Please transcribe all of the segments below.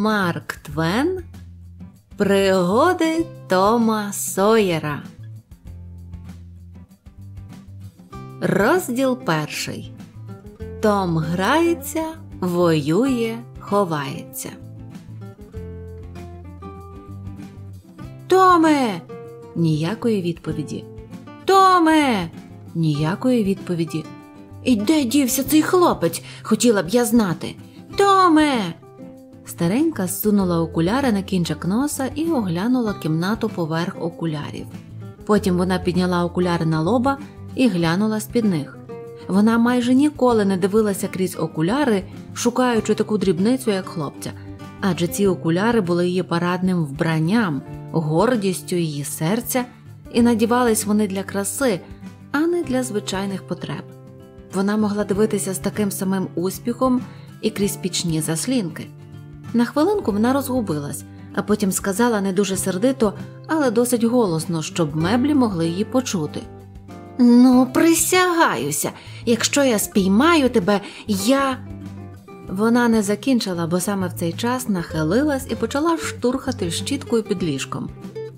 Марк Твен Пригоди Тома Сойера. Розділ перший. Том грається, воює, ховається. Томе. Ніякої відповіді. Томе. Ніякої відповіді. І де дівся цей хлопець? Хотіла б я знати. Томе. Старенька зсунула окуляри на кінчик носа і оглянула кімнату поверх окулярів. Потім вона підняла окуляри на лоба і глянула з під них. Вона майже ніколи не дивилася крізь окуляри, шукаючи таку дрібницю, як хлопця, адже ці окуляри були її парадним вбранням, гордістю її серця, і надівались вони для краси, а не для звичайних потреб. Вона могла дивитися з таким самим успіхом і крізь пічні заслінки. На хвилинку вона розгубилась, а потім сказала не дуже сердито, але досить голосно, щоб меблі могли її почути. Ну, присягаюся. Якщо я спіймаю тебе, я. Вона не закінчила, бо саме в цей час нахилилась і почала штурхати щіткою під ліжком,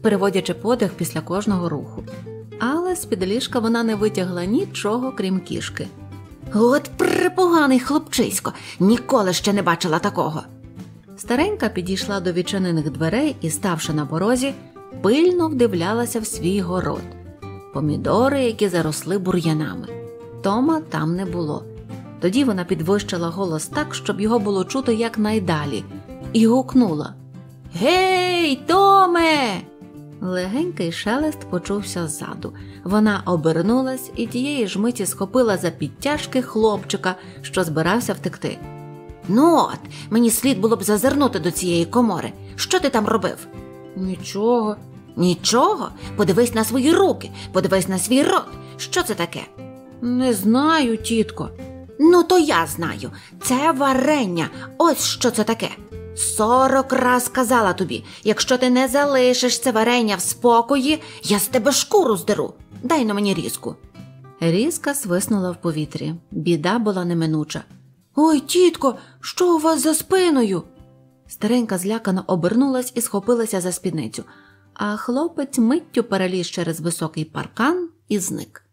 переводячи подих після кожного руху. Але з під ліжка вона не витягла нічого, крім кішки. От припоганий хлопчисько, ніколи ще не бачила такого. Старенька підійшла до відчинених дверей і, ставши на порозі, пильно вдивлялася в свій город, помідори, які заросли бур'янами. Тома там не було. Тоді вона підвищила голос так, щоб його було чути якнайдалі, і гукнула Гей, Томе! Легенький шелест почувся ззаду. Вона обернулась і тієї ж миті схопила за підтяжки хлопчика, що збирався втекти. Ну от, мені слід було б зазирнути до цієї комори. Що ти там робив? Нічого. Нічого? Подивись на свої руки, подивись на свій рот. Що це таке? Не знаю, тітко. Ну, то я знаю. Це варення. Ось що це таке. Сорок раз казала тобі, якщо ти не залишиш це варення в спокої, я з тебе шкуру здеру. Дай на мені різку. Різка свиснула в повітрі. Біда була неминуча. Ой, тітко, що у вас за спиною? Старенька злякано обернулась і схопилася за спідницю, а хлопець миттю переліз через високий паркан і зник.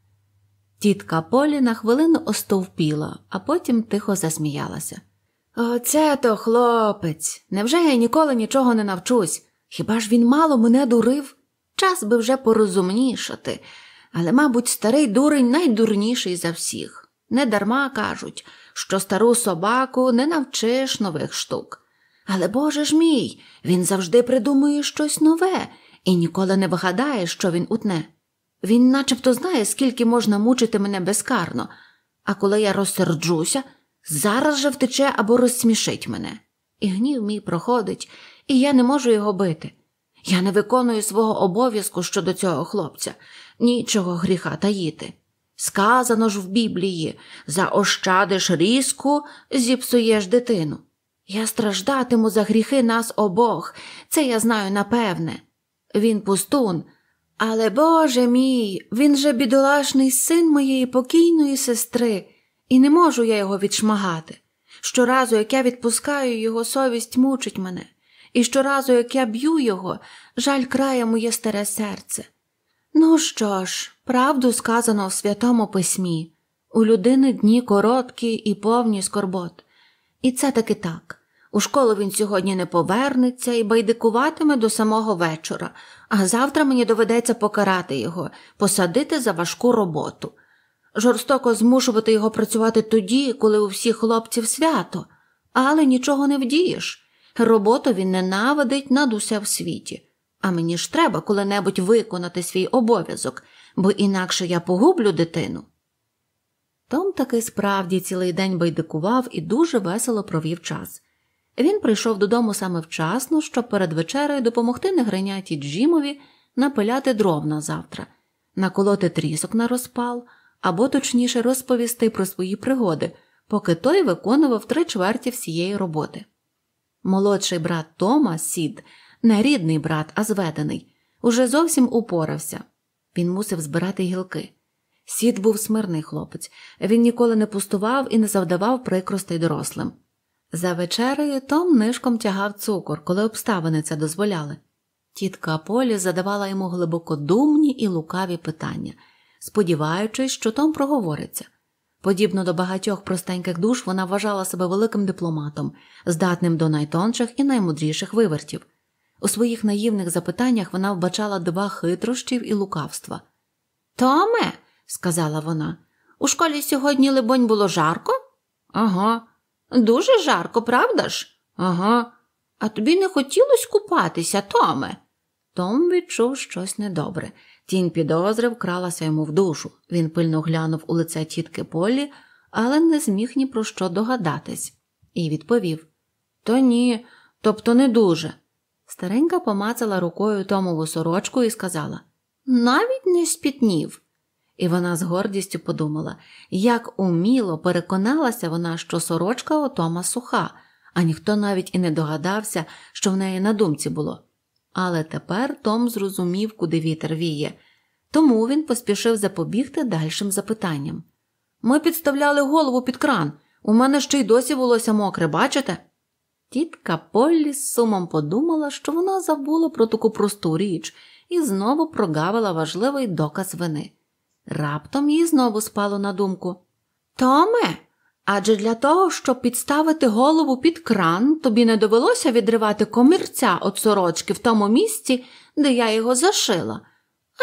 Тітка Полі на хвилину остовпіла, а потім тихо засміялася. Оце то хлопець. Невже я ніколи нічого не навчусь? Хіба ж він мало мене дурив? Час би вже порозумнішати, але, мабуть, старий дурень найдурніший за всіх. Недарма кажуть що стару собаку не навчиш нових штук. Але Боже ж мій, він завжди придумує щось нове і ніколи не вигадає, що він утне. Він начебто знає, скільки можна мучити мене безкарно, а коли я розсерджуся, зараз же втече або розсмішить мене. І гнів мій проходить, і я не можу його бити. Я не виконую свого обов'язку щодо цього хлопця, нічого гріха таїти. Сказано ж в Біблії заощадиш різку, зіпсуєш дитину. Я страждатиму за гріхи нас обох, це я знаю напевне. Він пустун. Але Боже мій, він же бідолашний син моєї покійної сестри, і не можу я його відшмагати. Щоразу, як я відпускаю його, совість мучить мене, і щоразу, як я б'ю його, жаль крає моє старе серце. Ну що ж? Правду сказано в Святому Письмі у людини дні короткі і повні скорбот. І це таки так. У школу він сьогодні не повернеться і байдикуватиме до самого вечора, а завтра мені доведеться покарати його, посадити за важку роботу. Жорстоко змушувати його працювати тоді, коли у всіх хлопців свято, але нічого не вдієш. Роботу він ненавидить над усе в світі. А мені ж треба коли-небудь виконати свій обов'язок, бо інакше я погублю дитину. Том таки справді цілий день байдикував і дуже весело провів час. Він прийшов додому саме вчасно, щоб перед вечерею допомогти негриняті Джимові напиляти дров на завтра, наколоти трісок на розпал, або, точніше, розповісти про свої пригоди, поки той виконував три чверті всієї роботи. Молодший брат Тома, Сід, не рідний брат, а зведений, уже зовсім упорався, він мусив збирати гілки. Сід був смирний хлопець, він ніколи не пустував і не завдавав прикростей дорослим. За вечерею Том нишком тягав цукор, коли обставини це дозволяли. Тітка Полі задавала йому глибокодумні і лукаві питання, сподіваючись, що Том проговориться. Подібно до багатьох простеньких душ, вона вважала себе великим дипломатом, здатним до найтонших і наймудріших вивертів. У своїх наївних запитаннях вона вбачала два хитрощів і лукавства. Томе, сказала вона, у школі сьогодні, либонь, було жарко? Ага. Дуже жарко, правда ж? Ага. А тобі не хотілося купатися, Томе? Том відчув щось недобре. Тінь підозри вкралася йому в душу. Він пильно глянув у лице тітки Полі, але не зміг ні про що догадатись, і відповів: То ні, тобто не дуже. Старенька помацала рукою Томову сорочку і сказала навіть не спітнів. І вона з гордістю подумала, як уміло переконалася вона, що сорочка у Тома суха, а ніхто навіть і не догадався, що в неї на думці було. Але тепер Том зрозумів, куди вітер віє, тому він поспішив запобігти дальшим запитанням. Ми підставляли голову під кран. У мене ще й досі волосся мокре, бачите? Тітка Поллі з сумом подумала, що вона забула про таку просту річ і знову прогавила важливий доказ вини. Раптом їй знову спало на думку Томе, адже для того, щоб підставити голову під кран, тобі не довелося відривати комірця від сорочки в тому місці, де я його зашила.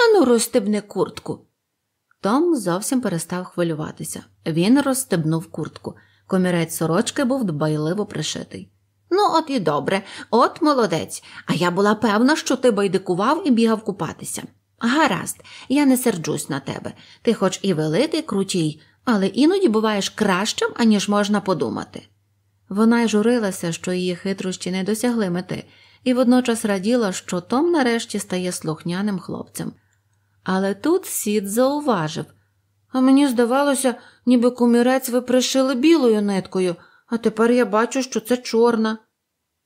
Ану, розстебни куртку. Том зовсім перестав хвилюватися. Він розстебнув куртку. Комірець сорочки був дбайливо пришитий. Ну, от і добре, от молодець. А я була певна, що ти байдикував і бігав купатися. Гаразд, я не серджусь на тебе. Ти хоч і великий, крутій, але іноді буваєш кращим, аніж можна подумати. Вона й журилася, що її хитрощі не досягли мети, і водночас раділа, що Том нарешті стає слухняним хлопцем. Але тут сід зауважив а мені здавалося, ніби кумірець ви пришили білою ниткою а тепер я бачу, що це чорна.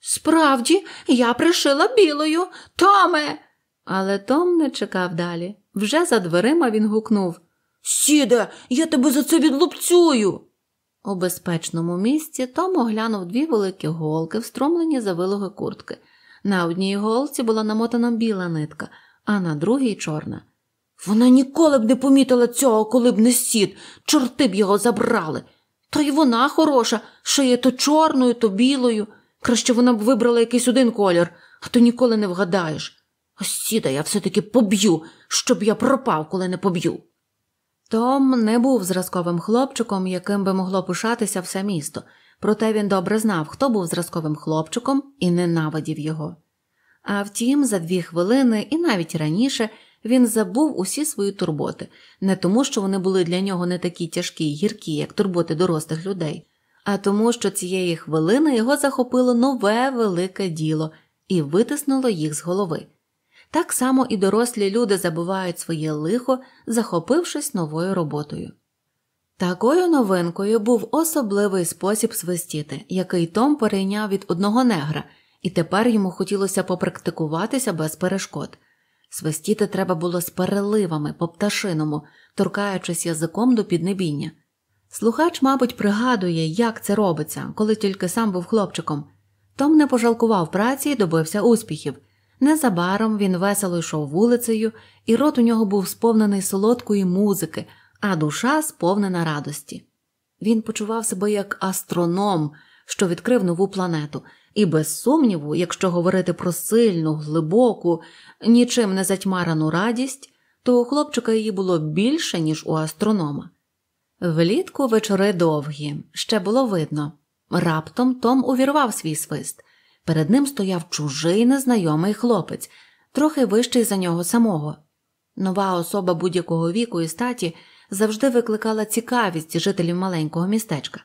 Справді, я пришила білою, Томе. Але Том не чекав далі. Вже за дверима він гукнув Сіде, я тебе за це відлупцюю. У безпечному місці Том оглянув дві великі голки, встромлені за вилоги куртки. На одній голці була намотана біла нитка, а на другій чорна. Вона ніколи б не помітила цього, коли б не сід. Чорти б його забрали. То й вона хороша, що є то чорною, то білою. Краще вона б вибрала якийсь один колір, а то ніколи не вгадаєш. Осіда я все таки поб'ю, щоб я пропав, коли не поб'ю. Том не був зразковим хлопчиком, яким би могло пишатися все місто, проте він добре знав, хто був зразковим хлопчиком і ненавидів його. А втім, за дві хвилини і навіть раніше він забув усі свої турботи, не тому, що вони були для нього не такі тяжкі й гіркі, як турботи дорослих людей, а тому, що цієї хвилини його захопило нове велике діло і витиснуло їх з голови. Так само і дорослі люди забувають своє лихо, захопившись новою роботою. Такою новинкою був особливий спосіб свистіти, який Том перейняв від одного негра, і тепер йому хотілося попрактикуватися без перешкод. Свистіти треба було з переливами по пташиному, торкаючись язиком до піднебіння. Слухач, мабуть, пригадує, як це робиться, коли тільки сам був хлопчиком. Том не пожалкував праці і добився успіхів. Незабаром він весело йшов вулицею, і рот у нього був сповнений солодкої музики, а душа сповнена радості. Він почував себе як астроном, що відкрив нову планету, і без сумніву, якщо говорити про сильну, глибоку, нічим не затьмарану радість, то у хлопчика її було більше, ніж у астронома. Влітку вечори довгі, ще було видно. Раптом Том увірвав свій свист. Перед ним стояв чужий незнайомий хлопець, трохи вищий за нього самого. Нова особа будь-якого віку і статі завжди викликала цікавість жителів маленького містечка.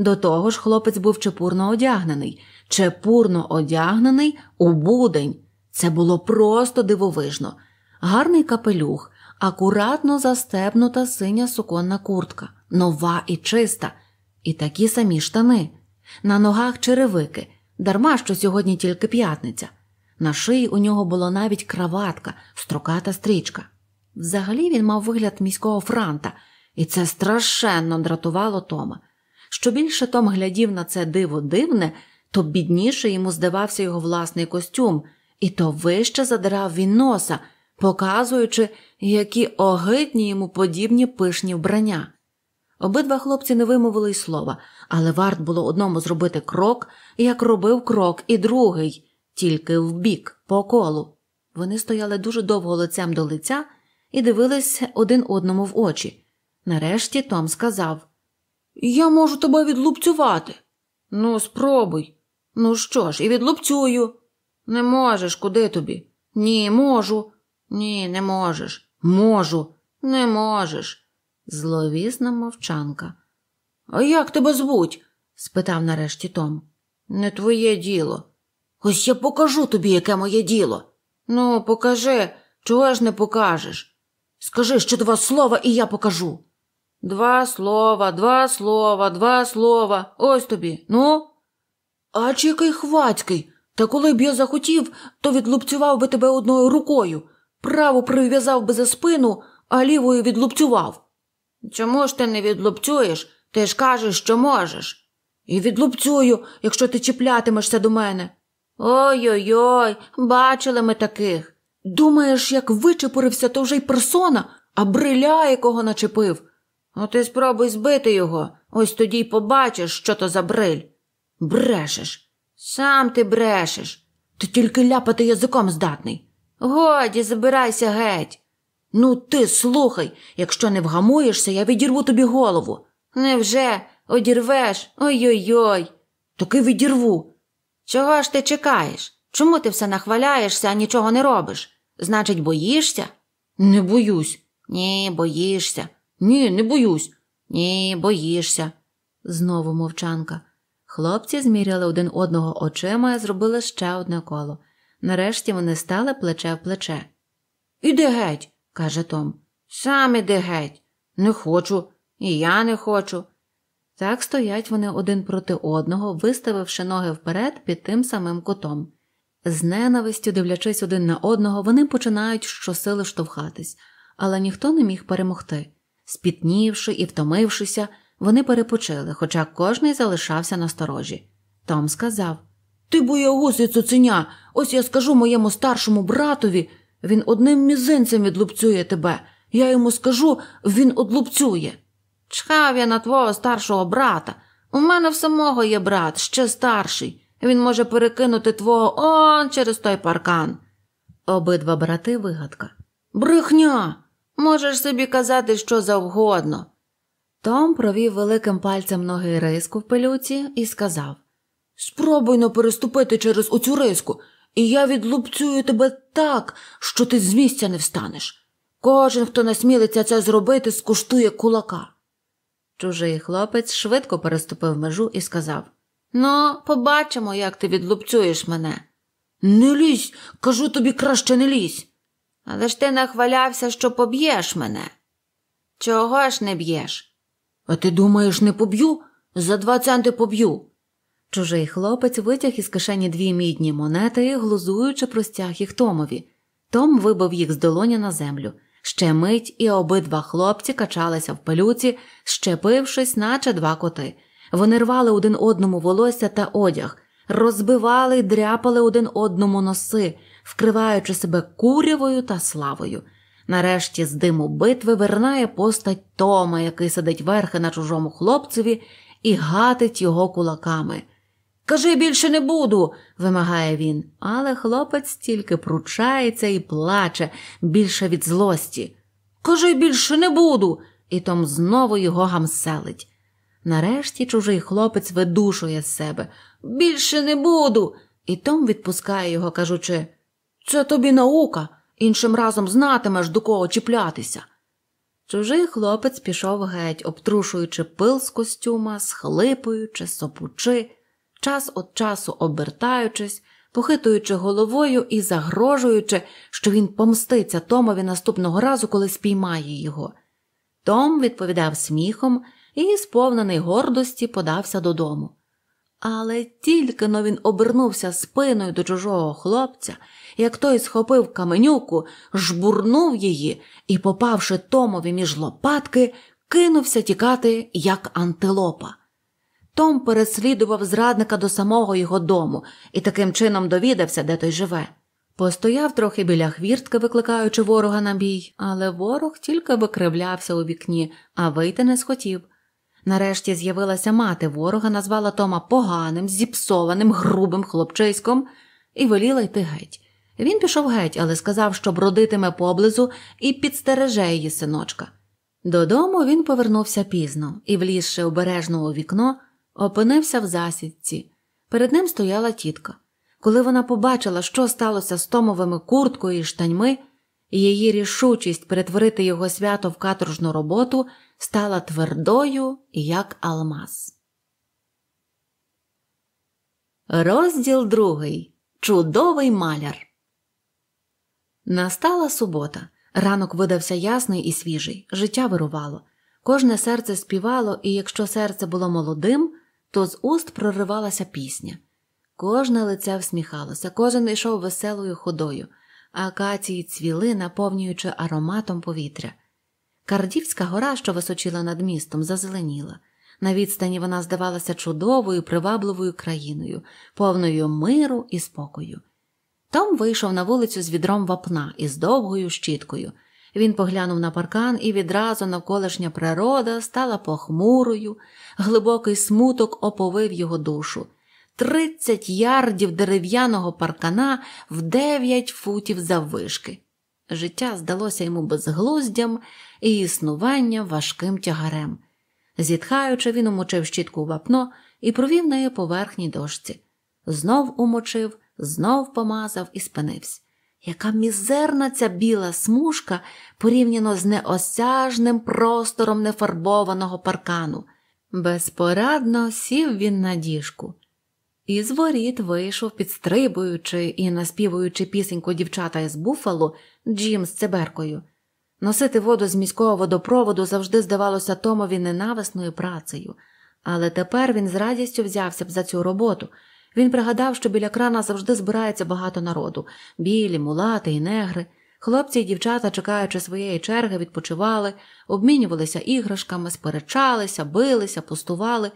До того ж, хлопець був чепурно одягнений, чепурно одягнений у будень. Це було просто дивовижно. Гарний капелюх, акуратно застебнута синя суконна куртка, нова і чиста, і такі самі штани. На ногах черевики, дарма що сьогодні тільки п'ятниця. На шиї у нього була навіть краватка, строката стрічка. Взагалі він мав вигляд міського франта, і це страшенно дратувало Тома. Що більше Том глядів на це диво дивне, то бідніше йому здавався його власний костюм, і то вище задирав він носа, показуючи, які огидні йому подібні пишні вбрання. Обидва хлопці не вимовили й слова, але варт було одному зробити крок, як робив крок і другий, тільки в бік, по колу. Вони стояли дуже довго лицем до лиця і дивились один одному в очі. Нарешті Том сказав я можу тебе відлупцювати. Ну, спробуй. Ну що ж, і відлупцюю. Не можеш, куди тобі? Ні, можу. Ні, не можеш. Можу, не можеш. Зловісна мовчанка. А як тебе звуть? спитав нарешті Том. Не твоє діло. Ось я покажу тобі, яке моє діло. Ну, покажи, чого ж не покажеш? Скажи, ще два слова, і я покажу. Два слова, два слова, два слова. Ось тобі. Ну. А чекай, хвацький. Та коли б я захотів, то відлупцював би тебе одною рукою, праву прив'язав би за спину, а лівою відлупцював. Чому ж ти не відлупцюєш? Ти ж кажеш, що можеш. І відлупцюю, якщо ти чіплятимешся до мене. Ой ой ой, бачили ми таких. Думаєш, як вичепурився, то вже й персона, а бриля, якого начепив. А «Ну, ти спробуй збити його, ось тоді й побачиш, що то за бриль. Брешеш, сам ти брешеш. Ти тільки ляпати язиком здатний. Годі, забирайся геть. Ну, ти слухай, якщо не вгамуєшся, я відірву тобі голову. Невже одірвеш? Ой-ой-ой. Таки відірву. Чого ж ти чекаєш? Чому ти все нахваляєшся, а нічого не робиш? Значить, боїшся? Не боюсь. Ні, боїшся. Ні, не боюсь. Ні, боїшся, знову мовчанка. Хлопці зміряли один одного очима і зробили ще одне коло. Нарешті вони стали плече в плече. Іди геть, каже Том. Сам іди геть. Не хочу, і я не хочу. Так стоять вони один проти одного, виставивши ноги вперед під тим самим кутом. З ненавистю, дивлячись один на одного, вони починають щосили штовхатись, але ніхто не міг перемогти. Спітнівши і втомившися, вони перепочили, хоча кожний залишався насторожі. Том сказав Ти боягуз і цуценя, ось я скажу моєму старшому братові, він одним мізинцем відлупцює тебе. Я йому скажу, він одлупцює. Чхав я на твого старшого брата. У мене в самого є брат, ще старший. Він може перекинути твого он через той паркан. Обидва брати вигадка. Брехня. Можеш собі казати що завгодно. Том провів великим пальцем ноги риску в пилюці і сказав Спробуй не переступити через оцю риску, і я відлупцюю тебе так, що ти з місця не встанеш. Кожен, хто насмілиться це зробити, скуштує кулака. Чужий хлопець швидко переступив межу і сказав Ну, побачимо, як ти відлупцюєш мене. Не лізь, кажу тобі краще не лізь. Але ж ти нахвалявся, що поб'єш мене. Чого ж не б'єш? А ти думаєш, не поб'ю? За два центи поб'ю. Чужий хлопець витяг із кишені дві мідні монети і глузуючи, простяг їх Томові. Том вибив їх з долоні на землю. Ще мить і обидва хлопці качалися в пелюці, щепившись, наче два коти. Вони рвали один одному волосся та одяг, розбивали й дряпали один одному носи, вкриваючи себе курявою та славою. Нарешті з диму битви вернає постать Тома, який сидить верхи на чужому хлопцеві і гатить його кулаками. Кажи більше не буду, вимагає він, але хлопець тільки пручається і плаче більше від злості. Кажи більше не буду, і Том знову його гамселить. Нарешті чужий хлопець видушує з себе Більше не буду. І Том відпускає його, кажучи це тобі наука, іншим разом знатимеш, до кого чіплятися. Чужий хлопець пішов геть, обтрушуючи пил з костюма, схлипуючи, сопучи, час від часу обертаючись, похитуючи головою і загрожуючи, що він помститься Томові наступного разу, коли спіймає його. Том відповідав сміхом і, сповнений гордості, подався додому. Але тільки но він обернувся спиною до чужого хлопця як той схопив каменюку, жбурнув її і, попавши Томові між лопатки, кинувся тікати, як антилопа. Том переслідував зрадника до самого його дому і таким чином довідався, де той живе. Постояв трохи біля хвіртки, викликаючи ворога на бій, але ворог тільки викривлявся у вікні, а вийти не схотів. Нарешті з'явилася мати ворога, назвала Тома поганим, зіпсованим, грубим хлопчиськом і веліла йти геть. Він пішов геть, але сказав, що бродитиме поблизу і підстереже її синочка. Додому він повернувся пізно і, влізши обережно у вікно, опинився в засідці. Перед ним стояла тітка. Коли вона побачила, що сталося з Томовими курткою і штаньми, її рішучість перетворити його свято в каторжну роботу стала твердою, як алмаз. Розділ другий. Чудовий маляр. Настала субота. Ранок видався ясний і свіжий, життя вирувало. Кожне серце співало, і якщо серце було молодим, то з уст проривалася пісня. Кожне лице всміхалося, кожен йшов веселою ходою, акації цвіли, наповнюючи ароматом повітря. Кардівська гора, що височила над містом, зазеленіла. На відстані вона здавалася чудовою, привабливою країною, повною миру і спокою. Том вийшов на вулицю з відром вапна і з довгою щіткою. Він поглянув на паркан, і відразу навколишня природа стала похмурою, глибокий смуток оповив його душу. Тридцять ярдів дерев'яного паркана в дев'ять футів заввишки. Життя здалося йому безглуздям і існування важким тягарем. Зітхаючи, він умочив щітку вапно і провів неї поверхній дошці. Знов умочив знов помазав і спинився. Яка мізерна ця біла смужка порівняно з неосяжним простором нефарбованого паркану. Безпорадно сів він на діжку. І з воріт вийшов, підстрибуючи і наспівуючи пісеньку дівчата із буфалу, Джим з цеберкою. Носити воду з міського водопроводу завжди здавалося Томові ненависною працею, але тепер він з радістю взявся б за цю роботу, він пригадав, що біля крана завжди збирається багато народу білі, мулати і негри. Хлопці і дівчата, чекаючи своєї черги, відпочивали, обмінювалися іграшками, сперечалися, билися, пустували,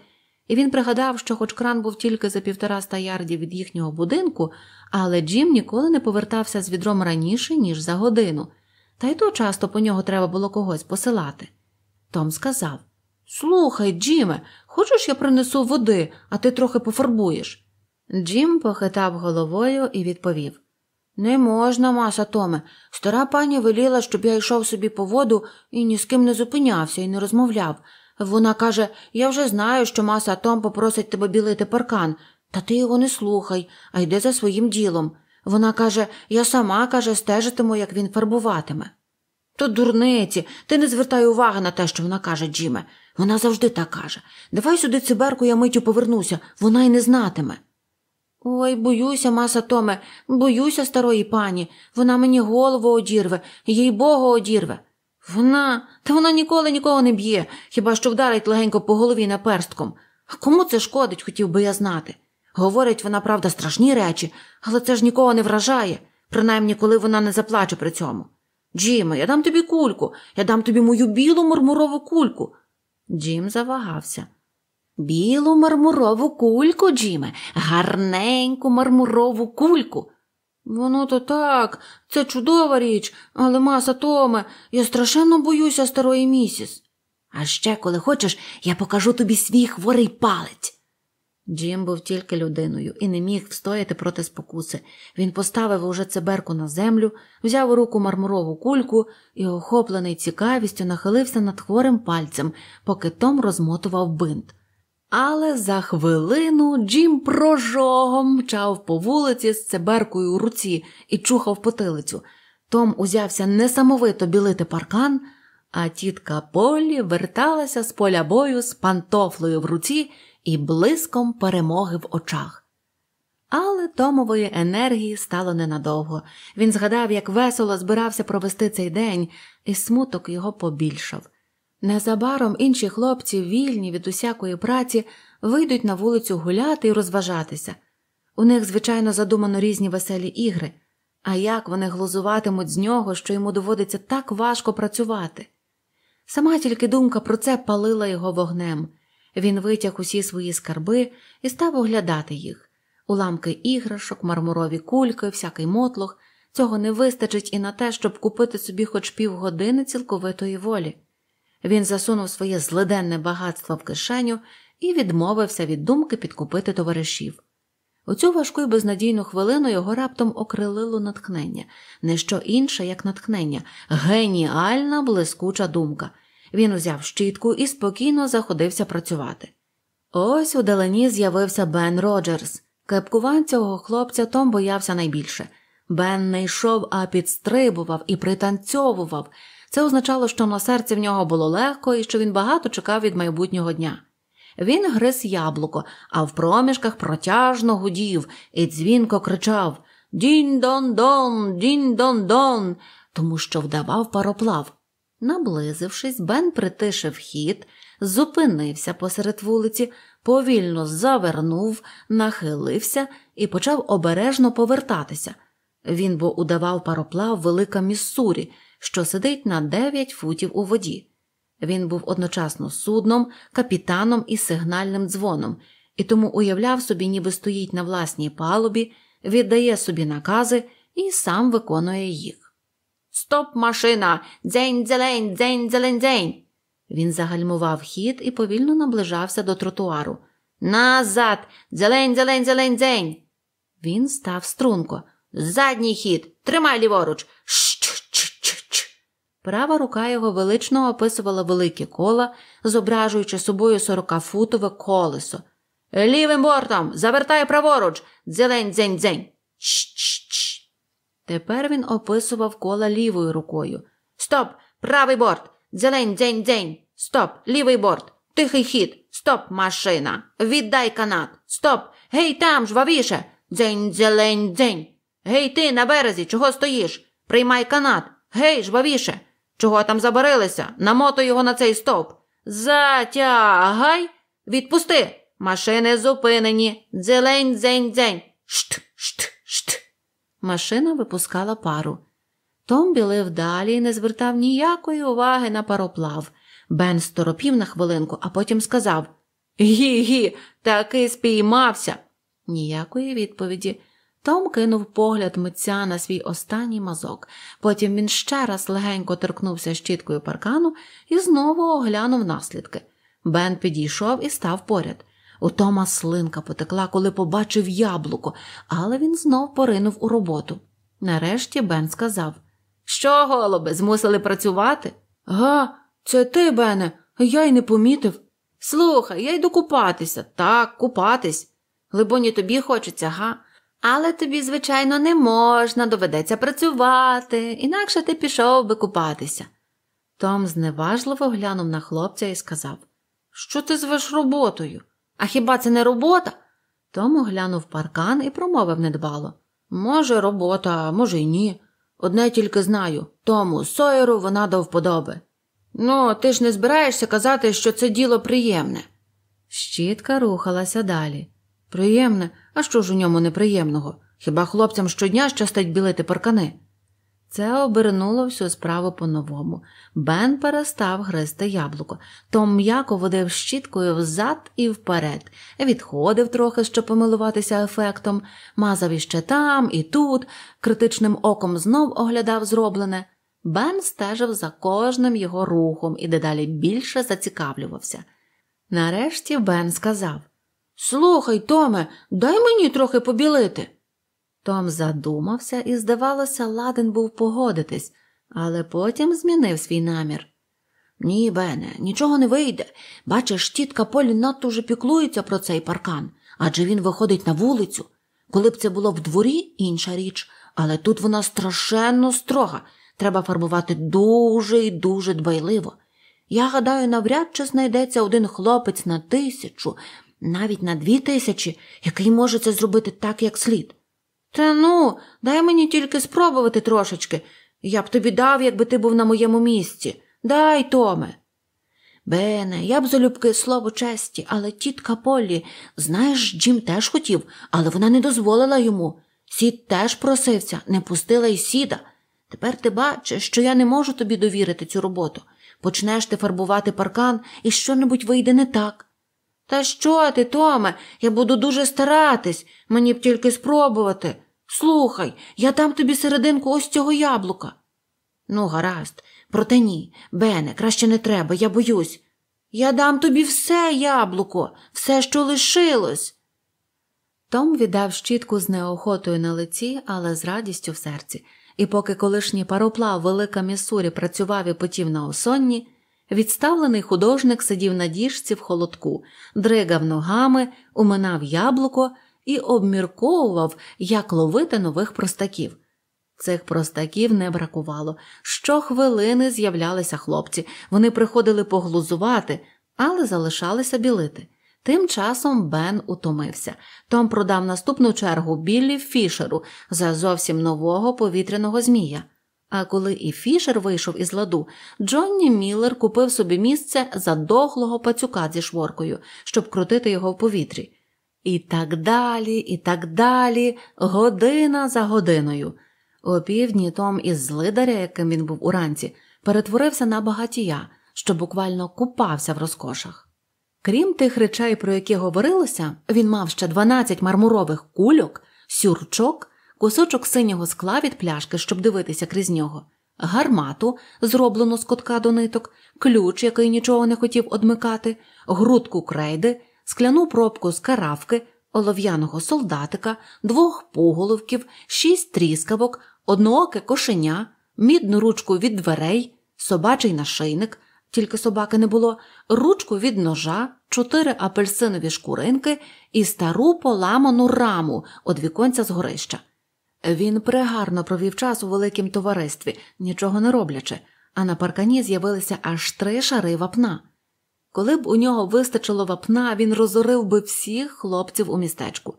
і він пригадав, що, хоч кран був тільки за півтора ста ярдів від їхнього будинку, але Джим ніколи не повертався з відром раніше, ніж за годину, та й то часто по нього треба було когось посилати. Том сказав Слухай, Джиме, хочеш я принесу води, а ти трохи пофарбуєш? Джим похитав головою і відповів Не можна, маса Томе. Стара пані веліла, щоб я йшов собі по воду і ні з ким не зупинявся і не розмовляв. Вона каже Я вже знаю, що маса Том попросить тебе білити паркан, та ти його не слухай, а йди за своїм ділом. Вона каже, я сама, каже, стежитиму, як він фарбуватиме. То дурниці, ти не звертай уваги на те, що вона каже, Джиме. Вона завжди так каже. Давай сюди циберку, я митю повернуся, вона й не знатиме. Ой, боюся, маса Томе, боюся старої пані. Вона мені голову одірве, їй богу одірве. Вона, та вона ніколи нікого не б'є, хіба що вдарить легенько по голові наперстком. А кому це шкодить, хотів би я знати. Говорить вона, правда, страшні речі, але це ж нікого не вражає, принаймні, коли вона не заплаче при цьому. Джиме, я дам тобі кульку, я дам тобі мою білу мурмурову кульку. Джим завагався. Білу мармурову кульку, Джиме, гарненьку мармурову кульку. Воно то так, це чудова річ, але маса Томе, я страшенно боюся старої місіс. А ще, коли хочеш, я покажу тобі свій хворий палець. Джим був тільки людиною і не міг встояти проти спокуси. Він поставив уже циберку на землю, взяв у руку мармурову кульку і, охоплений цікавістю, нахилився над хворим пальцем, поки Том розмотував бинт. Але за хвилину Джим прожогом мчав по вулиці з цеберкою у руці і чухав потилицю. Том узявся несамовито білити паркан, а тітка Полі верталася з поля бою з пантофлею в руці і блиском перемоги в очах. Але Томової енергії стало ненадовго. Він згадав, як весело збирався провести цей день, і смуток його побільшав. Незабаром інші хлопці, вільні від усякої праці, вийдуть на вулицю гуляти і розважатися. У них, звичайно, задумано різні веселі ігри, а як вони глузуватимуть з нього, що йому доводиться так важко працювати. Сама тільки думка про це палила його вогнем. Він витяг усі свої скарби і став оглядати їх уламки іграшок, мармурові кульки, всякий мотлох. Цього не вистачить і на те, щоб купити собі хоч півгодини цілковитої волі. Він засунув своє злиденне багатство в кишеню і відмовився від думки підкупити товаришів. У цю важку і безнадійну хвилину його раптом окрилило натхнення, не що інше, як натхнення, геніальна блискуча думка. Він взяв щітку і спокійно заходився працювати. Ось у далині з'явився Бен Роджерс. Кепкувань цього хлопця Том боявся найбільше. Бен не йшов, а підстрибував і пританцьовував, це означало, що на серці в нього було легко і що він багато чекав від майбутнього дня. Він гриз яблуко, а в проміжках протяжно гудів і дзвінко кричав Дінь дон дон, дінь дон дон, тому що вдавав пароплав. Наблизившись, Бен притишив хід, зупинився посеред вулиці, повільно завернув, нахилився і почав обережно повертатися. Він бо удавав пароплав велика Міссурі, що сидить на 9 футів у воді. Він був одночасно судном, капітаном і сигнальним дзвоном, і тому уявляв собі, ніби стоїть на власній палубі, віддає собі накази і сам виконує їх. Стоп, машина! дзень дзелень дзень дзелень дзень Він загальмував хід і повільно наближався до тротуару. Назад! дзелень дзелень дзелень дзень Він став струнко. Задній хід! Тримай ліворуч! Ш! Права рука його велично описувала великі кола, зображуючи собою сорокафутове колесо. Лівим бортом завертай праворуч. дзелень дзень дзень Ч-ч-ч. Тепер він описував кола лівою рукою. Стоп, правий борт. дзелень дзень дзень Стоп, лівий борт. Тихий хід. Стоп, машина. Віддай канат. Стоп. Гей там, жвавіше. дзень дзелень дзень Гей ти на березі, чого стоїш? Приймай канат. Гей, жвавіше. Чого там забарилися? Намотуй його на цей стовп. Затягай. Відпусти. Машини зупинені. Дзелень, дзень, дзень. Шт, шт, шт. Машина випускала пару. Том білив далі і не звертав ніякої уваги на пароплав. Бен сторопів на хвилинку, а потім сказав Гі гі, таки спіймався. Ніякої відповіді. Том кинув погляд митця на свій останній мазок. Потім він ще раз легенько торкнувся щіткою паркану і знову оглянув наслідки. Бен підійшов і став поряд. У Тома слинка потекла, коли побачив яблуко, але він знов поринув у роботу. Нарешті Бен сказав Що, голуби, змусили працювати? Га, це ти, Бене, я й не помітив. Слухай, я йду купатися, так, купатись. Либоні тобі хочеться, га? Але тобі, звичайно, не можна, доведеться працювати, інакше ти пішов би купатися. Том зневажливо глянув на хлопця і сказав Що ти звеш роботою? А хіба це не робота? Том оглянув паркан і промовив недбало Може, робота, може, й ні. Одне тільки знаю тому Сойеру вона до вподоби. Ну, ти ж не збираєшся казати, що це діло приємне. Щітка рухалася далі. Приємне, а що ж у ньому неприємного? Хіба хлопцям щодня щастить білити паркани? Це обернуло всю справу по-новому. Бен перестав гризти яблуко, то м'яко водив щіткою взад і вперед, відходив трохи, щоб помилуватися ефектом, мазав іще там і тут, критичним оком знов оглядав зроблене. Бен стежив за кожним його рухом і дедалі більше зацікавлювався. Нарешті Бен сказав Слухай, Томе, дай мені трохи побілити. Том задумався і, здавалося, ладен був погодитись, але потім змінив свій намір. Ні, Бене, нічого не вийде. Бачиш, тітка Полі надто вже піклується про цей паркан, адже він виходить на вулицю. Коли б це було в дворі, інша річ, але тут вона страшенно строга. Треба фарбувати дуже і дуже дбайливо. Я гадаю, навряд чи знайдеться один хлопець на тисячу, навіть на дві тисячі, який може це зробити так, як слід. Та ну, дай мені тільки спробувати трошечки. Я б тобі дав, якби ти був на моєму місці. Дай, Томе. Бене, я б залюбки слово честі, але тітка Полі, знаєш, Джим теж хотів, але вона не дозволила йому. Сід теж просився, не пустила й сіда. Тепер ти бачиш, що я не можу тобі довірити цю роботу. Почнеш ти фарбувати паркан і що небудь вийде не так. Та що ти, Томе, я буду дуже старатись, мені б тільки спробувати. Слухай, я дам тобі серединку ось цього яблука. Ну, гаразд, проте ні, Бене, краще не треба, я боюсь. Я дам тобі все яблуко, все, що лишилось. Том віддав щітку з неохотою на лиці, але з радістю в серці, і поки колишній пароплав Велика Місурі працював і потів на осонні, Відставлений художник сидів на діжці в холодку, дригав ногами, уминав яблуко і обмірковував, як ловити нових простаків. Цих простаків не бракувало. Щохвилини з'являлися хлопці, вони приходили поглузувати, але залишалися білити. Тим часом Бен утомився. Том продав наступну чергу Біллі Фішеру за зовсім нового повітряного змія. А коли і Фішер вийшов із ладу, Джонні Міллер купив собі місце за дохлого пацюка зі шворкою, щоб крутити його в повітрі. І так далі, і так далі, година за годиною. о півдні Том із злидаря, яким він був уранці, перетворився на багатія, що буквально купався в розкошах. Крім тих речей, про які говорилося, він мав ще 12 мармурових кульок, сюрчок кусочок синього скла від пляшки, щоб дивитися крізь нього, гармату, зроблену з котка до ниток, ключ, який нічого не хотів одмикати, грудку крейди, скляну пробку з каравки, олов'яного солдатика, двох поголовків, шість тріскавок, однооке кошеня, мідну ручку від дверей, собачий нашийник. Тільки собаки не було, ручку від ножа, чотири апельсинові шкуринки і стару поламану раму од віконця з горища. Він пригарно провів час у великім товаристві, нічого не роблячи, а на паркані з'явилися аж три шари вапна. Коли б у нього вистачило вапна, він розорив би всіх хлопців у містечку.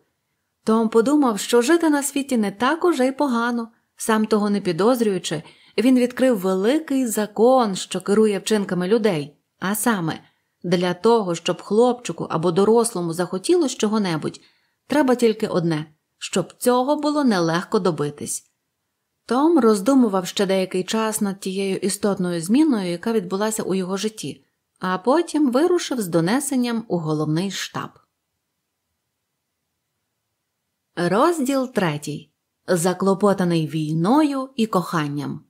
Том подумав, що жити на світі не так уже й погано, сам того не підозрюючи, він відкрив великий закон, що керує вчинками людей, а саме, для того, щоб хлопчику або дорослому захотілося чого небудь, треба тільки одне щоб цього було нелегко добитись. Том роздумував ще деякий час над тією істотною зміною, яка відбулася у його житті, а потім вирушив з донесенням у головний штаб. Розділ третій. Заклопотаний війною і коханням.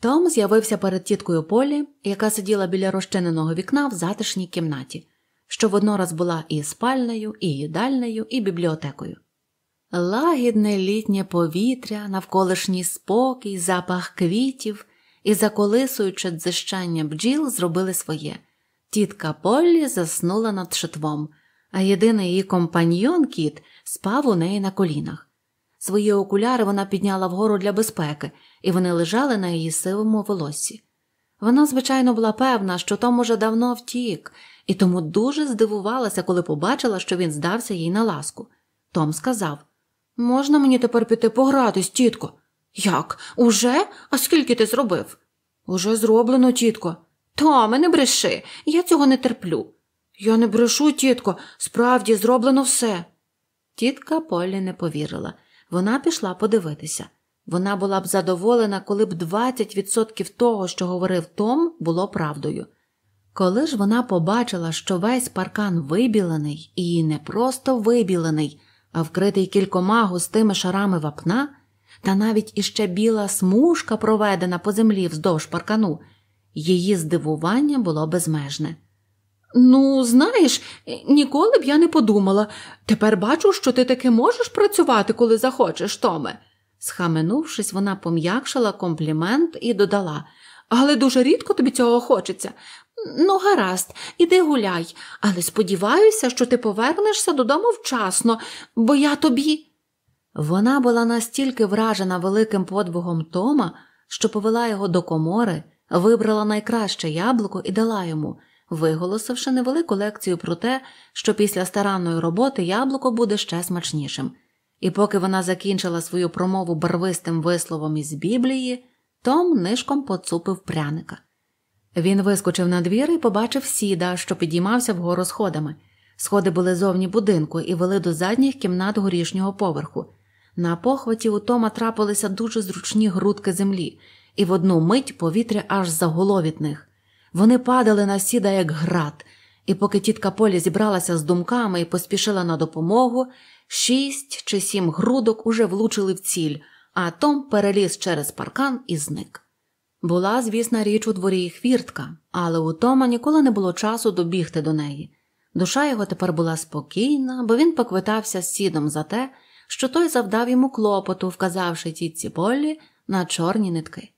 Том з'явився перед тіткою Полі, яка сиділа біля розчиненого вікна в затишній кімнаті, що воднораз була і спальною, і їдальною, і бібліотекою. Лагідне літнє повітря, навколишній спокій, запах квітів і заколисуюче дзищання бджіл зробили своє. Тітка Поллі заснула над шитвом, а єдиний її компаньйон кіт спав у неї на колінах. Свої окуляри вона підняла вгору для безпеки, і вони лежали на її сивому волосі. Вона, звичайно, була певна, що Том уже давно втік, і тому дуже здивувалася, коли побачила, що він здався їй на ласку. Том сказав Можна мені тепер піти погратись, тітко? Як? Уже? А скільки ти зробив? Уже зроблено, тітко. Томе, не бреши, я цього не терплю. Я не брешу, тітко, справді зроблено все. Тітка Полі не повірила. Вона пішла подивитися. Вона була б задоволена, коли б 20% того, що говорив Том, було правдою. Коли ж вона побачила, що весь паркан вибілений, і не просто вибілений, а вкритий кількома густими шарами вапна, та навіть іще біла смужка, проведена по землі вздовж паркану, її здивування було безмежне. Ну, знаєш, ніколи б я не подумала. Тепер бачу, що ти таки можеш працювати, коли захочеш, Томе. Схаменувшись, вона пом'якшила комплімент і додала. Але дуже рідко тобі цього хочеться. Ну, гаразд, іди гуляй, але сподіваюся, що ти повернешся додому вчасно, бо я тобі. Вона була настільки вражена великим подвигом Тома, що повела його до комори, вибрала найкраще яблуко і дала йому, виголосивши невелику лекцію про те, що після старанної роботи яблуко буде ще смачнішим. І поки вона закінчила свою промову барвистим висловом із Біблії, Том нишком поцупив пряника. Він вискочив на двір і побачив сіда, що підіймався вгору сходами. Сходи були зовні будинку і вели до задніх кімнат горішнього поверху. На похваті у Тома трапилися дуже зручні грудки землі, і в одну мить повітря аж загуло від них. Вони падали на сіда, як град, і поки тітка Полі зібралася з думками і поспішила на допомогу, шість чи сім грудок уже влучили в ціль, а Том переліз через паркан і зник. Була, звісна річ у дворі хвіртка, але у Тома ніколи не було часу добігти до неї. Душа його тепер була спокійна, бо він поквитався з сідом за те, що той завдав йому клопоту, вказавши тітці Поллі на чорні нитки.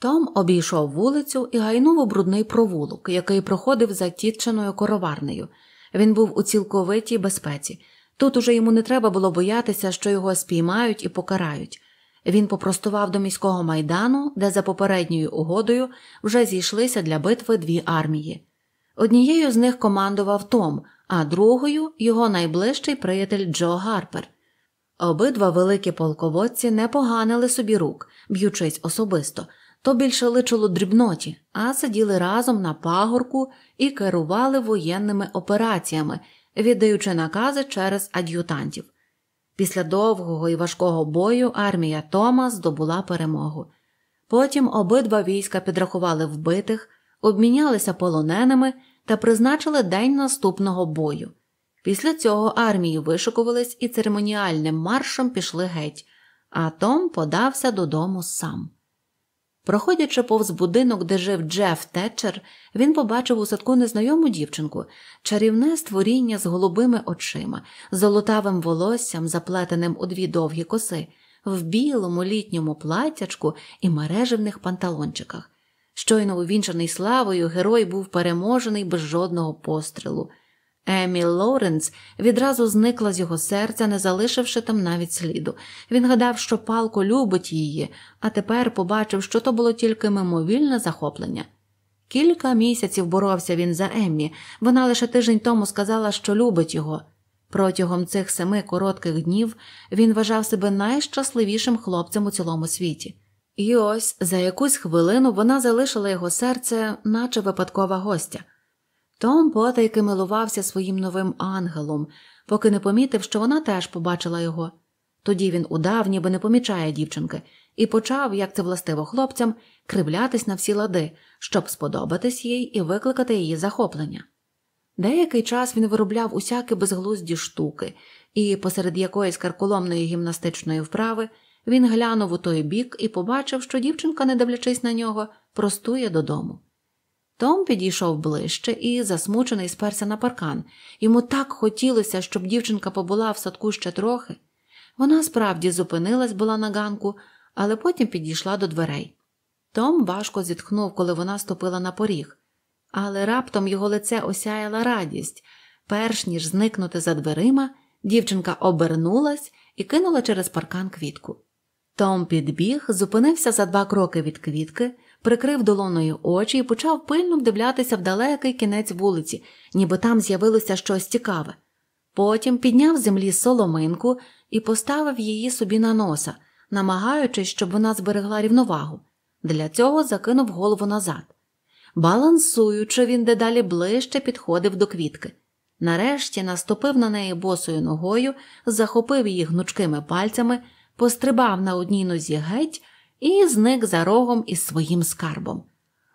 Том обійшов вулицю і гайнув у брудний провулок, який проходив за тітчиною короварнею. Він був у цілковитій безпеці. Тут уже йому не треба було боятися, що його спіймають і покарають. Він попростував до міського майдану, де за попередньою угодою вже зійшлися для битви дві армії. Однією з них командував Том, а другою його найближчий приятель Джо Гарпер. Обидва великі полководці не поганили собі рук, б'ючись особисто, то більше личило дрібноті, а сиділи разом на пагорку і керували воєнними операціями, віддаючи накази через ад'ютантів. Після довгого і важкого бою армія Тома здобула перемогу. Потім обидва війська підрахували вбитих, обмінялися полоненими та призначили день наступного бою. Після цього армії вишикувались і церемоніальним маршем пішли геть, а Том подався додому сам. Проходячи повз будинок, де жив Джеф Тетчер, він побачив у садку незнайому дівчинку, чарівне створіння з голубими очима, золотавим волоссям, заплетеним у дві довгі коси, в білому літньому платячку і мережевних панталончиках. Щойно увінчений славою, герой був переможений без жодного пострілу. Емі Лоренс відразу зникла з його серця, не залишивши там навіть сліду. Він гадав, що палко любить її, а тепер побачив, що то було тільки мимовільне захоплення. Кілька місяців боровся він за Еммі. Вона лише тиждень тому сказала, що любить його. Протягом цих семи коротких днів він вважав себе найщасливішим хлопцем у цілому світі. І ось за якусь хвилину вона залишила його серце, наче випадкова гостя. Том потайки милувався своїм новим ангелом, поки не помітив, що вона теж побачила його. Тоді він удав, ніби не помічає дівчинки, і почав, як це властиво хлопцям, кривлятись на всі лади, щоб сподобатись їй і викликати її захоплення. Деякий час він виробляв усякі безглузді штуки, і посеред якоїсь карколомної гімнастичної вправи він глянув у той бік і побачив, що дівчинка, не дивлячись на нього, простує додому. Том підійшов ближче і засмучений сперся на паркан. Йому так хотілося, щоб дівчинка побула в садку ще трохи. Вона справді зупинилась була на ганку, але потім підійшла до дверей. Том важко зітхнув, коли вона ступила на поріг, але раптом його лице осяяла радість. Перш ніж зникнути за дверима, дівчинка обернулась і кинула через паркан квітку. Том підбіг, зупинився за два кроки від квітки прикрив долоною очі і почав пильно вдивлятися в далекий кінець вулиці, ніби там з'явилося щось цікаве. Потім підняв з землі соломинку і поставив її собі на носа, намагаючись, щоб вона зберегла рівновагу. Для цього закинув голову назад. Балансуючи, він дедалі ближче підходив до квітки. Нарешті наступив на неї босою ногою, захопив її гнучкими пальцями, пострибав на одній нозі геть і зник за рогом із своїм скарбом.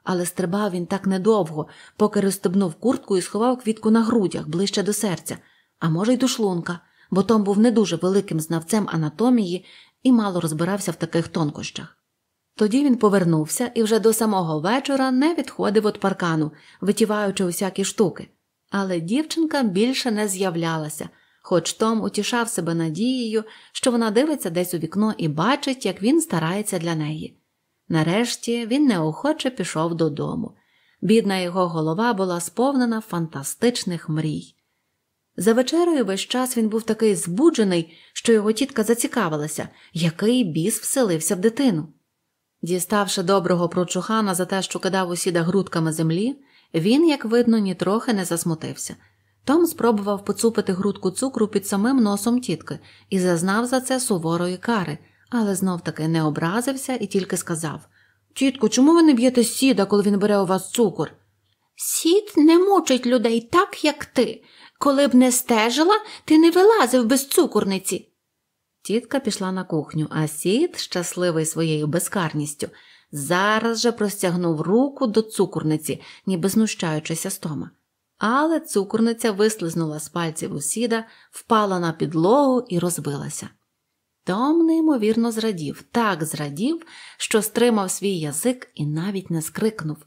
Але стрибав він так недовго, поки розстебнув куртку і сховав квітку на грудях ближче до серця, а може, й до шлунка, бо Том був не дуже великим знавцем анатомії і мало розбирався в таких тонкощах. Тоді він повернувся і вже до самого вечора не відходив від паркану, витіваючи усякі штуки. Але дівчинка більше не з'являлася хоч Том утішав себе надією, що вона дивиться десь у вікно і бачить, як він старається для неї. Нарешті він неохоче пішов додому. Бідна його голова була сповнена фантастичних мрій. За вечерою весь час він був такий збуджений, що його тітка зацікавилася, який біс вселився в дитину. Діставши доброго прочухана за те, що кидав усіда грудками землі, він, як видно, нітрохи не засмутився. Том спробував поцупити грудку цукру під самим носом тітки і зазнав за це суворої кари, але знов таки не образився і тільки сказав Тітко, чому ви не б'єте сіда, коли він бере у вас цукор? Сід не мучить людей так, як ти. Коли б не стежила, ти не вилазив без цукорниці. Тітка пішла на кухню, а сід, щасливий своєю безкарністю, зараз же простягнув руку до цукорниці, ніби знущаючися з Тома але цукорниця вислизнула з пальців у сіда, впала на підлогу і розбилася. Том неймовірно зрадів, так зрадів, що стримав свій язик і навіть не скрикнув.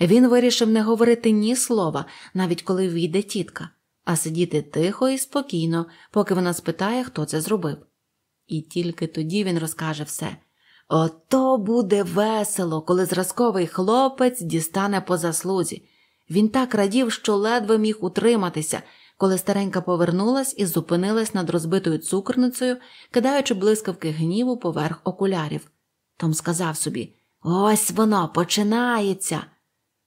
Він вирішив не говорити ні слова, навіть коли війде тітка, а сидіти тихо і спокійно, поки вона спитає, хто це зробив. І тільки тоді він розкаже все. Ото буде весело, коли зразковий хлопець дістане по заслузі. Він так радів, що ледве міг утриматися, коли старенька повернулась і зупинилась над розбитою цукерницею, кидаючи блискавки гніву поверх окулярів. Том сказав собі Ось воно починається.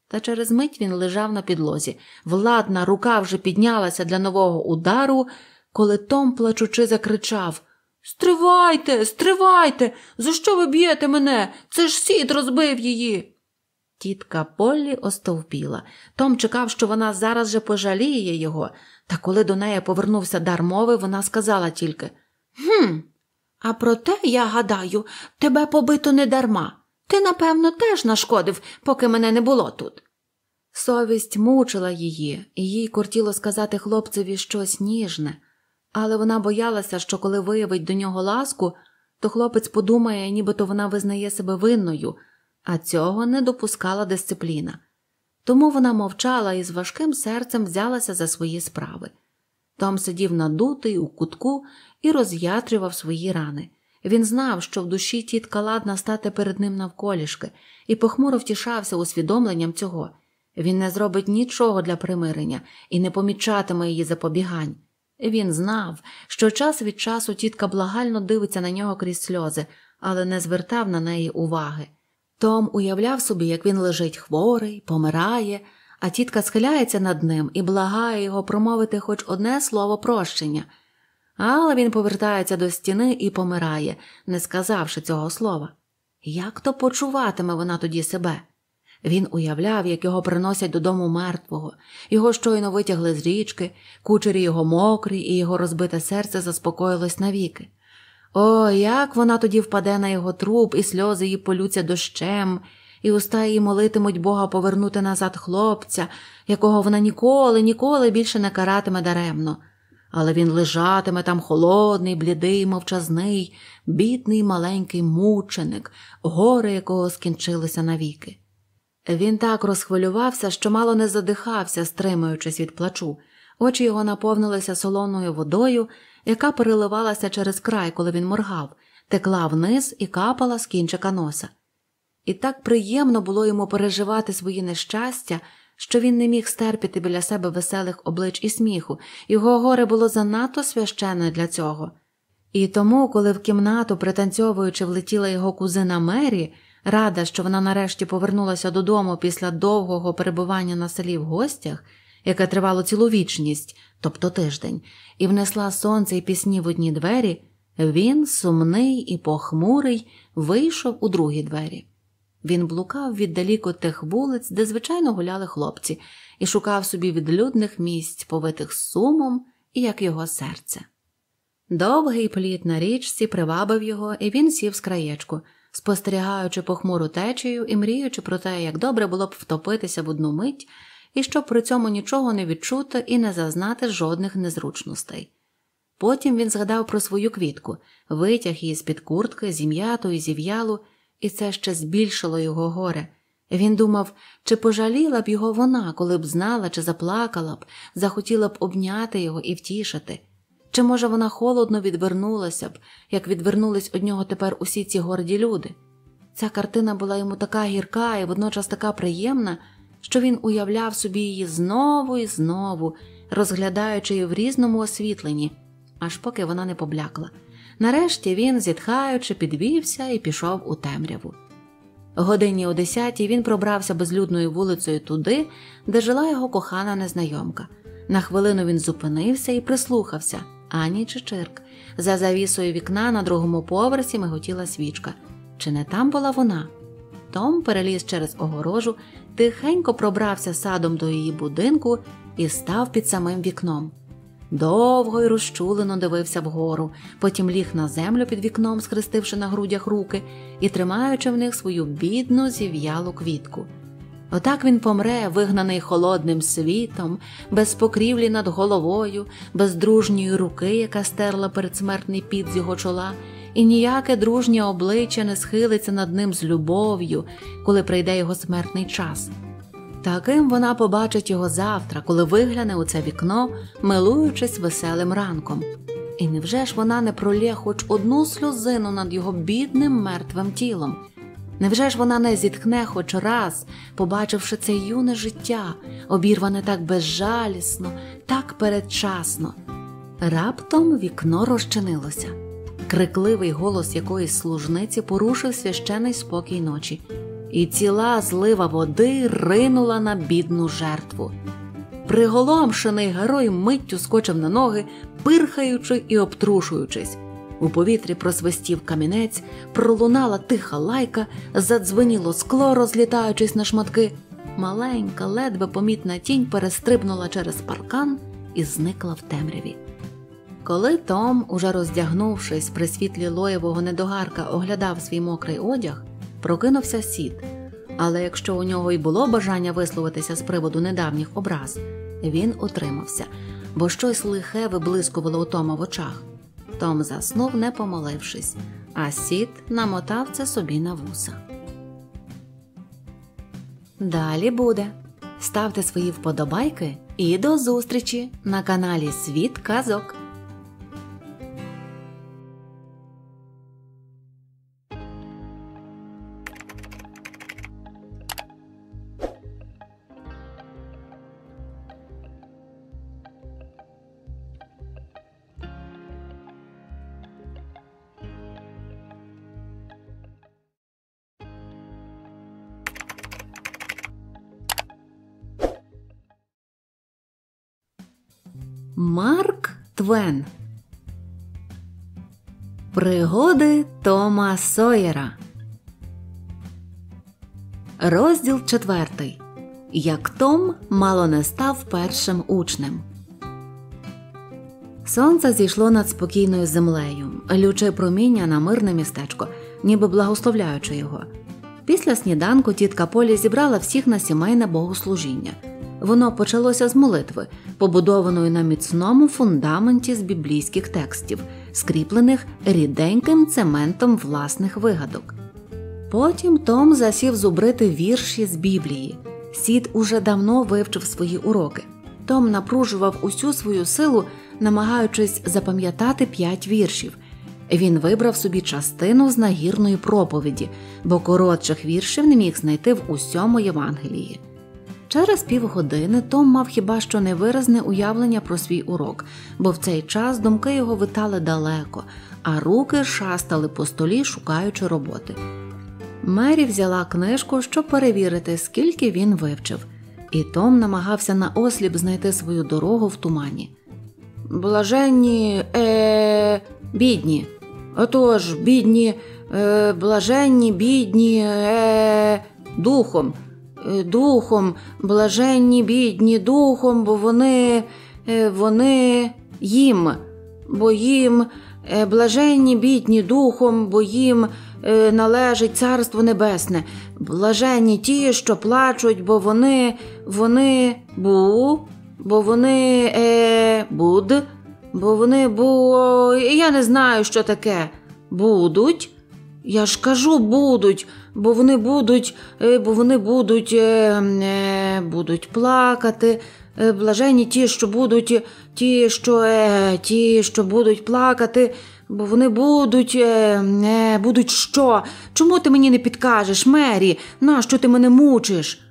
Та через мить він лежав на підлозі. Владна рука вже піднялася для нового удару, коли Том, плачучи, закричав Стривайте, стривайте! За що ви б'єте мене? Це ж сід розбив її. Тітка Поллі остовпіла. Том чекав, що вона зараз же пожаліє його, та коли до неї повернувся дар мови, вона сказала тільки Гм, а проте, я гадаю, тебе побито не дарма. Ти, напевно, теж нашкодив, поки мене не було тут. Совість мучила її, і їй кортіло сказати хлопцеві щось ніжне, але вона боялася, що коли виявить до нього ласку, то хлопець подумає, нібито вона визнає себе винною а цього не допускала дисципліна. Тому вона мовчала і з важким серцем взялася за свої справи. Том сидів надутий у кутку і роз'ятрював свої рани. Він знав, що в душі тітка ладна стати перед ним навколішки, і похмуро втішався усвідомленням цього. Він не зробить нічого для примирення і не помічатиме її запобігань. Він знав, що час від часу тітка благально дивиться на нього крізь сльози, але не звертав на неї уваги. Том уявляв собі, як він лежить хворий, помирає, а тітка схиляється над ним і благає його промовити хоч одне слово прощення, але він повертається до стіни і помирає, не сказавши цього слова. Як то почуватиме вона тоді себе? Він уявляв, як його приносять додому мертвого, його щойно витягли з річки, кучері його мокрі, і його розбите серце заспокоїлось навіки. О, як вона тоді впаде на його труп, і сльози її полються дощем, і уста її молитимуть Бога повернути назад хлопця, якого вона ніколи, ніколи більше не каратиме даремно. Але він лежатиме там холодний, блідий, мовчазний, бідний маленький мученик, горе якого скінчилося навіки. Він так розхвилювався, що мало не задихався, стримуючись від плачу, очі його наповнилися солоною водою, яка переливалася через край, коли він моргав, текла вниз і капала з кінчика носа. І так приємно було йому переживати свої нещастя, що він не міг стерпіти біля себе веселих облич і сміху, його горе було занадто священне для цього. І тому, коли в кімнату, пританцьовуючи, влетіла його кузина Мері, рада, що вона нарешті повернулася додому після довгого перебування на селі в гостях, яке тривало цілу вічність, тобто тиждень, і внесла сонце і пісні в одні двері, він, сумний і похмурий, вийшов у другі двері. Він блукав віддалік от тих вулиць, де звичайно гуляли хлопці, і шукав собі відлюдних місць, повитих сумом, як його серце. Довгий пліт на річці привабив його, і він сів з краєчку, спостерігаючи похмуру течію і мріючи про те, як добре було б втопитися в одну мить, і щоб при цьому нічого не відчути і не зазнати жодних незручностей. Потім він згадав про свою квітку, витяг її з під куртки, зім'яту і зів'ялу, і це ще збільшило його горе. Він думав, чи пожаліла б його вона, коли б знала, чи заплакала б, захотіла б обняти його і втішити. Чи, може, вона холодно відвернулася б, як відвернулись від нього тепер усі ці горді люди? Ця картина була йому така гірка і водночас така приємна, що він уявляв собі її знову і знову, розглядаючи її в різному освітленні, аж поки вона не поблякла. Нарешті він, зітхаючи, підвівся і пішов у темряву. Годині о десятій він пробрався безлюдною вулицею туди, де жила його кохана незнайомка. На хвилину він зупинився і прислухався ані чи Чичирк. За завісою вікна на другому поверсі миготіла свічка. Чи не там була вона? Том переліз через огорожу тихенько пробрався садом до її будинку і став під самим вікном. Довго й розчулено дивився вгору, потім ліг на землю під вікном, схрестивши на грудях руки і тримаючи в них свою бідну зів'ялу квітку. Отак він помре, вигнаний холодним світом, без покрівлі над головою, без дружньої руки, яка стерла передсмертний піт з його чола і ніяке дружнє обличчя не схилиться над ним з любов'ю, коли прийде його смертний час. Таким вона побачить його завтра, коли вигляне у це вікно, милуючись веселим ранком. І невже ж вона не пролє хоч одну сльозину над його бідним мертвим тілом? Невже ж вона не зітхне хоч раз, побачивши це юне життя, обірване так безжалісно, так передчасно? Раптом вікно розчинилося крикливий голос якоїсь служниці порушив священий спокій ночі, і ціла злива води ринула на бідну жертву. Приголомшений герой миттю скочив на ноги, пирхаючи і обтрушуючись. У повітрі просвистів камінець, пролунала тиха лайка, задзвеніло скло, розлітаючись на шматки. Маленька, ледве помітна тінь перестрибнула через паркан і зникла в темряві. Коли Том, уже роздягнувшись при світлі лоєвого недогарка, оглядав свій мокрий одяг, прокинувся сід. Але якщо у нього й було бажання висловитися з приводу недавніх образ, він утримався, бо щось лихе виблискувало у Тома в очах. Том заснув, не помолившись, а сід намотав це собі на вуса. Далі буде. Ставте свої вподобайки і до зустрічі на каналі Світ Казок. Марк Твен. Пригоди Тома Сойера. Розділ четвертий. Як Том мало не став першим учнем. Сонце зійшло над спокійною землею, люче проміння на мирне містечко, ніби благословляючи його. Після сніданку тітка Полі зібрала всіх на сімейне богослужіння. Воно почалося з молитви, побудованої на міцному фундаменті з біблійських текстів, скріплених ріденьким цементом власних вигадок. Потім Том засів зубрити вірші з Біблії. Сід уже давно вивчив свої уроки. Том напружував усю свою силу, намагаючись запам'ятати п'ять віршів. Він вибрав собі частину з нагірної проповіді, бо коротших віршів не міг знайти в усьому Євангелії. Через півгодини Том мав хіба що невиразне уявлення про свій урок, бо в цей час думки його витали далеко, а руки шастали по столі, шукаючи роботи. Мері взяла книжку, щоб перевірити, скільки він вивчив, і Том намагався наосліп знайти свою дорогу в тумані. Блаженні е, бідні. Отож, бідні, е, блаженні, бідні е, духом. Е, духом, блаженні, бідні духом, бо вони, е, вони їм, бо їм е, блаженні, бідні духом, бо їм належить Царство Небесне, блаженні ті, що плачуть, бо вони, вони бу, бо вони е, буд, бо вони бу. Я не знаю, що таке будуть. Я ж кажу, будуть бо вони будуть, е, бо вони будуть, е, е, будуть плакати. Блажені ті, що будуть, ті, що ті, що будуть плакати, бо вони будуть, будуть що? Чому ти мені не підкажеш, Мері? Нащо ти мене мучиш?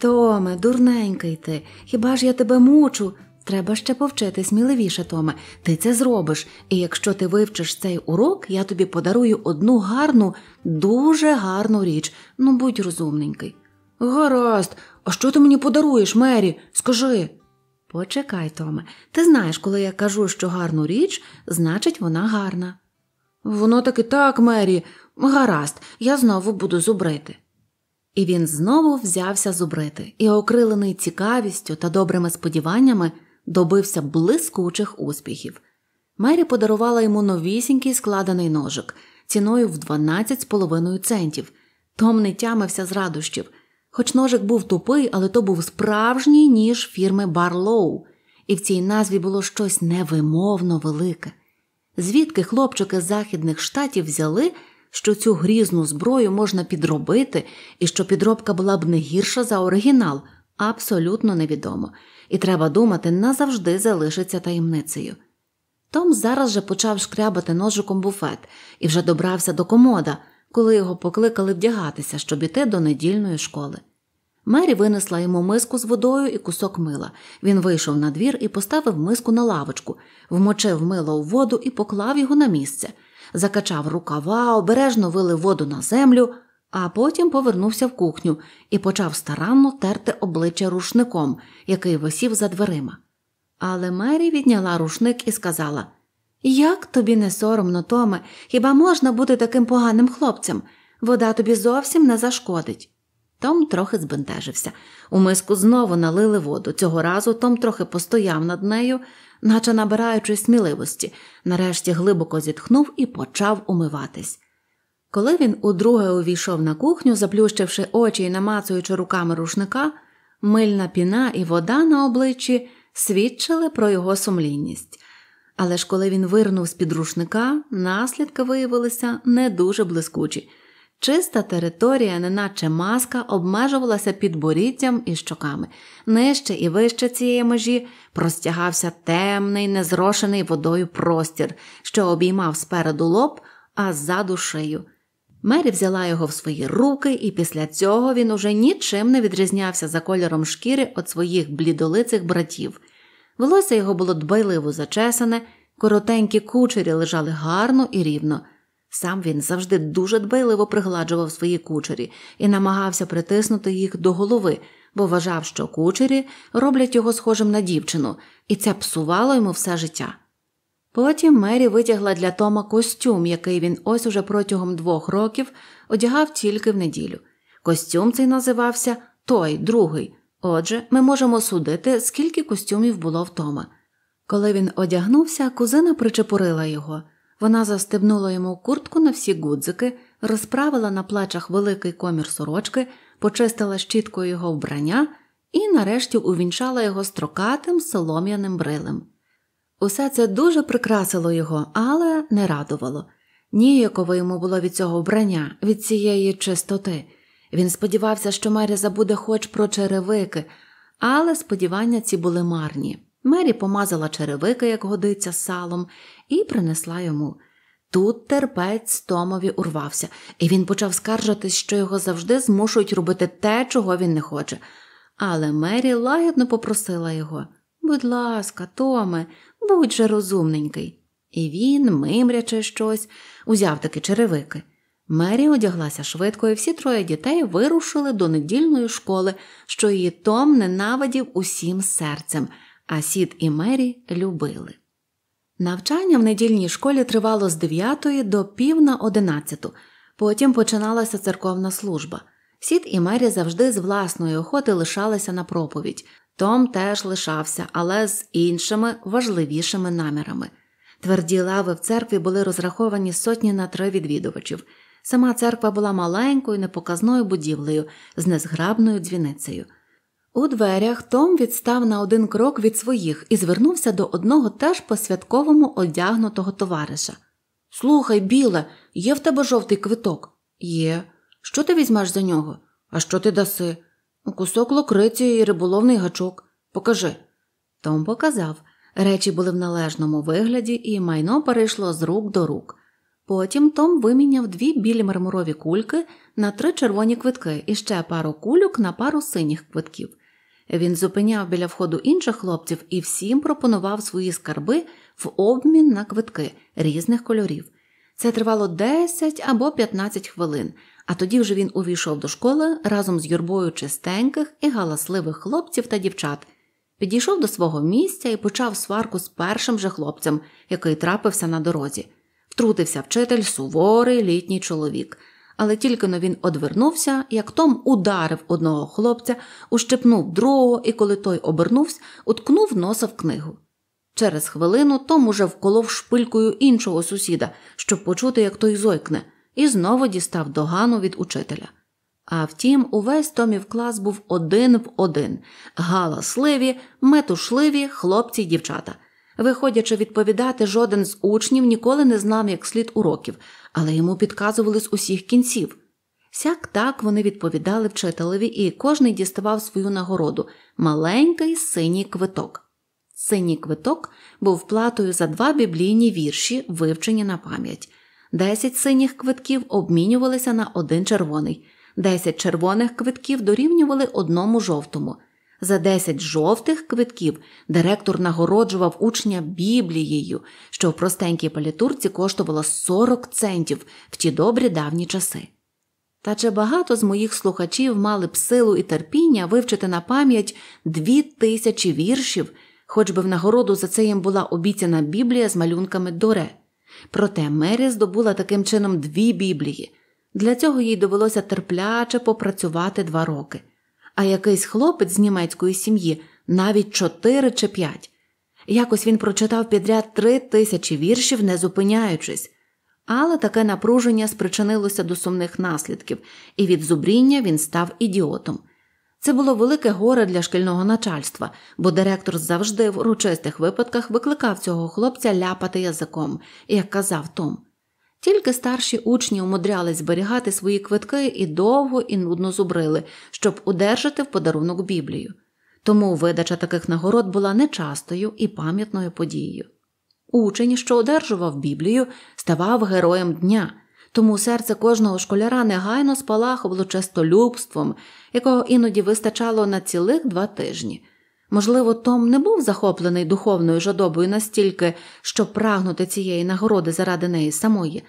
Томе, дурненький ти, хіба ж я тебе мучу? Треба ще повчити сміливіше, Томе. Ти це зробиш. І якщо ти вивчиш цей урок, я тобі подарую одну гарну, дуже гарну річ. Ну будь розумненький. Гаразд, а що ти мені подаруєш, Мері? Скажи. Почекай, Томе, ти знаєш, коли я кажу, що гарну річ, значить, вона гарна. Воно таки так, Мері. Гаразд, я знову буду зубрити. І він знову взявся зубрити, і, окрилений цікавістю та добрими сподіваннями, добився блискучих успіхів. Мері подарувала йому новісінький складений ножик ціною в 12,5 центів. Том не тямився з радощів. Хоч ножик був тупий, але то був справжній ніж фірми Барлоу, і в цій назві було щось невимовно велике. Звідки хлопчики з західних штатів взяли, що цю грізну зброю можна підробити і що підробка була б не гірша за оригінал, абсолютно невідомо і треба думати, назавжди залишиться таємницею. Том зараз же почав шкрябати ножиком буфет і вже добрався до комода, коли його покликали вдягатися, щоб іти до недільної школи. Мері винесла йому миску з водою і кусок мила. Він вийшов на двір і поставив миску на лавочку, вмочив мило у воду і поклав його на місце, закачав рукава, обережно вилив воду на землю а потім повернувся в кухню і почав старанно терти обличчя рушником, який висів за дверима. Але Мері відняла рушник і сказала Як тобі не соромно, Томе, хіба можна бути таким поганим хлопцем? Вода тобі зовсім не зашкодить. Том трохи збентежився. У миску знову налили воду. Цього разу Том трохи постояв над нею, наче набираючи сміливості. Нарешті глибоко зітхнув і почав умиватись. Коли він удруге увійшов на кухню, заплющивши очі і намацуючи руками рушника, мильна піна і вода на обличчі свідчили про його сумлінність. Але ж коли він вирнув з під рушника, наслідки виявилися не дуже блискучі. Чиста територія, неначе маска, обмежувалася під боріттям і щоками. Нижче і вище цієї межі простягався темний, незрошений водою простір, що обіймав спереду лоб, а ззаду шию. Мері взяла його в свої руки, і після цього він уже нічим не відрізнявся за кольором шкіри від своїх блідолицих братів. Волосся його було дбайливо зачесане, коротенькі кучері лежали гарно і рівно. Сам він завжди дуже дбайливо пригладжував свої кучері і намагався притиснути їх до голови, бо вважав, що кучері роблять його схожим на дівчину, і це псувало йому все життя. Потім Мері витягла для Тома костюм, який він ось уже протягом двох років одягав тільки в неділю. Костюм цей називався той, другий. Отже, ми можемо судити, скільки костюмів було в Тома. Коли він одягнувся, кузина причепурила його. Вона застебнула йому куртку на всі гудзики, розправила на плачах великий комір сорочки, почистила щіткою його вбрання і нарешті увінчала його строкатим солом'яним брилем. Усе це дуже прикрасило його, але не радувало. Ніяково йому було від цього вбрання, від цієї чистоти. Він сподівався, що Мері забуде хоч про черевики, але сподівання ці були марні. Мері помазала черевики, як годиться, салом, і принесла йому. Тут терпець Томові урвався, і він почав скаржитись, що його завжди змушують робити те, чого він не хоче. Але Мері лагідно попросила його Будь ласка, Томе, будь же розумненький. І він, мимрячи щось, узяв таки черевики. Мері одяглася швидко, і всі троє дітей вирушили до недільної школи, що її Том ненавидів усім серцем, а Сід і Мері любили. Навчання в недільній школі тривало з 9 до пів на 11, потім починалася церковна служба. Сід і Мері завжди з власної охоти лишалися на проповідь. Том теж лишався, але з іншими важливішими намірами. Тверді лави в церкві були розраховані сотні на три відвідувачів. Сама церква була маленькою, непоказною будівлею з незграбною дзвіницею. У дверях Том відстав на один крок від своїх і звернувся до одного теж по святковому одягнутого товариша. Слухай, біле, є в тебе жовтий квиток? Є. Що ти візьмеш за нього? А що ти даси? Кусок локриці і риболовний гачок. Покажи. Том показав. Речі були в належному вигляді, і майно перейшло з рук до рук. Потім Том виміняв дві білі мармурові кульки на три червоні квитки і ще пару кульок на пару синіх квитків. Він зупиняв біля входу інших хлопців і всім пропонував свої скарби в обмін на квитки різних кольорів. Це тривало 10 або 15 хвилин, а тоді вже він увійшов до школи разом з юрбою чистеньких і галасливих хлопців та дівчат, підійшов до свого місця і почав сварку з першим же хлопцем, який трапився на дорозі. Втрутився вчитель суворий літній чоловік. Але тільки но він одвернувся, як Том ударив одного хлопця, ущипнув другого і, коли той обернувся, уткнув носа в книгу. Через хвилину Том уже вколов шпилькою іншого сусіда, щоб почути, як той зойкне і знову дістав догану від учителя. А втім, увесь Томів клас був один в один галасливі, метушливі хлопці й дівчата. Виходячи відповідати, жоден з учнів ніколи не знав як слід уроків, але йому підказували з усіх кінців. Сяк так вони відповідали вчителеві, і кожний діставав свою нагороду маленький синій квиток. Синій квиток був платою за два біблійні вірші, вивчені на пам'ять. 10 синіх квитків обмінювалися на один червоний, 10 червоних квитків дорівнювали одному жовтому. За 10 жовтих квитків директор нагороджував учня біблією, що в простенькій палітурці коштувало 40 центів в ті добрі давні часи. Та чи багато з моїх слухачів мали б силу і терпіння вивчити на пам'ять дві тисячі віршів, хоч би в нагороду за це їм була обіцяна біблія з малюнками Доре. Проте Мері здобула таким чином дві біблії. Для цього їй довелося терпляче попрацювати два роки, а якийсь хлопець з німецької сім'ї навіть чотири чи п'ять. Якось він прочитав підряд три тисячі віршів, не зупиняючись, але таке напруження спричинилося до сумних наслідків, і від зубріння він став ідіотом. Це було велике горе для шкільного начальства, бо директор завжди в урочистих випадках викликав цього хлопця ляпати язиком, як казав Том. Тільки старші учні умудрялись зберігати свої квитки і довго і нудно зубрили, щоб удержати в подарунок Біблію. Тому видача таких нагород була нечастою і пам'ятною подією. Учень, що одержував Біблію, ставав героєм дня, тому серце кожного школяра негайно спалахувало честолюбством якого іноді вистачало на цілих два тижні. Можливо, Том не був захоплений духовною жадобою настільки, щоб прагнути цієї нагороди заради неї самої,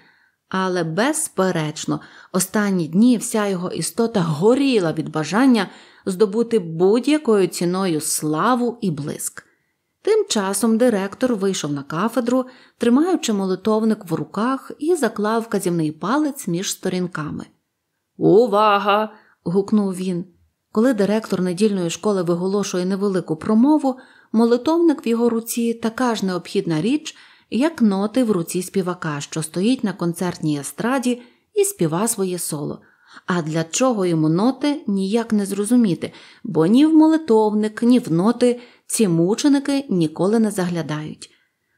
але, безперечно, останні дні вся його істота горіла від бажання здобути будь-якою ціною славу і блиск. Тим часом директор вийшов на кафедру, тримаючи молитовник в руках і заклав казівний палець між сторінками. Увага! гукнув він. Коли директор недільної школи виголошує невелику промову, молитовник в його руці така ж необхідна річ, як ноти в руці співака, що стоїть на концертній естраді і співа своє соло. А для чого йому ноти ніяк не зрозуміти, бо ні в молитовник, ні в ноти ці мученики ніколи не заглядають.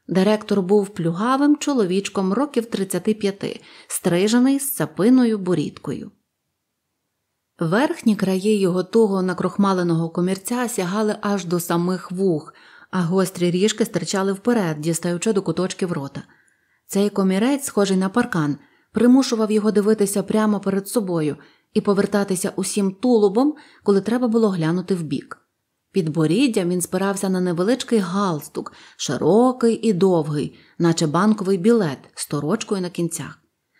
Директор був плюгавим чоловічком років 35, стрижений з сапиною борідкою. Верхні краї його того накрохмаленого комірця сягали аж до самих вух, а гострі ріжки стирчали вперед, дістаючи до куточків рота. Цей комірець, схожий на паркан, примушував його дивитися прямо перед собою і повертатися усім тулубом, коли треба було глянути вбік. Під боріддям він спирався на невеличкий галстук, широкий і довгий, наче банковий білет з торочкою на кінцях.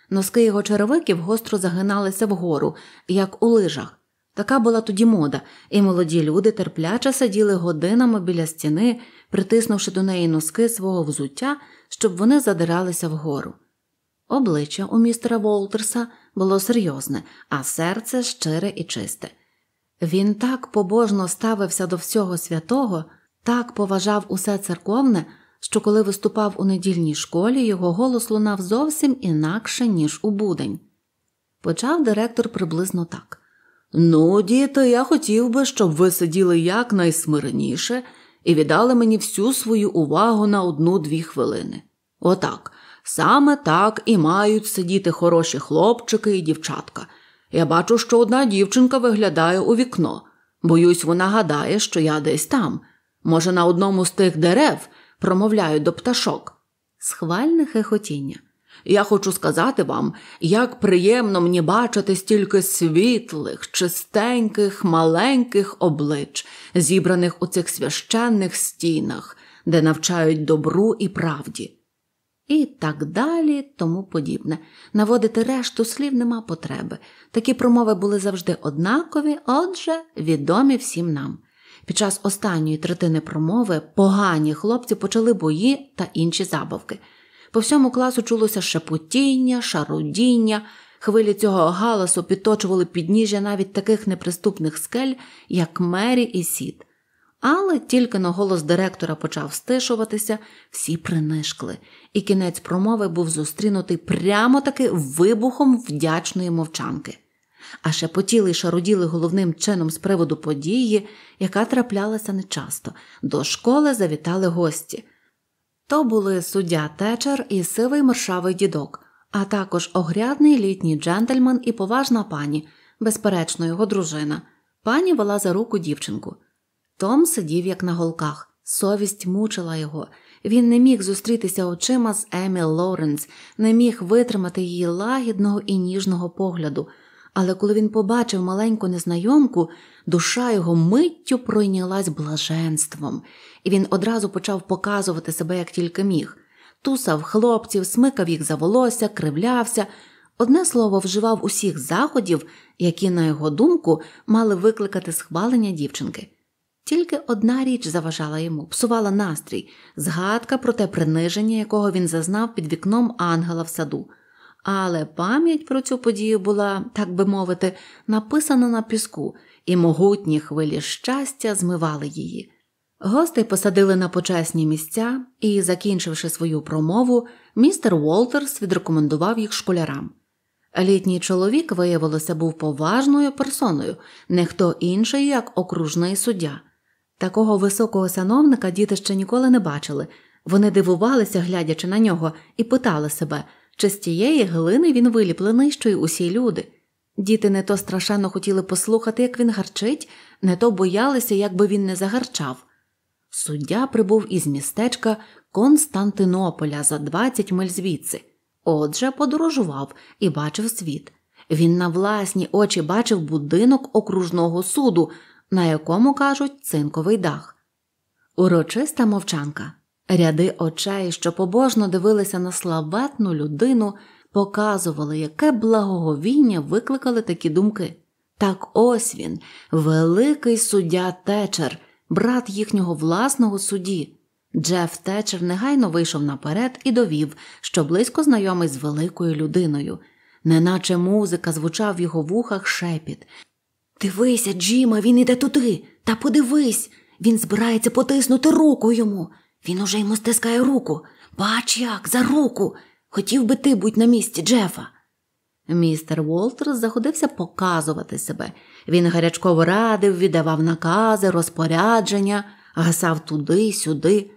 Носки його черевиків гостро загиналися вгору, як у лижах. Така була тоді мода, і молоді люди терпляче сиділи годинами біля стіни, притиснувши до неї носки свого взуття, щоб вони задиралися вгору. Обличчя у містера Волтерса було серйозне, а серце щире і чисте. Він так побожно ставився до всього святого, так поважав усе церковне, що коли виступав у недільній школі, його голос лунав зовсім інакше, ніж у будень. Почав директор приблизно так. Ну, діти, я хотів би, щоб ви сиділи якнайсмирніше і віддали мені всю свою увагу на одну-дві хвилини. Отак, саме так і мають сидіти хороші хлопчики і дівчатка. Я бачу, що одна дівчинка виглядає у вікно. Боюсь, вона гадає, що я десь там. Може, на одному з тих дерев, промовляю до пташок. Схвальне хихотіння. Я хочу сказати вам, як приємно мені бачити стільки світлих, чистеньких, маленьких облич, зібраних у цих священних стінах, де навчають добру і правді. І так далі, тому подібне. Наводити решту слів нема потреби. Такі промови були завжди однакові, отже, відомі всім нам. Під час останньої третини промови погані хлопці почали бої та інші забавки. По всьому класу чулося шепотіння, шарудіння, хвилі цього галасу підточували підніжжя навіть таких неприступних скель, як Мері і Сід. Але тільки на голос директора почав стишуватися, всі принишкли, і кінець промови був зустрінутий прямо таки вибухом вдячної мовчанки а шепотіли й шаруділи головним чином з приводу події, яка траплялася нечасто. До школи завітали гості. То були суддя течер і сивий маршавий дідок, а також огрядний літній джентльмен і поважна пані, безперечно, його дружина. Пані вела за руку дівчинку. Том сидів як на голках, совість мучила його. Він не міг зустрітися очима з Емі Лоренс, не міг витримати її лагідного і ніжного погляду але коли він побачив маленьку незнайомку, душа його миттю пройнялась блаженством, і він одразу почав показувати себе, як тільки міг. Тусав хлопців, смикав їх за волосся, кривлявся. Одне слово, вживав усіх заходів, які, на його думку, мали викликати схвалення дівчинки. Тільки одна річ заважала йому, псувала настрій, згадка про те приниження, якого він зазнав під вікном ангела в саду. Але пам'ять про цю подію була, так би мовити, написана на піску, і могутні хвилі щастя змивали її. Гостей посадили на почесні місця, і, закінчивши свою промову, містер Уолтерс відрекомендував їх школярам. Літній чоловік, виявилося, був поважною персоною, не хто інший, як окружний суддя. Такого високого сановника діти ще ніколи не бачили. Вони дивувалися, глядячи на нього, і питали себе. Чи з тієї глини він виліплений, що й усі люди. Діти не то страшенно хотіли послухати, як він гарчить, не то боялися, як би він не загарчав. Суддя прибув із містечка Константинополя за 20 миль звідси, отже, подорожував і бачив світ. Він на власні очі бачив будинок окружного суду, на якому кажуть цинковий дах. Урочиста мовчанка. Ряди очей, що побожно дивилися на славетну людину, показували, яке благоговіння викликали такі думки. Так ось він, великий суддя течер, брат їхнього власного судді. Джеф Течер негайно вийшов наперед і довів, що близько знайомий з великою людиною, неначе музика звучав в його вухах шепіт. Дивися, Джима, він іде туди, та подивись, він збирається потиснути руку йому. Він уже йому стискає руку. Бач як, за руку. Хотів би ти бути на місці Джефа. Містер Волтерс заходився показувати себе. Він гарячково радив, віддавав накази, розпорядження, гасав туди, сюди.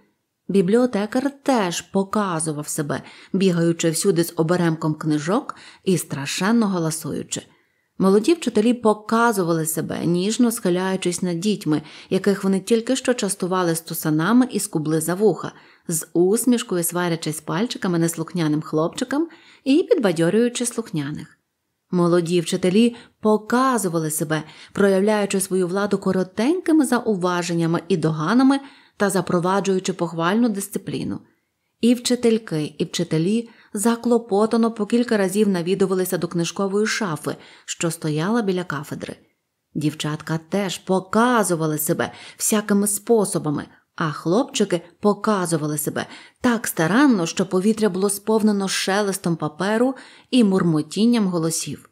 Бібліотекар теж показував себе, бігаючи всюди з оберемком книжок і страшенно галасуючи. Молоді вчителі показували себе, ніжно схиляючись над дітьми, яких вони тільки що частували стусанами і скубли за вуха, з усмішкою сварячись пальчиками неслухняним хлопчикам і підбадьорюючи слухняних. Молоді вчителі показували себе, проявляючи свою владу коротенькими зауваженнями і доганами та запроваджуючи похвальну дисципліну. І вчительки, і вчителі заклопотано по кілька разів навідувалися до книжкової шафи, що стояла біля кафедри. Дівчатка теж показували себе всякими способами, а хлопчики показували себе так старанно, що повітря було сповнено шелестом паперу і мурмотінням голосів.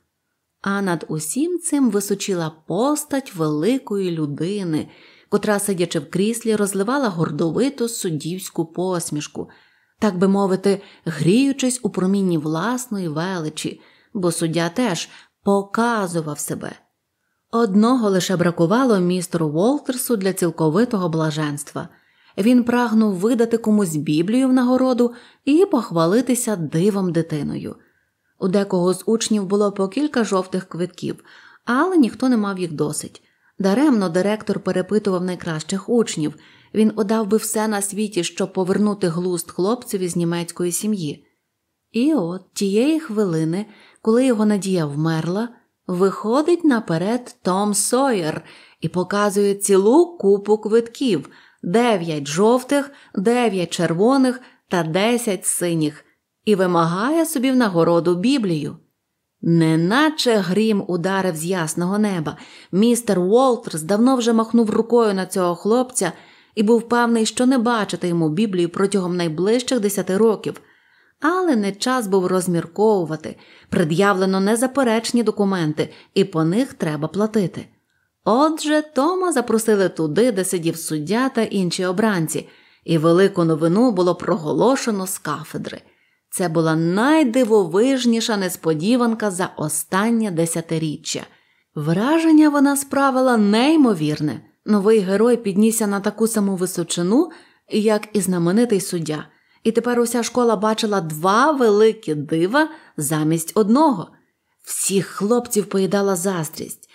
А над усім цим височила постать великої людини, котра, сидячи в кріслі, розливала гордовиту суддівську посмішку так би мовити, гріючись у промінні власної величі, бо суддя теж показував себе. Одного лише бракувало містеру Волтерсу для цілковитого блаженства. Він прагнув видати комусь біблію в нагороду і похвалитися дивом дитиною. У декого з учнів було по кілька жовтих квитків, але ніхто не мав їх досить. Даремно директор перепитував найкращих учнів, він удав би все на світі, щоб повернути глуст хлопцеві з німецької сім'ї. І от тієї хвилини, коли його надія вмерла, виходить наперед Том Сойер і показує цілу купу квитків: дев'ять жовтих, дев'ять червоних та десять синіх, і вимагає собі в нагороду Біблію. Неначе грім ударив з ясного неба. Містер Уолтерс давно вже махнув рукою на цього хлопця і був певний, що не бачити йому Біблії протягом найближчих десяти років, але не час був розмірковувати, пред'явлено незаперечні документи, і по них треба платити. Отже, Тома запросили туди, де сидів суддя та інші обранці, і велику новину було проголошено з кафедри. Це була найдивовижніша несподіванка за останнє десятиріччя. Враження вона справила неймовірне. Новий герой піднісся на таку саму височину, як і знаменитий суддя, і тепер уся школа бачила два великі дива замість одного. Всіх хлопців поїдала заздрість,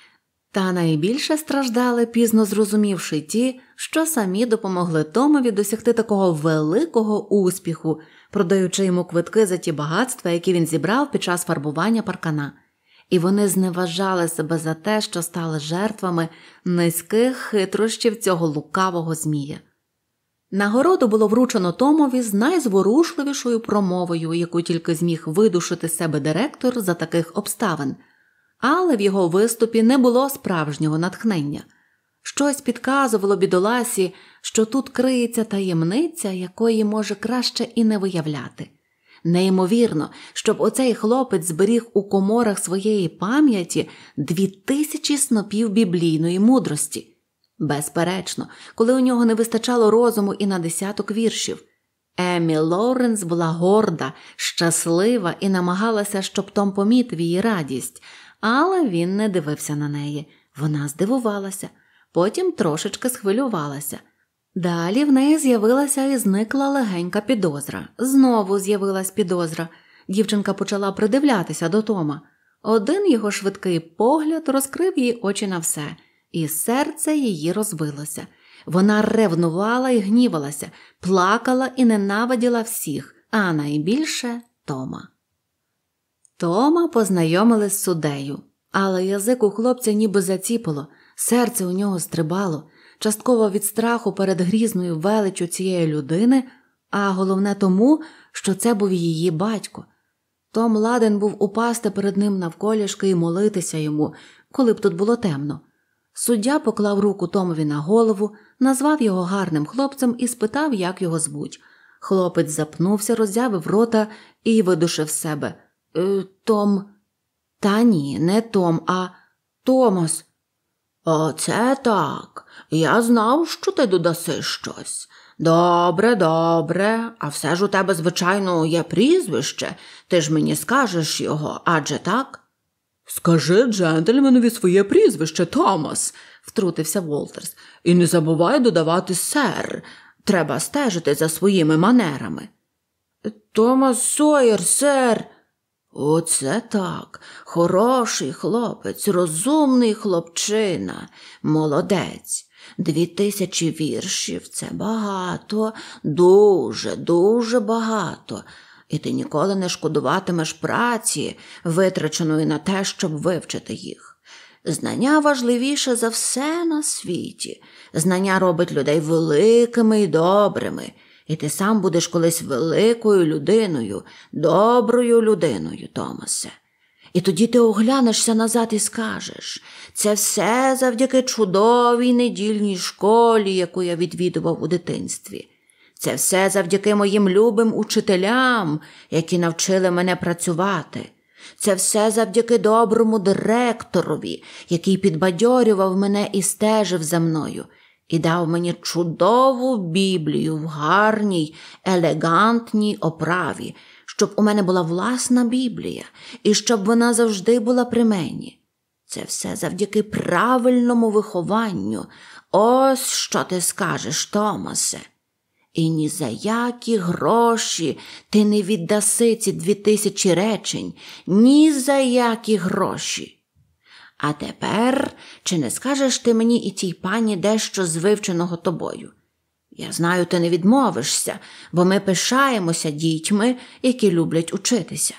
та найбільше страждали, пізно зрозумівши ті, що самі допомогли Томові досягти такого великого успіху, продаючи йому квитки за ті багатства, які він зібрав під час фарбування паркана і вони зневажали себе за те, що стали жертвами низьких хитрощів цього лукавого Змія. Нагороду було вручено Томові з найзворушливішою промовою, яку тільки зміг видушити себе директор за таких обставин, але в його виступі не було справжнього натхнення. Щось підказувало бідоласі, що тут криється таємниця, якої може краще і не виявляти. Неймовірно, щоб оцей хлопець зберіг у коморах своєї пам'яті дві тисячі снопів біблійної мудрості. Безперечно, коли у нього не вистачало розуму і на десяток віршів. Емі Лоуренс була горда, щаслива і намагалася, щоб Том помітив її радість, але він не дивився на неї. Вона здивувалася, потім трошечки схвилювалася. Далі в неї з'явилася і зникла легенька підозра. Знову з'явилась підозра. Дівчинка почала придивлятися до Тома. Один його швидкий погляд розкрив їй очі на все, і серце її розбилося. Вона ревнувала і гнівалася, плакала і ненавиділа всіх, а найбільше Тома. Тома познайомили з судею, але язик у хлопця ніби заціпало, серце у нього стрибало частково від страху перед грізною величю цієї людини, а головне тому, що це був її батько. Том ладен був упасти перед ним навколішки і молитися йому, коли б тут було темно. Суддя поклав руку Томові на голову, назвав його гарним хлопцем і спитав, як його звуть. Хлопець запнувся, роззявив рота і видушив себе. Е, Том. Та ні, не Том, а Томас. Оце так. Я знав, що ти додаси щось. Добре, добре, а все ж у тебе, звичайно, є прізвище, ти ж мені скажеш його, адже так? Скажи джентльменові своє прізвище, Томас, втрутився Волтерс, і не забувай додавати сер. Треба стежити за своїми манерами. Томас Сойер, сер. Оце так, хороший хлопець, розумний хлопчина, молодець. Дві тисячі віршів це багато, дуже, дуже багато. І ти ніколи не шкодуватимеш праці, витраченої на те, щоб вивчити їх. Знання важливіше за все на світі. Знання робить людей великими і добрими. І ти сам будеш колись великою людиною, доброю людиною, Томасе. І тоді ти оглянешся назад і скажеш це все завдяки чудовій недільній школі, яку я відвідував у дитинстві. Це все завдяки моїм любим учителям, які навчили мене працювати. Це все завдяки доброму директорові, який підбадьорював мене і стежив за мною, і дав мені чудову біблію в гарній, елегантній оправі, щоб у мене була власна біблія і щоб вона завжди була при мені. Це все завдяки правильному вихованню. Ось що ти скажеш, Томасе. І ні за які гроші ти не віддаси ці дві тисячі речень, ні за які гроші. А тепер чи не скажеш ти мені і тій пані дещо з вивченого тобою? Я знаю, ти не відмовишся, бо ми пишаємося дітьми, які люблять учитися.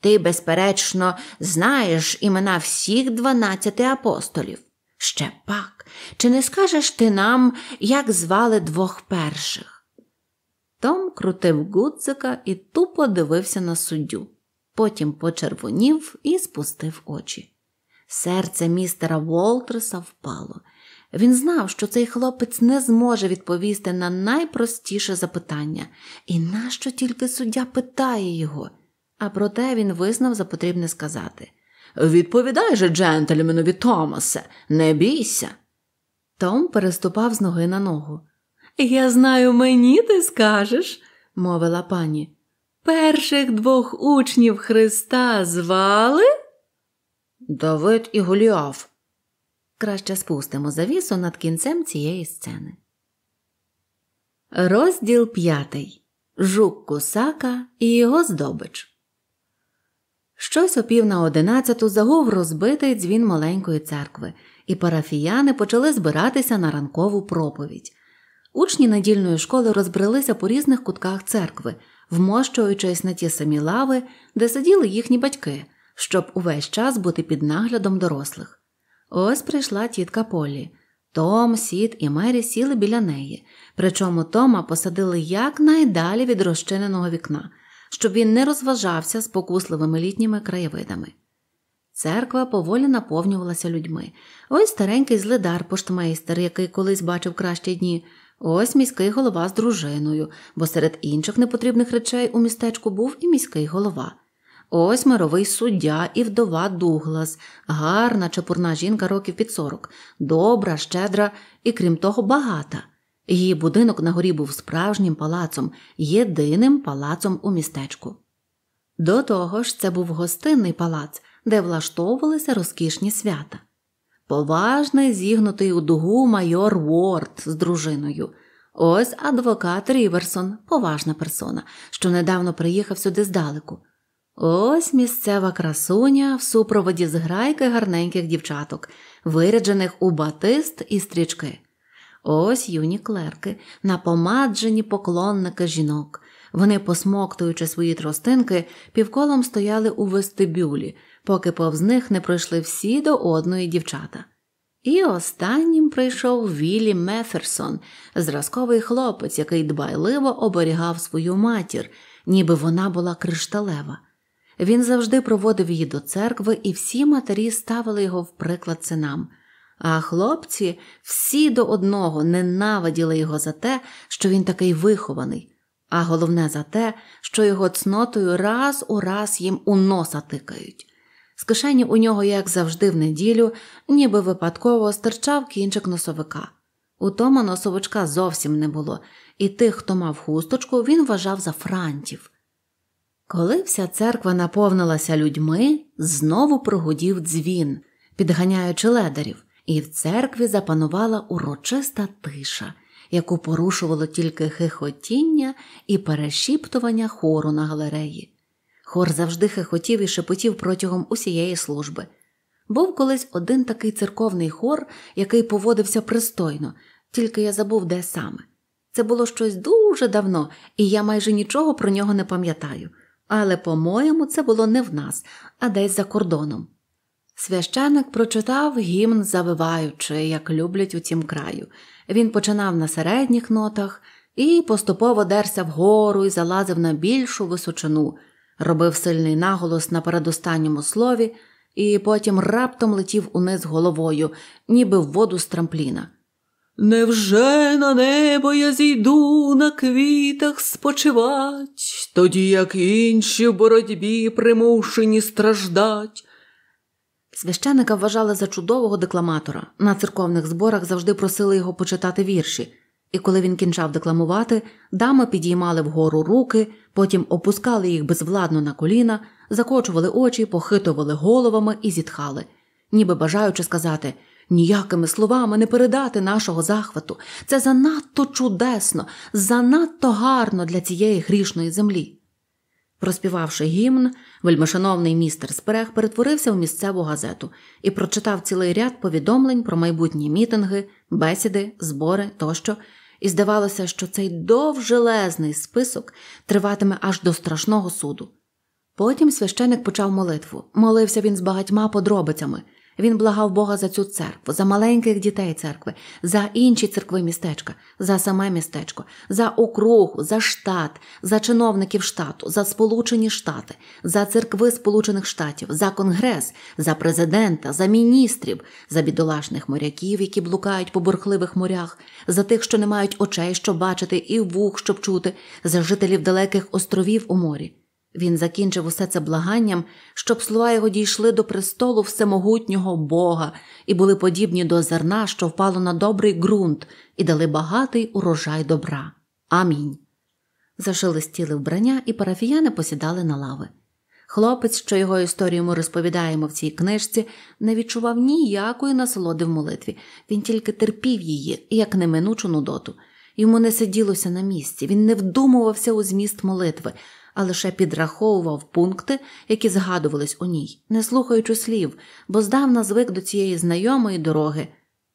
Ти, безперечно, знаєш імена всіх дванадцяти апостолів. Ще пак, чи не скажеш ти нам, як звали двох перших? Том крутив гудзика і тупо дивився на суддю. Потім почервонів і спустив очі. Серце містера Волтерса впало. Він знав, що цей хлопець не зможе відповісти на найпростіше запитання, і нащо тільки суддя питає його. А проте він визнав за потрібне сказати Відповідай же, джентльменові Томасе, не бійся. Том переступав з ноги на ногу. Я знаю, мені ти скажеш, мовила пані. Перших двох учнів Христа звали. Давид і Голіаф. Краще спустимо завісу над кінцем цієї сцени. Розділ п'ятий. Жук Кусака і його здобич. Щось о пів на одинадцяту загув розбитий дзвін маленької церкви, і парафіяни почали збиратися на ранкову проповідь. Учні недільної школи розбрелися по різних кутках церкви, вмощуючись на ті самі лави, де сиділи їхні батьки щоб увесь час бути під наглядом дорослих. Ось прийшла тітка Полі. Том, Сід і Мері сіли біля неї, причому Тома посадили якнайдалі від розчиненого вікна, щоб він не розважався з покусливими літніми краєвидами. Церква поволі наповнювалася людьми. Ось старенький зледар поштмейстер, який колись бачив кращі дні, ось міський голова з дружиною, бо серед інших непотрібних речей у містечку був і міський голова. Ось мировий суддя і вдова Дуглас, гарна чепурна жінка років під сорок, добра, щедра і, крім того, багата. Її будинок на горі був справжнім палацом, єдиним палацом у містечку. До того ж, це був гостинний палац, де влаштовувалися розкішні свята. Поважний зігнутий у дугу майор Уорд з дружиною. Ось адвокат Ріверсон, поважна персона, що недавно приїхав сюди здалеку. Ось місцева красуня в супроводі зграйки гарненьких дівчаток, виряджених у батист і стрічки. Ось юні клерки, напомаджені поклонники жінок. Вони, посмоктуючи свої тростинки, півколом стояли у вестибюлі, поки повз них не пройшли всі до одної дівчата. І останнім прийшов Віллі Меферсон, зразковий хлопець, який дбайливо оберігав свою матір, ніби вона була кришталева. Він завжди проводив її до церкви, і всі матері ставили його в приклад синам. А хлопці всі до одного ненавиділи його за те, що він такий вихований, а головне за те, що його цнотою раз у раз їм у носа тикають. З кишені у нього, як завжди, в неділю, ніби випадково стирчав кінчик носовика. У Тома носовичка зовсім не було, і тих, хто мав хусточку, він вважав за франтів. Коли вся церква наповнилася людьми, знову прогудів дзвін, підганяючи ледарів, і в церкві запанувала урочиста тиша, яку порушувало тільки хихотіння і перешіптування хору на галереї. Хор завжди хихотів і шепотів протягом усієї служби. Був колись один такий церковний хор, який поводився пристойно, тільки я забув, де саме. Це було щось дуже давно, і я майже нічого про нього не пам'ятаю. Але, по-моєму, це було не в нас, а десь за кордоном. Священик прочитав гімн, завиваючи, як люблять у цім краю. Він починав на середніх нотах і поступово дерся вгору і залазив на більшу височину, робив сильний наголос на передостанньому слові, і потім раптом летів униз головою, ніби в воду з трампліна. Невже на небо я зійду на квітах спочивать, тоді як інші в боротьбі примушені страждать? Священика вважали за чудового декламатора. На церковних зборах завжди просили його почитати вірші, і коли він кінчав декламувати, дами підіймали вгору руки, потім опускали їх безвладно на коліна, закочували очі, похитували головами і зітхали, ніби бажаючи сказати Ніякими словами не передати нашого захвату. Це занадто чудесно, занадто гарно для цієї грішної землі. Проспівавши гімн, вельмишановний містер Спрех перетворився в місцеву газету і прочитав цілий ряд повідомлень про майбутні мітинги, бесіди, збори тощо. І здавалося, що цей довжелезний список триватиме аж до страшного суду. Потім священик почав молитву. Молився він з багатьма подробицями. Він благав Бога за цю церкву, за маленьких дітей церкви, за інші церкви містечка, за саме містечко, за округу, за штат, за чиновників штату, за Сполучені Штати, за церкви Сполучених Штатів, за Конгрес, за президента, за міністрів, за бідолашних моряків, які блукають по бурхливих морях, за тих, що не мають очей, щоб бачити, і вух, щоб чути, за жителів далеких островів у морі. Він закінчив усе це благанням, щоб слова його дійшли до престолу всемогутнього Бога і були подібні до зерна, що впало на добрий ґрунт, і дали багатий урожай добра. Амінь. Зашелестіли вбрання, і парафіяни посідали на лави. Хлопець, що його історію ми розповідаємо в цій книжці, не відчував ніякої насолоди в молитві, він тільки терпів її, як неминучу нудоту. Йому не сиділося на місці, він не вдумувався у зміст молитви, а лише підраховував пункти, які згадувались у ній, не слухаючи слів, бо здавна звик до цієї знайомої дороги.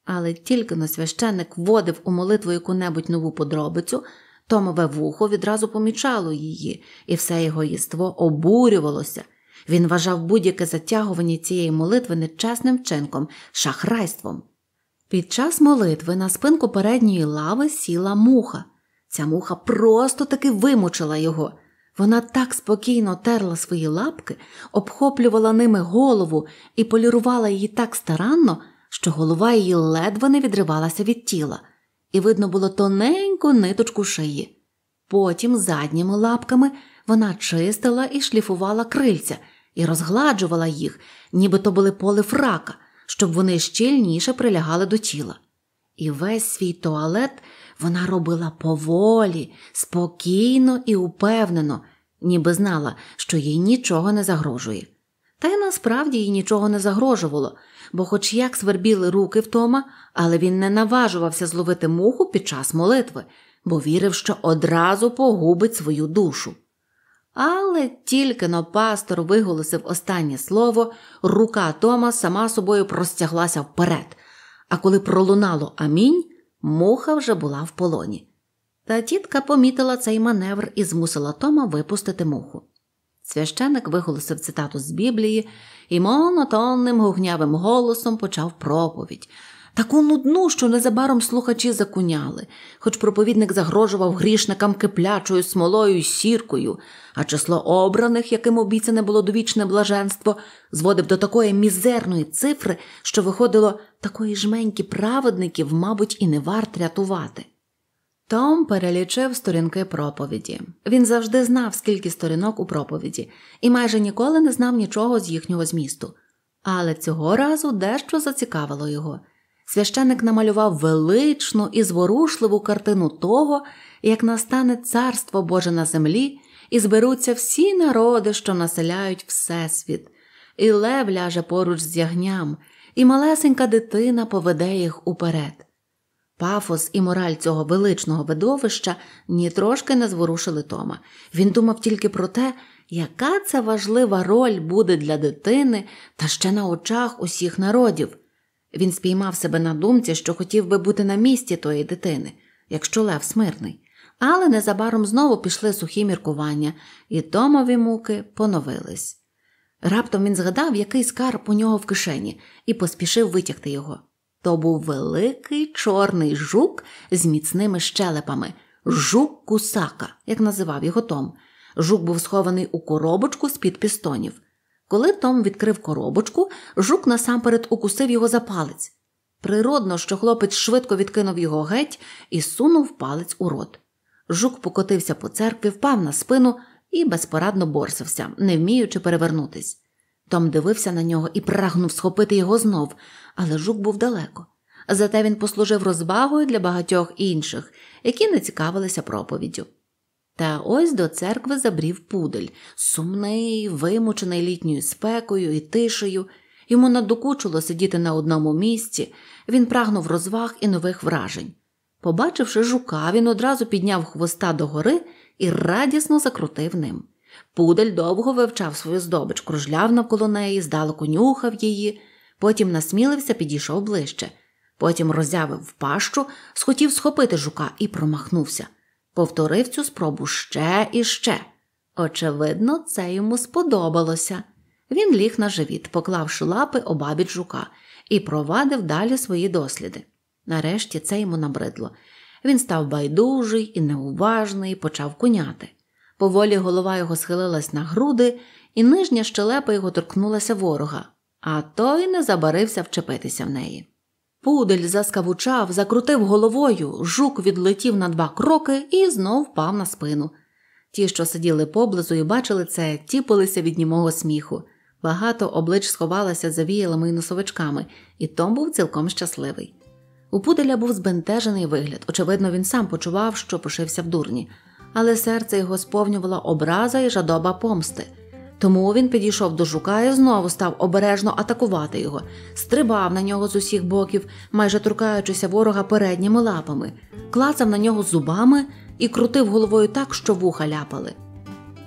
Але тільки но священник вводив у молитву яку-небудь нову подробицю, Томове вухо відразу помічало її, і все його єство обурювалося. Він вважав будь-яке затягування цієї молитви нечесним вчинком, шахрайством. Під час молитви на спинку передньої лави сіла муха. Ця муха просто таки вимучила його. Вона так спокійно терла свої лапки, обхоплювала ними голову і полірувала її так старанно, що голова її ледве не відривалася від тіла, і видно було тоненьку ниточку шиї. Потім задніми лапками вона чистила і шліфувала крильця і розгладжувала їх, ніби то були поле фрака, щоб вони щільніше прилягали до тіла. І весь свій туалет вона робила поволі, спокійно і упевнено, ніби знала, що їй нічого не загрожує. Та й насправді їй нічого не загрожувало, бо, хоч як свербіли руки втома, але він не наважувався зловити муху під час молитви, бо вірив, що одразу погубить свою душу. Але тільки но пастор виголосив останнє слово, рука Тома сама собою простяглася вперед. А коли пролунало амінь, Муха вже була в полоні. Та тітка помітила цей маневр і змусила Тома випустити муху. Священик виголосив цитату з Біблії і монотонним гугнявим голосом почав проповідь, таку нудну, що незабаром слухачі закуняли, хоч проповідник загрожував грішникам киплячою смолою й сіркою, а число обраних, яким обіцяне було довічне блаженство, зводив до такої мізерної цифри, що виходило такої жменьки праведників, мабуть, і не варт рятувати. Том перелічив сторінки проповіді. Він завжди знав, скільки сторінок у проповіді, і майже ніколи не знав нічого з їхнього змісту. Але цього разу дещо зацікавило його. Священик намалював величну і зворушливу картину того, як настане Царство Боже на землі, і зберуться всі народи, що населяють Всесвіт, і лев ляже поруч з ягням, і малесенька дитина поведе їх уперед. Пафос і мораль цього величного видовища нітрошки не зворушили Тома. Він думав тільки про те, яка це важлива роль буде для дитини та ще на очах усіх народів. Він спіймав себе на думці, що хотів би бути на місці тої дитини, якщо лев смирний. Але незабаром знову пішли сухі міркування, і Томові муки поновились. Раптом він згадав, який скарб у нього в кишені, і поспішив витягти його. То був великий чорний жук з міцними щелепами, жук кусака, як називав його Том. Жук був схований у коробочку з-під пістонів. Коли Том відкрив коробочку, жук насамперед укусив його за палець. Природно, що хлопець швидко відкинув його геть і сунув палець у рот. Жук покотився по церкві, впав на спину і безпорадно борсався, не вміючи перевернутись. Том дивився на нього і прагнув схопити його знов, але жук був далеко. Зате він послужив розбагою для багатьох інших, які не цікавилися проповіддю. Та ось до церкви забрів пудель, сумний, вимучений літньою спекою і тишею. Йому надокучило сидіти на одному місці, він прагнув розваг і нових вражень. Побачивши жука, він одразу підняв хвоста догори і радісно закрутив ним. Пудель довго вивчав свою здобич, кружляв навколо неї, здалеку нюхав її, потім насмілився, підійшов ближче. Потім роззявив пащу, схотів схопити жука і промахнувся повторив цю спробу ще і ще. Очевидно, це йому сподобалося. Він ліг на живіт, поклавши лапи обабіч жука, і провадив далі свої досліди. Нарешті це йому набридло. Він став байдужий і неуважний, почав куняти. Поволі голова його схилилась на груди, і нижня щелепа його торкнулася ворога, а той не забарився вчепитися в неї. Пудель заскавучав, закрутив головою, жук відлетів на два кроки і знов впав на спину. Ті, що сиділи поблизу і бачили це, тіпилися від німого сміху. Багато облич сховалося за віялами і носовичками, і Том був цілком щасливий. У пуделя був збентежений вигляд. Очевидно, він сам почував, що пошився в дурні, але серце його сповнювало образа і жадоба помсти. Тому він підійшов до жука і знову став обережно атакувати його, стрибав на нього з усіх боків, майже торкаючися ворога передніми лапами, клацав на нього зубами і крутив головою так, що вуха ляпали.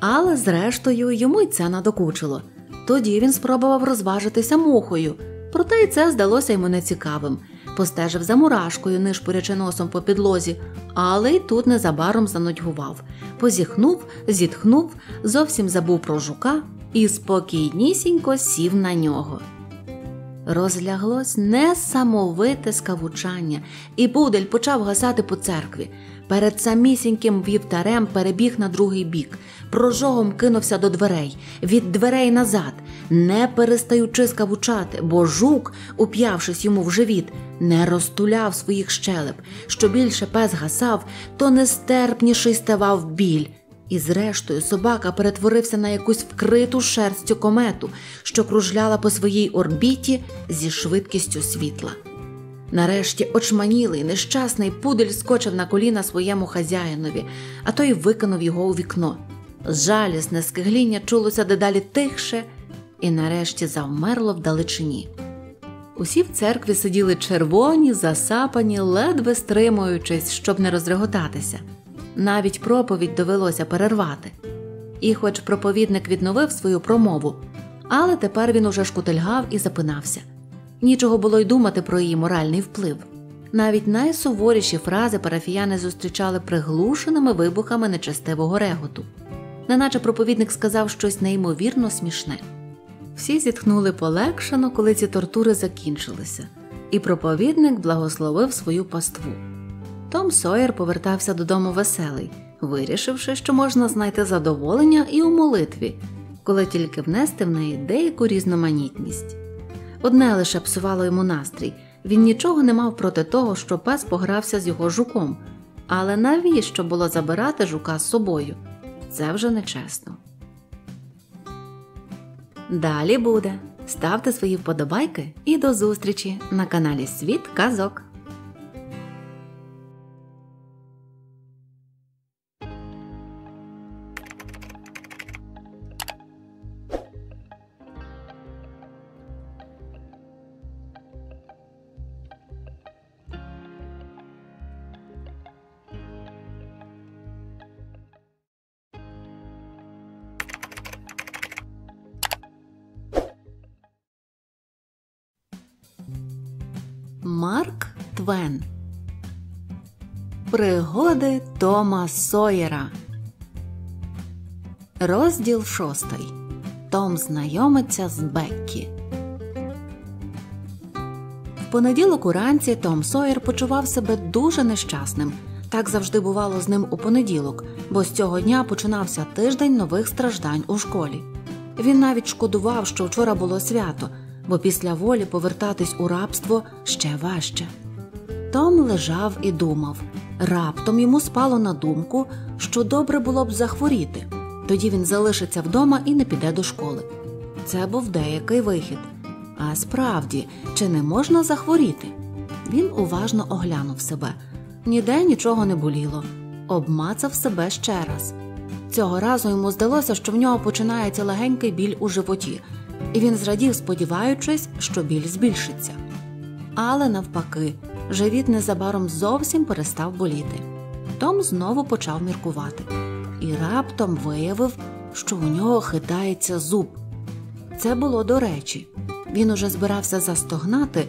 Але, зрештою, йому й це надокучило. Тоді він спробував розважитися мухою, проте й це здалося йому нецікавим. Постежив за мурашкою, нишпурячи носом по підлозі, але й тут незабаром занудьгував. Позіхнув, зітхнув, зовсім забув про жука і спокійнісінько сів на нього. Розляглось несамовите скавучання, і Будель почав гасати по церкві. Перед самісіньким вівтарем перебіг на другий бік прожогом кинувся до дверей, від дверей назад, не перестаючи скавучати, бо жук, уп'явшись йому в живіт, не розтуляв своїх щелеп. Що більше пес гасав, то нестерпніший ставав біль. І, зрештою, собака перетворився на якусь вкриту шерстю комету, що кружляла по своїй орбіті зі швидкістю світла. Нарешті очманілий, нещасний пудель скочив на коліна своєму хазяїнові, а той викинув його у вікно жалісне скигління чулося дедалі тихше і нарешті завмерло в далечині. Усі в церкві сиділи червоні, засапані, ледве стримуючись, щоб не розреготатися. Навіть проповідь довелося перервати. І, хоч проповідник відновив свою промову, але тепер він уже шкутильгав і запинався. Нічого було й думати про її моральний вплив. Навіть найсуворіші фрази парафіяни зустрічали приглушеними вибухами нечестивого реготу неначе проповідник сказав щось неймовірно смішне. Всі зітхнули полегшено, коли ці тортури закінчилися, і проповідник благословив свою паству. Том Сойер повертався додому веселий, вирішивши, що можна знайти задоволення і у молитві, коли тільки внести в неї деяку різноманітність. Одне лише псувало йому настрій він нічого не мав проти того, що пес погрався з його жуком, але навіщо було забирати жука з собою? Це вже нечесно. Далі буде. Ставте свої вподобайки і до зустрічі на каналі Світ Казок. Свен. Пригоди Тома Сойера. Розділ шостий. Том знайомиться з Беккі. В понеділок уранці Том Сойер почував себе дуже нещасним. Так завжди бувало з ним у понеділок, бо з цього дня починався тиждень нових страждань у школі. Він навіть шкодував, що вчора було свято, бо після волі повертатись у рабство ще важче. Том лежав і думав. Раптом йому спало на думку, що добре було б захворіти, тоді він залишиться вдома і не піде до школи. Це був деякий вихід. А справді, чи не можна захворіти? Він уважно оглянув себе. Ніде нічого не боліло, обмацав себе ще раз. Цього разу йому здалося, що в нього починається легенький біль у животі, і він зрадів, сподіваючись, що біль збільшиться. Але навпаки, живіт незабаром зовсім перестав боліти. Том знову почав міркувати і раптом виявив, що у нього хитається зуб. Це було до речі. Він уже збирався застогнати,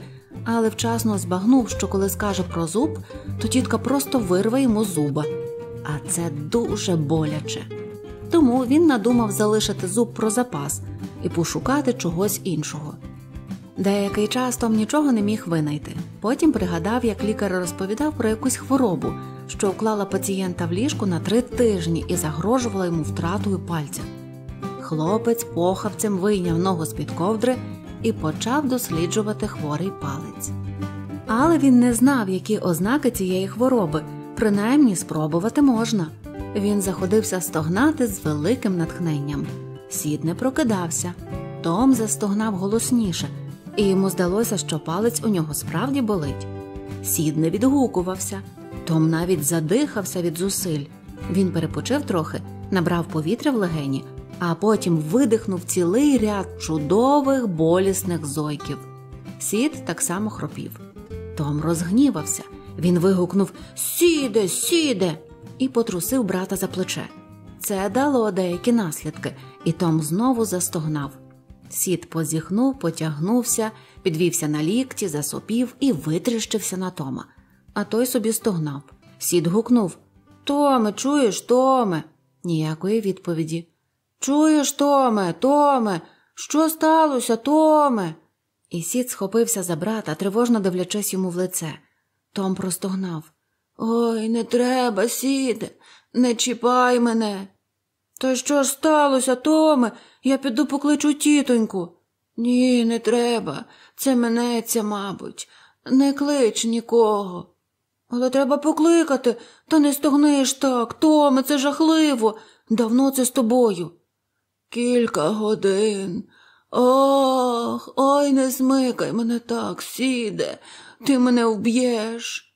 але вчасно збагнув, що коли скаже про зуб, то тітка просто вирве йому зуба. А це дуже боляче. Тому він надумав залишити зуб про запас і пошукати чогось іншого. Деякий час Том нічого не міг винайти. Потім пригадав, як лікар розповідав про якусь хворобу, що уклала пацієнта в ліжку на три тижні і загрожувала йому втратою пальця. Хлопець похавцем вийняв ногу з під ковдри і почав досліджувати хворий палець. Але він не знав, які ознаки цієї хвороби, принаймні спробувати можна. Він заходився стогнати з великим натхненням. Сід не прокидався. Том застогнав голосніше і йому здалося, що палець у нього справді болить. Сід не відгукувався, Том навіть задихався від зусиль. Він перепочив трохи, набрав повітря в легені, а потім видихнув цілий ряд чудових болісних зойків. Сід так само хропів. Том розгнівався. Він вигукнув Сіде, сіде! і потрусив брата за плече. Це дало деякі наслідки, і Том знову застогнав. Сід позіхнув, потягнувся, підвівся на лікті, засопів і витріщився на Тома. А той собі стогнав. Сід гукнув Томе, чуєш, Томе? Ніякої відповіді. Чуєш, Томе, Томе, що сталося, Томе? І сід схопився за брата, тривожно дивлячись йому в лице. Том простогнав. Ой, не треба, сіде, не чіпай мене. Та що ж сталося, Томе? Я піду покличу тітоньку. Ні, не треба. Це минеться, мабуть. Не клич нікого. Але треба покликати, та не стогниш так. Томе, це жахливо. Давно це з тобою. Кілька годин. Ох, ой, не змикай мене так, сіде, ти мене вб'єш.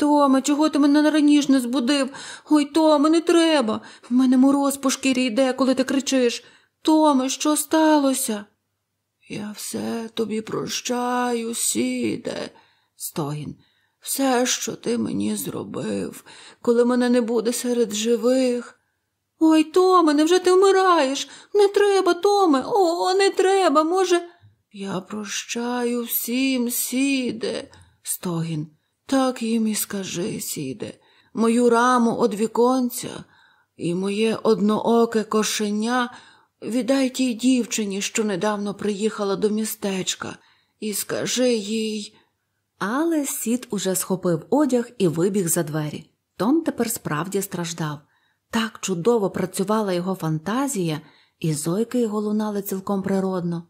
Томе, чого ти мене раніше не збудив? Ой, Томе, не треба. В мене мороз по шкірі йде, коли ти кричиш. Томе, що сталося? Я все тобі прощаю, сіде, стогін. Все, що ти мені зробив, коли мене не буде серед живих. Ой, Томе, невже ти вмираєш? Не треба, Томе, о, не треба, може. Я прощаю всім, сіде, стогін. Так їм і скажи, сіде, мою раму од віконця і моє однооке кошеня віддай тій дівчині, що недавно приїхала до містечка, і скажи їй. Але сід уже схопив одяг і вибіг за двері. Том тепер справді страждав. Так чудово працювала його фантазія, і зойки його лунали цілком природно.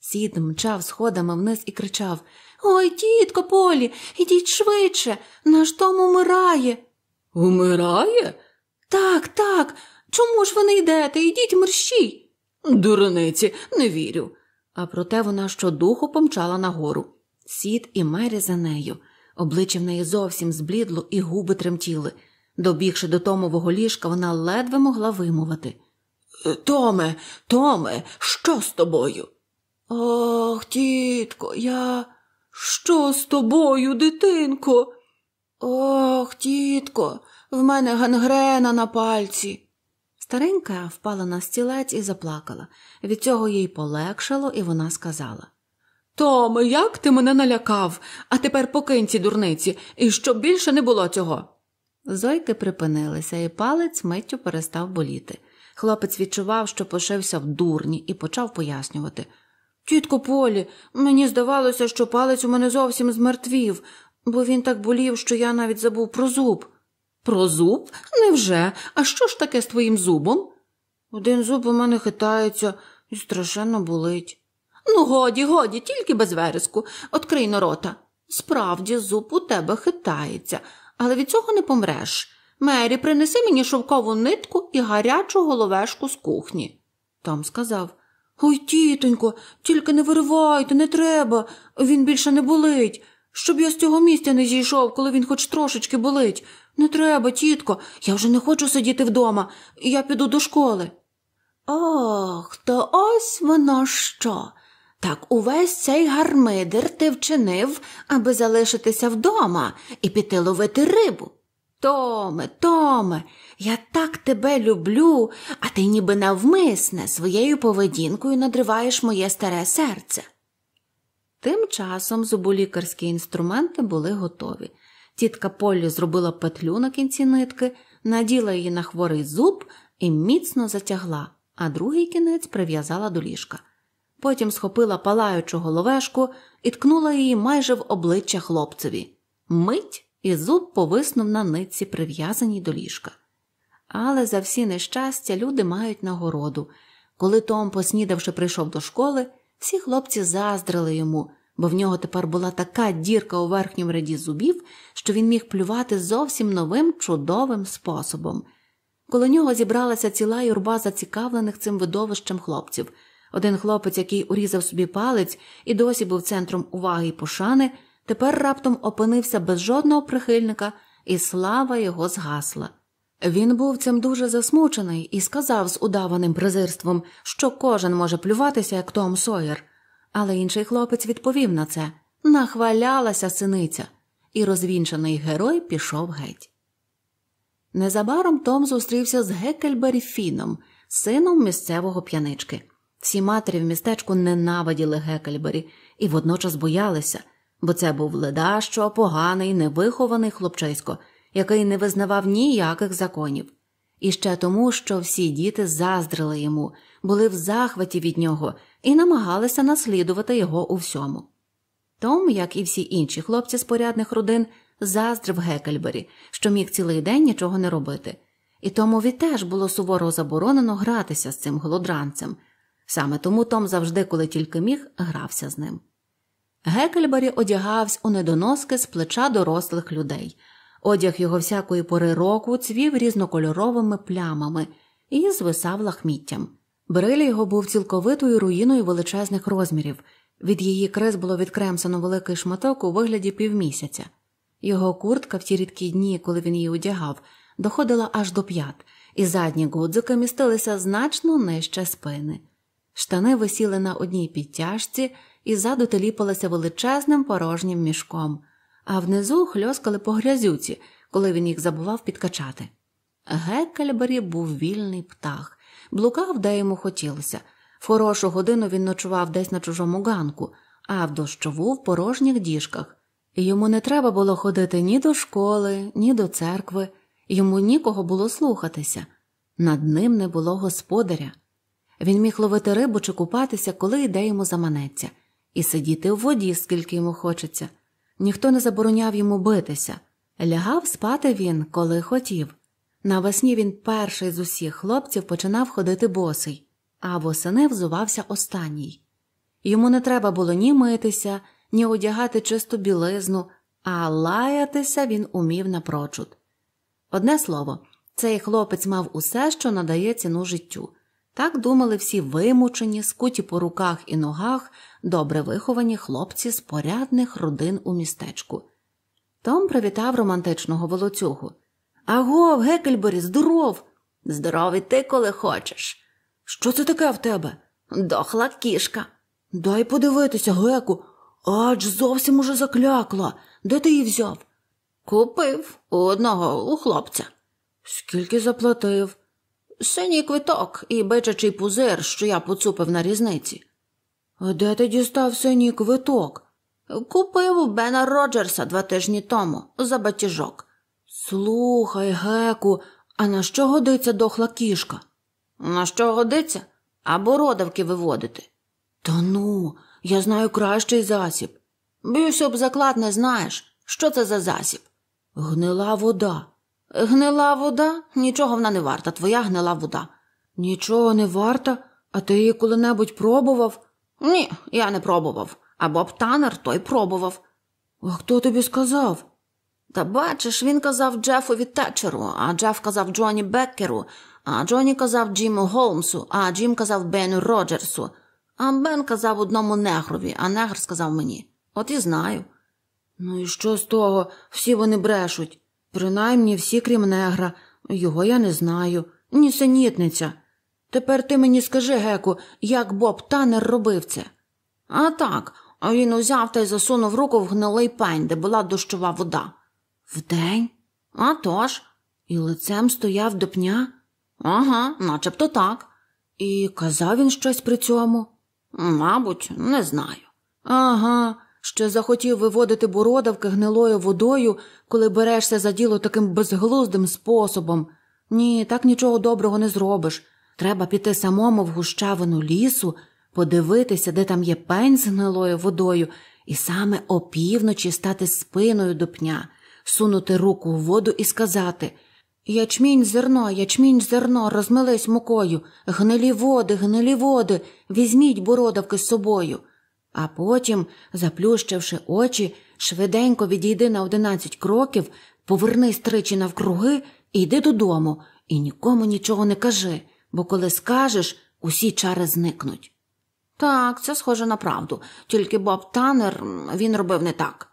Сід мчав сходами вниз і кричав Ой, тітко Полі, ідіть швидше, наш Том умирає. Умирає? Так, так. Чому ж ви не йдете? Ідіть мерщій. Дурниці, не вірю. А проте вона щодуху помчала нагору. Сід і мері за нею. Обличчя в неї зовсім зблідло, і губи тремтіли. Добігши до Томового ліжка, вона ледве могла вимовити. Е, Томе, Томе, що з тобою? Ох, тітко, я. Що з тобою, дитинко? Ох, тітко, в мене гангрена на пальці. Старенька впала на стілець і заплакала. Від цього їй полегшало, і вона сказала Томе, як ти мене налякав, а тепер покинь ці дурниці, і щоб більше не було цього. Зойки припинилися, і палець миттю перестав боліти. Хлопець відчував, що пошився в дурні, і почав пояснювати. Тітко Полі, мені здавалося, що палець у мене зовсім змертвів, бо він так болів, що я навіть забув про зуб. Про зуб? Невже? А що ж таке з твоїм зубом? Один зуб у мене хитається і страшенно болить. Ну, годі, годі, тільки без вереску. Открий рота. Справді, зуб у тебе хитається, але від цього не помреш. Мері, принеси мені шовкову нитку і гарячу головешку з кухні. Том сказав Ой, тітонько, тільки не виривайте, не треба. Він більше не болить. Щоб я з цього місця не зійшов, коли він хоч трошечки болить. Не треба, тітко, я вже не хочу сидіти вдома, я піду до школи. Ох, то ось воно що. Так увесь цей гармидер ти вчинив, аби залишитися вдома і піти ловити рибу. Томе, Томе, я так тебе люблю, а ти ніби навмисне своєю поведінкою надриваєш моє старе серце. Тим часом зуболікарські інструменти були готові. Тітка Полі зробила петлю на кінці нитки, наділа її на хворий зуб і міцно затягла, а другий кінець прив'язала до ліжка. Потім схопила палаючу головешку і ткнула її майже в обличчя хлопцеві. Мить і зуб повиснув на нитці, прив'язаній до ліжка. Але за всі нещастя люди мають нагороду. Коли Том, поснідавши, прийшов до школи, всі хлопці заздрили йому, бо в нього тепер була така дірка у верхньому ряді зубів, що він міг плювати зовсім новим чудовим способом. Коло нього зібралася ціла юрба зацікавлених цим видовищем хлопців. Один хлопець, який урізав собі палець і досі був центром уваги і пошани, тепер раптом опинився без жодного прихильника, і слава його згасла. Він був цим дуже засмучений і сказав з удаваним презирством, що кожен може плюватися, як Том Сойер. Але інший хлопець відповів на це нахвалялася синиця, і розвінчений герой пішов геть. Незабаром Том зустрівся з Гекельбері Фіном, сином місцевого п'янички. Всі матері в містечку ненавиділи Гекельбері і водночас боялися, бо це був ледащо, поганий, невихований хлопчисько, який не визнавав ніяких законів, і ще тому, що всі діти заздрили йому, були в захваті від нього і намагалися наслідувати його у всьому. Том, як і всі інші хлопці з порядних родин, заздрив Гекельбері, що міг цілий день нічого не робити, і Томові теж було суворо заборонено гратися з цим голодранцем. Саме тому Том завжди, коли тільки міг, грався з ним. Гекельбері одягався у недоноски з плеча дорослих людей. Одяг його всякої пори року цвів різнокольоровими плямами і звисав лахміттям. Бриль його був цілковитою руїною величезних розмірів. Від її крес було відкремсано великий шматок у вигляді півмісяця. Його куртка в ті рідкі дні, коли він її одягав, доходила аж до п'ят, і задні гудзики містилися значно нижче спини. Штани висіли на одній підтяжці і ззаду теліпалася величезним порожнім мішком, а внизу хльоскали по грязюці, коли він їх забував підкачати. Геккельбері був вільний птах, блукав, де йому хотілося. В хорошу годину він ночував десь на чужому ганку, а в дощову в порожніх діжках. Йому не треба було ходити ні до школи, ні до церкви, йому нікого було слухатися. Над ним не було господаря. Він міг ловити рибу чи купатися, коли йде йому заманеться і сидіти в воді, скільки йому хочеться. Ніхто не забороняв йому битися. Лягав спати він, коли хотів. Навесні він перший з усіх хлопців починав ходити босий, а восени взувався останній. Йому не треба було ні митися, ні одягати чисту білизну, а лаятися він умів напрочуд. Одне слово, цей хлопець мав усе, що надає ціну життю. Так думали всі вимучені, скуті по руках і ногах, добре виховані хлопці з порядних родин у містечку. Том привітав романтичного волоцюгу. Агов, Гекельбері, здоров! Здоров і ти, коли хочеш. Що це таке в тебе? Дохла кішка. Дай подивитися, Геку. Адж зовсім уже заклякла. Де ти її взяв? Купив у одного у хлопця. Скільки заплатив? Синій квиток і бичачий пузир, що я поцупив на різниці. Де ти дістав синій квиток? Купив у Бена Роджерса два тижні тому за батіжок. Слухай, Геку, а на що годиться дохла кішка? На що годиться? Або родавки виводити. Та ну, я знаю кращий засіб. Б'юся об заклад не знаєш, що це за засіб. Гнила вода. Гнила вода? Нічого вона не варта, твоя гнила вода. Нічого не варта, а ти її коли-небудь пробував. Ні, я не пробував. А Боб танер той пробував. А хто тобі сказав? Та бачиш, він казав Джефові Тетчеру, а Джеф казав Джоні Беккеру, а Джоні казав Джиму Голмсу, а Джім казав Бену Роджерсу, а Бен казав одному негрові, а негр сказав мені. От і знаю. Ну і що з того? Всі вони брешуть. Принаймні всі, крім негра. Його я не знаю. Нісенітниця. Тепер ти мені скажи, Геку, як Боб танер робив це? А так, а він узяв та й засунув руку в гнилий пень, де була дощова вода. Вдень? «А тож!» І лицем стояв до пня? Ага, начебто так. І казав він щось при цьому? Мабуть, не знаю. Ага, ще захотів виводити бородавки гнилою водою, коли берешся за діло таким безглуздим способом. Ні, так нічого доброго не зробиш. Треба піти самому в гущавину лісу, подивитися, де там є пень з гнилою водою, і саме опівночі стати спиною до пня, сунути руку в воду і сказати Ячмінь зерно, ячмінь зерно, розмились мукою, гнилі води, гнилі води, візьміть бородавки з собою. А потім, заплющивши очі, швиденько відійди на одинадцять кроків, повернись тричі навкруги і йди додому, і нікому нічого не кажи бо коли скажеш, усі чари зникнуть. Так, це схоже на правду, тільки Боб Танер він робив не так.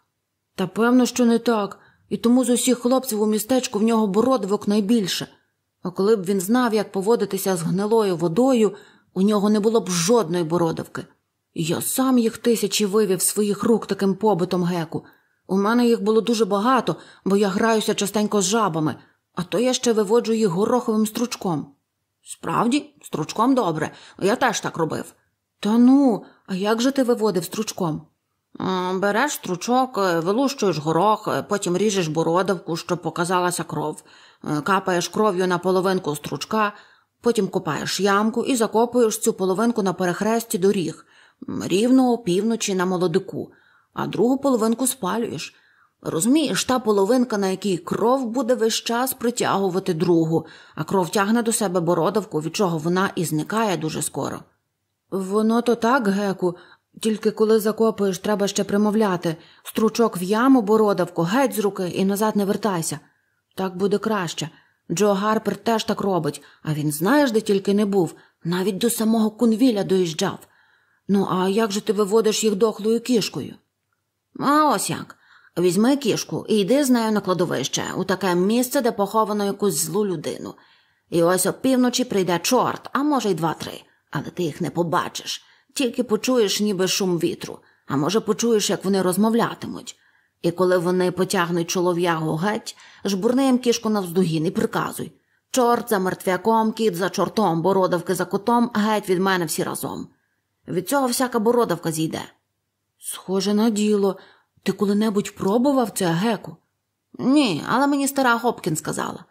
Та певно, що не так, і тому з усіх хлопців у містечку в нього бородивок найбільше. А коли б він знав, як поводитися з гнилою водою, у нього не було б жодної бородавки. Я сам їх тисячі вивів своїх рук таким побитом геку. У мене їх було дуже багато, бо я граюся частенько з жабами, а то я ще виводжу їх гороховим стручком. Справді, стручком добре, я теж так робив. Та ну, а як же ти виводив стручком? Береш стручок, е, вилущуєш горох, е, потім ріжеш бородавку, щоб показалася кров, е, капаєш кров'ю на половинку стручка, потім копаєш ямку і закопуєш цю половинку на перехресті доріг, рівно опівночі на молодику, а другу половинку спалюєш. Розумієш, та половинка, на якій кров буде весь час притягувати другу, а кров тягне до себе бородавку, від чого вона і зникає дуже скоро. Воно то так, Геку, тільки коли закопуєш, треба ще примовляти стручок в яму, бородавку, геть з руки і назад не вертайся. Так буде краще. Джо Гарпер теж так робить, а він знаєш, де тільки не був, навіть до самого кунвіля доїжджав. Ну, а як же ти виводиш їх дохлою кішкою? А ось як. Візьми кішку і йди з нею на кладовище, у таке місце, де поховано якусь злу людину. І ось опівночі прийде чорт, а може, й два-три. Але ти їх не побачиш, тільки почуєш, ніби шум вітру, а може, почуєш, як вони розмовлятимуть. І коли вони потягнуть чолов'ягу геть, жбурни їм кішку навздогін і приказуй чорт за мертвяком, кіт за чортом, бородавки за котом, геть від мене всі разом. Від цього всяка бородавка зійде. Схоже на діло, ти коли-небудь пробував це, Геку? Ні, але мені стара Гопкін сказала.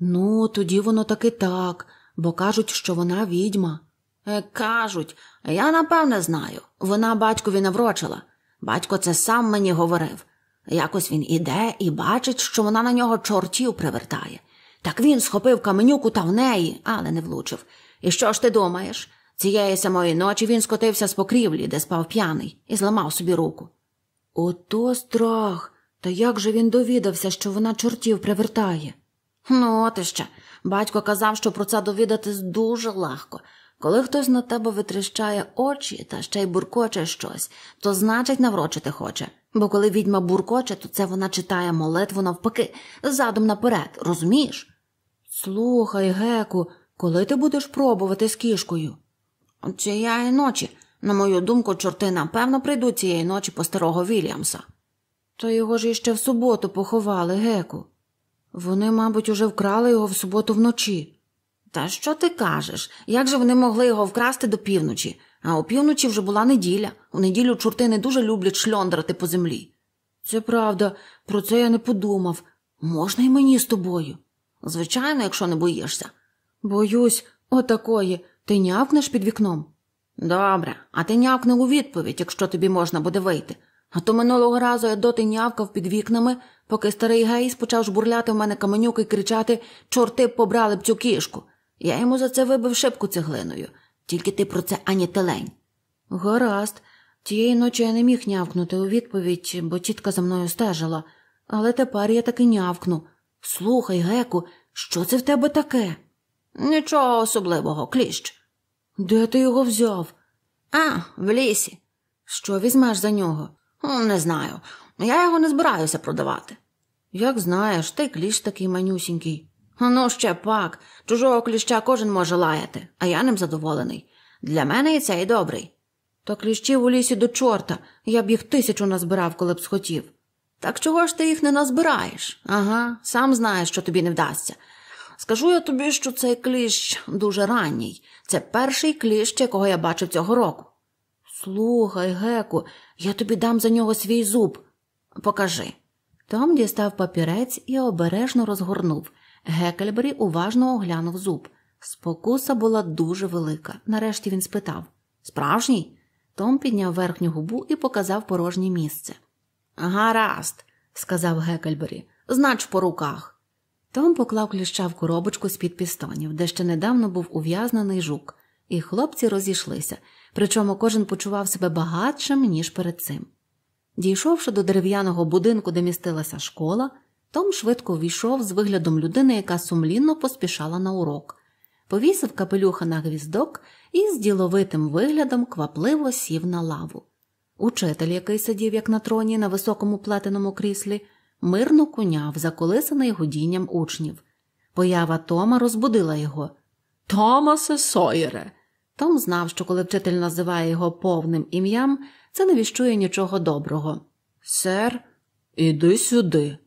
Ну, тоді воно таки так, бо кажуть, що вона відьма. Е, кажуть, я напевне знаю. Вона батькові наврочила. Батько це сам мені говорив. Якось він іде і бачить, що вона на нього чортів привертає. Так він схопив каменюку та в неї, але не влучив. І що ж ти думаєш? Цієї самої ночі він скотився з покрівлі, де спав п'яний, і зламав собі руку. Ото страх. Та як же він довідався, що вона чортів привертає? Ну, от ще. Батько казав, що про це довідатись дуже легко. Коли хтось на тебе витріщає очі та ще й буркоче щось, то значить наврочити хоче. Бо коли відьма буркоче, то це вона читає молитву навпаки, задом наперед, розумієш? Слухай, Геку, коли ти будеш пробувати з кішкою? Цієї ночі. На мою думку, чорти напевно прийдуть цієї ночі по старого Вільямса. То його ж іще в суботу поховали, геку. Вони, мабуть, уже вкрали його в суботу вночі. Та що ти кажеш? Як же вони могли його вкрасти до півночі? А у півночі вже була неділя. У неділю чорти не дуже люблять шльондрати по землі. Це правда, про це я не подумав. Можна й мені з тобою? Звичайно, якщо не боїшся. Боюсь, отакої. Ти нявкнеш під вікном. Добре, а ти нявкни у відповідь, якщо тобі можна буде вийти. А то минулого разу я доти нявкав під вікнами, поки старий Гейс почав жбурляти в мене каменюк і кричати Чорти б побрали б цю кішку. Я йому за це вибив шибку цеглиною. Тільки ти про це ані телень. Гаразд. Тієї ночі я не міг нявкнути у відповідь, бо тітка за мною стежила, але тепер я таки нявкну. Слухай, Геку, що це в тебе таке? Нічого особливого, кліщ. Де ти його взяв? А, в лісі. Що візьмеш за нього? Не знаю. Я його не збираюся продавати. Як знаєш, ти кліщ такий манюсінький. Ну, ще пак. Чужого кліща кожен може лаяти, а я ним задоволений. Для мене і цей добрий. То кліщів у лісі до чорта, я б їх тисячу назбирав, коли б схотів. Так чого ж ти їх не назбираєш? Ага, сам знаєш, що тобі не вдасться. Скажу я тобі, що цей кліщ дуже ранній. Це перший кліщ, якого я бачив цього року. Слухай, Геку, я тобі дам за нього свій зуб. Покажи. Том дістав папірець і обережно розгорнув. Гекельбері уважно оглянув зуб. Спокуса була дуже велика. Нарешті він спитав Справжній? Том підняв верхню губу і показав порожнє місце. Гаразд, сказав Гекельбері, знач по руках. Том поклав кліща в коробочку з під пістонів, де ще недавно був ув'язнений жук, і хлопці розійшлися, причому кожен почував себе багатшим, ніж перед цим. Дійшовши до дерев'яного будинку, де містилася школа, Том швидко ввійшов з виглядом людини, яка сумлінно поспішала на урок, повісив капелюха на гвіздок і з діловитим виглядом квапливо сів на лаву. Учитель, який сидів, як на троні, на високому плетеному кріслі, мирно куняв, заколисаний гудінням учнів. Поява Тома розбудила його. Томасе Сойере. Том знав, що коли вчитель називає його повним ім'ям, це не віщує нічого доброго. Сер, іди сюди.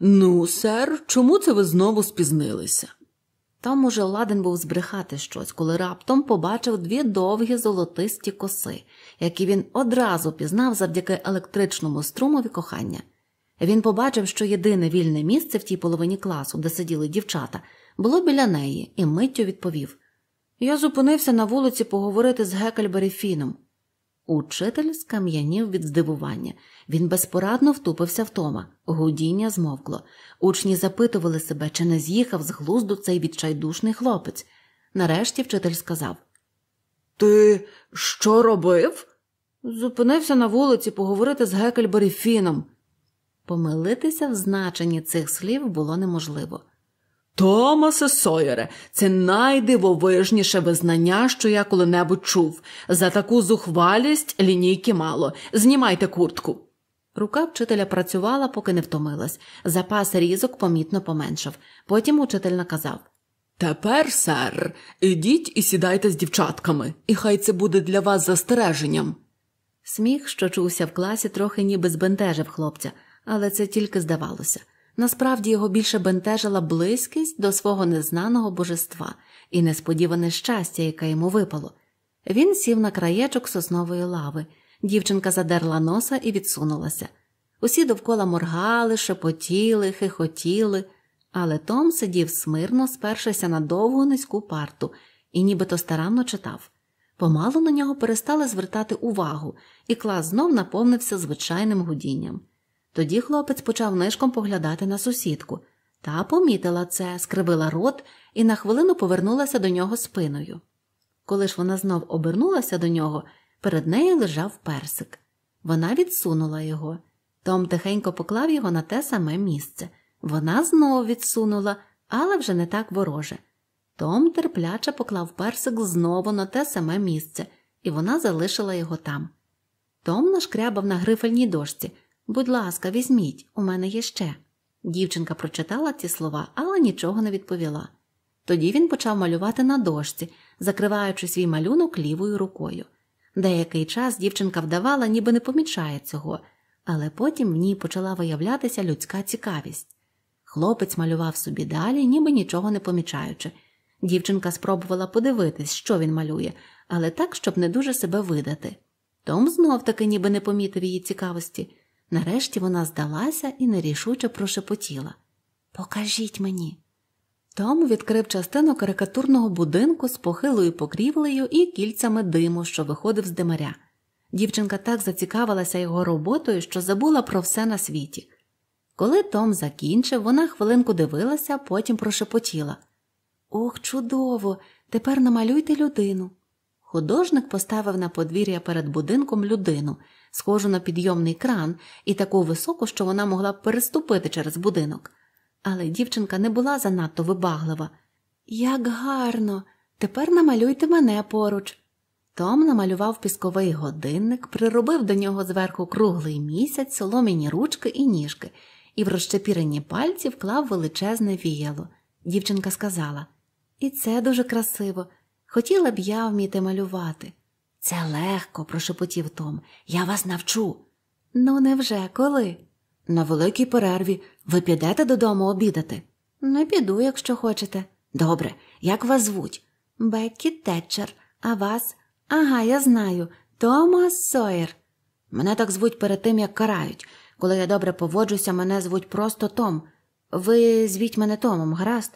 Ну, сер, чому це ви знову спізнилися? Том уже ладен був збрехати щось, коли раптом побачив дві довгі золотисті коси, які він одразу пізнав завдяки електричному струмові кохання. Він побачив, що єдине вільне місце в тій половині класу, де сиділи дівчата, було біля неї, і миттю відповів Я зупинився на вулиці поговорити з Гекельбері Фіном. Учитель скам'янів від здивування. Він безпорадно втупився в Тома. Гудіння змовкло. Учні запитували себе, чи не з'їхав з глузду цей відчайдушний хлопець. Нарешті вчитель сказав: Ти що робив? Зупинився на вулиці поговорити з Гекельбері Фіном. Помилитися в значенні цих слів було неможливо. Томасе Сойере, це найдивовижніше визнання, що я коли-небудь чув. За таку зухвалість лінійки мало. Знімайте куртку. Рука вчителя працювала, поки не втомилась. Запас різок помітно поменшав. Потім учитель наказав Тепер, сер, ідіть і сідайте з дівчатками, і хай це буде для вас застереженням. Сміх, що чувся в класі, трохи ніби збентежив хлопця але це тільки здавалося. Насправді його більше бентежила близькість до свого незнаного божества і несподіване щастя, яке йому випало. Він сів на краєчок соснової лави, дівчинка задерла носа і відсунулася. Усі довкола моргали, шепотіли, хихотіли, але Том сидів смирно, спершися на довгу низьку парту і нібито старанно читав. Помалу на нього перестали звертати увагу, і клас знов наповнився звичайним гудінням. Тоді хлопець почав нишком поглядати на сусідку та помітила це, скривила рот і на хвилину повернулася до нього спиною. Коли ж вона знов обернулася до нього, перед нею лежав персик. Вона відсунула його. Том тихенько поклав його на те саме місце. Вона знов відсунула, але вже не так вороже. Том терпляче поклав персик знову на те саме місце, і вона залишила його там. Том нашкрябав на грифельній дошці. Будь ласка, візьміть, у мене є ще. Дівчинка прочитала ці слова, але нічого не відповіла. Тоді він почав малювати на дошці, закриваючи свій малюнок лівою рукою. Деякий час дівчинка вдавала, ніби не помічає цього, але потім в ній почала виявлятися людська цікавість. Хлопець малював собі далі, ніби нічого не помічаючи. Дівчинка спробувала подивитись, що він малює, але так, щоб не дуже себе видати. Том знов таки ніби не помітив її цікавості. Нарешті вона здалася і нерішуче прошепотіла Покажіть мені. Том відкрив частину карикатурного будинку з похилою покрівлею і кільцями диму, що виходив з димаря. Дівчинка так зацікавилася його роботою, що забула про все на світі. Коли Том закінчив, вона хвилинку дивилася, потім прошепотіла Ох, чудово! Тепер намалюйте людину. Художник поставив на подвір'я перед будинком людину, схожу на підйомний кран і таку високу, що вона могла б переступити через будинок. Але дівчинка не була занадто вибаглива. Як гарно, тепер намалюйте мене поруч. Том намалював пісковий годинник, приробив до нього зверху круглий місяць, соломіні ручки і ніжки, і в розчепірені пальці вклав величезне віяло. Дівчинка сказала І це дуже красиво. Хотіла б я вміти малювати. Це легко, прошепотів Том, я вас навчу. Ну, невже коли? На великій перерві ви підете додому обідати? Не піду, якщо хочете. Добре, як вас звуть? Беккі Тетчер, а вас? Ага, я знаю, Томас Сойер. Мене так звуть перед тим, як карають. Коли я добре поводжуся, мене звуть просто Том. Ви звіть мене Томом, гаразд?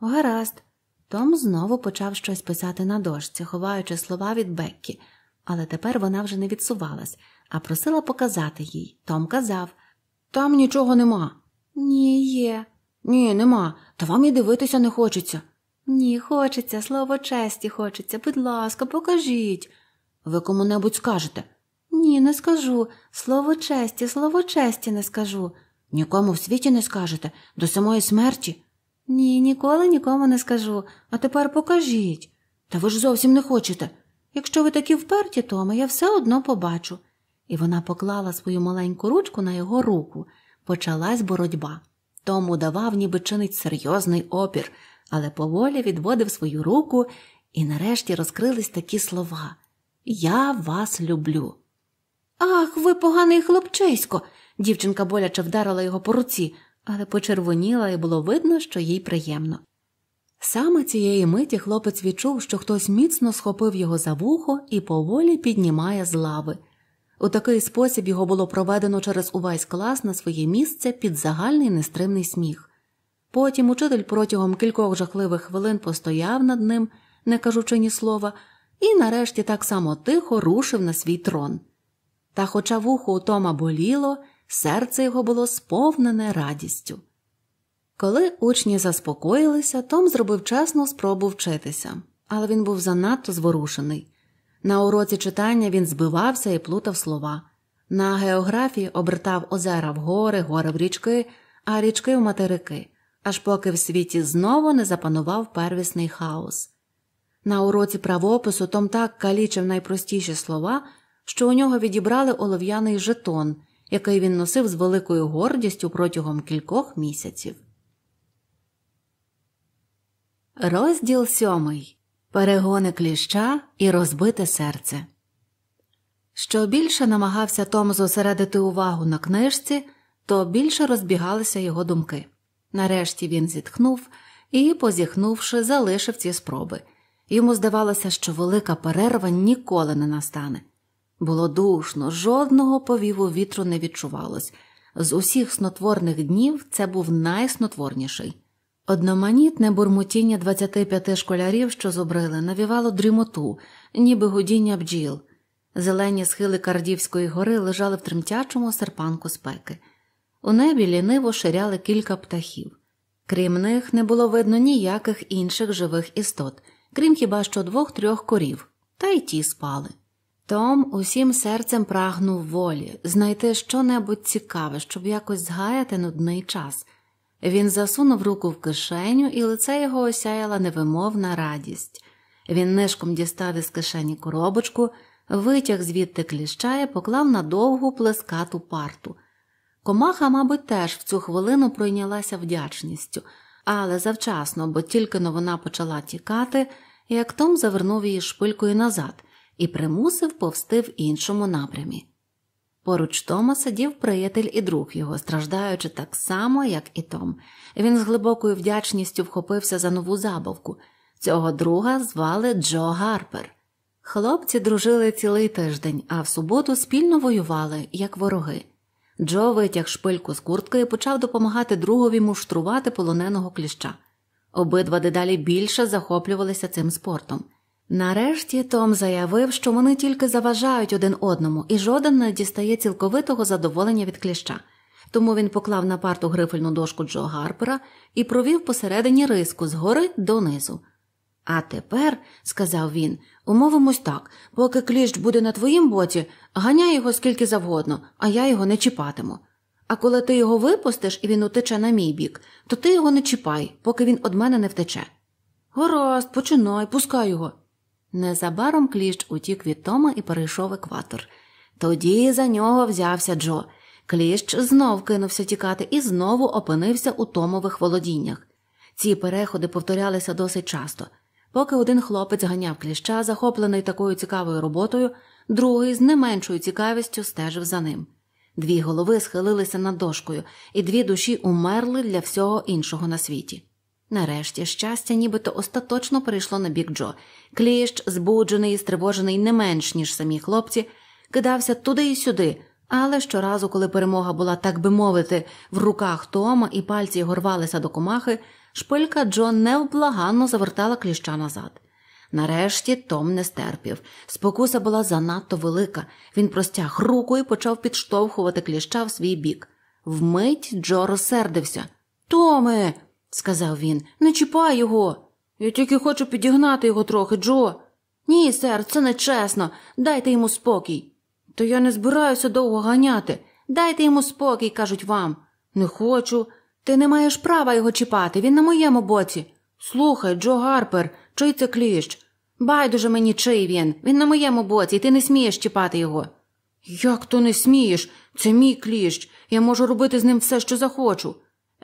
Гаразд. Том знову почав щось писати на дошці, ховаючи слова від Беккі але тепер вона вже не відсувалась, а просила показати їй. Том казав Там нічого нема. Ні, є. Ні, нема. Та вам і дивитися не хочеться. Ні, хочеться, слово честі, хочеться. Будь ласка, покажіть. Ви кому небудь скажете. Ні, не скажу. Слово честі, слово честі не скажу. Нікому в світі не скажете, до самої смерті. Ні, ніколи нікому не скажу. А тепер покажіть. Та ви ж зовсім не хочете. Якщо ви такі вперті, Томе, я все одно побачу. І вона поклала свою маленьку ручку на його руку. Почалась боротьба. Тому давав, ніби чинить серйозний опір, але поволі відводив свою руку, і нарешті розкрились такі слова Я вас люблю. Ах, ви поганий хлопчисько. Дівчинка боляче вдарила його по руці, але почервоніла, і було видно, що їй приємно. Саме цієї миті хлопець відчув, що хтось міцно схопив його за вухо і поволі піднімає з лави. У такий спосіб його було проведено через увесь клас на своє місце під загальний нестримний сміх. Потім учитель протягом кількох жахливих хвилин постояв над ним, не кажучи ні слова, і нарешті так само тихо рушив на свій трон. Та, хоча вухо у Тома боліло, серце його було сповнене радістю. Коли учні заспокоїлися, Том зробив чесну спробу вчитися, але він був занадто зворушений. На уроці читання він збивався і плутав слова. На географії обертав озера в гори, гори в річки, а річки в материки, аж поки в світі знову не запанував первісний хаос. На уроці правопису Том так калічив найпростіші слова, що у нього відібрали олов'яний жетон, який він носив з великою гордістю протягом кількох місяців. Розділ сьомий Перегони кліща і розбите серце. Що більше намагався Том зосередити увагу на книжці, то більше розбігалися його думки. Нарешті він зітхнув і, позіхнувши, залишив ці спроби. Йому здавалося, що велика перерва ніколи не настане. Було душно, жодного повіву вітру не відчувалось. З усіх снотворних днів це був найснотворніший. Одноманітне бурмотіння 25 школярів, що зубрили, навівало дрімоту, ніби гудіння бджіл. Зелені схили Кардівської гори лежали в тремтячому серпанку спеки. У небі ліниво ширяли кілька птахів. Крім них, не було видно ніяких інших живих істот, крім хіба що двох-трьох корів, та й ті спали. Том усім серцем прагнув волі, знайти щонебудь цікаве, щоб якось згаяти нудний час. Він засунув руку в кишеню, і лице його осяяла невимовна радість. Він нишком дістав із кишені коробочку, витяг звідти кліща і поклав на довгу плескату парту. Комаха, мабуть, теж в цю хвилину пройнялася вдячністю, але завчасно, бо тільки но вона почала тікати, як Том завернув її шпилькою назад і примусив повсти в іншому напрямі. Поруч Тома сидів приятель і друг його, страждаючи так само, як і Том. Він з глибокою вдячністю вхопився за нову забавку. Цього друга звали Джо Гарпер. Хлопці дружили цілий тиждень, а в суботу спільно воювали, як вороги. Джо витяг шпильку з куртки і почав допомагати другові муштрувати полоненого кліща. Обидва дедалі більше захоплювалися цим спортом. Нарешті Том заявив, що вони тільки заважають один одному, і жоден не дістає цілковитого задоволення від кліща. Тому він поклав на парту грифельну дошку Джо Гарпера і провів посередині риску згори донизу. А тепер, сказав він, умовимось так, поки кліщ буде на твоїм боці, ганяй його скільки завгодно, а я його не чіпатиму. А коли ти його випустиш і він утече на мій бік, то ти його не чіпай, поки він од мене не втече. Гаразд, починай, пускай його. Незабаром кліщ утік від Тома і перейшов екватор. Тоді за нього взявся Джо. Кліщ знов кинувся тікати і знову опинився у Томових володіннях. Ці переходи повторялися досить часто. Поки один хлопець ганяв кліща, захоплений такою цікавою роботою, другий з не меншою цікавістю стежив за ним. Дві голови схилилися над дошкою, і дві душі умерли для всього іншого на світі. Нарешті щастя, нібито остаточно перейшло на бік Джо. Кліщ, збуджений і стривожений не менш ніж самі хлопці, кидався туди і сюди. Але щоразу, коли перемога була, так би мовити, в руках Тома і пальці його рвалися до комахи, шпилька Джо невблаганно завертала кліща назад. Нарешті Том не стерпів. Спокуса була занадто велика. Він простяг руку і почав підштовхувати кліща в свій бік. Вмить Джо розсердився. Томе сказав він. Не чіпай його. Я тільки хочу підігнати його трохи, Джо. Ні, сер, це не чесно. Дайте йому спокій. То я не збираюся довго ганяти. Дайте йому спокій, кажуть вам. Не хочу. Ти не маєш права його чіпати, він на моєму боці. Слухай, Джо Гарпер, чий це кліщ. Байдуже мені чий він. Він на моєму боці, і ти не смієш чіпати його. Як то не смієш? Це мій кліщ. Я можу робити з ним все, що захочу.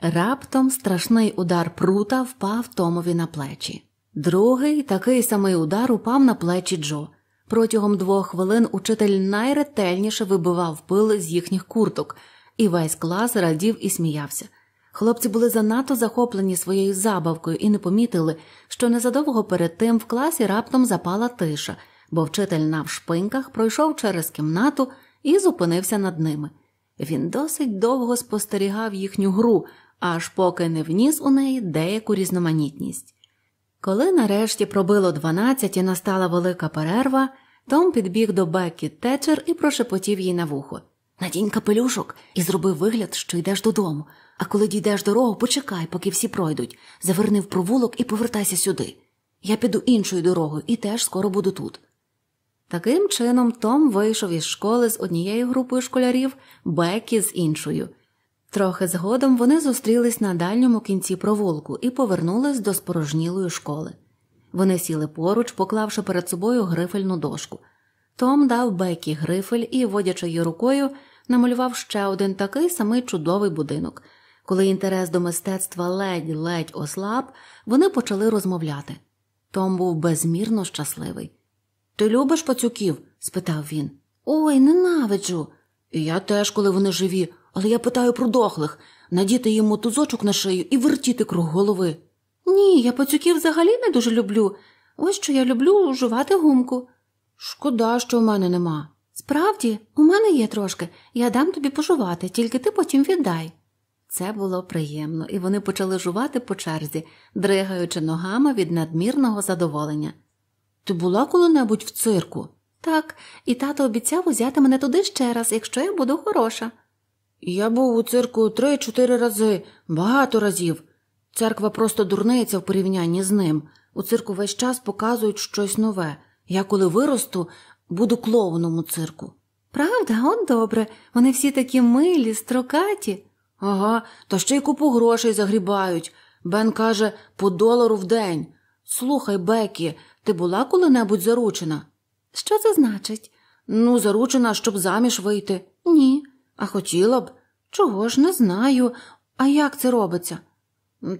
Раптом страшний удар прута впав Томові на плечі. Другий такий самий удар упав на плечі Джо. Протягом двох хвилин учитель найретельніше вибивав пил з їхніх курток, і весь клас радів і сміявся. Хлопці були занадто захоплені своєю забавкою і не помітили, що незадовго перед тим в класі раптом запала тиша, бо вчитель на вшпиньках пройшов через кімнату і зупинився над ними. Він досить довго спостерігав їхню гру, аж поки не вніс у неї деяку різноманітність. Коли нарешті пробило 12 і настала велика перерва, Том підбіг до Беккі Течер і прошепотів їй на вухо Надінь капелюшок і зроби вигляд, що йдеш додому, а коли дійдеш дорогу, почекай, поки всі пройдуть, заверни в провулок і повертайся сюди. Я піду іншою дорогою і теж скоро буду тут. Таким чином, Том вийшов із школи з однією групою школярів, Бекі з іншою. Трохи згодом вони зустрілись на дальньому кінці провулку і повернулись до спорожнілої школи. Вони сіли поруч, поклавши перед собою грифельну дошку. Том дав Бекі грифель і, водячи її рукою, намалював ще один такий самий чудовий будинок. Коли інтерес до мистецтва ледь-ледь ослаб, вони почали розмовляти. Том був безмірно щасливий. Ти любиш пацюків? спитав він. Ой, ненавиджу. І я теж, коли вони живі але я питаю про дохлих надіти йому тузочок на шию і вертіти круг голови. Ні, я пацюків взагалі не дуже люблю. Ось що я люблю жувати гумку. Шкода, що в мене нема. Справді, у мене є трошки, я дам тобі пожувати, тільки ти потім віддай. Це було приємно, і вони почали жувати по черзі, дригаючи ногами від надмірного задоволення. Ти була коли-небудь в цирку? Так, і тато обіцяв узяти мене туди ще раз, якщо я буду хороша. Я був у цирку три-чотири рази, багато разів. Церква просто дурниця в порівнянні з ним. У цирку весь час показують щось нове. Я, коли виросту, буду клоуном у цирку. Правда, от добре. Вони всі такі милі, строкаті. Ага, та ще й купу грошей загрібають. Бен каже, по долару в день. Слухай, Бекі, ти була коли-небудь заручена? Що це значить? Ну, заручена, щоб заміж вийти. Ні. А хотіла б? Чого ж не знаю. А як це робиться?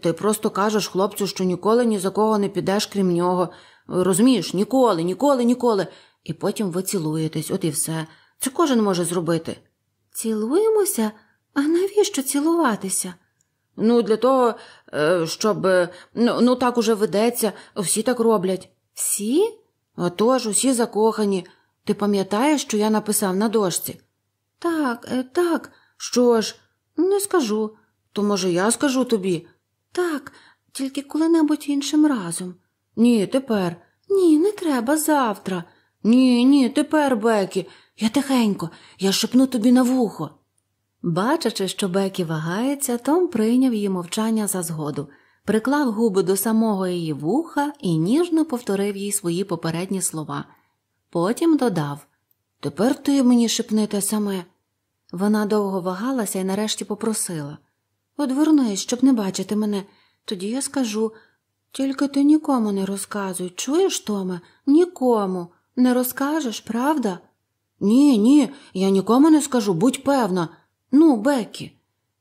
Ти просто кажеш хлопцю, що ніколи ні за кого не підеш, крім нього. Розумієш, ніколи, ніколи, ніколи. І потім ви цілуєтесь, от і все. Це кожен може зробити. Цілуємося? А навіщо цілуватися? Ну, для того, е, щоб е, ну, ну так уже ведеться, всі так роблять. Всі? А тож, усі закохані. Ти пам'ятаєш, що я написав на дошці? Так, е, так, що ж, не скажу. То, може, я скажу тобі. Так, тільки коли-небудь іншим разом. Ні, тепер. Ні, не треба завтра. Ні, ні, тепер, Бекі, я тихенько, я шепну тобі на вухо. Бачачи, що Бекі вагається, Том прийняв її мовчання за згоду, приклав губи до самого її вуха і ніжно повторив їй свої попередні слова. Потім додав Тепер ти мені шепни те саме. Вона довго вагалася і нарешті попросила Одвернись, щоб не бачити мене, тоді я скажу тільки ти нікому не розказуй, чуєш, Томе? Нікому. Не розкажеш, правда? Ні, ні, я нікому не скажу, будь певна. Ну, Бекі.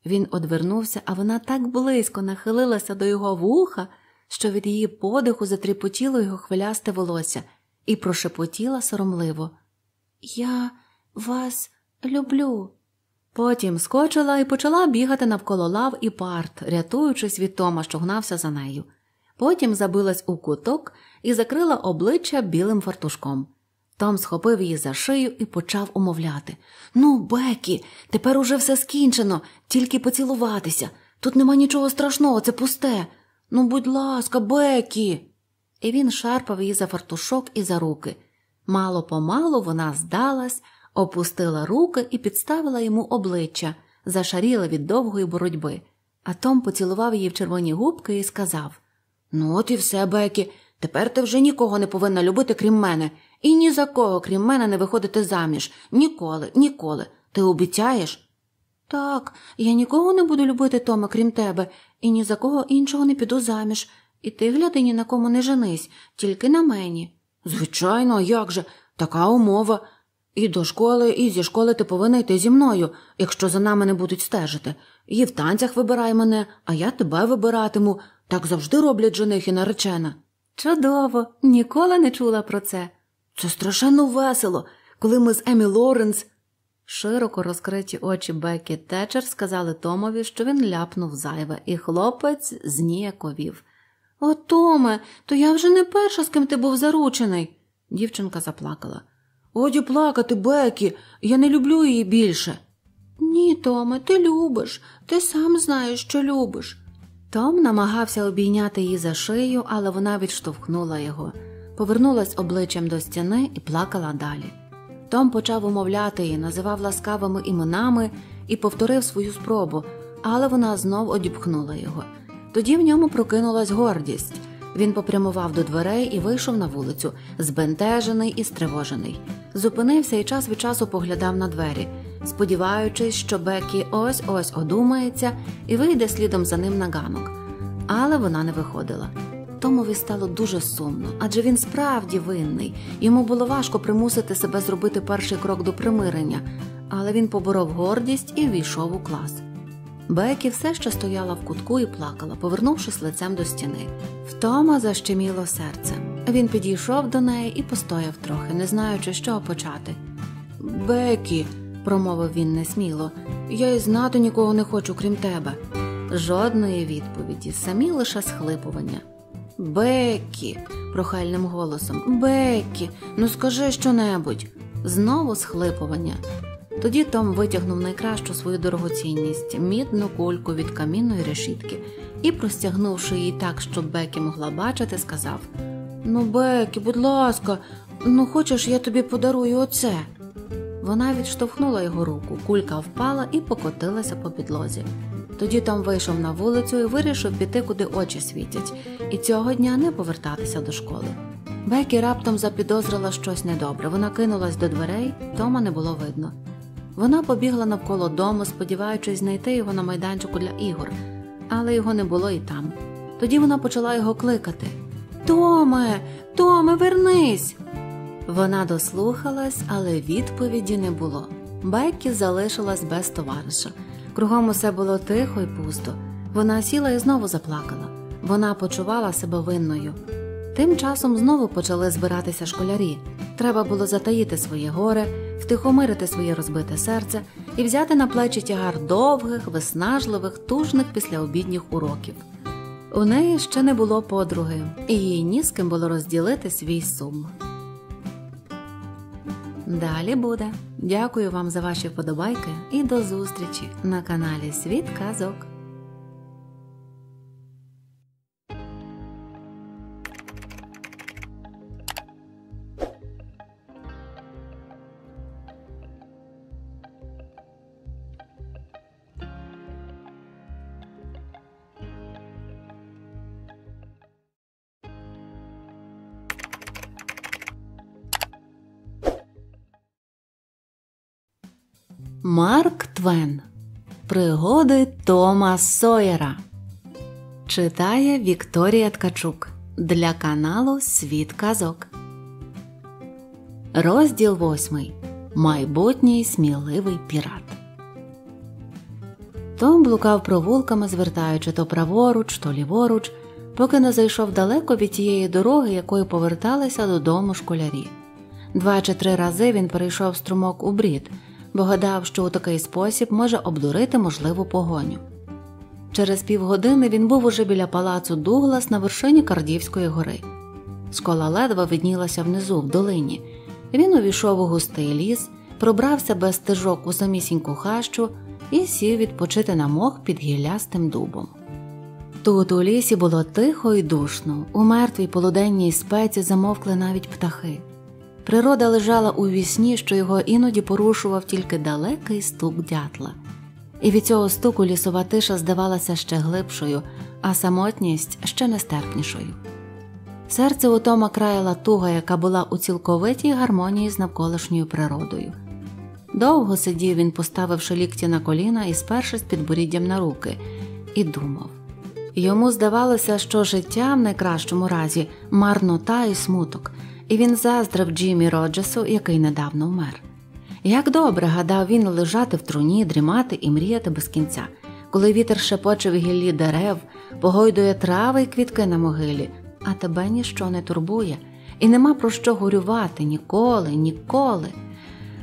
Він одвернувся, а вона так близько нахилилася до його вуха, що від її подиху затріпотіло його хвилясте волосся, і прошепотіла соромливо. Я вас люблю. Потім скочила і почала бігати навколо лав і парт, рятуючись від Тома, що гнався за нею. Потім забилась у куток і закрила обличчя білим фартушком. Том схопив її за шию і почав умовляти Ну, Бекі, тепер уже все скінчено, тільки поцілуватися. Тут нема нічого страшного, це пусте. Ну, будь ласка, Бекі. І він шарпав її за фартушок і за руки. Мало помалу вона здалась опустила руки і підставила йому обличчя, зашаріла від довгої боротьби. А Том поцілував її в червоні губки і сказав Ну, от і все, Бекі, тепер ти вже нікого не повинна любити, крім мене, і ні за кого, крім мене, не виходити заміж. Ніколи, ніколи. Ти обіцяєш? Так, я нікого не буду любити, Тома, крім тебе, і ні за кого іншого не піду заміж. І ти, гляди, ні на кому не женись, тільки на мені. Звичайно, як же, така умова. І до школи, і зі школи ти повинна йти зі мною, якщо за нами не будуть стежити. І в танцях вибирай мене, а я тебе вибиратиму. Так завжди роблять жених і наречена. Чудово, ніколи не чула про це. Це страшенно весело, коли ми з Емі Лоренс. Широко розкриті очі Бекі Течер сказали Томові, що він ляпнув зайве, і хлопець зніяковів. О, Томе, то я вже не перша, з ким ти був заручений. Дівчинка заплакала. Годі плакати, Бекі, я не люблю її більше. Ні, Томе, ти любиш, ти сам знаєш, що любиш. Том намагався обійняти її за шию, але вона відштовхнула його, повернулась обличчям до стіни і плакала далі. Том почав умовляти її, називав ласкавими іменами і повторив свою спробу, але вона знов одіпхнула його. Тоді в ньому прокинулась гордість. Він попрямував до дверей і вийшов на вулицю, збентежений і стривожений. Зупинився і час від часу поглядав на двері, сподіваючись, що Бекі ось ось одумається і вийде слідом за ним на ганок. Але вона не виходила. Томові стало дуже сумно, адже він справді винний. Йому було важко примусити себе зробити перший крок до примирення, але він поборов гордість і війшов у клас. Бекі все ще стояла в кутку і плакала, повернувшись лицем до стіни. Втома защеміло серце. Він підійшов до неї і постояв трохи, не знаючи, що почати. Бекі, промовив він несміло, я і знати нікого не хочу, крім тебе. Жодної відповіді, самі лише схлипування. Бекі, прохальним голосом, Бекі, ну скажи щонебудь. Знову схлипування. Тоді Том витягнув найкращу свою дорогоцінність мідну кульку від камінної решітки і, простягнувши її так, щоб Бекі могла бачити, сказав: Ну, Бекі, будь ласка, ну хочеш, я тобі подарую оце. Вона відштовхнула його руку, кулька впала і покотилася по підлозі. Тоді Том вийшов на вулицю і вирішив піти, куди очі світять, і цього дня не повертатися до школи. Бекі раптом запідозрила щось недобре. Вона кинулась до дверей, Тома не було видно. Вона побігла навколо дому, сподіваючись знайти його на майданчику для ігор, але його не було і там. Тоді вона почала його кликати Томе, Томе, вернись. Вона дослухалась, але відповіді не було. Беккі залишилась без товариша. Кругом усе було тихо і пусто. Вона сіла і знову заплакала. Вона почувала себе винною. Тим часом знову почали збиратися школярі. Треба було затаїти своє горе втихомирити своє розбите серце і взяти на плечі тягар довгих, виснажливих, тужних післяобідніх уроків. У неї ще не було подруги, і їй ні з ким було розділити свій сум. Далі буде. Дякую вам за ваші вподобайки і до зустрічі на каналі Світ Казок. Марк Твен Пригоди Тома Сойера Читає Вікторія Ткачук для каналу Світ Казок. Розділ 8. Майбутній сміливий пірат. Том блукав провулками, звертаючи то праворуч, то ліворуч, поки не зайшов далеко від тієї дороги, якою поверталися додому школярі. Два чи три рази він перейшов струмок у брід – бо гадав, що у такий спосіб може обдурити можливу погоню. Через півгодини він був уже біля палацу Дуглас на вершині Кардівської гори. Скола ледве виднілася внизу в долині. Він увійшов у густий ліс, пробрався без стежок у самісіньку хащу і сів відпочити на мох під гіллястим дубом. Тут у лісі було тихо і душно, у мертвій полуденній спеці замовкли навіть птахи. Природа лежала у вісні, що його іноді порушував тільки далекий стук дятла. І від цього стуку лісова тиша здавалася ще глибшою, а самотність ще нестерпнішою. Серце у Тома краяла туга, яка була у цілковитій гармонії з навколишньою природою. Довго сидів він, поставивши лікті на коліна і спершись під підборіддям на руки, і думав. Йому здавалося, що життя в найкращому разі марнота і смуток і він заздрав Джиммі Роджесу, який недавно вмер. Як добре гадав він лежати в труні, дрімати і мріяти без кінця, коли вітер шепоче в гіллі дерев, погойдує трави й квітки на могилі, а тебе ніщо не турбує, і нема про що горювати ніколи, ніколи.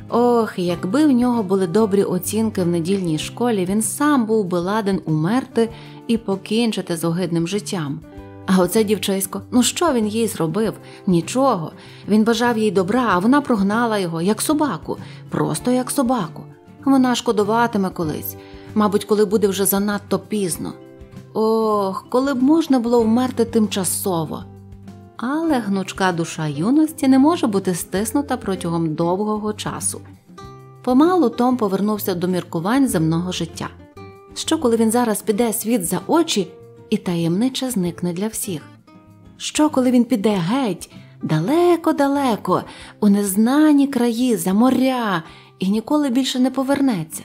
Ох, якби в нього були добрі оцінки в недільній школі, він сам був би ладен умерти і покінчити з огидним життям. А оце дівчисько, ну що він їй зробив? Нічого. Він бажав їй добра, а вона прогнала його, як собаку, просто як собаку. Вона шкодуватиме колись, мабуть, коли буде вже занадто пізно. Ох, коли б можна було вмерти тимчасово. Але гнучка душа юності не може бути стиснута протягом довгого часу. Помалу Том повернувся до міркувань земного життя. Що, коли він зараз піде світ за очі і таємниче зникне для всіх. Що, коли він піде геть, далеко-далеко, у незнані краї, за моря, і ніколи більше не повернеться?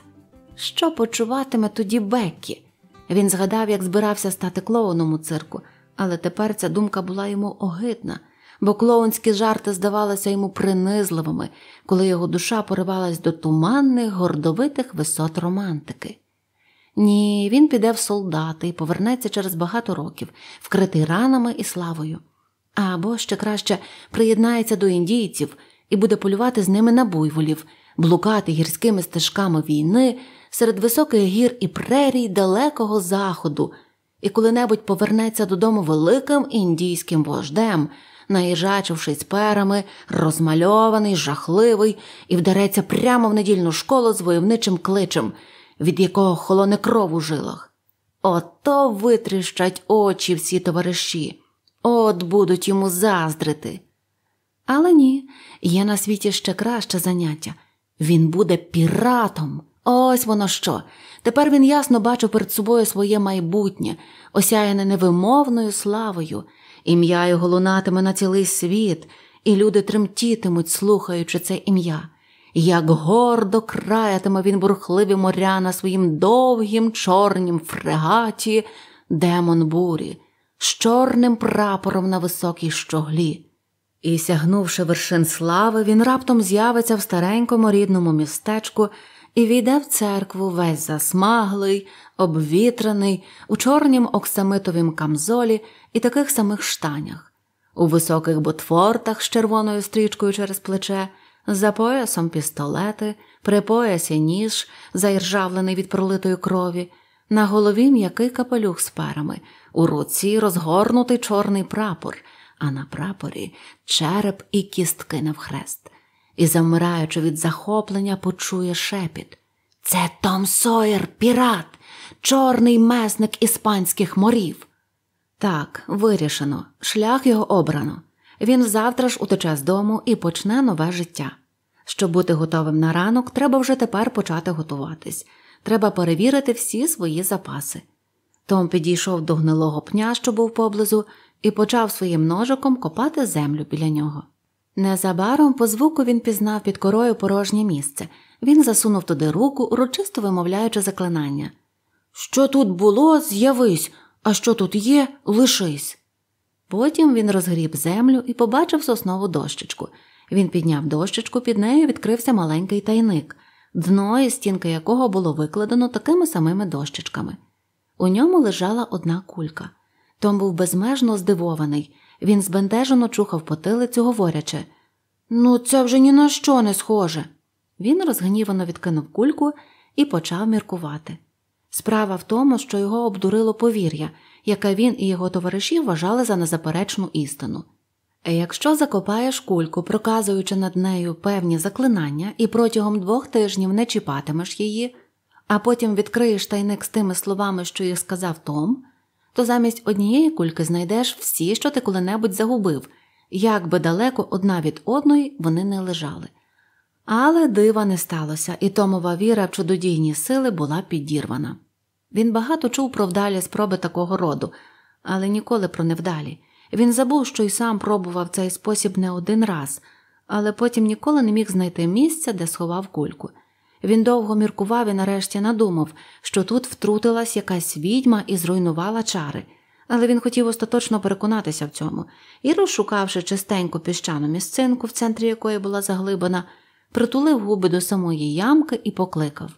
Що почуватиме тоді Беккі? Він згадав, як збирався стати клоуном у цирку, але тепер ця думка була йому огидна, бо клоунські жарти здавалися йому принизливими, коли його душа поривалась до туманних, гордовитих висот романтики. Ні, він піде в солдати і повернеться через багато років, вкритий ранами і славою. Або ще краще приєднається до індійців і буде полювати з ними на буйволів, блукати гірськими стежками війни серед високих гір і прерій далекого заходу, і коли-небудь повернеться додому великим індійським вождем, наїжачившись перами, розмальований, жахливий, і вдареться прямо в недільну школу з войовничим кличем – від якого холоне кров у жилах. Ото витріщать очі всі товариші, от будуть йому заздрити. Але ні, є на світі ще краще заняття. Він буде піратом. Ось воно що. Тепер він ясно бачив перед собою своє майбутнє, осяяне невимовною славою, ім'я його лунатиме на цілий світ, і люди тремтітимуть, слухаючи це ім'я як гордо краятиме він бурхливі моря на своїм довгім чорнім фрегаті демон бурі, з чорним прапором на високій щоглі. І, сягнувши вершин слави, він раптом з'явиться в старенькому рідному містечку і війде в церкву весь засмаглий, обвітрений, у чорнім оксамитовім камзолі і таких самих штанях, у високих ботфортах з червоною стрічкою через плече. За поясом пістолети, при поясі ніж, заіржавлений від пролитої крові, на голові м'який капелюх з парами, у руці розгорнутий чорний прапор, а на прапорі череп і кістки навхрест. І, замираючи від захоплення, почує шепіт. Це Том Сойер, пірат, чорний месник іспанських морів. Так, вирішено, шлях його обрано. Він завтра ж утече з дому і почне нове життя. Щоб бути готовим на ранок, треба вже тепер почати готуватись, треба перевірити всі свої запаси. Том підійшов до гнилого пня, що був поблизу, і почав своїм ножиком копати землю біля нього. Незабаром по звуку він пізнав під корою порожнє місце. Він засунув туди руку, урочисто вимовляючи заклинання. Що тут було, з'явись, а що тут є, лишись. Потім він розгріб землю і побачив соснову дощечку. Він підняв дощечку, під нею відкрився маленький тайник, дно і стінки якого було викладено такими самими дощечками. У ньому лежала одна кулька. Том був безмежно здивований. Він збентежено чухав потилицю, говорячи Ну, це вже ні на що не схоже. Він розгнівано відкинув кульку і почав міркувати. Справа в тому, що його обдурило повір'я, яке він і його товариші вважали за незаперечну істину. Якщо закопаєш кульку, проказуючи над нею певні заклинання, і протягом двох тижнів не чіпатимеш її, а потім відкриєш тайник з тими словами, що їх сказав Том, то замість однієї кульки знайдеш всі, що ти коли-небудь загубив, як би далеко одна від одної вони не лежали. Але дива не сталося, і Томова віра в чудодійні сили була підірвана. Він багато чув про вдалі спроби такого роду, але ніколи про невдалі. Він забув, що й сам пробував цей спосіб не один раз, але потім ніколи не міг знайти місця, де сховав кульку. Він довго міркував і нарешті надумав, що тут втрутилась якась відьма і зруйнувала чари, але він хотів остаточно переконатися в цьому і, розшукавши чистеньку піщану місцинку, в центрі якої була заглибана, притулив губи до самої ямки і покликав.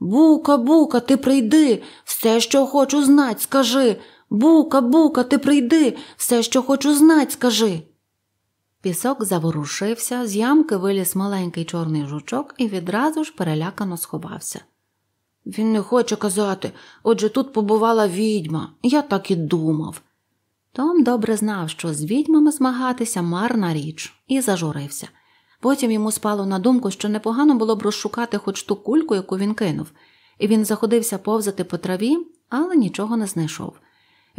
Бука, бука, ти прийди, все, що хочу знать, скажи. Бука, бука, ти прийди, все, що хочу знать, скажи. Пісок заворушився, з ямки виліз маленький чорний жучок і відразу ж перелякано сховався. Він не хоче казати, отже тут побувала відьма, я так і думав. Том добре знав, що з відьмами змагатися марна річ, і зажурився. Потім йому спало на думку, що непогано було б розшукати хоч ту кульку, яку він кинув, і він заходився повзати по траві, але нічого не знайшов.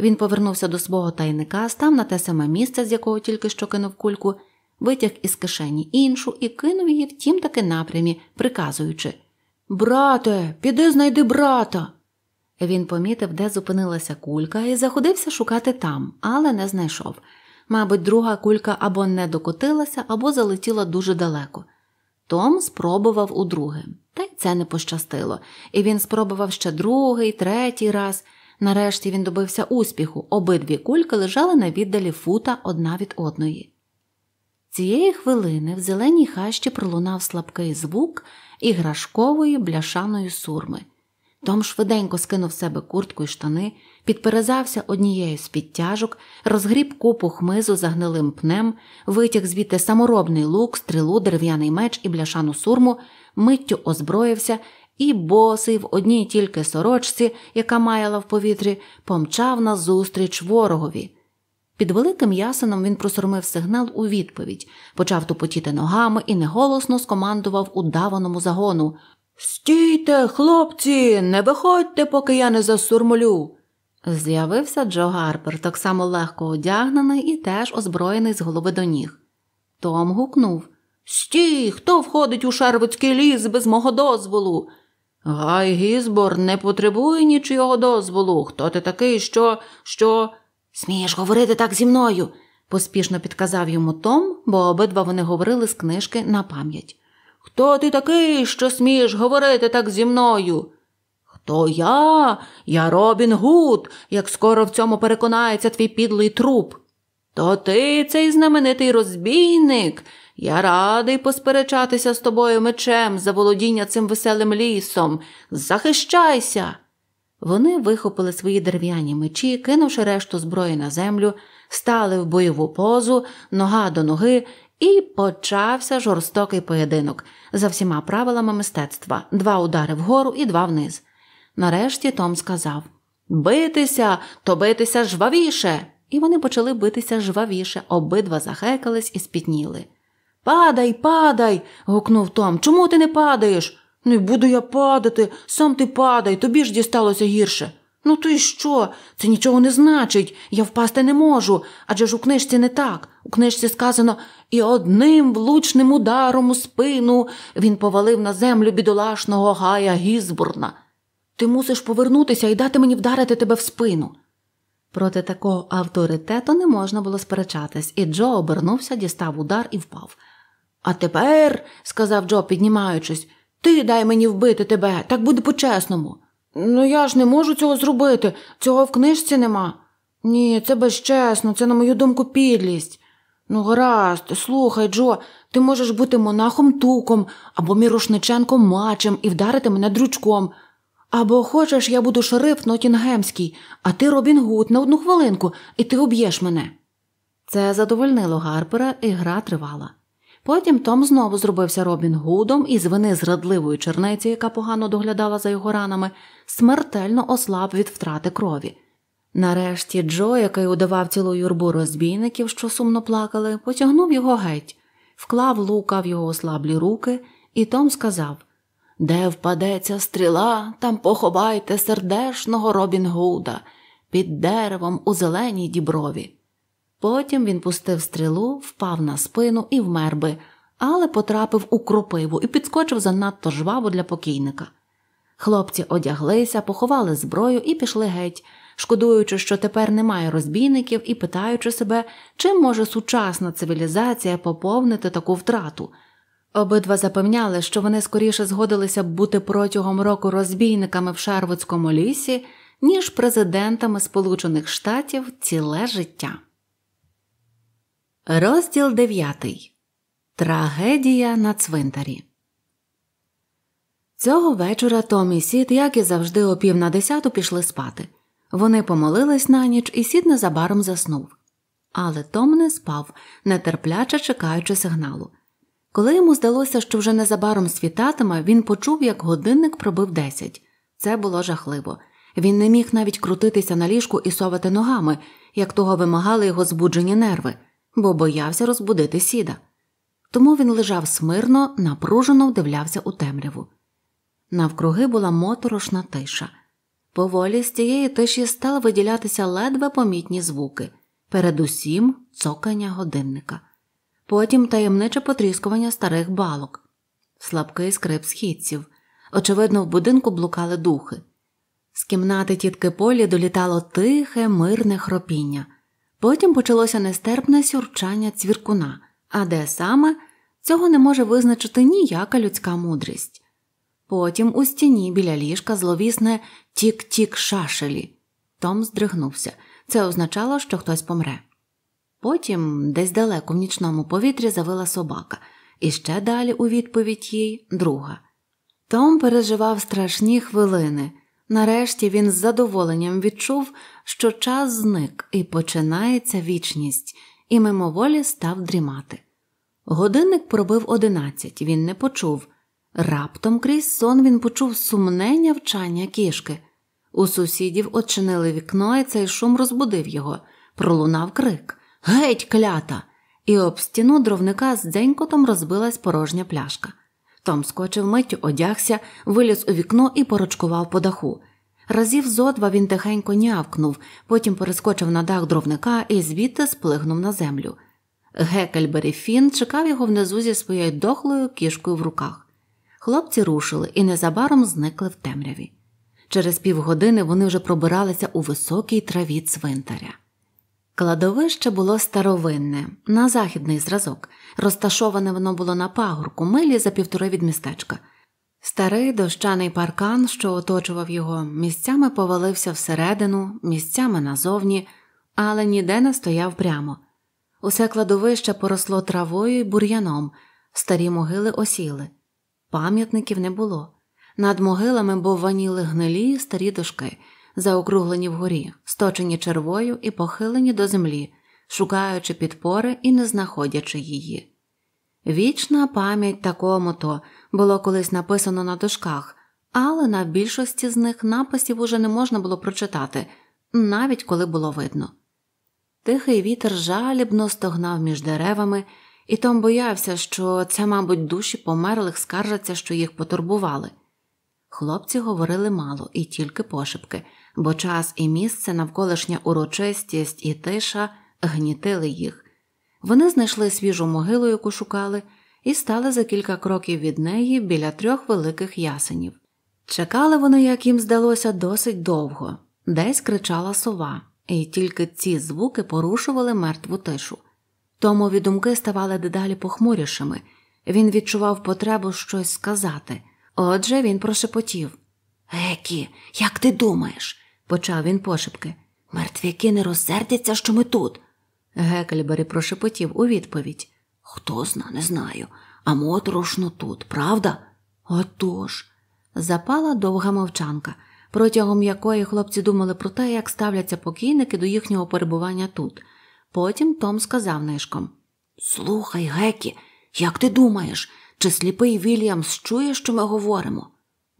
Він повернувся до свого тайника, став на те саме місце, з якого тільки що кинув кульку, витяг із кишені іншу і кинув її в тім таки напрямі, приказуючи Брате, піди знайди брата. Він помітив, де зупинилася кулька, і заходився шукати там, але не знайшов. Мабуть, друга кулька або не докотилася, або залетіла дуже далеко. Том спробував удруге, та й це не пощастило, і він спробував ще другий, третій раз. Нарешті він добився успіху, обидві кульки лежали на віддалі фута одна від одної. Цієї хвилини в зеленій хащі пролунав слабкий звук іграшкової бляшаної сурми. Том швиденько скинув себе куртку і штани, підперезався однією з підтяжок, розгріб купу хмизу за гнилим пнем, витяг звідти саморобний лук, стрілу, дерев'яний меч і бляшану сурму, миттю озброївся і, босий в одній тільки сорочці, яка маяла в повітрі, помчав назустріч ворогові. Під великим ясеном він просурмив сигнал у відповідь, почав тупотіти ногами і неголосно скомандував удаваному загону Стійте, хлопці, не виходьте, поки я не засурмлю. З'явився Джо Гарпер, так само легко одягнений і теж озброєний з голови до ніг. Том гукнув Стій, хто входить у шервицький ліс без мого дозволу? Гай Гізбор не потребує нічого дозволу. Хто ти такий, що, що. Смієш говорити так зі мною, поспішно підказав йому Том, бо обидва вони говорили з книжки на пам'ять. Хто ти такий, що смієш говорити так зі мною? То я, я Робін Гуд, як скоро в цьому переконається твій підлий труп. То ти, цей знаменитий розбійник. Я радий посперечатися з тобою мечем за володіння цим веселим лісом. Захищайся. Вони вихопили свої дерев'яні мечі, кинувши решту зброї на землю, стали в бойову позу, нога до ноги, і почався жорстокий поєдинок за всіма правилами мистецтва: два удари вгору і два вниз. Нарешті Том сказав Битися, то битися жвавіше. І вони почали битися жвавіше, обидва захекались і спітніли. Падай, падай. гукнув Том. Чому ти не падаєш? Не «Ну буду я падати, сам ти падай, тобі ж дісталося гірше. Ну то й що? Це нічого не значить. Я впасти не можу. Адже ж у книжці не так. У книжці сказано і одним влучним ударом у спину він повалив на землю бідолашного гая Гізбурна. Ти мусиш повернутися і дати мені вдарити тебе в спину. Проти такого авторитету не можна було сперечатись, і Джо обернувся, дістав удар і впав. А тепер, сказав Джо, піднімаючись, ти дай мені вбити тебе, так буде по-чесному. Ну я ж не можу цього зробити, цього в книжці нема. Ні, це безчесно, це, на мою думку, підлість. Ну, гаразд, слухай, Джо, ти можеш бути монахом туком або мірошниченком мачем і вдарити мене дрючком. Або хочеш, я буду шериф Нотінгемський, а ти Робін Гуд на одну хвилинку, і ти уб'єш мене. Це задовольнило Гарпера, і гра тривала. Потім Том знову зробився Робін Гудом і з вини зрадливої черниці, яка погано доглядала за його ранами, смертельно ослаб від втрати крові. Нарешті Джо, який удавав цілу юрбу розбійників, що сумно плакали, потягнув його геть, вклав лука в його ослаблі руки, і Том сказав де впадеться стріла, там поховайте сердешного Робін Гуда під деревом у зеленій діброві. Потім він пустив стрілу, впав на спину і вмер би, але потрапив у кропиву і підскочив занадто жваво для покійника. Хлопці одяглися, поховали зброю і пішли геть, шкодуючи, що тепер немає розбійників і питаючи себе, чим може сучасна цивілізація поповнити таку втрату. Обидва запевняли, що вони скоріше згодилися б бути протягом року розбійниками в Шарвудському лісі, ніж президентами Сполучених Штатів ціле життя. Розділ 9. Трагедія на цвинтарі. Цього вечора Том і Сід, як і завжди, о пів на десяту пішли спати. Вони помолились на ніч, і сід незабаром заснув. Але Том не спав, нетерпляче чекаючи сигналу. Коли йому здалося, що вже незабаром світатиме, він почув, як годинник пробив десять. Це було жахливо. Він не міг навіть крутитися на ліжку і совати ногами, як того вимагали його збуджені нерви, бо боявся розбудити сіда. Тому він лежав смирно, напружено вдивлявся у темряву. Навкруги була моторошна тиша. Поволі з цієї тиші стали виділятися ледве помітні звуки, передусім цокання годинника потім таємниче потріскування старих балок, слабкий скрип східців. Очевидно, в будинку блукали духи. З кімнати тітки Полі долітало тихе, мирне хропіння. Потім почалося нестерпне сюрчання цвіркуна, а де саме цього не може визначити ніяка людська мудрість. Потім у стіні біля ліжка зловісне тік-тік шашелі. Том здригнувся. Це означало, що хтось помре. Потім, десь далеко в нічному повітрі, завила собака, і ще далі у відповідь їй друга. Том переживав страшні хвилини. Нарешті він з задоволенням відчув, що час зник і починається вічність, і мимоволі став дрімати. Годинник пробив одинадцять, він не почув. Раптом крізь сон він почув сумне нявчання кішки. У сусідів очинили вікно, і цей шум розбудив його, пролунав крик. Геть, клята! І об стіну дровника з дзенькотом розбилась порожня пляшка. Том скочив миттю, одягся, виліз у вікно і порочкував по даху. Разів зо два він тихенько нявкнув, потім перескочив на дах дровника і звідти сплигнув на землю. Гекельбері Фін чекав його внизу зі своєю дохлою кішкою в руках. Хлопці рушили і незабаром зникли в темряві. Через півгодини вони вже пробиралися у високій траві цвинтаря. Кладовище було старовинне, на західний зразок. Розташоване воно було на пагорку, милі за півтори від містечка. Старий дощаний паркан, що оточував його, місцями повалився всередину, місцями назовні, але ніде не стояв прямо. Усе кладовище поросло травою й бур'яном, старі могили осіли, пам'ятників не було. Над могилами бовваніли гнилі старі дошки заокруглені вгорі, сточені червою і похилені до землі, шукаючи підпори і не знаходячи її. Вічна пам'ять такому то було колись написано на дошках, але на більшості з них написів уже не можна було прочитати, навіть коли було видно. Тихий вітер жалібно стогнав між деревами, і Том боявся, що це, мабуть, душі померлих скаржаться, що їх потурбували. Хлопці говорили мало і тільки пошепки, бо час і місце, навколишня урочистість і тиша гнітили їх. Вони знайшли свіжу могилу, яку шукали, і стали за кілька кроків від неї біля трьох великих ясенів. Чекали вони, як їм здалося, досить довго, десь кричала сова, і тільки ці звуки порушували мертву тишу. Тому відумки ставали дедалі похмурішими, він відчував потребу щось сказати. Отже він прошепотів Екі, як ти думаєш, почав він пошепки. Мертвяки не розсердяться, що ми тут. Гекельбері прошепотів у відповідь. Хто зна, не знаю, а моторошно тут, правда? Отож. Запала довга мовчанка, протягом якої хлопці думали про те, як ставляться покійники до їхнього перебування тут. Потім Том сказав нишком Слухай, Гекі, як ти думаєш, чи сліпий Вільямс чує, що ми говоримо?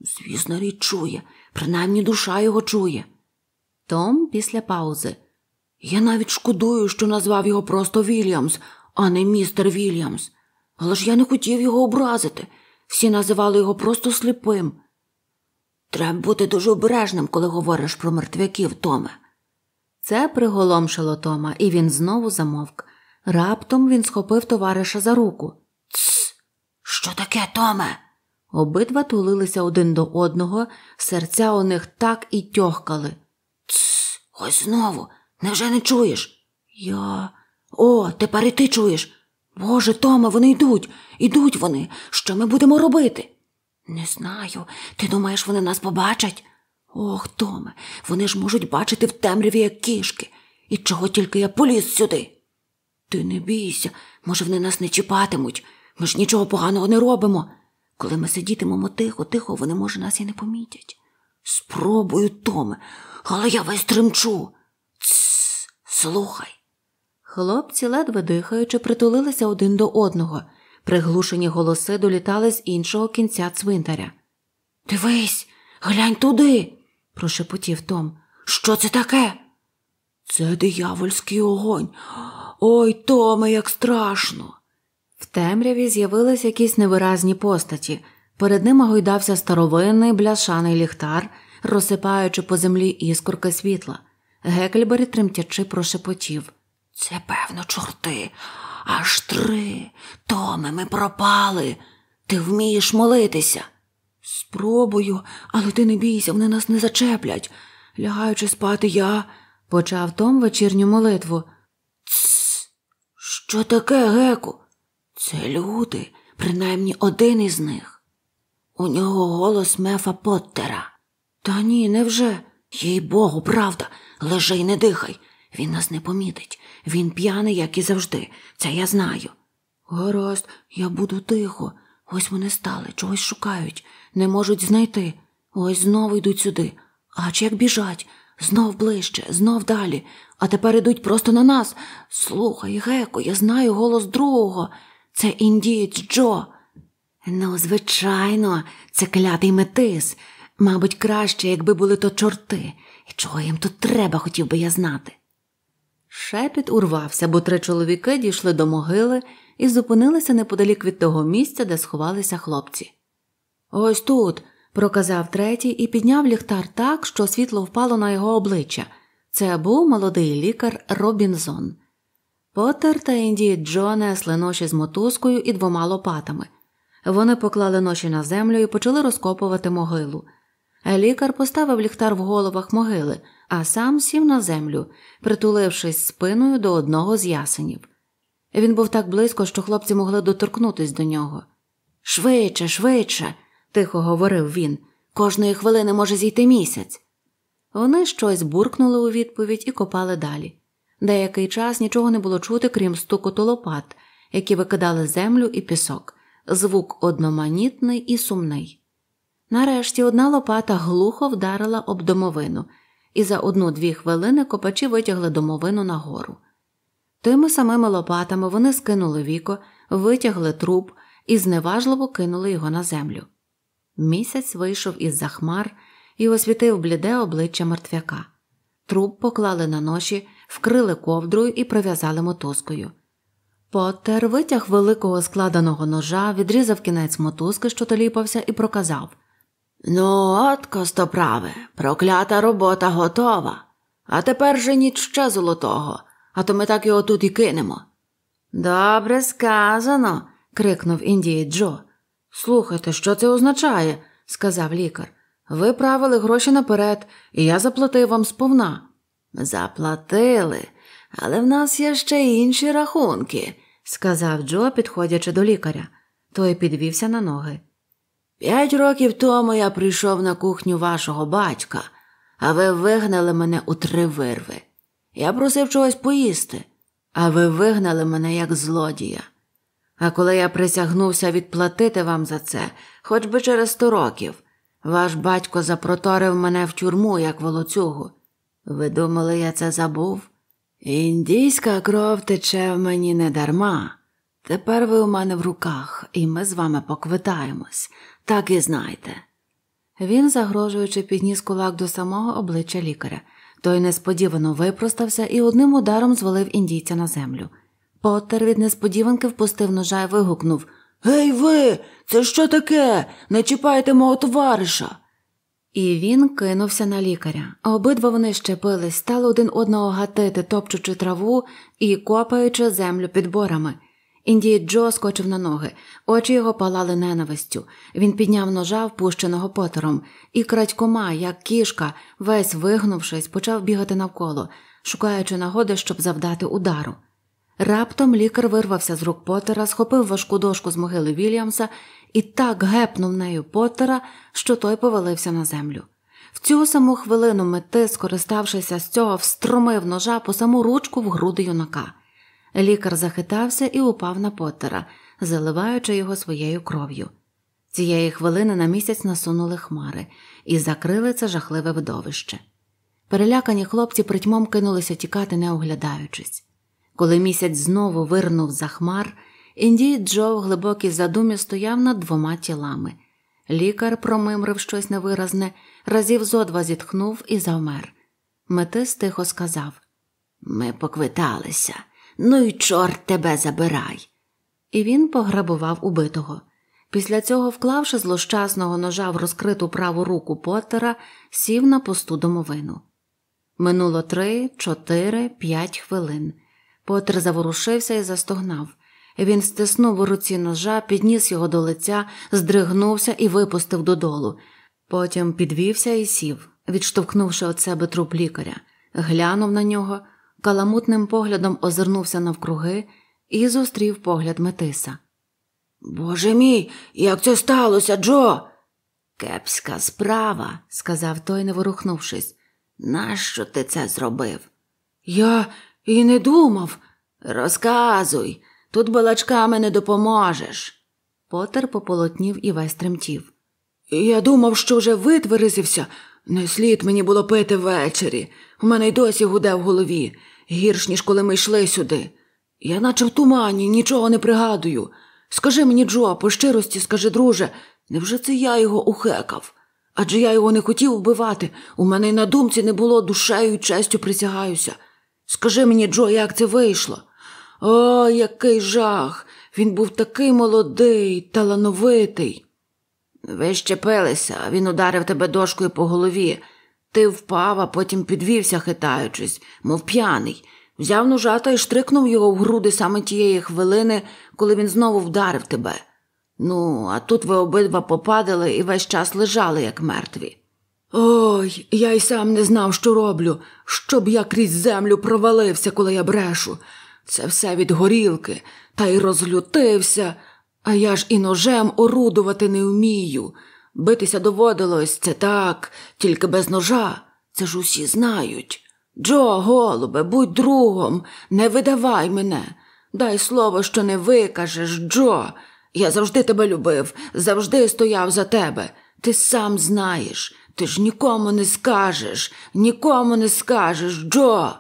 Звісно, річ чує, принаймні душа його чує. Том після паузи. Я навіть шкодую, що назвав його просто Вільямс, а не містер Вільямс. Але ж я не хотів його образити. Всі називали його просто сліпим. Треба бути дуже обережним, коли говориш про мертвяків, Томе. Це приголомшило Тома, і він знову замовк. Раптом він схопив товариша за руку. Тсс! Що таке, Томе? Обидва тулилися один до одного, серця у них так і тьохкали. Тсс, ось знову. Невже не чуєш? Я. О, тепер і ти чуєш. Боже, Томе, вони йдуть, ідуть вони. Що ми будемо робити? Не знаю. Ти думаєш, вони нас побачать? Ох, Томе, вони ж можуть бачити в темряві, як кішки. І чого тільки я поліз сюди? Ти не бійся, може, вони нас не чіпатимуть. Ми ж нічого поганого не робимо. Коли ми сидітимемо тихо, тихо, вони, може, нас і не помітять. Спробую, Томе але я весь тремчу. Цс. слухай. Хлопці, ледве дихаючи, притулилися один до одного. Приглушені голоси долітали з іншого кінця цвинтаря. Дивись, глянь туди, прошепотів Том. Що це таке? Це диявольський огонь. Ой, Томе, як страшно. В темряві з'явились якісь невиразні постаті. Перед ними гойдався старовинний бляшаний ліхтар, розсипаючи по землі іскорка світла. Гекельбері тремтячи прошепотів Це, певно, чорти. Аж три. Томе, ми пропали. Ти вмієш молитися. Спробую, але ти не бійся, вони нас не зачеплять. Лягаючи спати, я почав Том вечірню молитву. Тсс, що таке, Геку? Це люди, принаймні один із них. У нього голос мефа Поттера. Та ні, невже? Їй Богу, правда, лежи й не дихай. Він нас не помітить. Він п'яний, як і завжди, це я знаю. Гаразд, я буду тихо. Ось вони стали, чогось шукають, не можуть знайти. Ось знову йдуть сюди. Ач як біжать, знов ближче, знов далі, а тепер ідуть просто на нас. Слухай, Геко, я знаю голос другого. Це індієць Джо. Ну, звичайно, це клятий метис. Мабуть, краще, якби були то чорти, і чого їм тут треба, хотів би я знати. Шепіт урвався, бо три чоловіки дійшли до могили і зупинилися неподалік від того місця, де сховалися хлопці. Ось тут, проказав третій і підняв ліхтар так, що світло впало на його обличчя. Це був молодий лікар Робінзон. Поттер та Інді Джо несли ноші з мотузкою і двома лопатами. Вони поклали ноші на землю і почали розкопувати могилу. Лікар поставив ліхтар в головах могили, а сам сів на землю, притулившись спиною до одного з ясенів. Він був так близько, що хлопці могли доторкнутись до нього. Швидше, швидше, тихо говорив він. Кожної хвилини може зійти місяць. Вони щось буркнули у відповідь і копали далі. Деякий час нічого не було чути, крім стукоту лопат, які викидали землю і пісок. Звук одноманітний і сумний. Нарешті одна лопата глухо вдарила об домовину, і за одну-дві хвилини копачі витягли домовину нагору. Тими самими лопатами вони скинули віко, витягли труп і зневажливо кинули його на землю. Місяць вийшов із за хмар і освітив бліде обличчя мертвяка. Труп поклали на ноші, вкрили ковдрою і прив'язали мотузкою. Поттер витяг великого складеного ножа, відрізав кінець мотузки, що толіпався, і проказав Ну, от, костоправе, проклята робота готова. А тепер же ніч ще золотого, а то ми так його тут і кинемо. Добре сказано. крикнув Індії Джо. Слухайте, що це означає, сказав лікар. Ви правили гроші наперед, і я заплатив вам сповна. Заплатили, але в нас є ще інші рахунки, сказав Джо, підходячи до лікаря. Той підвівся на ноги. П'ять років тому я прийшов на кухню вашого батька, а ви вигнали мене у три вирви. Я просив чогось поїсти, а ви вигнали мене як злодія. А коли я присягнувся відплатити вам за це, хоч би через сто років, ваш батько запроторив мене в тюрму, як волоцюгу. Ви думали, я це забув? Індійська кров тече в мені недарма. Тепер ви у мене в руках, і ми з вами поквитаємось, так і знайте. Він, загрожуючи, підніс кулак до самого обличчя лікаря. Той несподівано випростався і одним ударом звалив індійця на землю. Поттер від несподіванки впустив ножа і вигукнув Гей ви, це що таке? Не чіпайте мого товариша. І він кинувся на лікаря. Обидва вони щепились, стали один одного гатити, топчучи траву і копаючи землю підборами. Індій Джо скочив на ноги, очі його палали ненавистю. Він підняв ножа, впущеного потером, і крадькома, як кішка, весь вигнувшись, почав бігати навколо, шукаючи нагоди, щоб завдати удару. Раптом лікар вирвався з рук потера, схопив важку дошку з могили Вільямса і так гепнув нею потера, що той повалився на землю. В цю саму хвилину мети, скориставшися з цього, встромив ножа по саму ручку в груди юнака. Лікар захитався і упав на Поттера, заливаючи його своєю кров'ю. Цієї хвилини на місяць насунули хмари і закрили це жахливе видовище. Перелякані хлопці притьмом кинулися тікати, не оглядаючись. Коли місяць знову вирнув за хмар, індій Джо в глибокій задумі стояв над двома тілами. Лікар промимрив щось невиразне, разів зодва зітхнув і завмер. Метис тихо сказав Ми поквиталися. Ну й чорт тебе забирай. І він пограбував убитого. Після цього, вклавши злощасного ножа в розкриту праву руку Поттера, сів на посту домовину. Минуло три, чотири, п'ять хвилин. Поттер заворушився і застогнав. Він стиснув у руці ножа, підніс його до лиця, здригнувся і випустив додолу. Потім підвівся і сів, відштовхнувши від себе труп лікаря, глянув на нього каламутним поглядом озирнувся навкруги і зустрів погляд Метиса. Боже мій, як це сталося, Джо? Кепська справа, сказав той, не ворухнувшись. Нащо ти це зробив? Я і не думав. Розказуй, тут балачками не допоможеш. Потер пополотнів і весь тремтів. Я думав, що вже витверезився. Не слід мені було пити ввечері. У мене й досі гуде в голові гірш, ніж коли ми йшли сюди. Я наче в тумані, нічого не пригадую. Скажи мені, Джо, по щирості скажи, друже, невже це я його ухекав? Адже я його не хотів вбивати. У мене й на думці не було душею і честю присягаюся. Скажи мені, Джо, як це вийшло? О, який жах! Він був такий молодий, талановитий. Ви щепилися, він ударив тебе дошкою по голові. Ти впав, а потім підвівся, хитаючись, мов п'яний, взяв ножа та й штрикнув його в груди саме тієї хвилини, коли він знову вдарив тебе. Ну, а тут ви обидва попадали і весь час лежали, як мертві. Ой, я й сам не знав, що роблю, щоб я крізь землю провалився, коли я брешу. Це все від горілки, та й розлютився, а я ж і ножем орудувати не вмію. Битися доводилось це так, тільки без ножа. Це ж усі знають. Джо, голубе, будь другом, не видавай мене. Дай слово, що не викажеш, Джо. Я завжди тебе любив, завжди стояв за тебе. Ти сам знаєш, ти ж нікому не скажеш, нікому не скажеш, Джо.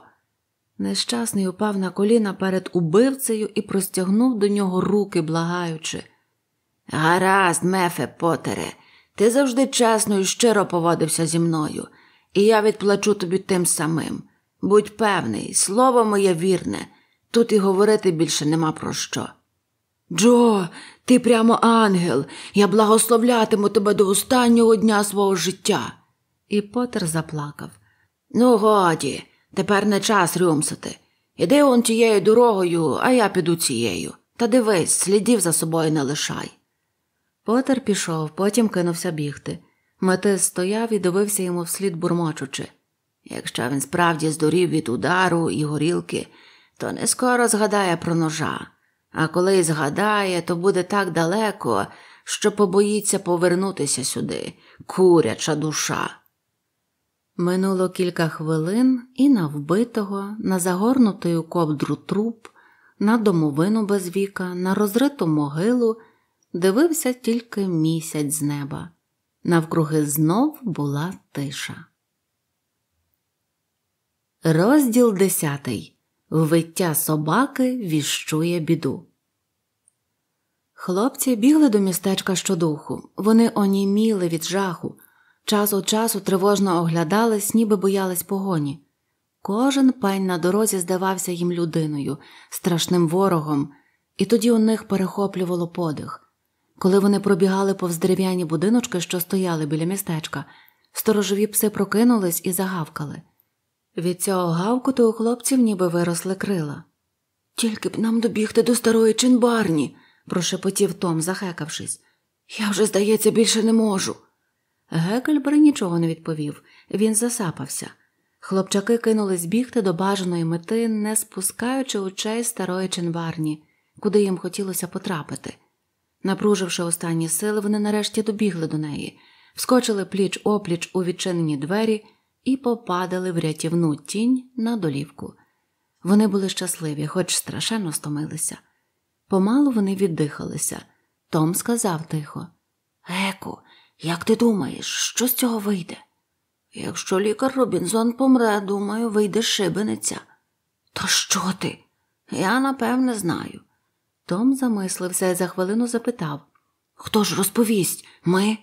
Нещасний упав на коліна перед убивцею і простягнув до нього руки, благаючи. Гаразд, мефе Потере, ти завжди чесно і щиро поводився зі мною, і я відплачу тобі тим самим. Будь певний, слово моє вірне, тут і говорити більше нема про що. Джо, ти прямо ангел, я благословлятиму тебе до останнього дня свого життя. І Потер заплакав. Ну, годі, тепер не час рюмсати. Іди он тією дорогою, а я піду цією. Та дивись, слідів за собою не лишай. Потер пішов, потім кинувся бігти. Метис стояв і дивився йому вслід бурмочучи. Якщо він справді здурів від удару і горілки, то не скоро згадає про ножа, а коли й згадає, то буде так далеко, що побоїться повернутися сюди, куряча душа. Минуло кілька хвилин і на вбитого, на загорнутий у ковдру труп, на домовину без віка, на розриту могилу дивився тільки місяць з неба. Навкруги знов була тиша. Розділ десятий. Виття собаки віщує біду. Хлопці бігли до містечка щодуху. Вони оніміли від жаху, час у часу тривожно оглядались, ніби боялись погоні. Кожен пень на дорозі здавався їм людиною, страшним ворогом, і тоді у них перехоплювало подих. Коли вони пробігали повз дерев'яні будиночки, що стояли біля містечка, сторожові пси прокинулись і загавкали. Від цього гавкоту у хлопців ніби виросли крила. Тільки б нам добігти до старої чинбарні, прошепотів Том, захекавшись. Я вже, здається, більше не можу. Гекельбер нічого не відповів, він засапався. Хлопчаки кинулись бігти до бажаної мети, не спускаючи очей старої чинбарні, куди їм хотілося потрапити. Напруживши останні сили, вони нарешті добігли до неї, вскочили пліч опліч у відчинені двері і попадали в рятівну тінь на долівку. Вони були щасливі, хоч страшенно стомилися. Помалу вони віддихалися. Том сказав тихо Еку, як ти думаєш, що з цього вийде? Якщо лікар Робінзон помре, думаю, вийде шибениця. Та що ти? Я напевне знаю. Том замислився і за хвилину запитав Хто ж розповість? Ми?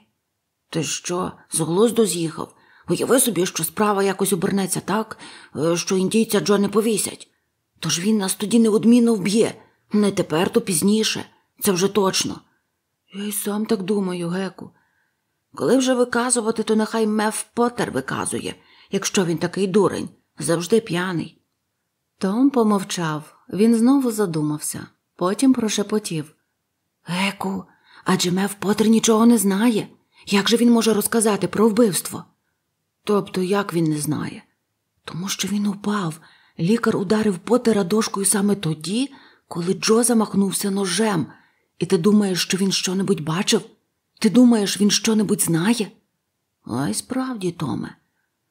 Ти що, з глузду з'їхав? Уяви собі, що справа якось обернеться так, е, що індійця Джо не повісять. Тож він нас тоді неодмінно вб'є, не тепер, то пізніше, це вже точно. Я й сам так думаю, Геку. Коли вже виказувати, то нехай Меф Поттер виказує, якщо він такий дурень, завжди п'яний. Том помовчав, він знову задумався потім прошепотів Еку, адже Мев Поттер нічого не знає. Як же він може розказати про вбивство? Тобто як він не знає? Тому що він упав. Лікар ударив Поттера дошкою саме тоді, коли Джо замахнувся ножем. І ти думаєш, що він щонебудь бачив? Ти думаєш, він щонебудь знає? А справді, Томе.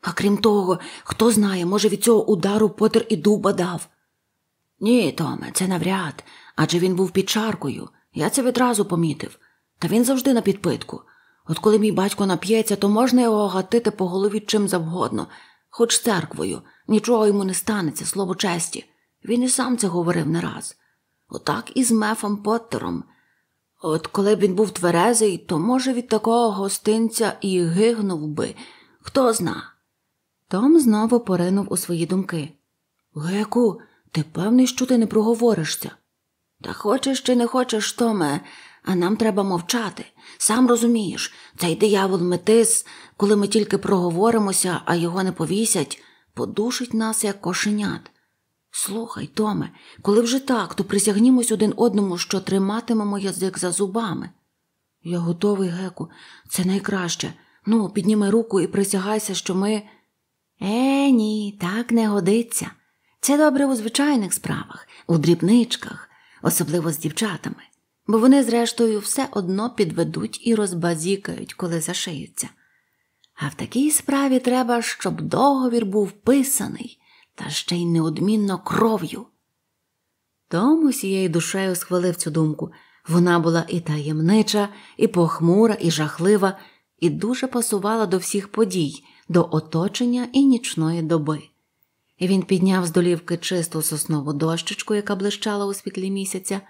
А крім того, хто знає, може, від цього удару Поттер і дуба дав. Ні, Томе, це навряд адже він був під чаркою. Я це відразу помітив. Та він завжди на підпитку. От коли мій батько нап'ється, то можна його гатити по голові чим завгодно, хоч церквою, нічого йому не станеться, слово честі. Він і сам це говорив не раз. Отак і з Мефом Поттером. От коли б він був тверезий, то, може, від такого гостинця і гигнув би, хто зна. Том знову поринув у свої думки. Геку, ти певний, що ти не проговоришся? Та хочеш чи не хочеш, Томе, а нам треба мовчати. Сам розумієш, цей диявол метис, коли ми тільки проговоримося, а його не повісять, подушить нас, як кошенят. Слухай, Томе, коли вже так, то присягнімось один одному, що триматимемо язик за зубами. Я готовий, Геку, це найкраще. Ну, підніми руку і присягайся, що ми. Е, ні, так не годиться. Це добре у звичайних справах, у дрібничках особливо з дівчатами, бо вони, зрештою, все одно підведуть і розбазікають, коли зашиються. А в такій справі треба, щоб договір був писаний та ще й неодмінно кров'ю. Тому сією душею схвалив цю думку. Вона була і таємнича, і похмура, і жахлива, і дуже пасувала до всіх подій, до оточення і нічної доби. Він підняв з долівки чисту соснову дощечку, яка блищала у світлі місяця,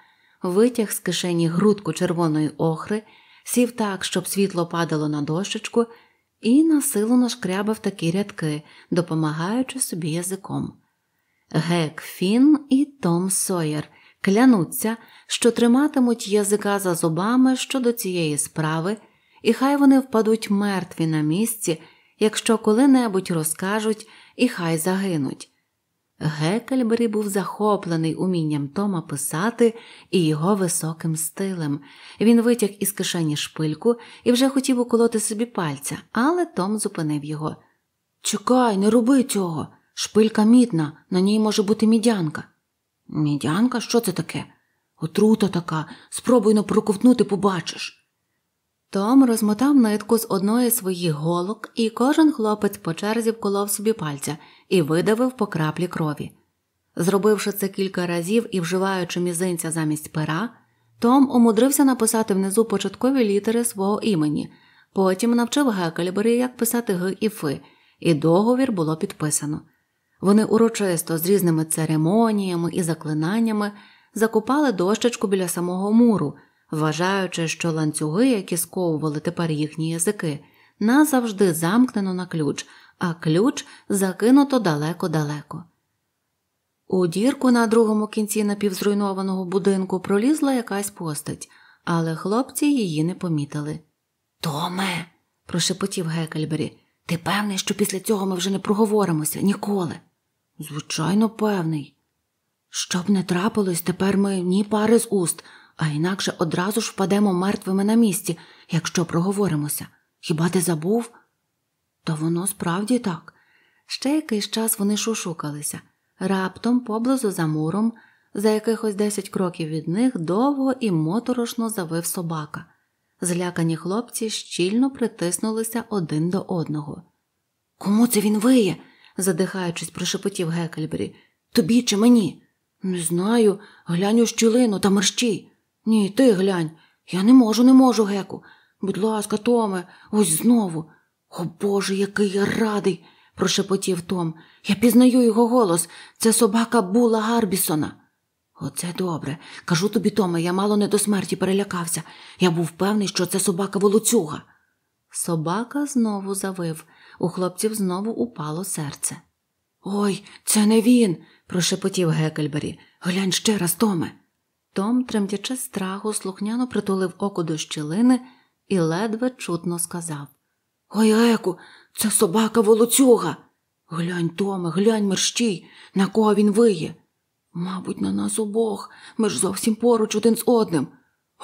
витяг з кишені грудку червоної охри, сів так, щоб світло падало на дощечку, і на силу нашкрябав такі рядки, допомагаючи собі язиком. Гек Фін і Том Сойер клянуться, що триматимуть язика за зубами щодо цієї справи, і хай вони впадуть мертві на місці, якщо коли-небудь розкажуть і хай загинуть. Гекельбері був захоплений умінням Тома писати і його високим стилем. Він витяг із кишені шпильку і вже хотів уколоти собі пальця, але Том зупинив його. Чекай, не роби цього. Шпилька мідна, на ній може бути мідянка. Мідянка? Що це таке? Отрута така. Спробуй ну проковтнути, побачиш. Том розмотав нитку з одної своїх голок, і кожен хлопець по черзі вколов собі пальця і видавив по краплі крові. Зробивши це кілька разів і вживаючи мізинця замість пера, Том умудрився написати внизу початкові літери свого імені, потім навчив Гекельбері, як писати Г і Фи, і договір було підписано. Вони урочисто з різними церемоніями і заклинаннями закопали дощечку біля самого муру вважаючи, що ланцюги, які сковували тепер їхні язики, назавжди замкнено на ключ, а ключ закинуто далеко-далеко. У дірку на другому кінці напівзруйнованого будинку пролізла якась постать, але хлопці її не помітили. Томе, прошепотів Гекельбері, ти певний, що після цього ми вже не проговоримося ніколи? Звичайно, певний. Щоб не трапилось, тепер ми ні пари з уст, а інакше одразу ж впадемо мертвими на місці, якщо проговоримося. Хіба ти забув? Та воно справді так. Ще якийсь час вони шушукалися. Раптом, поблизу за муром, за якихось десять кроків від них довго і моторошно завив собака. Злякані хлопці щільно притиснулися один до одного. Кому це він виє? задихаючись, прошепотів Гекельбері. Тобі чи мені? Не знаю, глянь у щілину та мерщій. Ні, ти глянь. Я не можу, не можу, Геку. Будь ласка, Томе, ось знову. О Боже, який я радий, прошепотів Том. Я пізнаю його голос. Це собака була Гарбісона. Оце добре. Кажу тобі, Томе, я мало не до смерті перелякався. Я був певний, що це собака волоцюга. Собака знову завив, у хлопців знову упало серце. Ой, це не він, прошепотів Гекельбері. Глянь ще раз, Томе. Том, тремтячи страху, слухняно притулив око до щілини і ледве чутно сказав Ой, Еку, це собака волоцюга. Глянь, Томе, глянь мерщій, на кого він виє. Мабуть, на нас обох, ми ж зовсім поруч один з одним.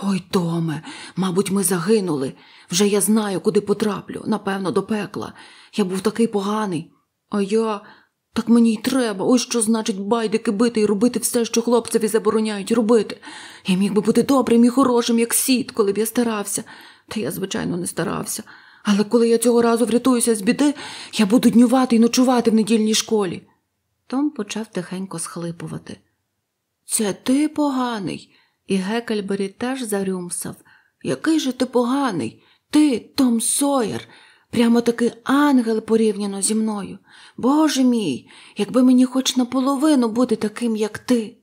Ой, Томе, мабуть, ми загинули. Вже я знаю, куди потраплю, напевно, до пекла. Я був такий поганий. А я так мені й треба. Ось що значить байдики бити і робити все, що хлопцеві забороняють робити. Я міг би бути добрим і хорошим, як сід, коли б я старався. Та я, звичайно, не старався. Але коли я цього разу врятуюся з біди, я буду днювати і ночувати в недільній школі. Том почав тихенько схлипувати. Це ти поганий. І Гекельбері теж зарюмсав. Який же ти поганий? Ти, Том Сойер, Прямо таки ангел порівняно зі мною. Боже мій, якби мені хоч наполовину бути таким, як ти.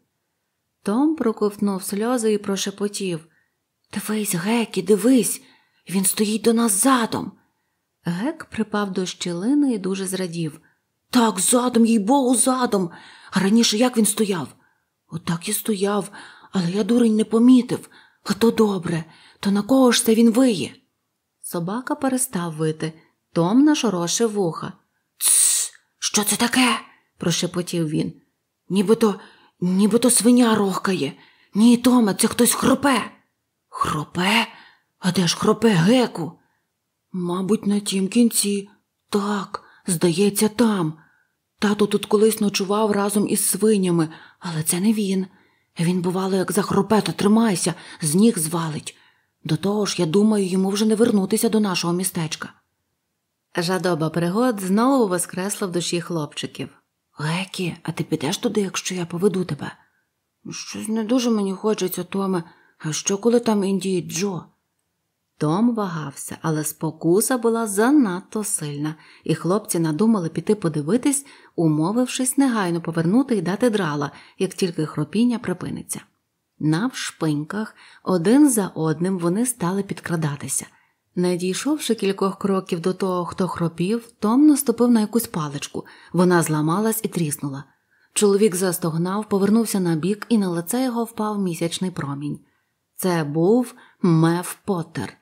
Том проковтнув сльози і прошепотів Дивись, Гекі, дивись, він стоїть до нас задом. Гек припав до щілини і дуже зрадів. Так, задом, їй богу, задом. А раніше як він стояв? Отак і стояв, але я дурень не помітив. А то добре, то на кого ж це він виє? Собака перестав вити, Том нашорошив вуха. Тсс, що це таке? прошепотів він. Нібито, нібито свиня рохкає. Ні, Томе, це хтось хропе. Хропе? А де ж хропе геку? Мабуть, на тім кінці. Так, здається, там. Тато тут колись ночував разом із свинями, але це не він. Він, бувало, як захропе, то тримайся, з ніг звалить. До того ж, я думаю, йому вже не вернутися до нашого містечка. Жадоба пригод знову воскресла в душі хлопчиків. Гекі, а ти підеш туди, якщо я поведу тебе? Щось не дуже мені хочеться, Томе, а що, коли там індії Джо? Том вагався, але спокуса була занадто сильна, і хлопці надумали піти подивитись, умовившись негайно повернути і дати драла, як тільки хропіння припиниться. Навшпиньках один за одним вони стали підкрадатися. Не дійшовши кількох кроків до того, хто хропів, Том наступив на якусь паличку, вона зламалась і тріснула. Чоловік застогнав, повернувся на бік, і на лице його впав місячний промінь. Це був Мев Поттер.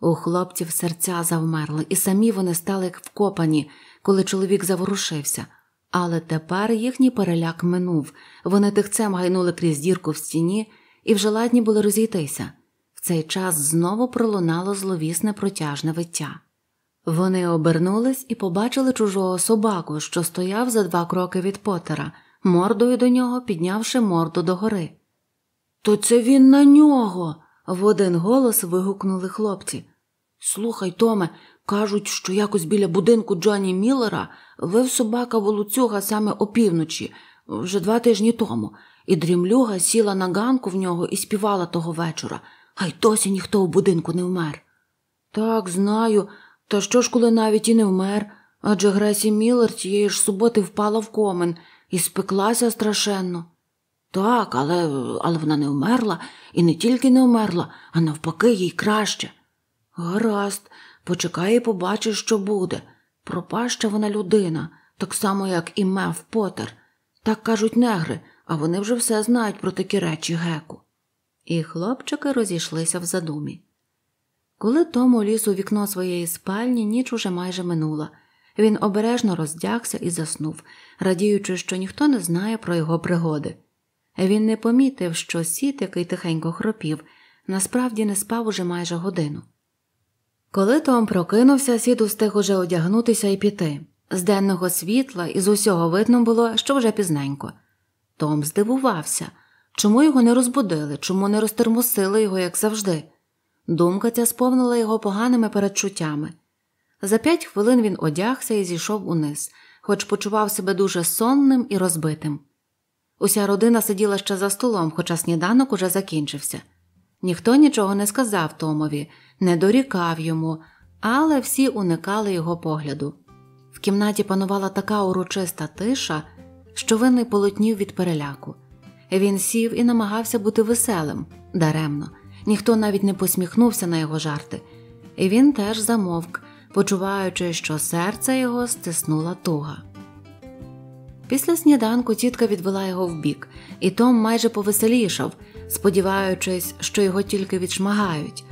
У хлопців серця завмерли, і самі вони стали вкопані, коли чоловік заворушився. Але тепер їхній переляк минув, вони тихцем гайнули крізь дірку в стіні і вже ладні були розійтися. В цей час знову пролунало зловісне протяжне виття. Вони обернулись і побачили чужого собаку, що стояв за два кроки від Потера, мордою до нього, піднявши морду догори. То це він на нього. в один голос вигукнули хлопці. Слухай, Томе, Кажуть, що якось біля будинку Джоні Міллера вив собака волоцюга саме опівночі, вже два тижні тому, і дрімлюга сіла на ганку в нього і співала того вечора, а й досі ніхто у будинку не вмер. Так, знаю, та що ж, коли навіть і не вмер, адже Гресі Міллер цієї ж суботи впала в комен і спеклася страшенно. Так, але, але вона не вмерла і не тільки не вмерла, а навпаки, їй краще. Гаразд. Почекай і побачить, що буде. Пропаща вона людина, так само, як і Меф Потер. Так кажуть негри, а вони вже все знають про такі речі геку. І хлопчики розійшлися в задумі. Коли Тому ліз у вікно своєї спальні, ніч уже майже минула. Він обережно роздягся і заснув, радіючи, що ніхто не знає про його пригоди. Він не помітив, що сіт, який тихенько хропів, насправді не спав уже майже годину. Коли Том прокинувся, сід устиг уже одягнутися і піти. З денного світла і з усього видно було, що вже пізненько. Том здивувався, чому його не розбудили, чому не розтермосили його, як завжди. Думка ця сповнила його поганими передчуттями. За п'ять хвилин він одягся і зійшов униз, хоч почував себе дуже сонним і розбитим. Уся родина сиділа ще за столом, хоча сніданок уже закінчився. Ніхто нічого не сказав Томові, не дорікав йому, але всі уникали його погляду. В кімнаті панувала така урочиста тиша, що винний полотнів від переляку. Він сів і намагався бути веселим, даремно, ніхто навіть не посміхнувся на його жарти, і він теж замовк, почуваючи, що серце його стиснула туга. Після сніданку тітка відвела його вбік, і Том майже повеселішав, сподіваючись, що його тільки відшмагають.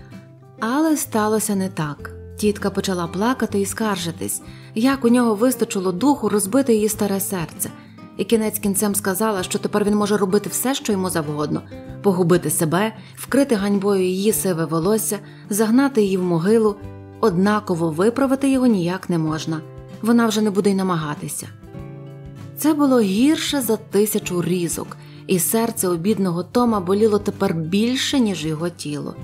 Але сталося не так. Тітка почала плакати і скаржитись, як у нього вистачило духу розбити її старе серце, і кінець кінцем сказала, що тепер він може робити все, що йому завгодно, погубити себе, вкрити ганьбою її сиве волосся, загнати її в могилу. Однаково виправити його ніяк не можна, вона вже не буде й намагатися. Це було гірше за тисячу різок, і серце у бідного Тома боліло тепер більше, ніж його тіло.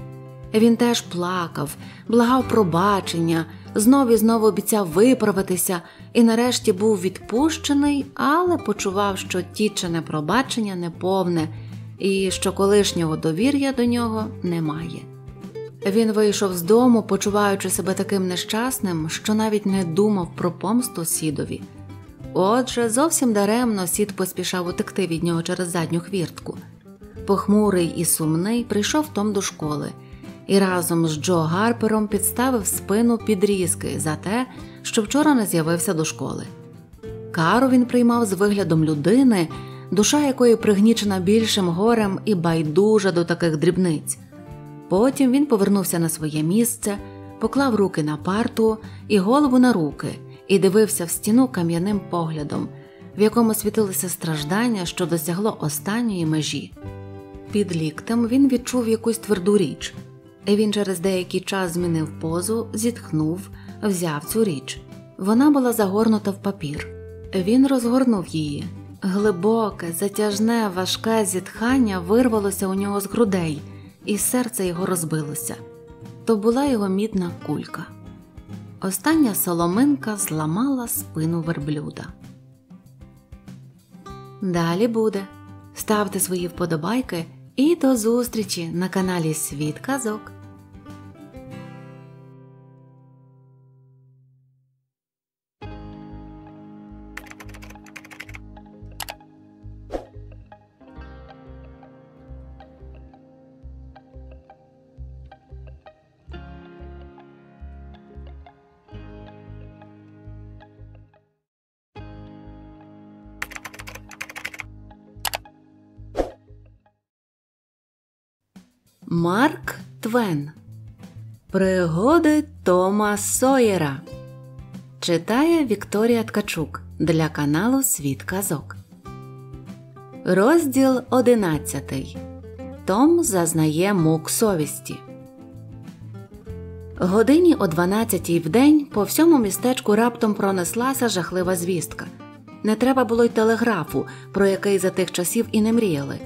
Він теж плакав, благав пробачення, знов і знов обіцяв виправитися і, нарешті, був відпущений, але почував, що тічене пробачення неповне і що колишнього довір'я до нього немає. Він вийшов з дому, почуваючи себе таким нещасним, що навіть не думав про помсту сідові. Отже, зовсім даремно сід поспішав утекти від нього через задню хвіртку. Похмурий і сумний прийшов Том до школи і разом з Джо Гарпером підставив спину під різки за те, що вчора не з'явився до школи. Кару він приймав з виглядом людини, душа якої пригнічена більшим горем і байдужа до таких дрібниць. Потім він повернувся на своє місце, поклав руки на парту і голову на руки і дивився в стіну кам'яним поглядом, в якому світилося страждання, що досягло останньої межі. Під ліктем він відчув якусь тверду річ, він через деякий час змінив позу, зітхнув, взяв цю річ. Вона була загорнута в папір. Він розгорнув її. Глибоке, затяжне, важке зітхання вирвалося у нього з грудей, і серце його розбилося. То була його мідна кулька. Остання соломинка зламала спину верблюда. Далі буде. Ставте свої вподобайки і до зустрічі на каналі Світ Казок. Марк Твен. Пригоди Тома Сойера. Читає Вікторія Ткачук для каналу Світ Казок. Розділ 11. Том зазнає мук совісті. Годині о 12-й вдень по всьому містечку раптом пронеслася жахлива звістка. Не треба було й телеграфу, про який за тих часів і не мріяли.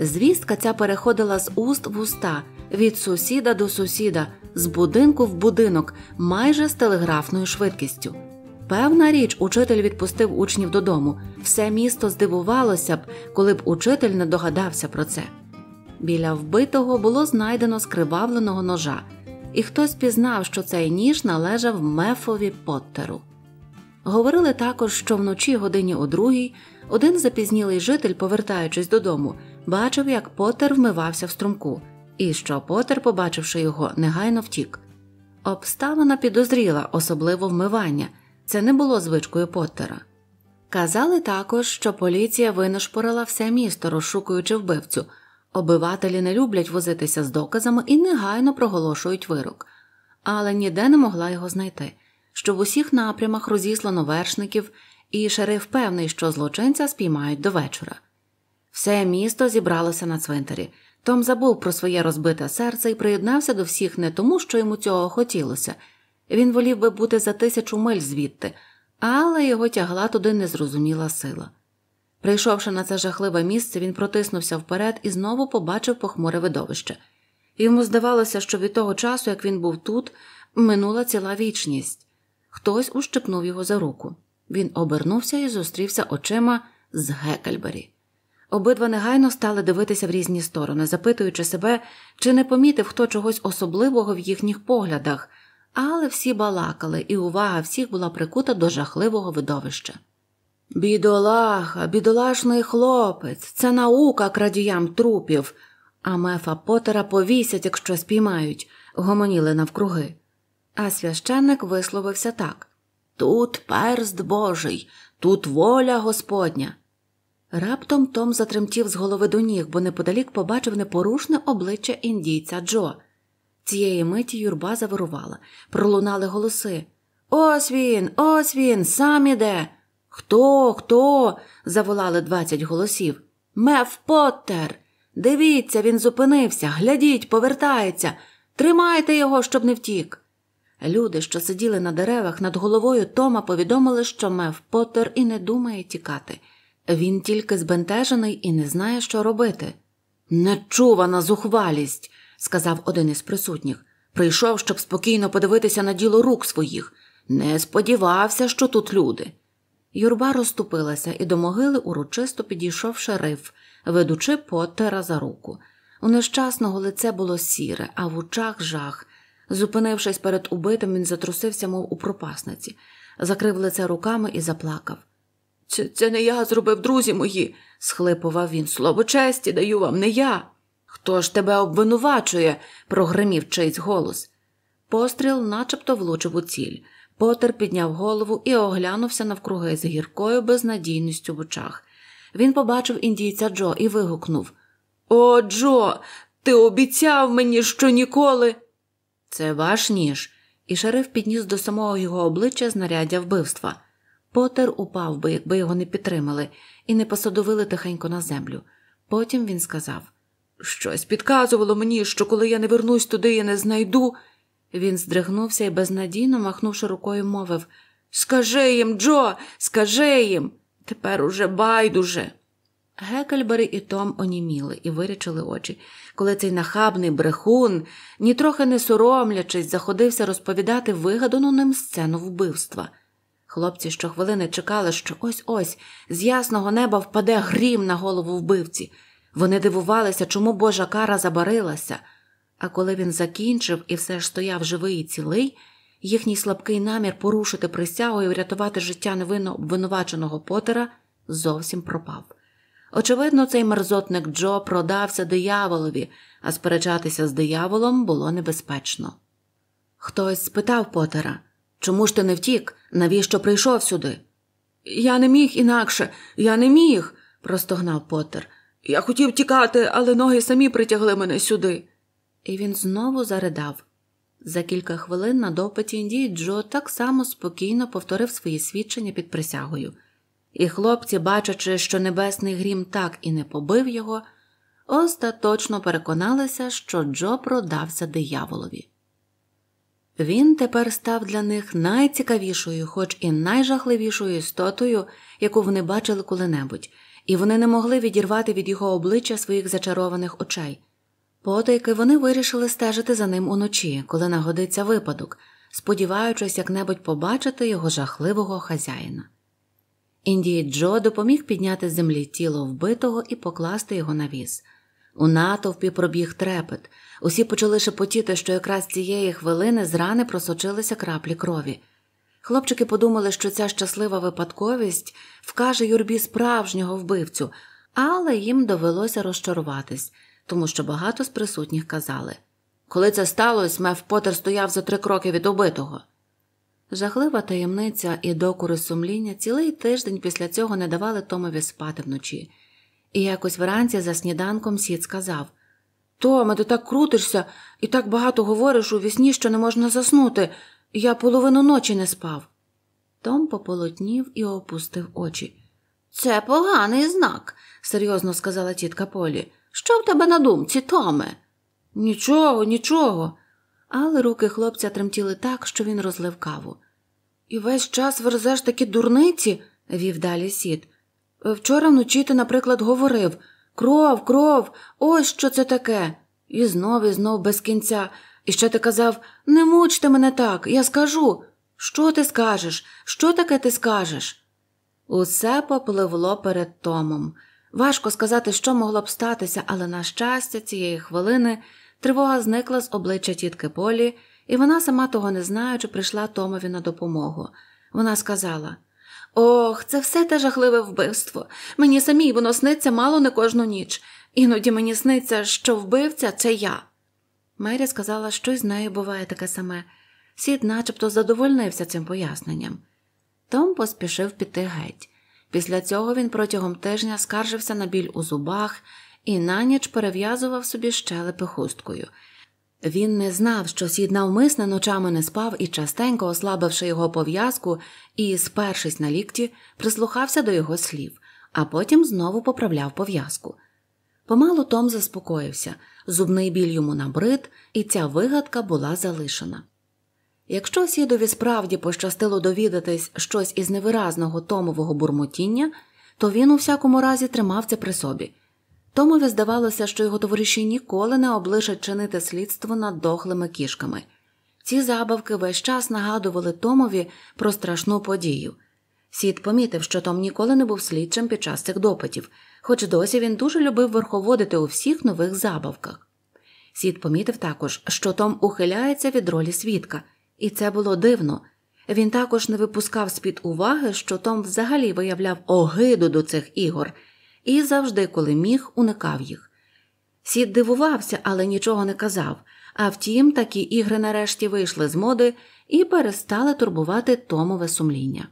Звістка ця переходила з уст в уста, від сусіда до сусіда, з будинку в будинок, майже з телеграфною швидкістю. Певна річ, учитель відпустив учнів додому. Все місто здивувалося б, коли б учитель не догадався про це. Біля вбитого було знайдено скривавленого ножа, і хтось пізнав, що цей ніж належав мефові Поттеру. Говорили також, що вночі годині о другій один запізнілий житель, повертаючись додому, бачив, як Потер вмивався в струмку, і що Потер, побачивши його, негайно втік. Обставина підозріла, особливо вмивання, це не було звичкою Поттера. Казали також, що поліція винашпорила все місто, розшукуючи вбивцю. Обивателі не люблять возитися з доказами і негайно проголошують вирок, але ніде не могла його знайти, що в усіх напрямах розіслано вершників, і шериф певний, що злочинця спіймають до вечора. Все місто зібралося на цвинтарі. Том забув про своє розбите серце і приєднався до всіх не тому, що йому цього хотілося. Він волів би бути за тисячу миль звідти, але його тягла туди незрозуміла сила. Прийшовши на це жахливе місце, він протиснувся вперед і знову побачив похмуре видовище. Йому здавалося, що від того часу, як він був тут, минула ціла вічність. Хтось ущипнув його за руку. Він обернувся і зустрівся очима з Гекельбері. Обидва негайно стали дивитися в різні сторони, запитуючи себе, чи не помітив хто чогось особливого в їхніх поглядах, але всі балакали, і увага всіх була прикута до жахливого видовища. Бідолаха, бідолашний хлопець, це наука крадіям трупів, а мефа Потера повісять, якщо спіймають, гомоніли навкруги. А священник висловився так Тут перст Божий, тут воля Господня. Раптом Том затремтів з голови до ніг, бо неподалік побачив непорушне обличчя індійця Джо. Цієї миті юрба заворувала, пролунали голоси. Ось він, ось він, сам іде. Хто, хто? заволали двадцять голосів. Меф Поттер! Дивіться, він зупинився, глядіть, повертається, тримайте його, щоб не втік. Люди, що сиділи на деревах над головою Тома, повідомили, що Меф Поттер і не думає тікати. Він тільки збентежений і не знає, що робити. Нечувана зухвалість, сказав один із присутніх. Прийшов, щоб спокійно подивитися на діло рук своїх. Не сподівався, що тут люди. Юрба розступилася і до могили урочисто підійшов шериф, ведучи Поттера за руку. У нещасного лице було сіре, а в очах жах. Зупинившись перед убитим, він затрусився, мов у пропасниці, закрив лице руками і заплакав. Це це не я зробив, друзі мої, схлипував він. Слово честі даю вам, не я. Хто ж тебе обвинувачує? прогримів чийсь голос. Постріл начебто влучив у ціль. Потер підняв голову і оглянувся навкруги з гіркою безнадійністю в очах. Він побачив індійця Джо і вигукнув О, Джо, ти обіцяв мені, що ніколи. Це ваш ніж. І шериф підніс до самого його обличчя знаряддя вбивства. Потер упав би, якби його не підтримали, і не посадовили тихенько на землю. Потім він сказав щось підказувало мені, що коли я не вернусь туди, я не знайду. Він здригнувся і безнадійно, махнувши рукою, мовив Скажи їм, Джо, скажи їм. Тепер уже байдуже. Гекельбери і Том оніміли і вирячили очі, коли цей нахабний брехун, нітрохи не соромлячись, заходився розповідати вигадану ним сцену вбивства. Хлопці щохвилини чекали, що ось ось з ясного неба впаде грім на голову вбивці. Вони дивувалися, чому Божа кара забарилася. А коли він закінчив і все ж стояв живий і цілий, їхній слабкий намір порушити присягу і врятувати життя невинно обвинуваченого Потера зовсім пропав. Очевидно, цей мерзотник Джо продався дияволові, а сперечатися з дияволом було небезпечно. Хтось спитав Потера чому ж ти не втік? навіщо прийшов сюди? Я не міг інакше, я не міг, простогнав Поттер. Я хотів тікати, але ноги самі притягли мене сюди. І він знову заридав. За кілька хвилин на допиті Індії Джо так само спокійно повторив свої свідчення під присягою, і хлопці, бачачи, що небесний грім так і не побив його, остаточно переконалися, що Джо продався дияволові. Він тепер став для них найцікавішою, хоч і найжахливішою істотою, яку вони бачили коли-небудь, і вони не могли відірвати від його обличчя своїх зачарованих очей. Потайки вони вирішили стежити за ним уночі, коли нагодиться випадок, сподіваючись як-небудь побачити його жахливого хазяїна. Індії Джо допоміг підняти з землі тіло вбитого і покласти його на віз – у натовпі пробіг трепет. Усі почали шепотіти, що якраз цієї хвилини з рани просочилися краплі крові. Хлопчики подумали, що ця щаслива випадковість вкаже юрбі справжнього вбивцю, але їм довелося розчаруватись, тому що багато з присутніх казали коли це сталося, Меф Потер стояв за три кроки від убитого. Жахлива таємниця і докури сумління цілий тиждень після цього не давали Томові спати вночі. І якось вранці за сніданком сід сказав Томе, ти так крутишся і так багато говориш у вісні, що не можна заснути. Я половину ночі не спав. Том пополотнів і опустив очі. Це поганий знак, серйозно сказала тітка Полі. Що в тебе на думці, Томе? Нічого, нічого. Але руки хлопця тремтіли так, що він розлив каву. І весь час верзеш такі дурниці, вів далі сід. Е, вчора вночі ти, наприклад, говорив кров, кров, ось що це таке. І знов і знов без кінця. І ще ти казав не мучте мене так, я скажу. Що ти скажеш? Що таке ти скажеш? Усе попливло перед Томом. Важко сказати, що могло б статися, але, на щастя, цієї хвилини тривога зникла з обличчя тітки Полі, і вона, сама того не знаючи, прийшла Томові на допомогу. Вона сказала Ох, це все те жахливе вбивство. Мені самій воно сниться мало не кожну ніч, іноді мені сниться, що вбивця це я. Мері сказала, що з нею буває таке саме. Сід начебто задовольнився цим поясненням. Том поспішив піти геть. Після цього він протягом тижня скаржився на біль у зубах і на ніч перев'язував собі щелепи хусткою – він не знав, що сід навмисне ночами не спав і, частенько, ослабивши його пов'язку і, спершись на лікті, прислухався до його слів, а потім знову поправляв пов'язку. Помалу Том заспокоївся, зубний біль йому набрид, і ця вигадка була залишена. Якщо сідові справді пощастило довідатись щось із невиразного Томового бурмотіння, то він у всякому разі тримав це при собі. Томові здавалося, що його товариші ніколи не облишать чинити слідство над дохлими кішками. Ці забавки весь час нагадували Томові про страшну подію. Сід помітив, що Том ніколи не був слідчим під час цих допитів, хоч досі він дуже любив верховодити у всіх нових забавках. Сід помітив також, що Том ухиляється від ролі свідка, і це було дивно. Він також не випускав з під уваги, що Том взагалі виявляв огиду до цих ігор і завжди, коли міг, уникав їх. Сід дивувався, але нічого не казав. А втім, такі ігри нарешті вийшли з моди і перестали турбувати Томове сумління.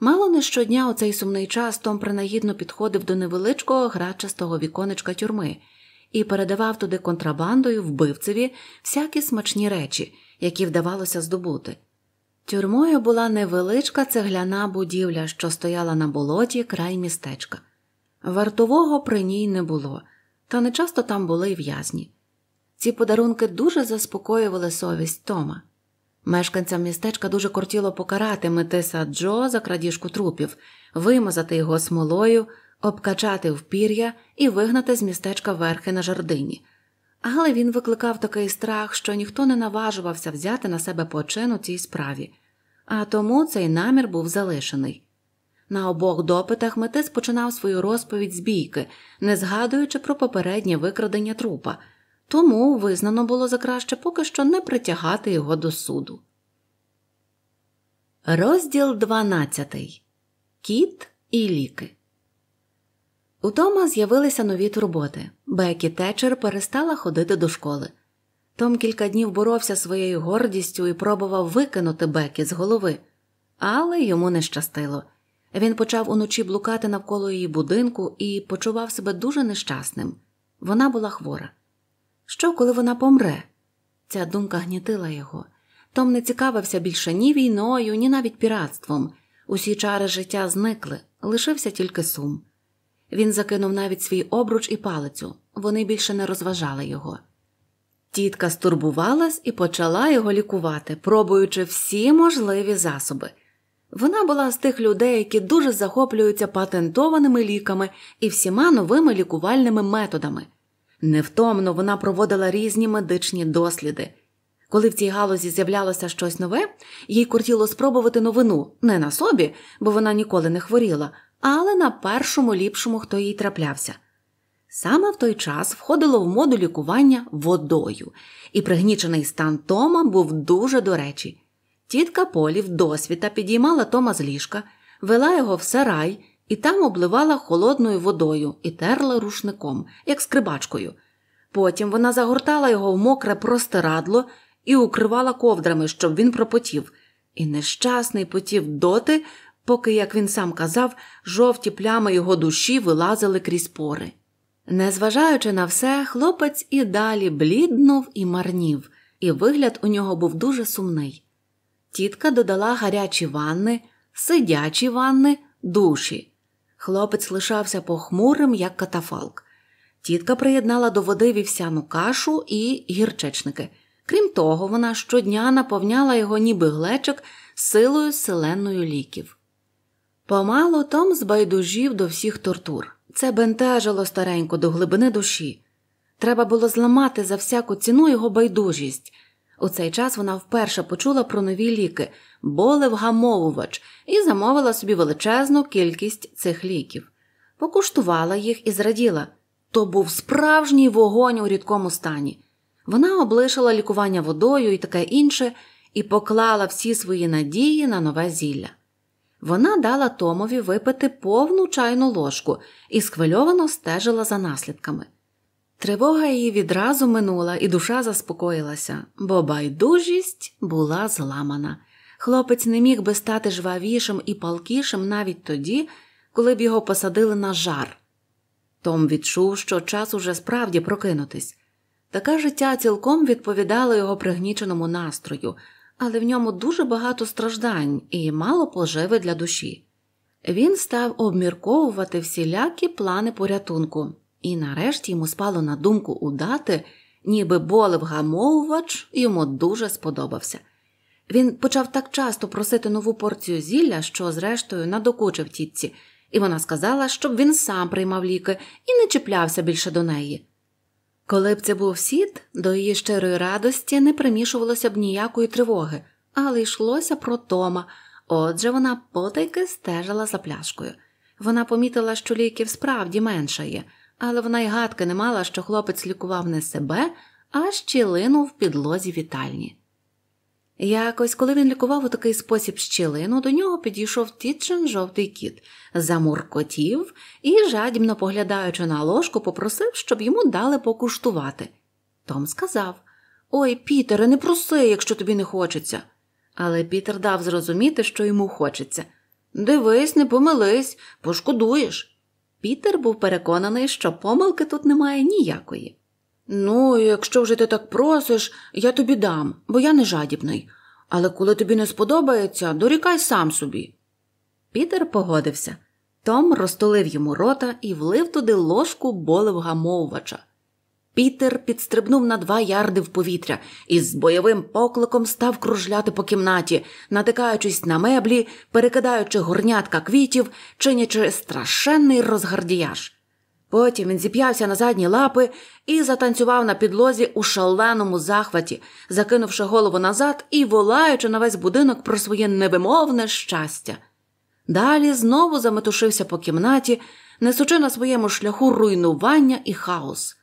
Мало не щодня у цей сумний час Том принагідно підходив до невеличкого грачастого віконечка тюрми і передавав туди контрабандою вбивцеві всякі смачні речі, які вдавалося здобути. Тюрмою була невеличка цегляна будівля, що стояла на болоті край містечка. Вартового при ній не було, та не часто там були й в'язні. Ці подарунки дуже заспокоювали совість Тома. Мешканцям містечка дуже кортіло покарати Метиса Джо за крадіжку трупів, вимазати його смолою, обкачати в пір'я і вигнати з містечка верхи на жердині. Але він викликав такий страх, що ніхто не наважувався взяти на себе почин у цій справі, а тому цей намір був залишений. На обох допитах митець починав свою розповідь з бійки, не згадуючи про попереднє викрадення трупа, тому визнано було за краще поки що не притягати його до суду. Розділ 12. Кіт і ліки. У Тома з'явилися нові турботи. Бекі Течер перестала ходити до школи. Том кілька днів боровся своєю гордістю і пробував викинути Бекі з голови, але йому не щастило. Він почав уночі блукати навколо її будинку і почував себе дуже нещасним. Вона була хвора. Що, коли вона помре? Ця думка гнітила його. Том не цікавився більше ні війною, ні навіть піратством. Усі чари життя зникли, лишився тільки сум. Він закинув навіть свій обруч і палицю, вони більше не розважали його. Тітка стурбувалась і почала його лікувати, пробуючи всі можливі засоби. Вона була з тих людей, які дуже захоплюються патентованими ліками і всіма новими лікувальними методами. Невтомно вона проводила різні медичні досліди. Коли в цій галузі з'являлося щось нове, їй кортіло спробувати новину не на собі, бо вона ніколи не хворіла, але на першому ліпшому, хто їй траплявся. Саме в той час входило в моду лікування водою, і пригнічений стан Тома був дуже до речі. Тітка Полі вдосвіта підіймала Тома з ліжка, вела його в сарай і там обливала холодною водою і терла рушником, як скрибачкою. Потім вона загортала його в мокре простирадло і укривала ковдрами, щоб він пропотів. І нещасний потів доти, поки, як він сам казав, жовті плями його душі вилазили крізь пори. Незважаючи на все, хлопець і далі бліднув і марнів, і вигляд у нього був дуже сумний. Тітка додала гарячі ванни, сидячі ванни, душі. Хлопець лишався похмурим, як катафалк. Тітка приєднала до води вівсяну кашу і гірчечники. Крім того, вона щодня наповняла його ніби глечик силою селеною ліків. Помало Том збайдужів до всіх тортур. Це бентежило старенько до глибини душі. Треба було зламати за всяку ціну його байдужість. У цей час вона вперше почула про нові ліки болевгамовувач і замовила собі величезну кількість цих ліків, покуштувала їх і зраділа. То був справжній вогонь у рідкому стані. Вона облишила лікування водою і таке інше і поклала всі свої надії на нове зілля. Вона дала Томові випити повну чайну ложку і схвильовано стежила за наслідками. Тривога її відразу минула, і душа заспокоїлася, бо байдужість була зламана. Хлопець не міг би стати жвавішим і палкішим навіть тоді, коли б його посадили на жар. Том відчув, що час уже справді прокинутись. Таке життя цілком відповідало його пригніченому настрою, але в ньому дуже багато страждань і мало поживи для душі. Він став обмірковувати всілякі плани порятунку. І нарешті йому спало на думку удати, ніби болев гамовувач йому дуже сподобався. Він почав так часто просити нову порцію зілля, що, зрештою, надокучив тітці, і вона сказала, щоб він сам приймав ліки і не чіплявся більше до неї. Коли б це був сід, до її щирої радості не примішувалося б ніякої тривоги, але йшлося про Тома, отже вона потайки стежила за пляшкою. Вона помітила, що ліків справді меншає – але вона й гадки не мала, що хлопець лікував не себе, а щілину в підлозі вітальні. Якось, коли він лікував у такий спосіб щілину, до нього підійшов тітчин жовтий кіт, замуркотів і, жадібно поглядаючи на ложку, попросив, щоб йому дали покуштувати. Том сказав Ой, Пітере, не проси, якщо тобі не хочеться. Але Пітер дав зрозуміти, що йому хочеться. Дивись, не помились, пошкодуєш. Пітер був переконаний, що помилки тут немає ніякої. Ну, якщо вже ти так просиш, я тобі дам, бо я не жадібний. Але коли тобі не сподобається, дорікай сам собі. Пітер погодився. Том розтулив йому рота і влив туди ложку болевгамовувача. Пітер підстрибнув на два ярди в повітря і з бойовим покликом став кружляти по кімнаті, натикаючись на меблі, перекидаючи горнятка квітів, чинячи страшенний розгардіяж. Потім він зіп'явся на задні лапи і затанцював на підлозі у шаленому захваті, закинувши голову назад і волаючи на весь будинок про своє невимовне щастя. Далі знову заметушився по кімнаті, несучи на своєму шляху руйнування і хаос.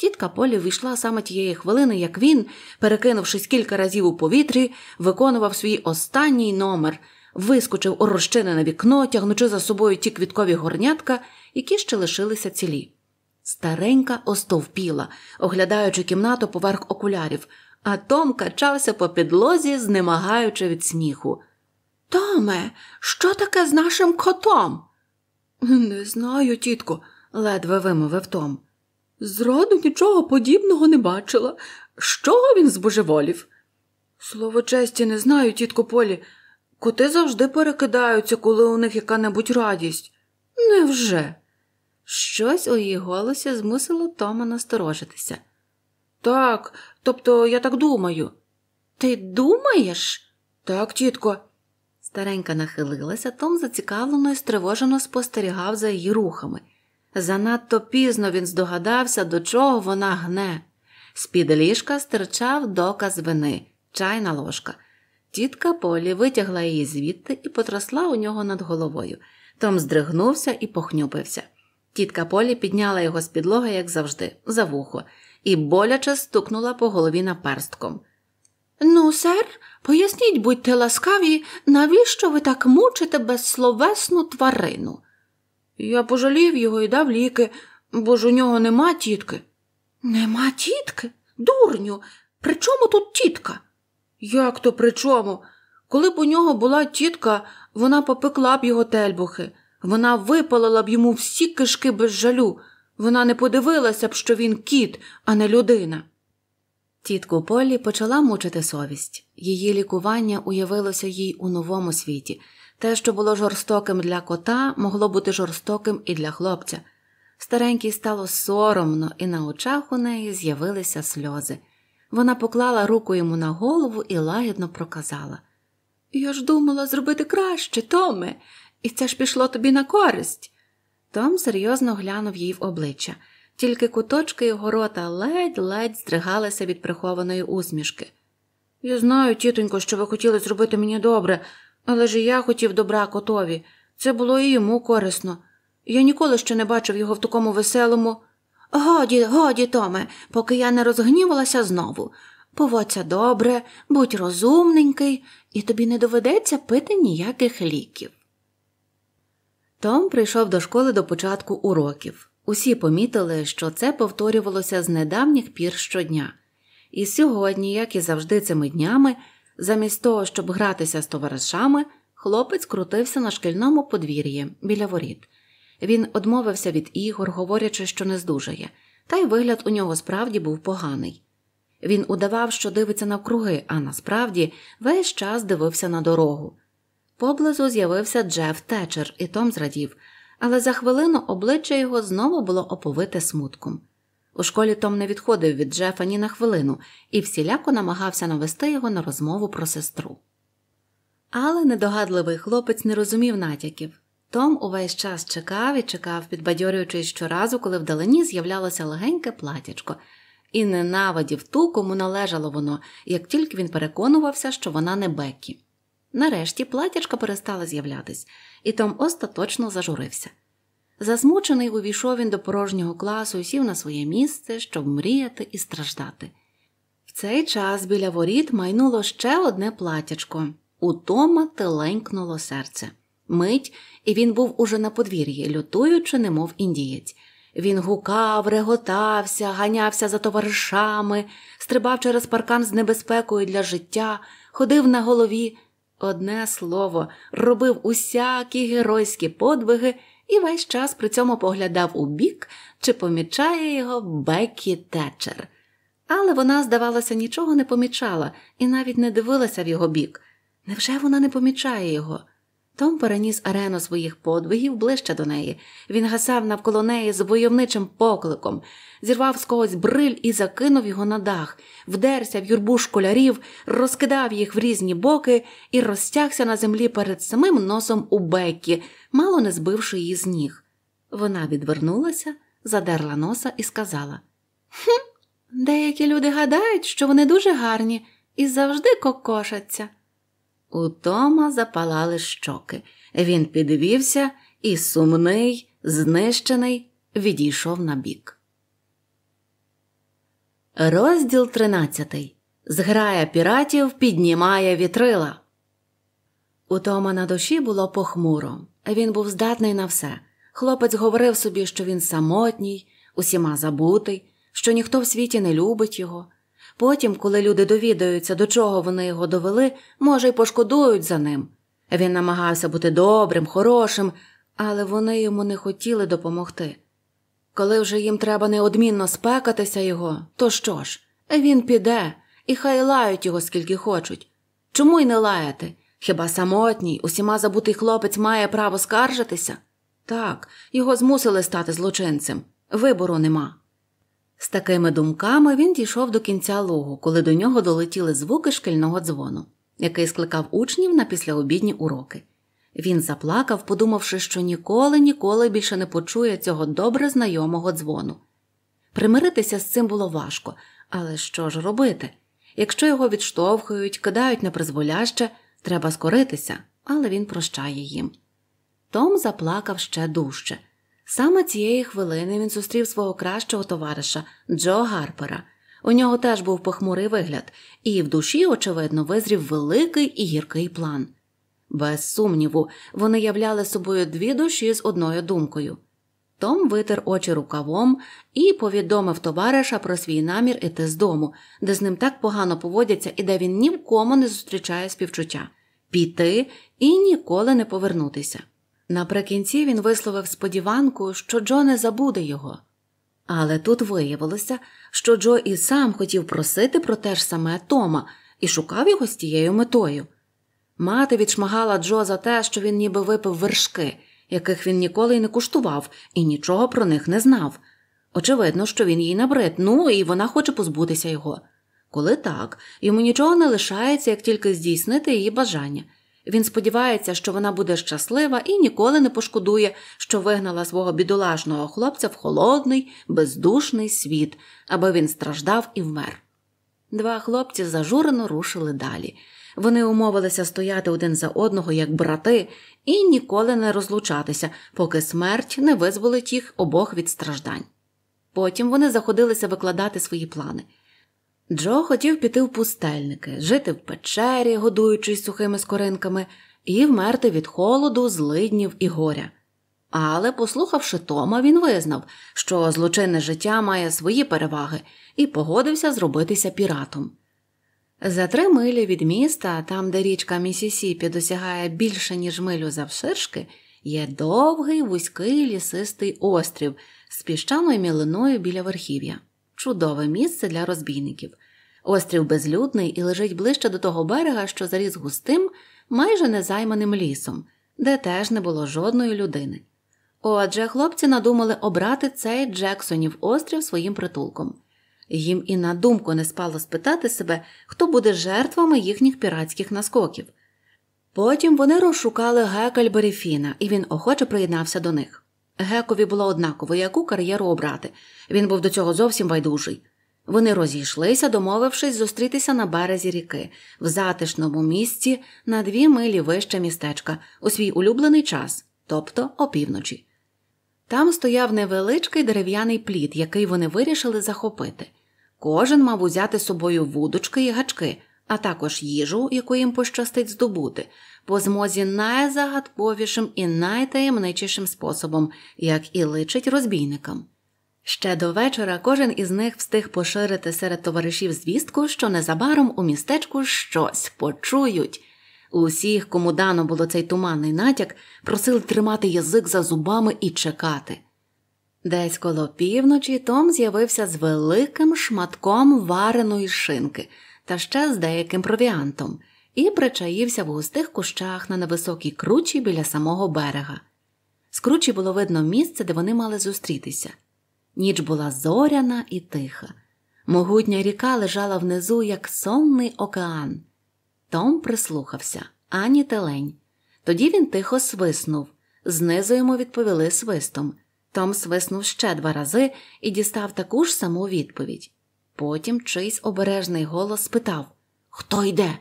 Тітка Полі війшла саме тієї хвилини, як він, перекинувшись кілька разів у повітрі, виконував свій останній номер, вискочив у розчинене вікно, тягнучи за собою ті квіткові горнятка, які ще лишилися цілі. Старенька остовпіла, оглядаючи кімнату поверх окулярів, а Том качався по підлозі, знемагаючи від сміху. Томе, що таке з нашим котом? Не знаю, тітко, ледве вимовив Том. Зроду нічого подібного не бачила. Що він збожеволів? Слово честі не знаю, тітко Полі. Коти завжди перекидаються, коли у них яка небудь радість. Невже? Щось у її голосі змусило Тома насторожитися. Так, тобто я так думаю. Ти думаєш? Так, тітко. Старенька нахилилася, Том зацікавлено і стривожено спостерігав за її рухами. Занадто пізно він здогадався, до чого вона гне. З під ліжка стирчав доказ вини, чайна ложка. Тітка Полі витягла її звідти і потросла у нього над головою. Том здригнувся і похнюпився. Тітка Полі підняла його з підлоги, як завжди, за вухо, і боляче стукнула по голові наперстком. Ну, сер, поясніть, будьте ласкаві, навіщо ви так мучите безсловесну тварину? Я пожалів його і дав ліки, бо ж у нього нема тітки. Нема тітки? Дурню. При чому тут тітка? Як то при чому? Коли б у нього була тітка, вона попекла б його тельбухи, вона випалила б йому всі кишки без жалю, вона не подивилася б, що він кіт, а не людина. Тітку Полі почала мучити совість. Її лікування уявилося їй у новому світі. Те, що було жорстоким для кота, могло бути жорстоким і для хлопця. Старенькій стало соромно, і на очах у неї з'явилися сльози. Вона поклала руку йому на голову і лагідно проказала Я ж думала зробити краще, Томе, і це ж пішло тобі на користь. Том серйозно глянув їй в обличчя, тільки куточки його рота ледь-ледь здригалися від прихованої усмішки. Я знаю, тітонько, що ви хотіли зробити мені добре, але ж і я хотів добра котові. Це було і йому корисно. Я ніколи ще не бачив його в такому веселому. Годі, годі, Томе, поки я не розгнівалася знову. Поводься добре, будь розумненький, і тобі не доведеться пити ніяких ліків. Том прийшов до школи до початку уроків. Усі помітили, що це повторювалося з недавніх пір щодня. І сьогодні, як і завжди цими днями, Замість того, щоб гратися з товаришами, хлопець крутився на шкільному подвір'ї біля воріт. Він одмовився від ігор, говорячи, що не здужає, та й вигляд у нього справді був поганий. Він удавав, що дивиться навкруги, а насправді весь час дивився на дорогу. Поблизу з'явився Джеф Течер, і Том зрадів, але за хвилину обличчя його знову було оповите смутком. У школі Том не відходив від Джефа ні на хвилину і всіляко намагався навести його на розмову про сестру. Але недогадливий хлопець не розумів натяків. Том увесь час чекав і чекав, підбадьорюючись щоразу, коли вдалині з'являлося легеньке платячко, і ненавидів ту, кому належало воно, як тільки він переконувався, що вона не Беккі. Нарешті платячка перестала з'являтись, і Том остаточно зажурився. Засмучений увійшов він до порожнього класу і сів на своє місце, щоб мріяти і страждати. В цей час біля воріт майнуло ще одне платячко. утома теленькнуло серце. Мить, і він був уже на подвір'ї, лютуючи, немов індієць. Він гукав, реготався, ганявся за товаришами, стрибав через паркан з небезпекою для життя, ходив на голові. Одне слово, робив усякі геройські подвиги і весь час при цьому поглядав у бік, чи помічає його Бекі Течер. Але вона, здавалося, нічого не помічала і навіть не дивилася в його бік. Невже вона не помічає його? Том переніс арену своїх подвигів ближче до неї. Він гасав навколо неї з войовничим покликом, зірвав з когось бриль і закинув його на дах, вдерся в юрбу школярів, розкидав їх в різні боки і розтягся на землі перед самим носом у Бекі мало не збивши її з ніг. Вона відвернулася, задерла носа і сказала Хм, деякі люди гадають, що вони дуже гарні і завжди кокошаться. У Тома запалали щоки. Він підвівся і сумний, знищений, відійшов на бік. Розділ тринадцятий. Зграя піратів піднімає вітрила. У Тома на душі було похмуро. Він був здатний на все. Хлопець говорив собі, що він самотній, усіма забутий, що ніхто в світі не любить його. Потім, коли люди довідаються, до чого вони його довели, може, й пошкодують за ним. Він намагався бути добрим, хорошим, але вони йому не хотіли допомогти. Коли вже їм треба неодмінно спекатися його, то що ж? Він піде, і хай лають його скільки хочуть. Чому й не лаяти? Хіба самотній, усіма забутий хлопець має право скаржитися? Так, його змусили стати злочинцем, вибору нема. З такими думками він дійшов до кінця лугу, коли до нього долетіли звуки шкільного дзвону, який скликав учнів на післяобідні уроки. Він заплакав, подумавши, що ніколи, ніколи більше не почує цього добре знайомого дзвону. Примиритися з цим було важко, але що ж робити? Якщо його відштовхують, кидають на призволяще, Треба скоритися, але він прощає їм. Том заплакав ще дужче. Саме цієї хвилини він зустрів свого кращого товариша Джо Гарпера. У нього теж був похмурий вигляд, і в душі, очевидно, визрів великий і гіркий план. Без сумніву, вони являли собою дві душі з одною думкою. Том витер очі рукавом і повідомив товариша про свій намір іти з дому, де з ним так погано поводяться і де він ні в кому не зустрічає співчуття піти і ніколи не повернутися. Наприкінці він висловив сподіванку, що Джо не забуде його. Але тут виявилося, що Джо і сам хотів просити про те ж саме Тома і шукав його з тією метою. Мати відшмагала Джо за те, що він ніби випив вершки яких він ніколи й не куштував і нічого про них не знав. Очевидно, що він їй набрид, ну і вона хоче позбутися його. Коли так, йому нічого не лишається, як тільки здійснити її бажання. Він сподівається, що вона буде щаслива і ніколи не пошкодує, що вигнала свого бідолажного хлопця в холодний, бездушний світ, аби він страждав і вмер. Два хлопці зажурено рушили далі. Вони умовилися стояти один за одного як брати і ніколи не розлучатися, поки смерть не визволить їх обох від страждань. Потім вони заходилися викладати свої плани. Джо хотів піти в пустельники, жити в печері, годуючись сухими скоринками, і вмерти від холоду, злиднів і горя. Але, послухавши Тома, він визнав, що злочинне життя має свої переваги, і погодився зробитися піратом. За три милі від міста, там де річка Місісіпі досягає більше, ніж милю завширшки, є довгий вузький лісистий острів з піщаною мілиною біля верхів'я. Чудове місце для розбійників. Острів безлюдний і лежить ближче до того берега, що заріс густим, майже незайманим лісом, де теж не було жодної людини. Отже, хлопці надумали обрати цей Джексонів острів своїм притулком. Їм і на думку не спало спитати себе, хто буде жертвами їхніх піратських наскоків. Потім вони розшукали Гека Альберіфіна, і він охоче приєднався до них. Гекові було однаково, яку кар'єру обрати. Він був до цього зовсім байдужий. Вони розійшлися, домовившись зустрітися на березі ріки, в затишному місці на дві милі вище містечка, у свій улюблений час, тобто опівночі. Там стояв невеличкий дерев'яний плід, який вони вирішили захопити. Кожен мав узяти з собою вудочки і гачки, а також їжу, яку їм пощастить здобути, по змозі найзагадковішим і найтаємничішим способом, як і личить розбійникам. Ще до вечора кожен із них встиг поширити серед товаришів звістку, що незабаром у містечку щось почують. Усіх, кому дано було цей туманний натяк, просили тримати язик за зубами і чекати. Десь коло півночі Том з'явився з великим шматком вареної шинки та ще з деяким провіантом, і причаївся в густих кущах на невисокій кручі біля самого берега. З кручі було видно місце, де вони мали зустрітися. Ніч була зоряна і тиха. Могутня ріка лежала внизу, як сонний океан. Том прислухався ані телень. Тоді він тихо свиснув, знизу йому відповіли свистом. Том свиснув ще два рази і дістав таку ж саму відповідь. Потім чийсь обережний голос спитав Хто йде?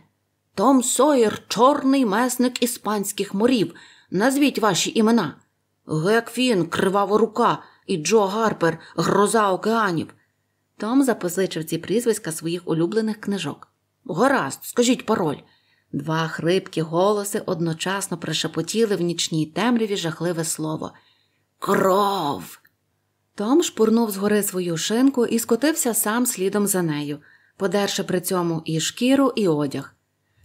Том Сойер, чорний месник іспанських морів. Назвіть ваші імена. Гек Фін, кривава рука, і Джо Гарпер, гроза океанів. Том запозичив ці прізвиська своїх улюблених книжок. Гаразд, скажіть пароль. Два хрипкі голоси одночасно пришепотіли в нічній темряві жахливе слово. Кров. Том шпурнув згори свою шинку і скотився сам слідом за нею, подерши при цьому і шкіру, і одяг.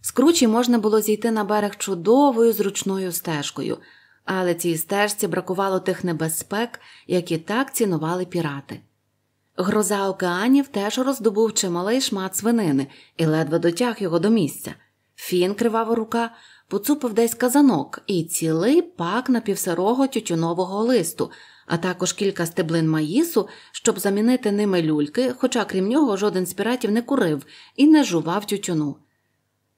З кручі можна було зійти на берег чудовою зручною стежкою, але цій стежці бракувало тих небезпек, які так цінували пірати. Гроза океанів теж роздобув чималий шмат свинини і ледве дотяг його до місця. Фін, кривава рука, поцупив десь казанок і цілий пак напівсирого тютюнового листу, а також кілька стеблин маїсу, щоб замінити ними люльки, хоча крім нього жоден з піратів не курив і не жував тютюну.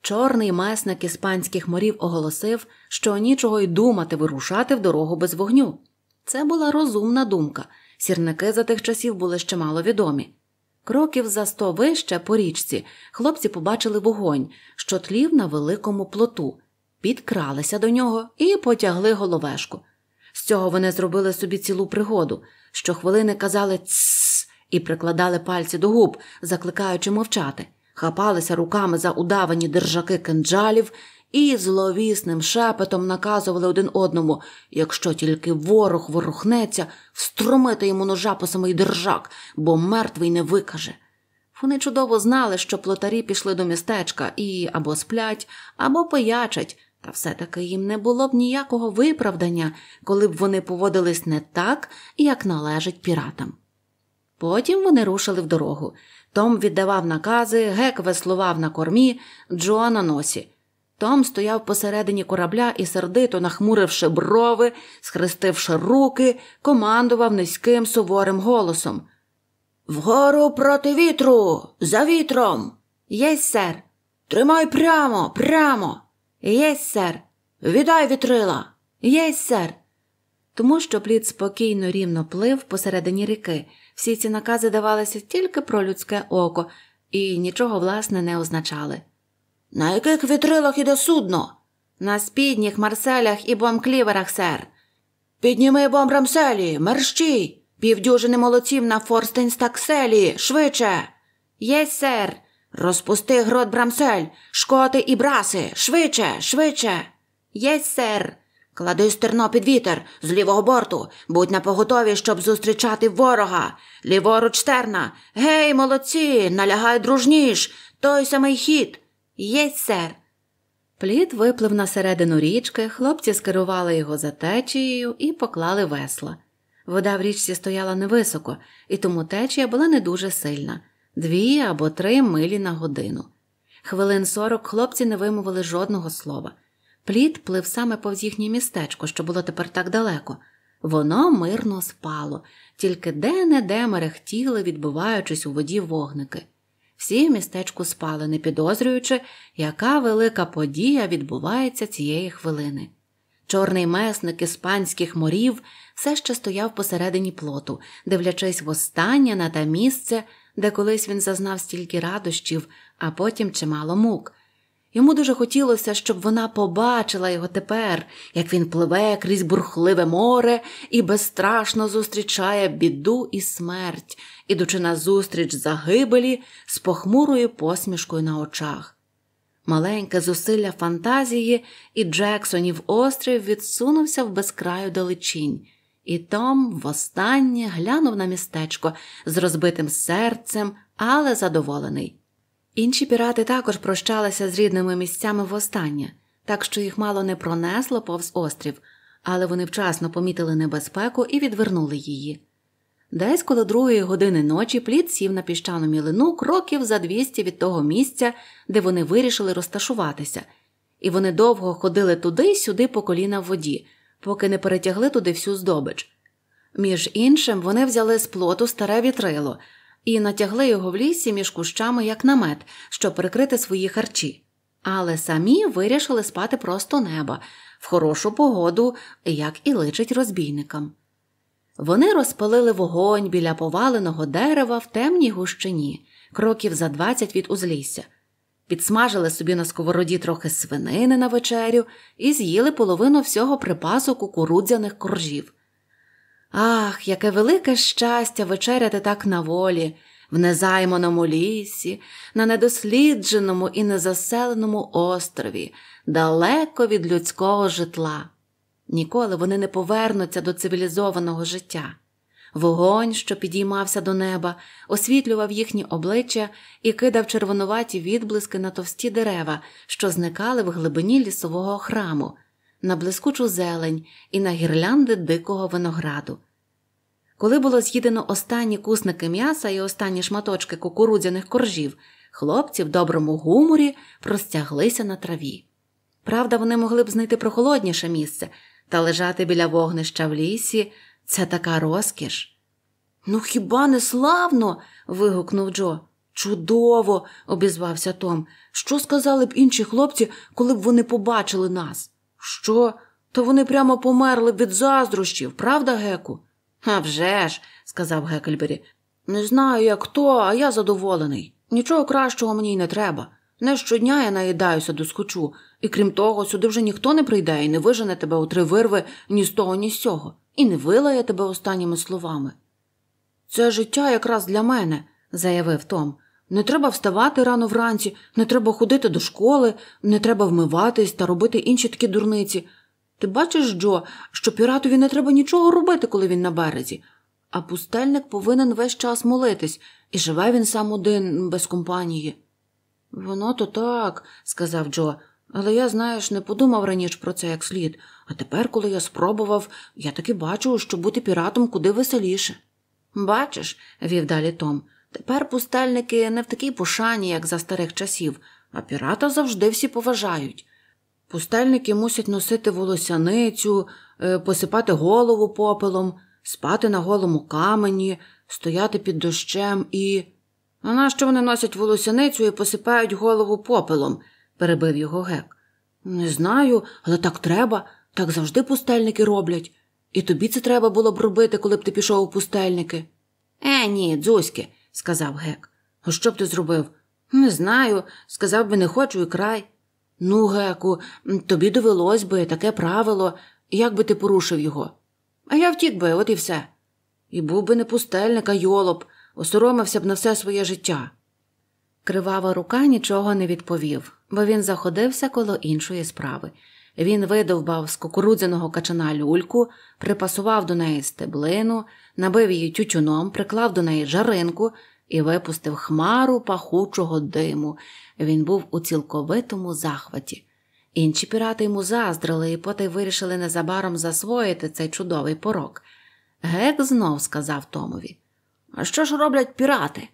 Чорний месник іспанських морів оголосив, що нічого й думати вирушати в дорогу без вогню. Це була розумна думка. Сірники за тих часів були ще мало відомі. Кроків за сто вище по річці хлопці побачили вогонь, що тлів на великому плоту підкралися до нього і потягли головешку. З цього вони зробили собі цілу пригоду, щохвилини казали «цсс» і прикладали пальці до губ, закликаючи мовчати, хапалися руками за удавані держаки кинджалів і зловісним шепетом наказували один одному, якщо тільки ворог ворухнеться, вструмити йому ножа по самий держак, бо мертвий не викаже. Вони чудово знали, що плотарі пішли до містечка і або сплять, або пиячать, та все-таки їм не було б ніякого виправдання, коли б вони поводились не так, як належить піратам. Потім вони рушили в дорогу. Том віддавав накази, гек веслував на кормі, Джо на носі. Том стояв посередині корабля і, сердито нахмуривши брови, схрестивши руки, командував низьким суворим голосом. Вгору проти вітру, за вітром. Єй, сер. Тримай прямо, прямо. Єсть, сер, віддай вітрила, єсть, сер. Тому що плід спокійно рівно плив посередині ріки, всі ці накази давалися тільки про людське око і нічого власне не означали. На яких вітрилах іде судно? На спідніх марселях і бомкліверах, сер. Підніми бомбрамселі, мерщій, півдюжини молодців на форстенстакселі, швидше. Єсть, сер. Розпусти грот брамсель, шкоти і браси, швидше, швидше. Єсть, сер. Клади стерно під вітер з лівого борту, будь напоготові, щоб зустрічати ворога. Ліворуч стерна. Гей, молодці, налягай дружніш. Той самий хід. Єсть, сер. Плід виплив на середину річки, хлопці скерували його за течією і поклали весла. Вода в річці стояла невисоко, і тому течія була не дуже сильна дві або три милі на годину. Хвилин сорок хлопці не вимовили жодного слова. Плід плив саме повз їхнє містечко, що було тепер так далеко. Воно мирно спало, тільки де-не-де мерехтіли, відбуваючись у воді вогники. Всі в містечку спали, не підозрюючи, яка велика подія відбувається цієї хвилини. Чорний месник іспанських морів все ще стояв посередині плоту, дивлячись востаннє на те місце, де колись він зазнав стільки радощів, а потім чимало мук. Йому дуже хотілося, щоб вона побачила його тепер, як він пливе крізь бурхливе море і безстрашно зустрічає біду і смерть, ідучи назустріч загибелі з похмурою посмішкою на очах. Маленьке зусилля фантазії, і Джексонів острів відсунувся в безкраю далечінь і Том востаннє глянув на містечко з розбитим серцем, але задоволений. Інші пірати також прощалися з рідними місцями востаннє, так що їх мало не пронесло повз острів, але вони вчасно помітили небезпеку і відвернули її. Десь коло другої години ночі плід сів на піщану мілину кроків за 200 від того місця, де вони вирішили розташуватися, і вони довго ходили туди й сюди по коліна в воді, поки не перетягли туди всю здобич. Між іншим вони взяли з плоту старе вітрило і натягли його в лісі між кущами як намет, щоб прикрити свої харчі, але самі вирішили спати просто неба в хорошу погоду, як і личить розбійникам. Вони розпалили вогонь біля поваленого дерева в темній гущині, кроків за двадцять від узлісся підсмажили собі на сковороді трохи свинини на вечерю і з'їли половину всього припасу кукурудзяних коржів. Ах, яке велике щастя вечеряти так на волі, в незайманому лісі, на недослідженому і незаселеному острові, далеко від людського житла. Ніколи вони не повернуться до цивілізованого життя. Вогонь, що підіймався до неба, освітлював їхні обличчя і кидав червонуваті відблиски на товсті дерева, що зникали в глибині лісового храму, на блискучу зелень і на гірлянди дикого винограду. Коли було з'їдено останні кусники м'яса і останні шматочки кукурудзяних коржів, хлопці в доброму гуморі простяглися на траві. Правда, вони могли б знайти прохолодніше місце та лежати біля вогнища в лісі це така розкіш. Ну, хіба не славно? вигукнув Джо. Чудово, обізвався Том. Що сказали б інші хлопці, коли б вони побачили нас? Що? То вони прямо померли б від заздрощів, правда, Геку? «А вже ж», – сказав Гекельбері. Не знаю, як хто, а я задоволений. Нічого кращого мені й не треба. Не щодня я наїдаюся до скочу, і крім того, сюди вже ніхто не прийде і не вижене тебе у три вирви ні з того, ні з цього і не вилає тебе останніми словами. Це життя якраз для мене, заявив Том. Не треба вставати рано вранці, не треба ходити до школи, не треба вмиватись та робити інші такі дурниці. Ти бачиш, Джо, що піратові не треба нічого робити, коли він на березі, а пустельник повинен весь час молитись, і живе він сам один без компанії. Воно то так, сказав Джо, але я, знаєш, не подумав раніше про це як слід, а тепер, коли я спробував, я таки бачу, що бути піратом куди веселіше. Бачиш, вів далі Том, тепер пустельники не в такій пошані, як за старих часів, а пірата завжди всі поважають. Пустельники мусять носити волосяницю, е, посипати голову попелом, спати на голому камені, стояти під дощем і. А нащо вони носять волосяницю і посипають голову попелом? перебив його гек. Не знаю, але так треба, так завжди пустельники роблять. І тобі це треба було б робити, коли б ти пішов у пустельники. Е, ні, дзузьки, сказав гек. А ну, що б ти зробив? Не знаю, сказав би не хочу і край. Ну, геку, тобі довелось би таке правило, як би ти порушив його. А я втік би, от і все. І був би не пустельник, а йолоп, осоромився б на все своє життя. Кривава рука нічого не відповів бо він заходився коло іншої справи. Він видовбав з кукурудзяного качана люльку, припасував до неї стеблину, набив її тютюном, приклав до неї жаринку і випустив хмару пахучого диму. Він був у цілковитому захваті. Інші пірати йому заздрили і поти вирішили незабаром засвоїти цей чудовий порок. Гек знов сказав Томові: А що ж роблять пірати?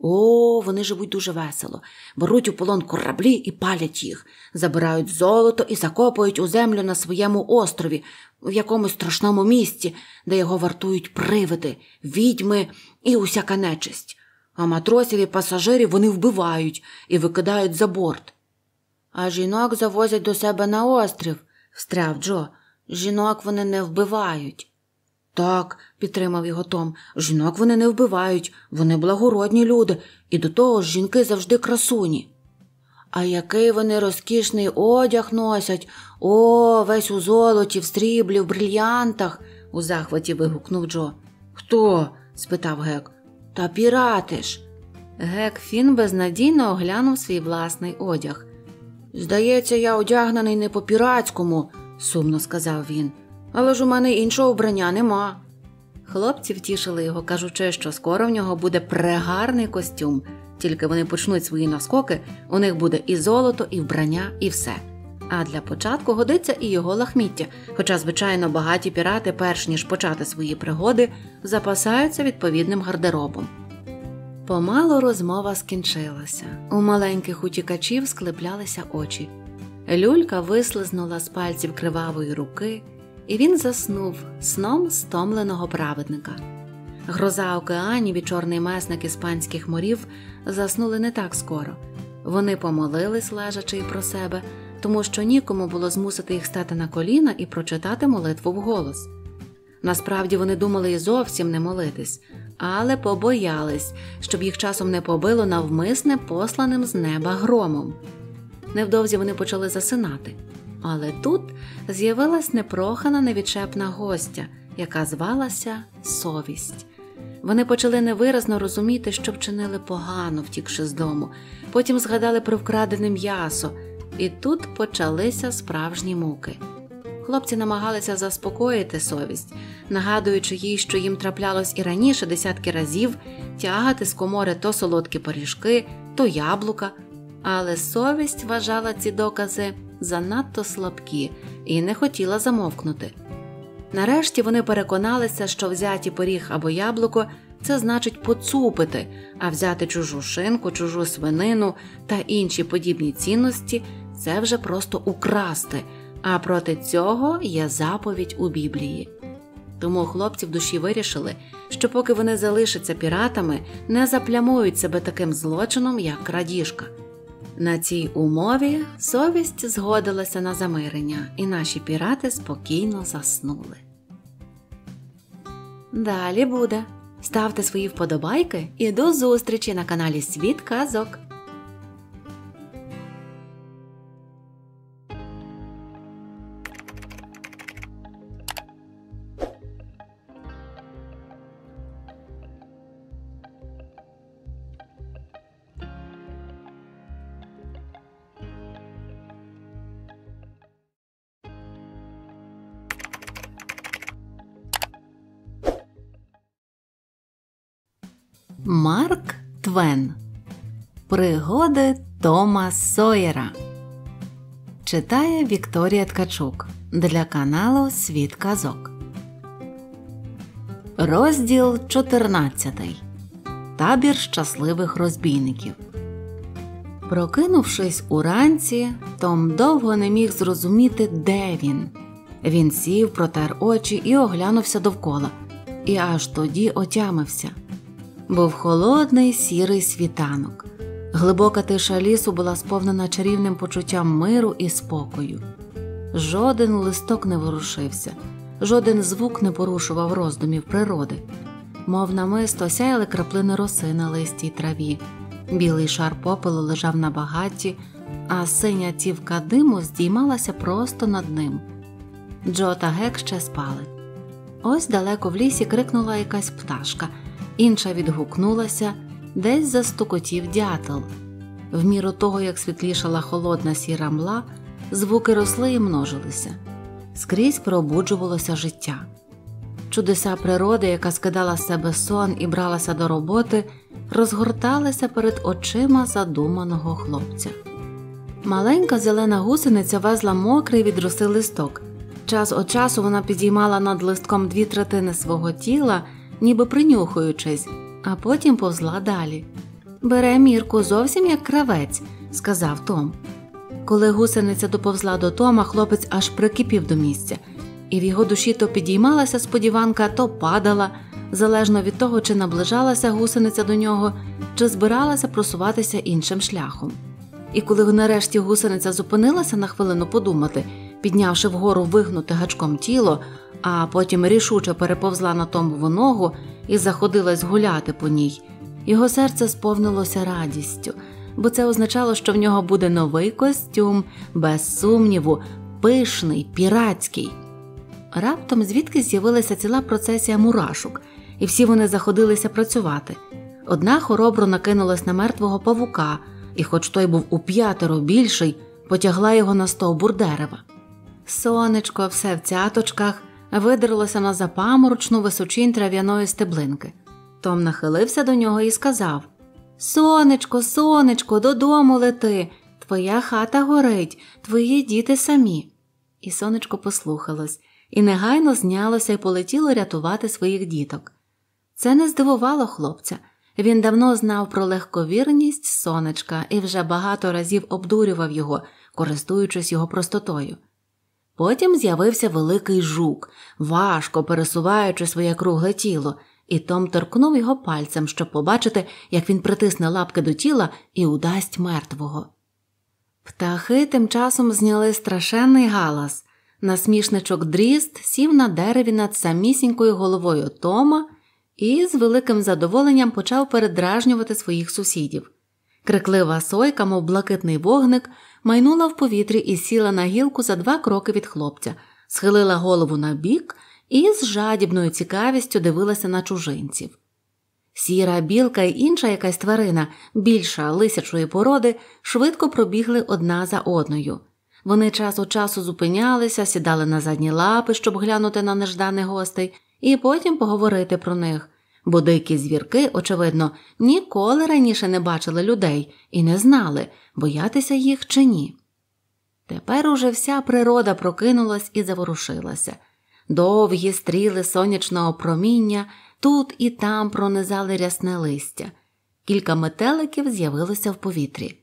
О, вони живуть дуже весело, беруть у полон кораблі і палять їх, забирають золото і закопують у землю на своєму острові, в якомусь страшному місці, де його вартують привиди, відьми і усяка нечисть. А матросів і пасажирів вони вбивають і викидають за борт. А жінок завозять до себе на острів, встряв Джо. Жінок вони не вбивають. Так, підтримав його Том, жінок вони не вбивають, вони благородні люди, і до того ж жінки завжди красуні. А який вони розкішний одяг носять, о, весь у золоті, в стріблі, в брильянтах, у захваті вигукнув Джо. Хто? спитав гек. Та пірати ж. Гек Фін безнадійно оглянув свій власний одяг. Здається, я одягнений не по піратському, сумно сказав він. Але ж у мене іншого вбрання нема. Хлопці втішили його, кажучи, що скоро в нього буде прегарний костюм, тільки вони почнуть свої наскоки, у них буде і золото, і вбрання, і все. А для початку годиться і його лахміття, хоча, звичайно, багаті пірати, перш ніж почати свої пригоди, запасаються відповідним гардеробом. Помало розмова скінчилася. У маленьких утікачів склеплялися очі. Люлька вислизнула з пальців кривавої руки і він заснув сном стомленого праведника. Гроза океанів і чорний месник іспанських морів заснули не так скоро. Вони помолились, лежачи і про себе, тому що нікому було змусити їх стати на коліна і прочитати молитву вголос. Насправді вони думали і зовсім не молитись, але побоялись, щоб їх часом не побило навмисне посланим з неба громом. Невдовзі вони почали засинати. Але тут з'явилась непрохана невідчепна гостя, яка звалася совість. Вони почали невиразно розуміти, що вчинили погано, втікши з дому, потім згадали про вкрадене м'ясо, і тут почалися справжні муки. Хлопці намагалися заспокоїти совість, нагадуючи їй, що їм траплялось і раніше десятки разів тягати з комори то солодкі пиріжки, то яблука але совість вважала ці докази занадто слабкі і не хотіла замовкнути. Нарешті вони переконалися, що взяті пиріг або яблуко це значить поцупити, а взяти чужу шинку, чужу свинину та інші подібні цінності це вже просто украсти, а проти цього є заповідь у Біблії. Тому хлопці в душі вирішили, що поки вони залишаться піратами, не заплямують себе таким злочином, як крадіжка. На цій умові совість згодилася на замирення, і наші пірати спокійно заснули. Далі буде. Ставте свої вподобайки і до зустрічі на каналі Світ Казок. Марк Твен Пригоди Тома Сойера Читає Вікторія Ткачук для каналу Світ Казок. Розділ 14 Табір щасливих розбійників. Прокинувшись уранці, Том довго не міг зрозуміти, де він. Він сів, протер очі і оглянувся довкола. І аж тоді отямився був холодний сірий світанок. Глибока тиша лісу була сповнена чарівним почуттям миру і спокою. Жоден листок не ворушився, жоден звук не порушував роздумів природи. Мов намисто сяяли краплини роси на листій траві. Білий шар попелу лежав на багатті, а синя тівка диму здіймалася просто над ним. Джо та Гек ще спали. Ось далеко в лісі крикнула якась пташка інша відгукнулася, десь застукотів дятел. В міру того, як світлішала холодна сіра мла, звуки росли і множилися, скрізь пробуджувалося життя. Чудеса природи, яка скидала з себе сон і бралася до роботи, розгорталися перед очима задуманого хлопця. Маленька зелена гусениця везла мокрий роси листок. Час од часу вона підіймала над листком дві третини свого тіла ніби принюхуючись, а потім повзла далі. Бере мірку зовсім як кравець, сказав Том. Коли гусениця доповзла до Тома, хлопець аж прикипів до місця, і в його душі то підіймалася сподіванка, то падала, залежно від того, чи наближалася гусениця до нього, чи збиралася просуватися іншим шляхом. І коли нарешті гусениця зупинилася на хвилину подумати, піднявши вгору вигнуте гачком тіло, а потім рішуче переповзла на томову ногу і заходилась гуляти по ній. Його серце сповнилося радістю, бо це означало, що в нього буде новий костюм, без сумніву, пишний, піратський. Раптом звідки з'явилася ціла процесія мурашок, і всі вони заходилися працювати. Одна хоробро накинулась на мертвого павука, і, хоч той був у п'ятеро більший, потягла його на стовбур дерева. Сонечко, все в цяточках, видерлося на запаморочну височінь трав'яної стеблинки. Том нахилився до нього і сказав Сонечко, сонечко, додому лети. Твоя хата горить, твої діти самі. І сонечко послухалось і негайно знялося і полетіло рятувати своїх діток. Це не здивувало хлопця. Він давно знав про легковірність сонечка і вже багато разів обдурював його, користуючись його простотою. Потім з'явився великий жук, важко пересуваючи своє кругле тіло, і Том торкнув його пальцем, щоб побачити, як він притисне лапки до тіла і удасть мертвого. Птахи тим часом зняли страшенний галас. Насмішничок дріст сів на дереві над самісінькою головою Тома і з великим задоволенням почав передражнювати своїх сусідів. Криклива сойка, мов блакитний вогник, майнула в повітрі і сіла на гілку за два кроки від хлопця, схилила голову на бік і з жадібною цікавістю дивилася на чужинців. Сіра білка і інша якась тварина, більша лисячої породи, швидко пробігли одна за одною. Вони час у часу зупинялися, сідали на задні лапи, щоб глянути на нежданих гостей, і потім поговорити про них бо дикі звірки, очевидно, ніколи раніше не бачили людей і не знали, боятися їх чи ні. Тепер уже вся природа прокинулась і заворушилася. Довгі стріли сонячного проміння тут і там пронизали рясне листя, кілька метеликів з'явилося в повітрі.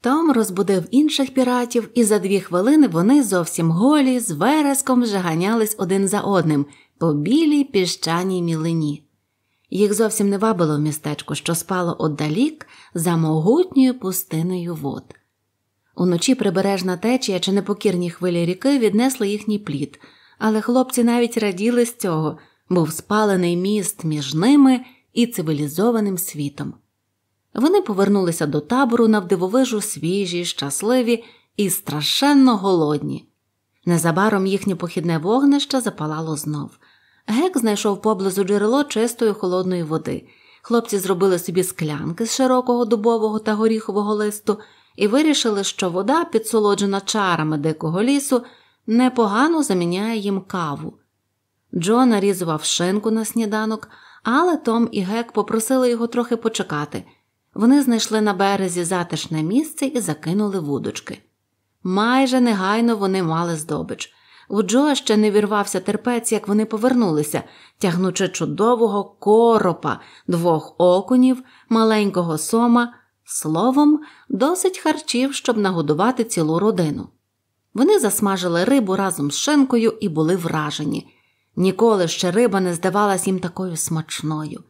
Том розбудив інших піратів, і за дві хвилини вони зовсім голі з вереском жаганялись один за одним по білій піщаній мілині. Їх зовсім не вабило в містечку, що спало отдалік за могутньою пустиною вод. Уночі прибережна течія чи непокірні хвилі ріки віднесли їхній плід, але хлопці навіть раділи з цього, був спалений міст між ними і цивілізованим світом. Вони повернулися до табору навдивовижу свіжі, щасливі і страшенно голодні. Незабаром їхнє похідне вогнище запалало знов. Гек знайшов поблизу джерело чистої холодної води. Хлопці зробили собі склянки з широкого дубового та горіхового листу і вирішили, що вода, підсолоджена чарами дикого лісу, непогано заміняє їм каву. Джо нарізував шинку на сніданок, але Том і Гек попросили його трохи почекати. Вони знайшли на березі затишне місце і закинули вудочки. Майже негайно вони мали здобич. У Джо ще не вірвався терпець, як вони повернулися, тягнучи чудового коропа, двох окунів, маленького сома, словом, досить харчів, щоб нагодувати цілу родину. Вони засмажили рибу разом з шинкою і були вражені. Ніколи ще риба не здавалась їм такою смачною.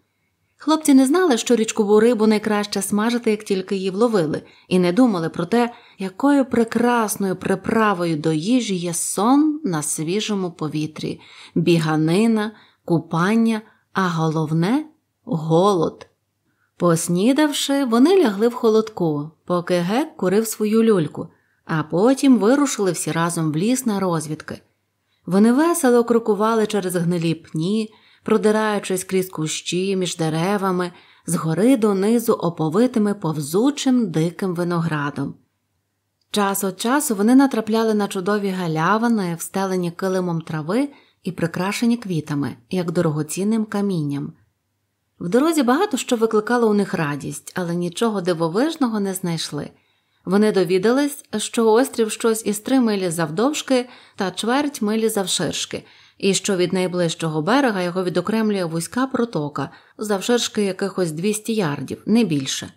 Хлопці не знали, що річкову рибу найкраще смажити, як тільки її вловили, і не думали про те, якою прекрасною приправою до їжі є сон на свіжому повітрі, біганина, купання, а головне голод. Поснідавши, вони лягли в холодку, поки гек курив свою люльку, а потім вирушили всі разом в ліс на розвідки. Вони весело крокували через гнилі пні продираючись крізь кущі між деревами, згори донизу оповитими повзучим диким виноградом. Час від часу вони натрапляли на чудові галявини, встелені килимом трави і прикрашені квітами, як дорогоцінним камінням. В дорозі багато що викликало у них радість, але нічого дивовижного не знайшли. Вони довідались, що острів щось із три милі завдовжки та чверть милі завширшки – і що від найближчого берега його відокремлює вузька протока, завширшки якихось 200 ярдів, не більше.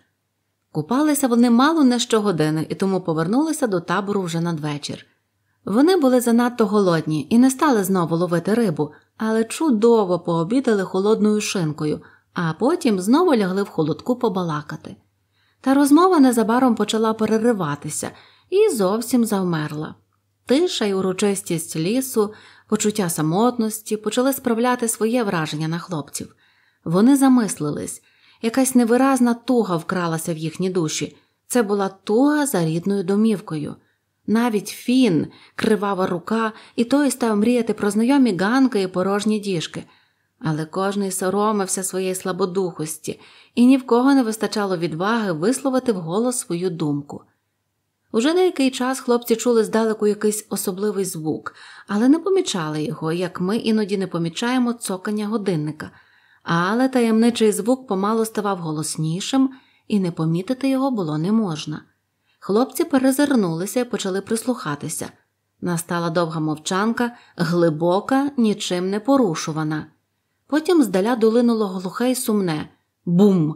Купалися вони мало не щогодини і тому повернулися до табору вже надвечір. Вони були занадто голодні і не стали знову ловити рибу, але чудово пообідали холодною шинкою, а потім знову лягли в холодку побалакати. Та розмова незабаром почала перериватися і зовсім завмерла. Тиша й урочистість лісу почуття самотності, почали справляти своє враження на хлопців. Вони замислились якась невиразна туга вкралася в їхні душі. Це була туга за рідною домівкою. Навіть фін, кривава рука, і той став мріяти про знайомі ганки і порожні діжки. Але кожний соромився своєї слабодухості, і ні в кого не вистачало відваги висловити вголос свою думку. Уже на час хлопці чули здалеку якийсь особливий звук, але не помічали його, як ми іноді не помічаємо цокання годинника, але таємничий звук помалу ставав голоснішим, і не помітити його було не можна. Хлопці перезирнулися і почали прислухатися. Настала довга мовчанка, глибока, нічим не порушувана. Потім здаля долинуло глухе й сумне Бум.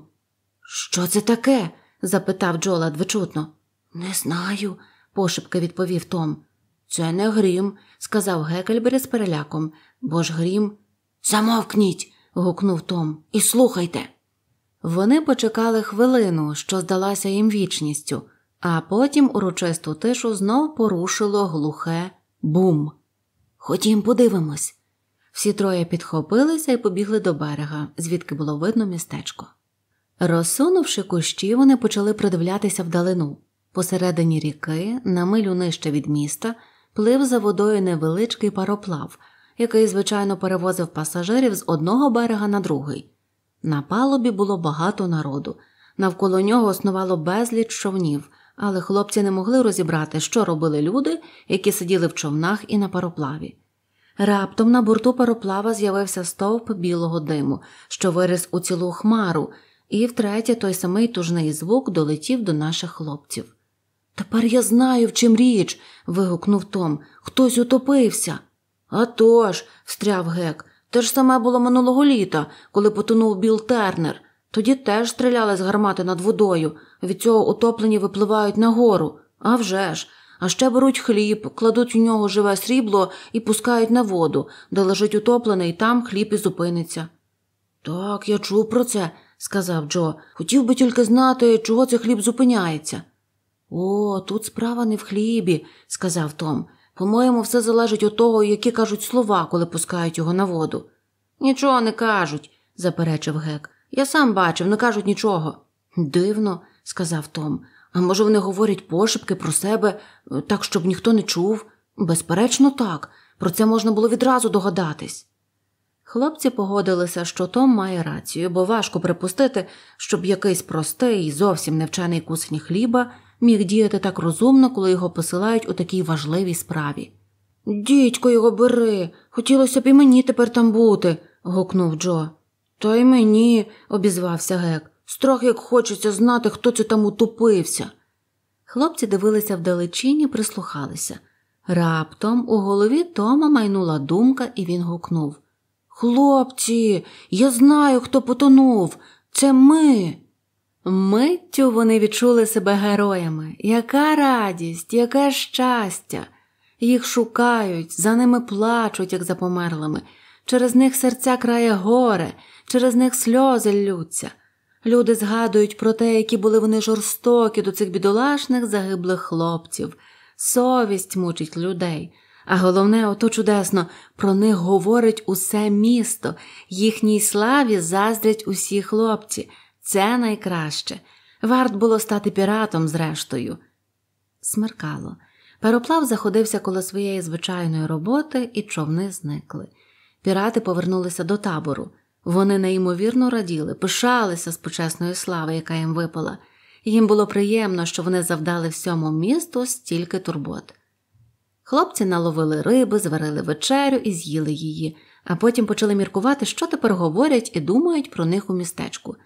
Що це таке? запитав Джола двочутно. Не знаю, пошепки відповів Том. Це не грім, сказав Гекельбері з переляком, бо ж грім. Замовкніть. гукнув Том, і слухайте. Вони почекали хвилину, що здалася їм вічністю, а потім урочисту тишу знов порушило глухе бум. Ходім, подивимось. Всі троє підхопилися і побігли до берега, звідки було видно містечко. Розсунувши кущі, вони почали придивлятися вдалину. Посередині ріки, на милю нижче від міста, плив за водою невеличкий пароплав, який, звичайно, перевозив пасажирів з одного берега на другий. На палубі було багато народу. Навколо нього основало безліч човнів, але хлопці не могли розібрати, що робили люди, які сиділи в човнах і на пароплаві. Раптом на борту пароплава з'явився стовп білого диму, що виріс у цілу хмару, і втретє той самий тужний звук долетів до наших хлопців. Тепер я знаю, в чим річ. вигукнув Том. Хтось утопився. «А тож», – встряв гек. Те ж саме було минулого літа, коли потонув Біл Тернер. Тоді теж стріляли з гармати над водою. Від цього утоплені випливають нагору. А вже ж. А ще беруть хліб, кладуть у нього живе срібло і пускають на воду, де лежить утоплений, і там хліб і зупиниться. Так, я чув про це, сказав Джо. Хотів би тільки знати, чого цей хліб зупиняється. О, тут справа не в хлібі, сказав Том. По-моєму, все залежить від того, які кажуть слова, коли пускають його на воду. Нічого не кажуть, заперечив гек. Я сам бачив, не кажуть нічого. Дивно, сказав Том. А може, вони говорять пошепки про себе, е, так, щоб ніхто не чув? Безперечно, так. Про це можна було відразу догадатись. Хлопці погодилися, що Том має рацію, бо важко припустити, щоб якийсь простий і зовсім невчений кусень хліба міг діяти так розумно, коли його посилають у такій важливій справі. Дідько його бери, хотілося б і мені тепер там бути. гукнув Джо. Та й мені, обізвався гек. Страх як хочеться знати, хто це там утупився. Хлопці дивилися вдалечині, прислухалися. Раптом у голові Тома майнула думка, і він гукнув Хлопці, я знаю, хто потонув. Це ми. Миттю вони відчули себе героями. Яка радість, яке щастя! Їх шукають, за ними плачуть, як за померлими, через них серця крає горе, через них сльози ллються. Люди згадують про те, які були вони жорстокі до цих бідолашних загиблих хлопців, совість мучить людей. А головне, ото чудесно, про них говорить усе місто, їхній славі заздрять усі хлопці. Це найкраще. Варт було стати піратом, зрештою. Смеркало. Пароплав заходився коло своєї звичайної роботи, і човни зникли. Пірати повернулися до табору. Вони неймовірно раділи, пишалися з почесної слави, яка їм випала. Їм було приємно, що вони завдали всьому місту стільки турбот. Хлопці наловили риби, зварили вечерю і з'їли її, а потім почали міркувати, що тепер говорять і думають про них у містечку.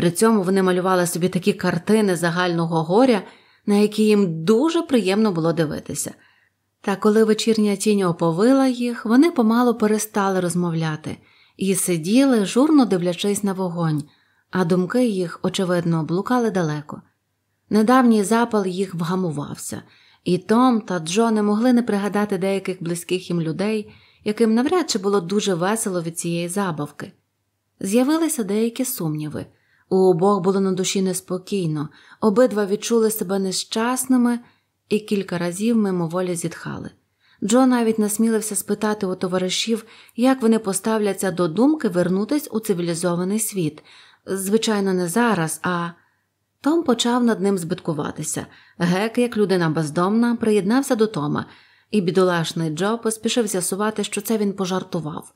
При цьому вони малювали собі такі картини загального горя, на які їм дуже приємно було дивитися. Та коли вечірня тінь оповила їх, вони помало перестали розмовляти і сиділи, журно дивлячись на вогонь, а думки їх, очевидно, блукали далеко. Недавній запал їх вгамувався, і Том та Джо не могли не пригадати деяких близьких їм людей, яким навряд чи було дуже весело від цієї забавки. З'явилися деякі сумніви. У обох було на душі неспокійно, обидва відчули себе нещасними і кілька разів мимоволі зітхали. Джо навіть насмілився спитати у товаришів, як вони поставляться до думки вернутись у цивілізований світ. Звичайно, не зараз, а. Том почав над ним збиткуватися. Гек, як людина бездомна, приєднався до Тома, і бідолашний Джо поспішив з'ясувати, що це він пожартував.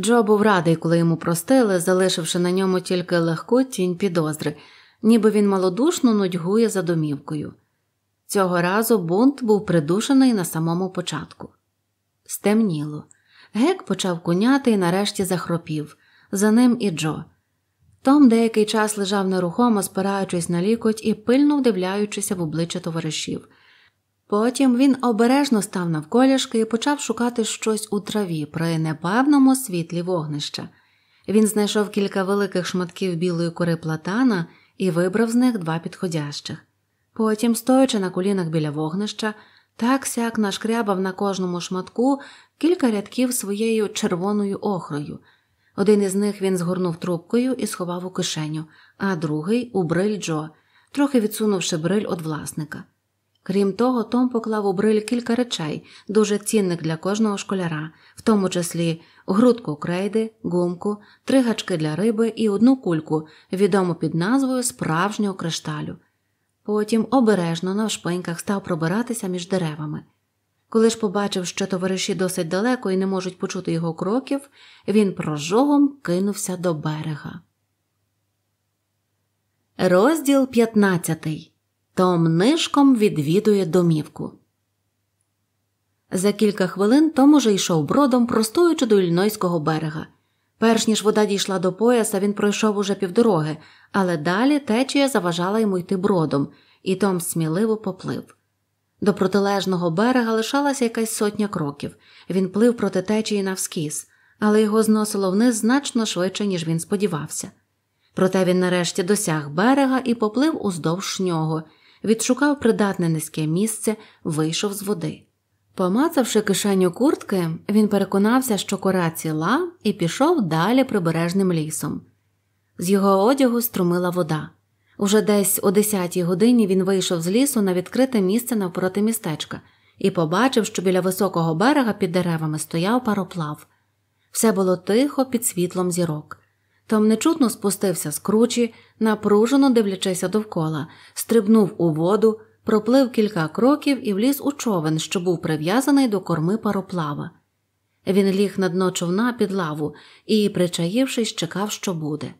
Джо був радий, коли йому простили, залишивши на ньому тільки легку тінь підозри, ніби він малодушно нудьгує за домівкою. Цього разу бунт був придушений на самому початку. Стемніло. Гек почав куняти і нарешті захропів, за ним і Джо. Том деякий час лежав нерухомо, спираючись на лікоть і пильно вдивляючися в обличчя товаришів. Потім він обережно став навколішки і почав шукати щось у траві при непевному світлі вогнища. Він знайшов кілька великих шматків білої кори платана і вибрав з них два підходящих. Потім, стоячи на колінах біля вогнища, так сяк нашкрябав на кожному шматку кілька рядків своєю червоною охрою. Один із них він згорнув трубкою і сховав у кишеню, а другий у бриль Джо, трохи відсунувши бриль від власника. Крім того, Том поклав у бриль кілька речей, дуже цінних для кожного школяра, в тому числі грудку крейди, гумку, три гачки для риби і одну кульку, відому під назвою справжнього кришталю. Потім обережно на шпиньках став пробиратися між деревами. Коли ж побачив, що товариші досить далеко і не можуть почути його кроків, він прожогом кинувся до берега. Розділ п'ятнадцятий. Том нишком відвідує домівку. За кілька хвилин Том уже йшов бродом, простуючи до Ільнойського берега. Перш ніж вода дійшла до пояса, він пройшов уже півдороги, але далі течія заважала йому йти бродом, і Том сміливо поплив. До протилежного берега лишалася якась сотня кроків. Він плив проти течії навскіз, але його зносило вниз значно швидше, ніж він сподівався. Проте він нарешті досяг берега і поплив уздовж нього відшукав придатне низьке місце, вийшов з води. Помацавши кишеню куртки, він переконався, що кора ціла, і пішов далі прибережним лісом. З його одягу струмила вода. Уже десь о 10 годині він вийшов з лісу на відкрите місце навпроти містечка і побачив, що біля високого берега під деревами стояв пароплав. Все було тихо під світлом зірок. Том нечутно спустився з кручі, напружено дивлячися довкола, стрибнув у воду, проплив кілька кроків і вліз у човен, що був прив'язаний до корми пароплава. Він ліг на дно човна під лаву і, причаївшись, чекав, що буде.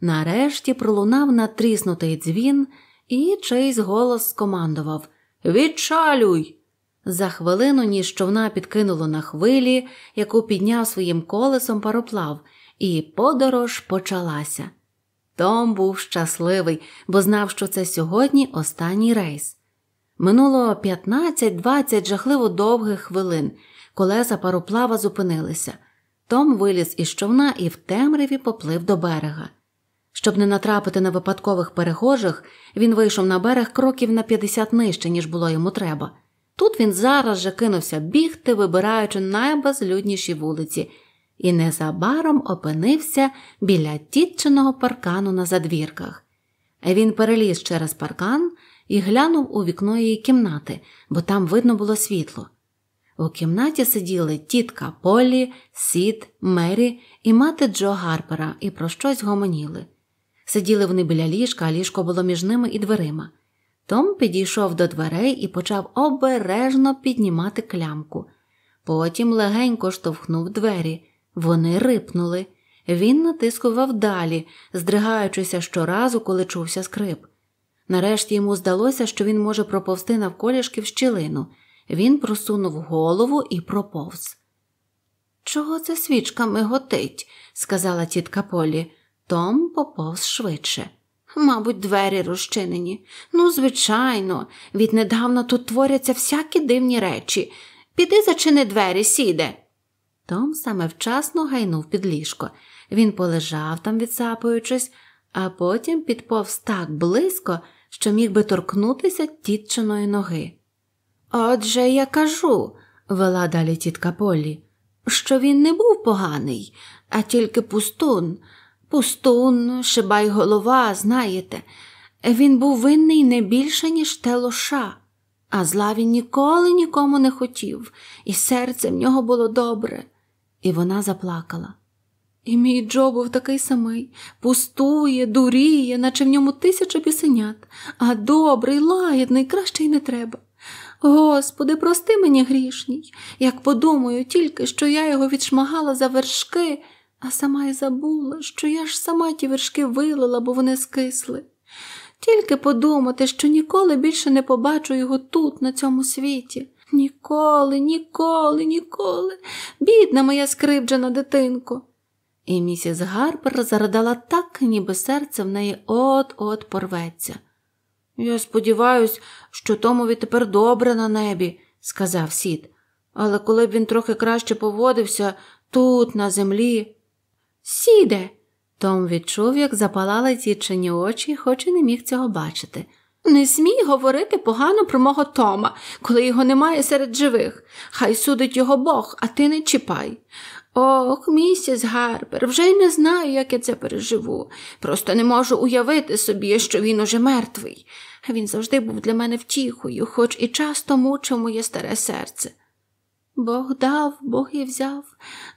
Нарешті пролунав натріснутий дзвін, і чийсь голос скомандував Відчалюй! За хвилину ніж човна підкинуло на хвилі, яку підняв своїм колесом пароплав і подорож почалася. Том був щасливий, бо знав, що це сьогодні останній рейс. Минуло 15-20 жахливо довгих хвилин. Колеса пароплава зупинилися. Том виліз із човна і в темряві поплив до берега. Щоб не натрапити на випадкових перехожих, він вийшов на берег кроків на 50 нижче, ніж було йому треба. Тут він зараз же кинувся бігти, вибираючи найбезлюдніші вулиці, і незабаром опинився біля тітчиного паркану на задвірках. Він переліз через паркан і глянув у вікно її кімнати, бо там видно було світло. У кімнаті сиділи тітка Полі, Сід, Мері і мати Джо Гарпера і про щось гомоніли. Сиділи вони біля ліжка, а ліжко було між ними і дверима. Том підійшов до дверей і почав обережно піднімати клямку. Потім легенько штовхнув двері. Вони рипнули. Він натискував далі, здригаючися щоразу, коли чувся скрип. Нарешті йому здалося, що він може проповзти навколішки в щілину. Він просунув голову і проповз. Чого це свічка миготить? сказала тітка Полі. Том поповз швидше. Мабуть, двері розчинені. Ну, звичайно, віднедавна тут творяться всякі дивні речі. Піди зачини двері, сіде. Том саме вчасно гайнув під ліжко. Він полежав там, відсапуючись, а потім підповз так близько, що міг би торкнутися тітчиної ноги. Отже, я кажу, вела далі тітка Полі, що він не був поганий, а тільки пустун. Пустун, шибай голова, знаєте, він був винний не більше, ніж те лоша, а зла він ніколи нікому не хотів, і серце в нього було добре. І вона заплакала. І мій Джо був такий самий пустує, дуріє, наче в ньому тисяча пісенят, а добрий, лагідний, краще й не треба. Господи, прости мені грішній, як подумаю тільки, що я його відшмагала за вершки, а сама й забула, що я ж сама ті вершки вилила, бо вони скисли. Тільки подумати, що ніколи більше не побачу його тут, на цьому світі. Ніколи, ніколи, ніколи, бідна моя скрибджена дитинко. І місіс Гарпер зарадала так, ніби серце в неї от-от порветься. Я сподіваюся, що Томові тепер добре на небі, сказав сід, але коли б він трохи краще поводився тут, на землі. Сіде. Том відчув, як запалали тічені очі, хоч і не міг цього бачити. Не смій говорити погано про мого Тома, коли його немає серед живих. Хай судить його Бог, а ти не чіпай. Ох, місіс Гарбер, вже й не знаю, як я це переживу. Просто не можу уявити собі, що він уже мертвий. Він завжди був для мене втіхою, хоч і часто мучив моє старе серце. Бог дав, Бог і взяв,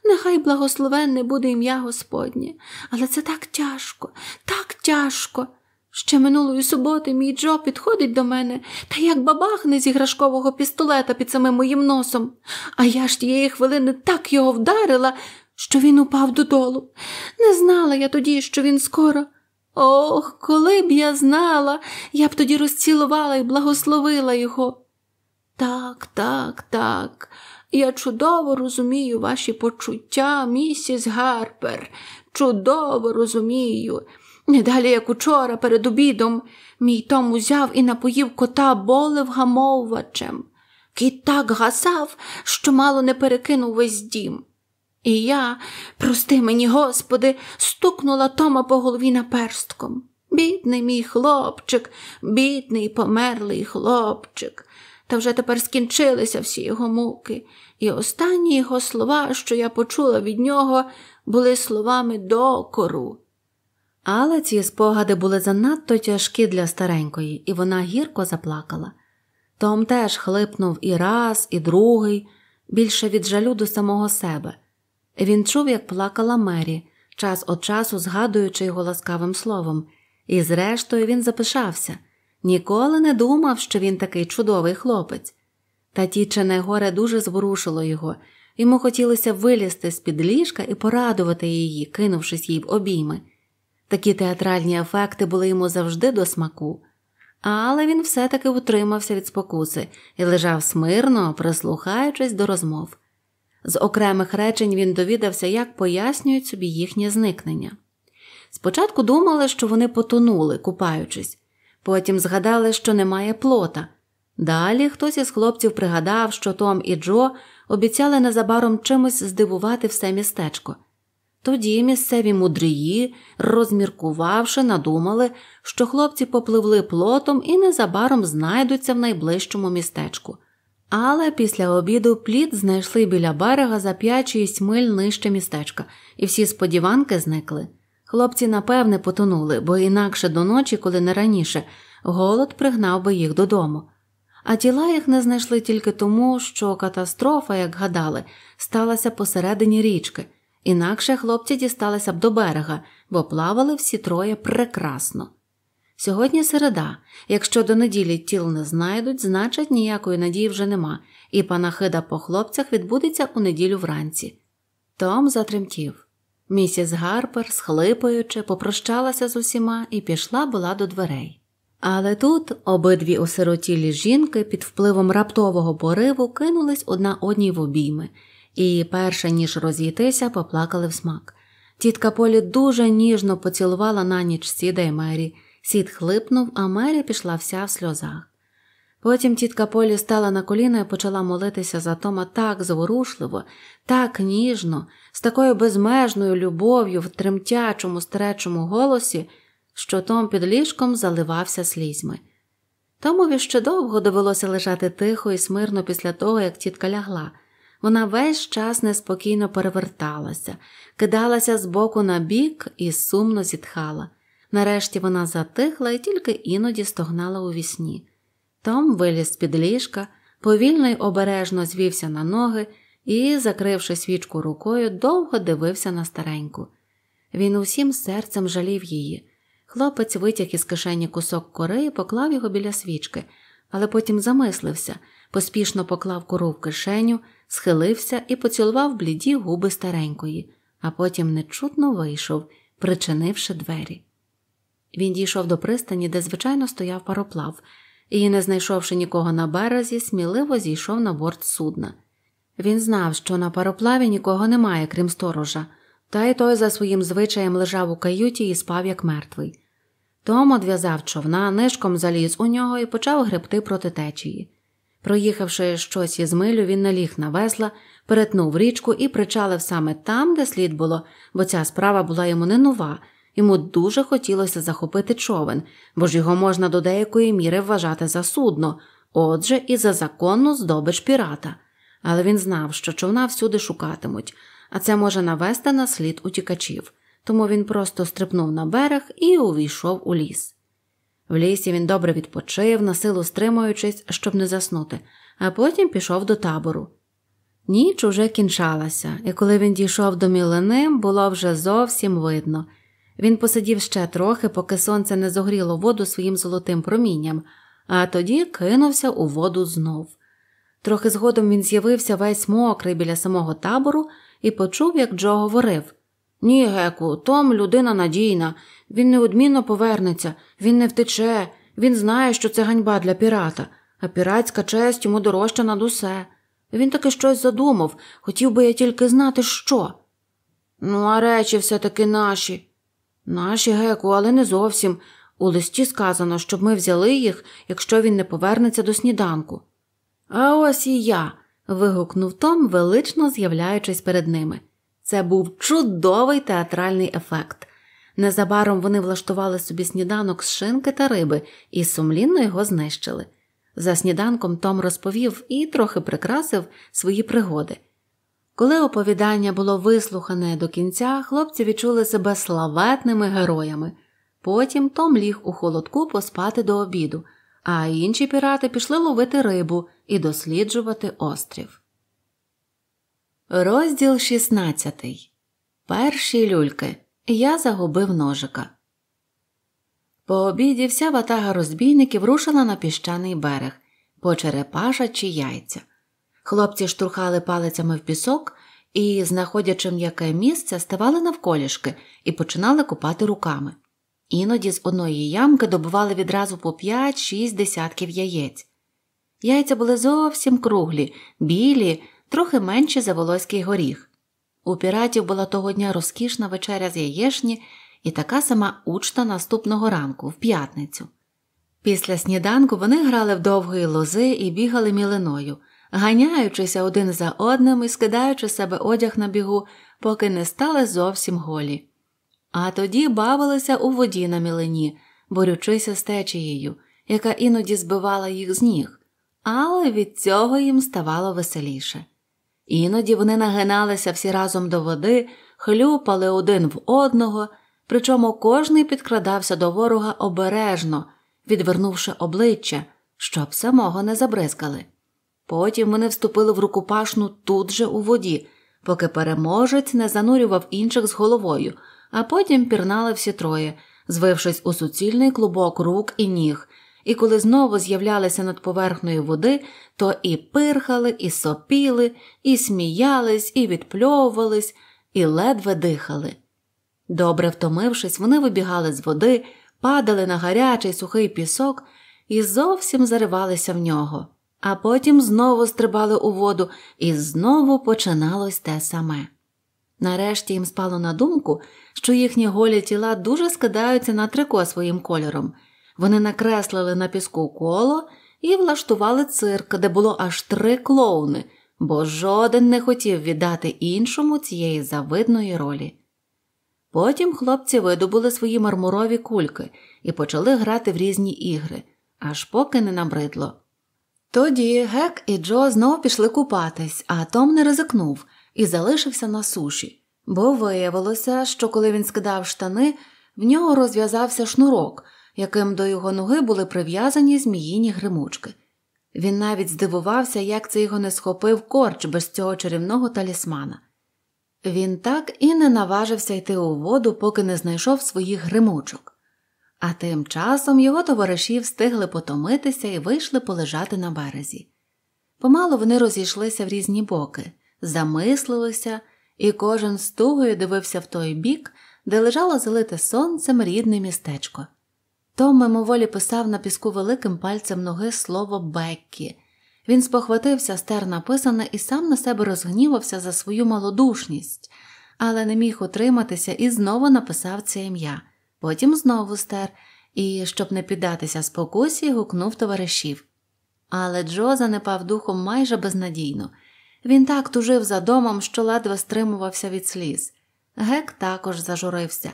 нехай благословенне буде ім'я Господнє, але це так тяжко, так тяжко. Ще минулої суботи мій Джо підходить до мене та як бабахне з іграшкового пістолета під самим моїм носом. А я ж тієї хвилини так його вдарила, що він упав додолу. Не знала я тоді, що він скоро. Ох, коли б я знала, я б тоді розцілувала і благословила його. Так, так, так, я чудово розумію ваші почуття, місіс Гарпер, чудово розумію. Не далі, як учора, перед обідом, мій Том узяв і напоїв кота болевгамовувачем. Кіт так гасав, що мало не перекинув весь дім. І я, прости мені, господи, стукнула Тома по голові наперстком. Бідний мій хлопчик, бідний померлий хлопчик. Та вже тепер скінчилися всі його муки, і останні його слова, що я почула від нього, були словами докору. Але ці спогади були занадто тяжкі для старенької, і вона гірко заплакала. Том теж хлипнув і раз, і другий, більше від жалю до самого себе. Він чув, як плакала Мері, час од часу згадуючи його ласкавим словом, і, зрештою, він запишався ніколи не думав, що він такий чудовий хлопець. Та тічене горе дуже зворушило його, йому хотілося вилізти з під ліжка і порадувати її, кинувшись їй в обійми. Такі театральні ефекти були йому завжди до смаку, але він все таки утримався від спокуси і лежав смирно, прислухаючись до розмов. З окремих речень він довідався, як пояснюють собі їхнє зникнення. Спочатку думали, що вони потонули, купаючись, потім згадали, що немає плота. Далі хтось із хлопців пригадав, що Том і Джо обіцяли незабаром чимось здивувати все містечко. Тоді місцеві мудрії, розміркувавши, надумали, що хлопці попливли плотом і незабаром знайдуться в найближчому містечку. Але після обіду плід знайшли біля берега за 5-6 миль нижче містечка, і всі сподіванки зникли. Хлопці, напевне, потонули, бо інакше до ночі, коли не раніше, голод пригнав би їх додому. А тіла їх не знайшли тільки тому, що катастрофа, як гадали, сталася посередині річки. Інакше хлопці дісталися б до берега, бо плавали всі троє прекрасно. Сьогодні середа, якщо до неділі тіл не знайдуть, значить ніякої надії вже нема, і панахида по хлопцях відбудеться у неділю вранці. Том затремтів. Місіс Гарпер, схлипаючи, попрощалася з усіма і пішла була до дверей. Але тут обидві осиротілі жінки під впливом раптового пориву кинулись одна одній в обійми і, перше ніж розійтися, поплакали в смак. Тітка Полі дуже ніжно поцілувала на ніч Сіда й Мері. Сід хлипнув, а Мері пішла вся в сльозах. Потім тітка Полі стала на коліна і почала молитися за Тома так зворушливо, так ніжно, з такою безмежною любов'ю в тремтячому, стеречому голосі, що Том під ліжком заливався слізьми. Томові ще довго довелося лежати тихо і смирно після того, як тітка лягла. Вона весь час неспокійно переверталася, кидалася з боку на бік і сумно зітхала. Нарешті вона затихла і тільки іноді стогнала у вісні. Том виліз з під ліжка, повільно й обережно звівся на ноги і, закривши свічку рукою, довго дивився на стареньку. Він усім серцем жалів її. Хлопець витяг із кишені кусок кори і поклав його біля свічки, але потім замислився, поспішно поклав кору в кишеню, схилився і поцілував бліді губи старенької, а потім нечутно вийшов, причинивши двері. Він дійшов до пристані, де звичайно стояв пароплав, і, не знайшовши нікого на березі, сміливо зійшов на борт судна. Він знав, що на пароплаві нікого немає, крім сторожа, та й той за своїм звичаєм лежав у каюті і спав як мертвий. Том одв'язав човна, нишком заліз у нього і почав гребти проти течії. Проїхавши щось із милю, він наліг на весла, перетнув річку і причалив саме там, де слід було, бо ця справа була йому не нова. Йому дуже хотілося захопити човен, бо ж його можна до деякої міри вважати за судно, отже, і за законну здобич пірата. Але він знав, що човна всюди шукатимуть, а це може навести на слід утікачів, тому він просто стрипнув на берег і увійшов у ліс. В лісі він добре відпочив, на силу стримуючись, щоб не заснути, а потім пішов до табору. Ніч уже кінчалася, і коли він дійшов до мілини, було вже зовсім видно. Він посидів ще трохи, поки сонце не зогріло воду своїм золотим промінням, а тоді кинувся у воду знов. Трохи згодом він з'явився весь мокрий біля самого табору і почув, як Джо говорив Ні, Геку, Том людина надійна, він неодмінно повернеться, він не втече, він знає, що це ганьба для пірата, а піратська честь йому дорожча над усе. Він таки щось задумав, хотів би я тільки знати, що. Ну, а речі все таки наші. Наші, Геку, але не зовсім. У листі сказано, щоб ми взяли їх, якщо він не повернеться до сніданку. А ось і я. вигукнув Том, велично з'являючись перед ними. Це був чудовий театральний ефект. Незабаром вони влаштували собі сніданок з шинки та риби і сумлінно його знищили. За сніданком Том розповів і трохи прикрасив свої пригоди. Коли оповідання було вислухане до кінця, хлопці відчули себе славетними героями. Потім Том ліг у холодку поспати до обіду, а інші пірати пішли ловити рибу і досліджувати острів. Розділ 16. Перші люльки. Я загубив ножика. По обіді вся ватага розбійників рушила на піщаний берег по черепаша чи яйця. Хлопці штурхали палицями в пісок і, знаходячи м'яке місце, ставали навколішки і починали купати руками. Іноді з одної ямки добували відразу по 5-6 десятків яєць. Яйця були зовсім круглі, білі, трохи менші за волоський горіх. У піратів була того дня розкішна вечеря з яєшні і така сама учта наступного ранку, в п'ятницю. Після сніданку вони грали в довгої лози і бігали мілиною, ганяючися один за одним і скидаючи себе одяг на бігу, поки не стали зовсім голі. А тоді бавилися у воді на мілині, борючися з течією, яка іноді збивала їх з ніг, але від цього їм ставало веселіше. Іноді вони нагиналися всі разом до води, хлюпали один в одного, причому кожний підкрадався до ворога обережно, відвернувши обличчя, щоб самого не забризкали. Потім вони вступили в рукопашну тут же у воді, поки переможець не занурював інших з головою, а потім пірнали всі троє, звившись у суцільний клубок рук і ніг і коли знову з'являлися над поверхнею води, то і пирхали, і сопіли, і сміялись, і відпльовувались, і ледве дихали. Добре втомившись, вони вибігали з води, падали на гарячий сухий пісок і зовсім заривалися в нього, а потім знову стрибали у воду, і знову починалось те саме. Нарешті їм спало на думку, що їхні голі тіла дуже скидаються на трико своїм кольором, вони накреслили на піску коло і влаштували цирк, де було аж три клоуни, бо жоден не хотів віддати іншому цієї завидної ролі. Потім хлопці видобули свої мармурові кульки і почали грати в різні ігри, аж поки не набридло. Тоді Гек і Джо знову пішли купатись, а Том не ризикнув і залишився на суші, бо виявилося, що коли він скидав штани, в нього розв'язався шнурок, яким до його ноги були прив'язані зміїні гримучки. Він навіть здивувався, як це його не схопив корч без цього чарівного талісмана. Він так і не наважився йти у воду, поки не знайшов своїх гримучок, а тим часом його товариші встигли потомитися і вийшли полежати на березі. Помалу вони розійшлися в різні боки, замислилися, і кожен з тугою дивився в той бік, де лежало залите сонцем рідне містечко. Том мимоволі писав на піску великим пальцем ноги слово Беккі. Він спохватився стер написане і сам на себе розгнівався за свою малодушність, але не міг утриматися і знову написав це ім'я, потім знову стер і, щоб не піддатися спокусі, гукнув товаришів. Але Джо занепав духом майже безнадійно. Він так тужив за домом, що ледве стримувався від сліз. Гек також зажурився.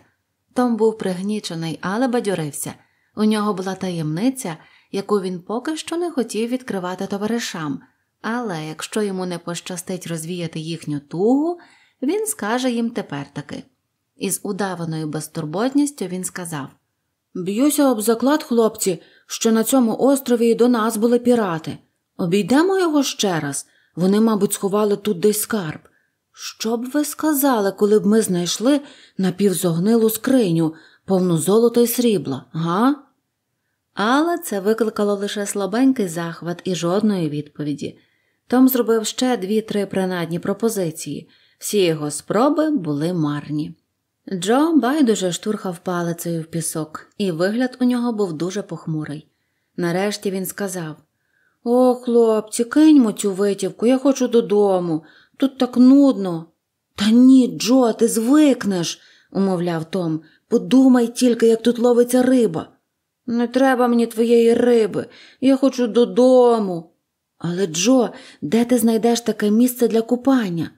Том був пригнічений, але бадьорився. У нього була таємниця, яку він поки що не хотів відкривати товаришам, але якщо йому не пощастить розвіяти їхню тугу, він скаже їм тепер таки. Із удаваною безтурботністю він сказав Б'юся об заклад, хлопці, що на цьому острові і до нас були пірати. Обійдемо його ще раз. Вони, мабуть, сховали тут десь скарб. Що б ви сказали, коли б ми знайшли напівзогнилу скриню, повну золота і срібла, га? Але це викликало лише слабенький захват і жодної відповіді. Том зробив ще дві-три принадні пропозиції, всі його спроби були марні. Джо байдуже штурхав палицею в пісок, і вигляд у нього був дуже похмурий. Нарешті він сказав О, хлопці, киньмо цю витівку, я хочу додому. Тут так нудно. Та ні, Джо, ти звикнеш, умовляв Том. Подумай тільки, як тут ловиться риба. Не треба мені твоєї риби, я хочу додому. Але Джо, де ти знайдеш таке місце для купання?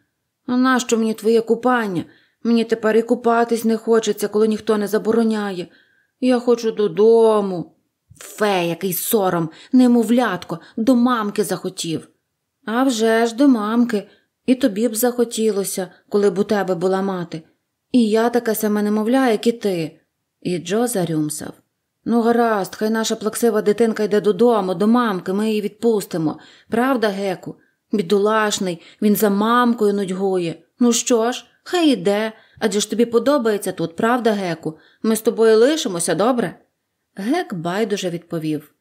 нащо мені твоє купання? Мені тепер і купатись не хочеться, коли ніхто не забороняє. Я хочу додому. Фе, який сором, немовлятко, до мамки захотів. «А вже ж до мамки, і тобі б захотілося, коли б у тебе була мати. І я така саме немовля, як і ти. І Джо зарюмсав. Ну, гаразд, хай наша плаксива дитинка йде додому, до мамки, ми її відпустимо. Правда, Геку? Бідулашний, він за мамкою нудьгує. Ну що ж, хай іде, адже ж тобі подобається тут, правда, Геку? Ми з тобою лишимося, добре? Гек байдуже відповів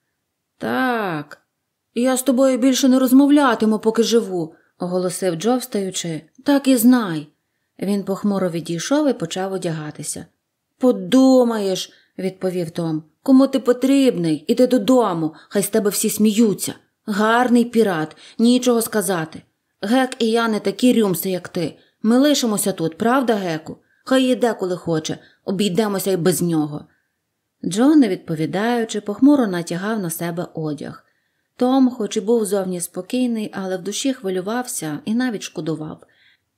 Так, я з тобою більше не розмовлятиму, поки живу, оголосив Джо, встаючи. Так і знай. Він похмуро відійшов і почав одягатися. Подумаєш, відповів Том. Кому ти потрібний, іди додому, хай з тебе всі сміються. Гарний пірат, нічого сказати. Гек і я не такі рюмси, як ти. Ми лишимося тут, правда, Геку? Хай іде, коли хоче, обійдемося й без нього. Джон, не відповідаючи, похмуро натягав на себе одяг. Том, хоч і був зовні спокійний, але в душі хвилювався і навіть шкодував.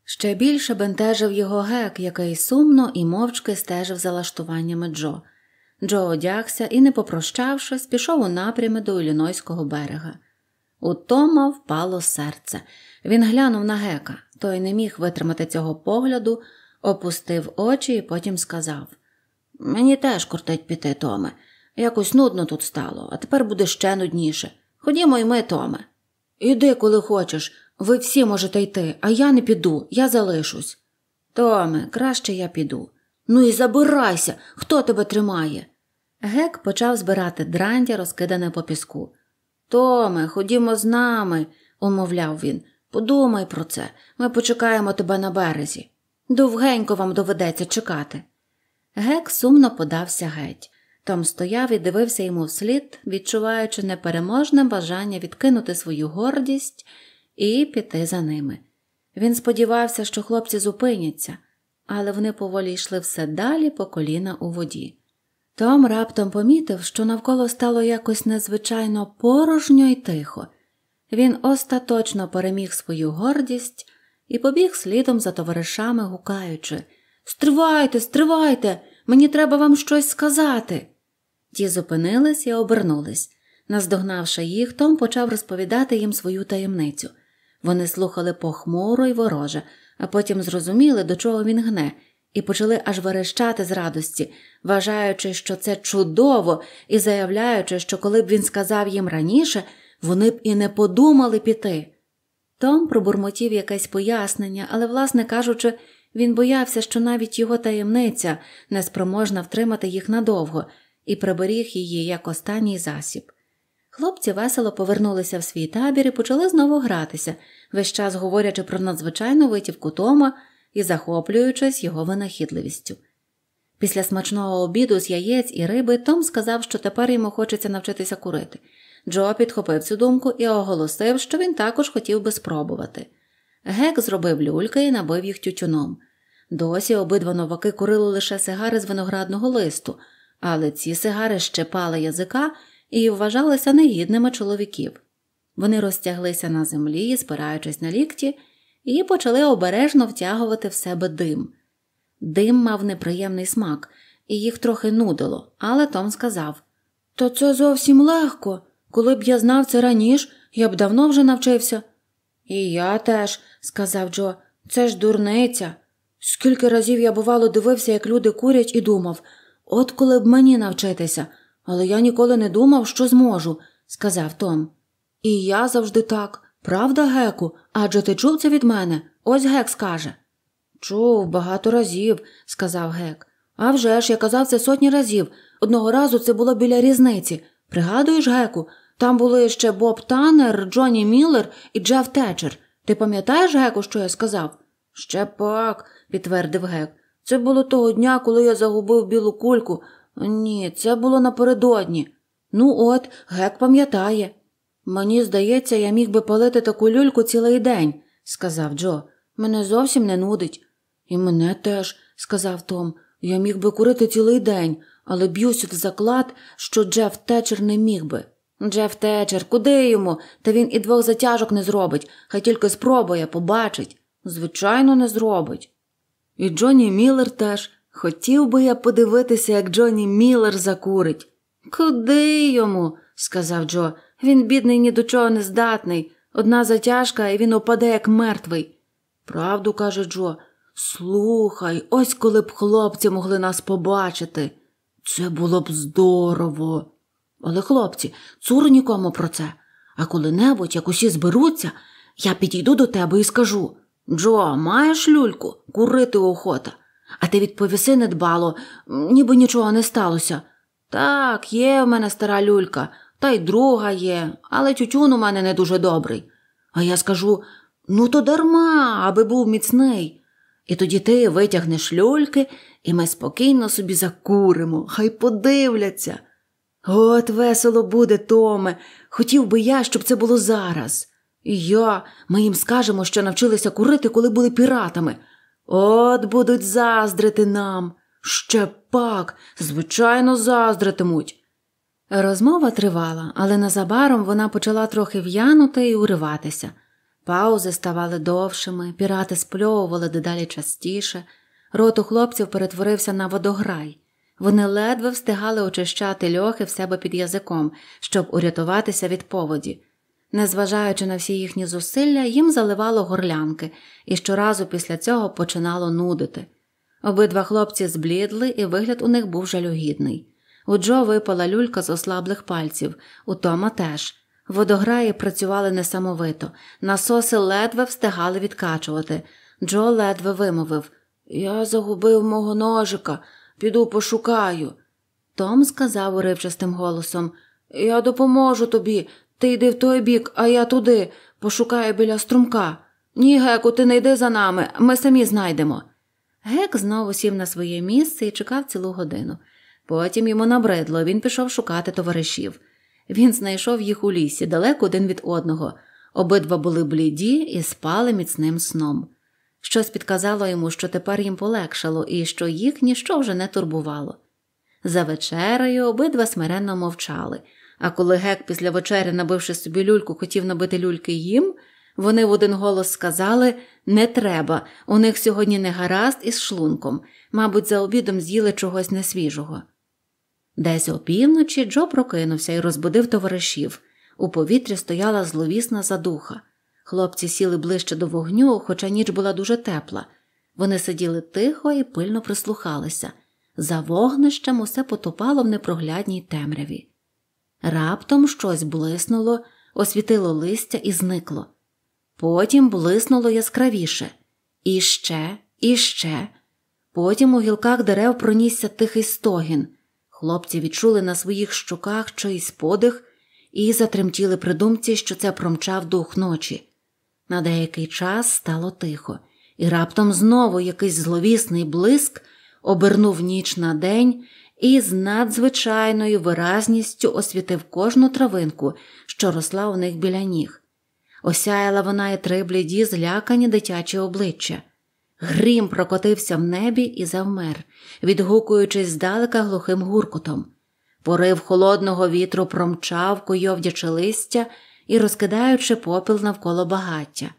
Ще більше бентежив його гек, який сумно і мовчки стежив за лаштуваннями Джо. Джо одягся і, не попрощавшись, пішов у напрями до Іллінойського берега. У Тома впало серце. Він глянув на гека, той не міг витримати цього погляду, опустив очі і потім сказав: Мені теж куртить піти, Томе. Якось нудно тут стало, а тепер буде ще нудніше. Ходімо і ми, Томе. Іди, коли хочеш. Ви всі можете йти, а я не піду, я залишусь. Томе, краще я піду. Ну і забирайся, хто тебе тримає? Гек почав збирати драндя, розкидане по піску. Томе, ходімо з нами, умовляв він. Подумай про це, ми почекаємо тебе на березі. Довгенько вам доведеться чекати. Гек сумно подався геть. Том стояв і дивився йому вслід, відчуваючи непереможне бажання відкинути свою гордість і піти за ними. Він сподівався, що хлопці зупиняться, але вони поволі йшли все далі по коліна у воді. Том раптом помітив, що навколо стало якось незвичайно порожньо й тихо. Він остаточно переміг свою гордість і побіг слідом за товаришами, гукаючи Стривайте, стривайте, мені треба вам щось сказати. Ті зупинились і обернулись. Наздогнавши їх, Том почав розповідати їм свою таємницю. Вони слухали похмуро й вороже, а потім зрозуміли, до чого він гне, і почали аж верещати з радості, вважаючи, що це чудово, і заявляючи, що коли б він сказав їм раніше, вони б і не подумали піти. Том пробурмотів якесь пояснення, але, власне кажучи, він боявся, що навіть його таємниця неспроможна втримати їх надовго, і приберіг її як останній засіб. Хлопці весело повернулися в свій табір і почали знову гратися, весь час говорячи про надзвичайну витівку Тома, і захоплюючись його винахідливістю. Після смачного обіду з яєць і риби Том сказав, що тепер йому хочеться навчитися курити. Джо підхопив цю думку і оголосив, що він також хотів би спробувати. Гек зробив люльки і набив їх тютюном. Досі обидва новаки курили лише сигари з виноградного листу, але ці сигари щепали язика і вважалися негідними чоловіків. Вони розтяглися на землі, спираючись на лікті і почали обережно втягувати в себе дим. Дим мав неприємний смак, і їх трохи нудило, але Том сказав То це зовсім легко. Коли б я знав це раніше, я б давно вже навчився. І я теж, сказав Джо, це ж дурниця. Скільки разів я, бувало, дивився, як люди курять, і думав от коли б мені навчитися, але я ніколи не думав, що зможу, сказав Том. І я завжди так, Правда, Геку, адже ти чув це від мене? Ось гек скаже. Чув багато разів, сказав гек. «А вже ж, я казав це сотні разів. Одного разу це було біля різниці. Пригадуєш, Геку, там були ще Боб Танер, Джонні Міллер і Джеф Течер. Ти пам'ятаєш, Геку, що я сказав? Ще пак, підтвердив гек. Це було того дня, коли я загубив білу кульку. Ні, це було напередодні. Ну от, гек пам'ятає. Мені здається, я міг би палити таку люльку цілий день, сказав Джо. Мене зовсім не нудить. І мене теж, сказав Том, я міг би курити цілий день, але б'юсь в заклад, що Джеф Течер не міг би. Джеф Течер, куди йому? Та він і двох затяжок не зробить, хай тільки спробує, побачить. Звичайно, не зробить. І Джонні Міллер теж. Хотів би я подивитися, як Джонні Міллер закурить. Куди йому? сказав Джо. Він, бідний, ні до чого не здатний, одна затяжка, і він опаде, як мертвий. Правду каже Джо, слухай, ось коли б хлопці могли нас побачити. Це було б здорово. Але, хлопці, цур нікому про це. А коли-небудь, як усі зберуться, я підійду до тебе і скажу Джо, маєш люльку? Курити охота. А ти відповіси недбало, ніби нічого не сталося. Так, є в мене стара люлька, та й друга є, але тютюн у мене не дуже добрий. А я скажу ну, то дарма, аби був міцний. І тоді ти витягнеш люльки, і ми спокійно собі закуримо, хай подивляться. От весело буде, Томе, хотів би я, щоб це було зараз. І я, ми їм скажемо, що навчилися курити, коли були піратами. От будуть заздрити нам. Ще пак, звичайно, заздритимуть. Розмова тривала, але незабаром вона почала трохи в'янути і уриватися. Паузи ставали довшими, пірати спльовували дедалі частіше. Рот у хлопців перетворився на водограй. Вони ледве встигали очищати льохи в себе під язиком, щоб урятуватися від поводі. Незважаючи на всі їхні зусилля, їм заливало горлянки і щоразу після цього починало нудити. Обидва хлопці зблідли, і вигляд у них був жалюгідний. У Джо випала люлька з ослаблих пальців, у Тома теж. Водограї працювали несамовито, насоси ледве встигали відкачувати. Джо ледве вимовив Я загубив мого ножика, піду пошукаю. Том сказав уривчастим голосом Я допоможу тобі. Ти йди в той бік, а я туди, пошукаю біля струмка. Ні, Геку, ти не йди за нами, ми самі знайдемо. Гек знову сів на своє місце і чекав цілу годину. Потім йому набридло, він пішов шукати товаришів. Він знайшов їх у лісі, далеко один від одного. Обидва були бліді і спали міцним сном. Щось підказало йому, що тепер їм полегшало і що їх ніщо вже не турбувало. За вечерею обидва смиренно мовчали, а коли гек після вечері, набивши собі люльку, хотів набити люльки їм, вони в один голос сказали не треба, у них сьогодні не гаразд із шлунком, мабуть, за обідом з'їли чогось несвіжого. Десь опівночі Джо прокинувся і розбудив товаришів. У повітрі стояла зловісна задуха. Хлопці сіли ближче до вогню, хоча ніч була дуже тепла. Вони сиділи тихо і пильно прислухалися. За вогнищем усе потопало в непроглядній темряві. Раптом щось блиснуло, освітило листя і зникло. Потім блиснуло яскравіше. І ще, і ще. Потім у гілках дерев пронісся тихий стогін. Хлопці відчули на своїх щоках чийсь подих і затремтіли при думці, що це промчав дух ночі. На деякий час стало тихо, і раптом знову якийсь зловісний блиск обернув ніч на день і з надзвичайною виразністю освітив кожну травинку, що росла у них біля ніг. Осяяла вона і три бліді, злякані дитячі обличчя. Грім прокотився в небі і завмер, відгукуючись здалека глухим гуркутом. Порив холодного вітру промчав, куйовдячи листя і розкидаючи попіл навколо багаття.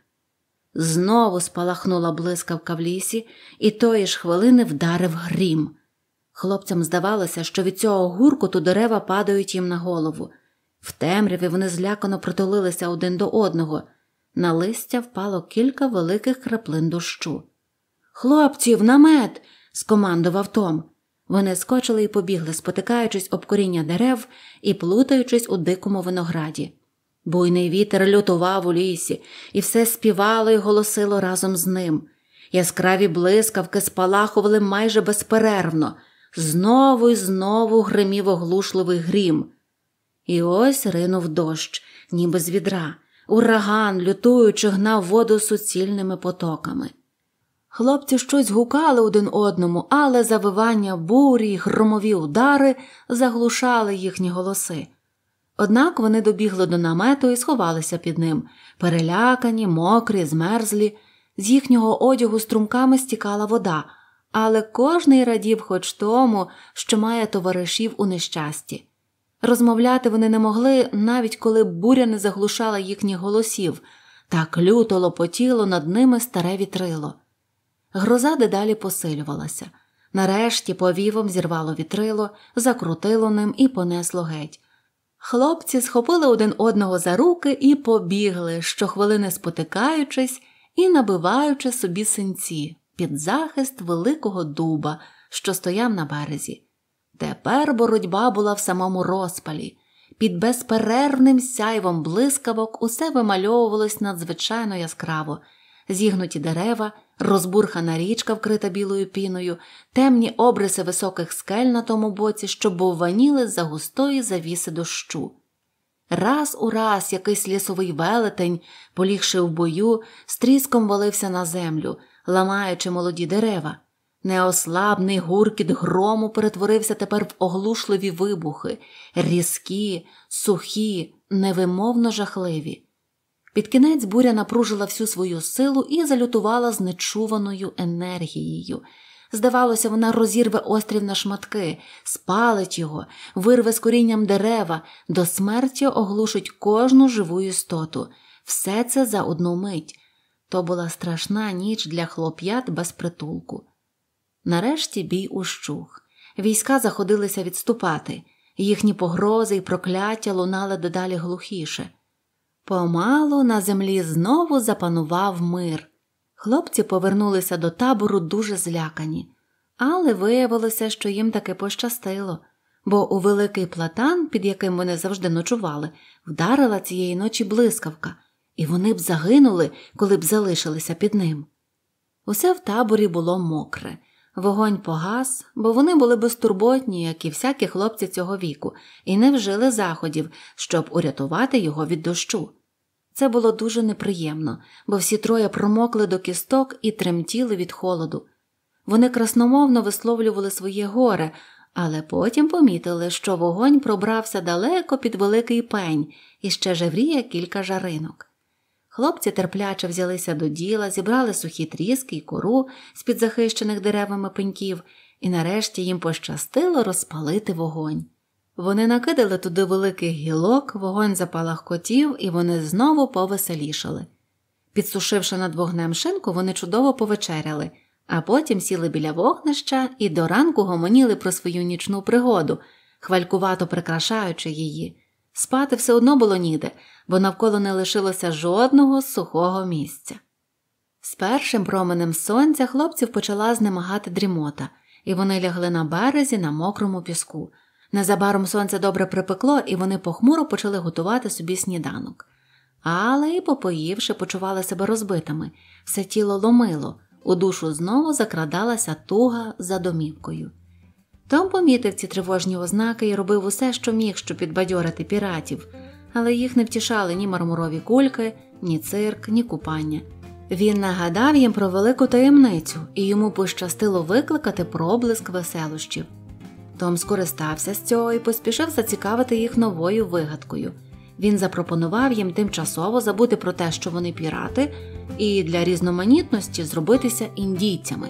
Знову спалахнула блискавка в лісі, і тої ж хвилини вдарив грім. Хлопцям здавалося, що від цього гуркоту дерева падають їм на голову. В темряві вони злякано протулилися один до одного. На листя впало кілька великих краплин дощу. Хлопців, намет. скомандував Том. Вони скочили і побігли, спотикаючись об коріння дерев і плутаючись у дикому винограді. Буйний вітер лютував у лісі, і все співало і голосило разом з ним. Яскраві блискавки спалахували майже безперервно, знову і знову гримів оглушливий грім. І ось ринув дощ, ніби з відра. Ураган, лютуючи, гнав воду суцільними потоками. Хлопці щось гукали один одному, але завивання бурі й громові удари заглушали їхні голоси. Однак вони добігли до намету і сховалися під ним, перелякані, мокрі, змерзлі. З їхнього одягу струмками стікала вода, але кожний радів хоч тому, що має товаришів у нещасті. Розмовляти вони не могли, навіть коли буря не заглушала їхніх голосів, так люто лопотіло над ними старе вітрило. Гроза дедалі посилювалася. Нарешті повівом зірвало вітрило, закрутило ним і понесло геть. Хлопці схопили один одного за руки і побігли, щохвилини спотикаючись і набиваючи собі синці під захист великого дуба, що стояв на березі. Тепер боротьба була в самому розпалі. Під безперервним сяйвом блискавок усе вимальовувалось надзвичайно яскраво, зігнуті дерева, розбурхана річка, вкрита білою піною, темні обриси високих скель на тому боці, що бовваніли за густої завіси дощу. Раз у раз якийсь лісовий велетень, полігши в бою, стріском валився на землю, ламаючи молоді дерева. Неослабний гуркіт грому перетворився тепер в оглушливі вибухи, різкі, сухі, невимовно жахливі. Під кінець буря напружила всю свою силу і залютувала з нечуваною енергією. Здавалося, вона розірве острів на шматки, спалить його, вирве з корінням дерева, до смерті оглушить кожну живу істоту. Все це за одну мить. То була страшна ніч для хлоп'ят без притулку. Нарешті бій ущух. Війська заходилися відступати, їхні погрози і прокляття лунали дедалі глухіше. Помалу на землі знову запанував мир. Хлопці повернулися до табору дуже злякані, але виявилося, що їм таки пощастило, бо у великий платан, під яким вони завжди ночували, вдарила цієї ночі блискавка, і вони б загинули, коли б залишилися під ним. Усе в таборі було мокре. Вогонь погас, бо вони були безтурботні, як і всякі хлопці цього віку, і не вжили заходів, щоб урятувати його від дощу. Це було дуже неприємно, бо всі троє промокли до кісток і тремтіли від холоду. Вони красномовно висловлювали своє горе, але потім помітили, що вогонь пробрався далеко під великий пень і ще жевріє кілька жаринок. Хлопці терпляче взялися до діла, зібрали сухі тріски й кору з під захищених деревами пеньків, і нарешті їм пощастило розпалити вогонь. Вони накидали туди великих гілок, вогонь запалах котів, і вони знову повеселішали. Підсушивши над вогнем шинку, вони чудово повечеряли, а потім сіли біля вогнища і до ранку гомоніли про свою нічну пригоду, хвалькувато прикрашаючи її. Спати все одно було ніде, бо навколо не лишилося жодного сухого місця. З першим променем сонця хлопців почала знемагати дрімота, і вони лягли на березі на мокрому піску. Незабаром сонце добре припекло, і вони похмуро почали готувати собі сніданок. Але й попоївши, почували себе розбитими, все тіло ломило, у душу знову закрадалася туга за домівкою. Том помітив ці тривожні ознаки і робив усе, що міг, щоб підбадьорити піратів, але їх не втішали ні мармурові кульки, ні цирк, ні купання. Він нагадав їм про велику таємницю і йому пощастило викликати проблиск веселощів. Том скористався з цього і поспішив зацікавити їх новою вигадкою. Він запропонував їм тимчасово забути про те, що вони пірати, і для різноманітності зробитися індійцями.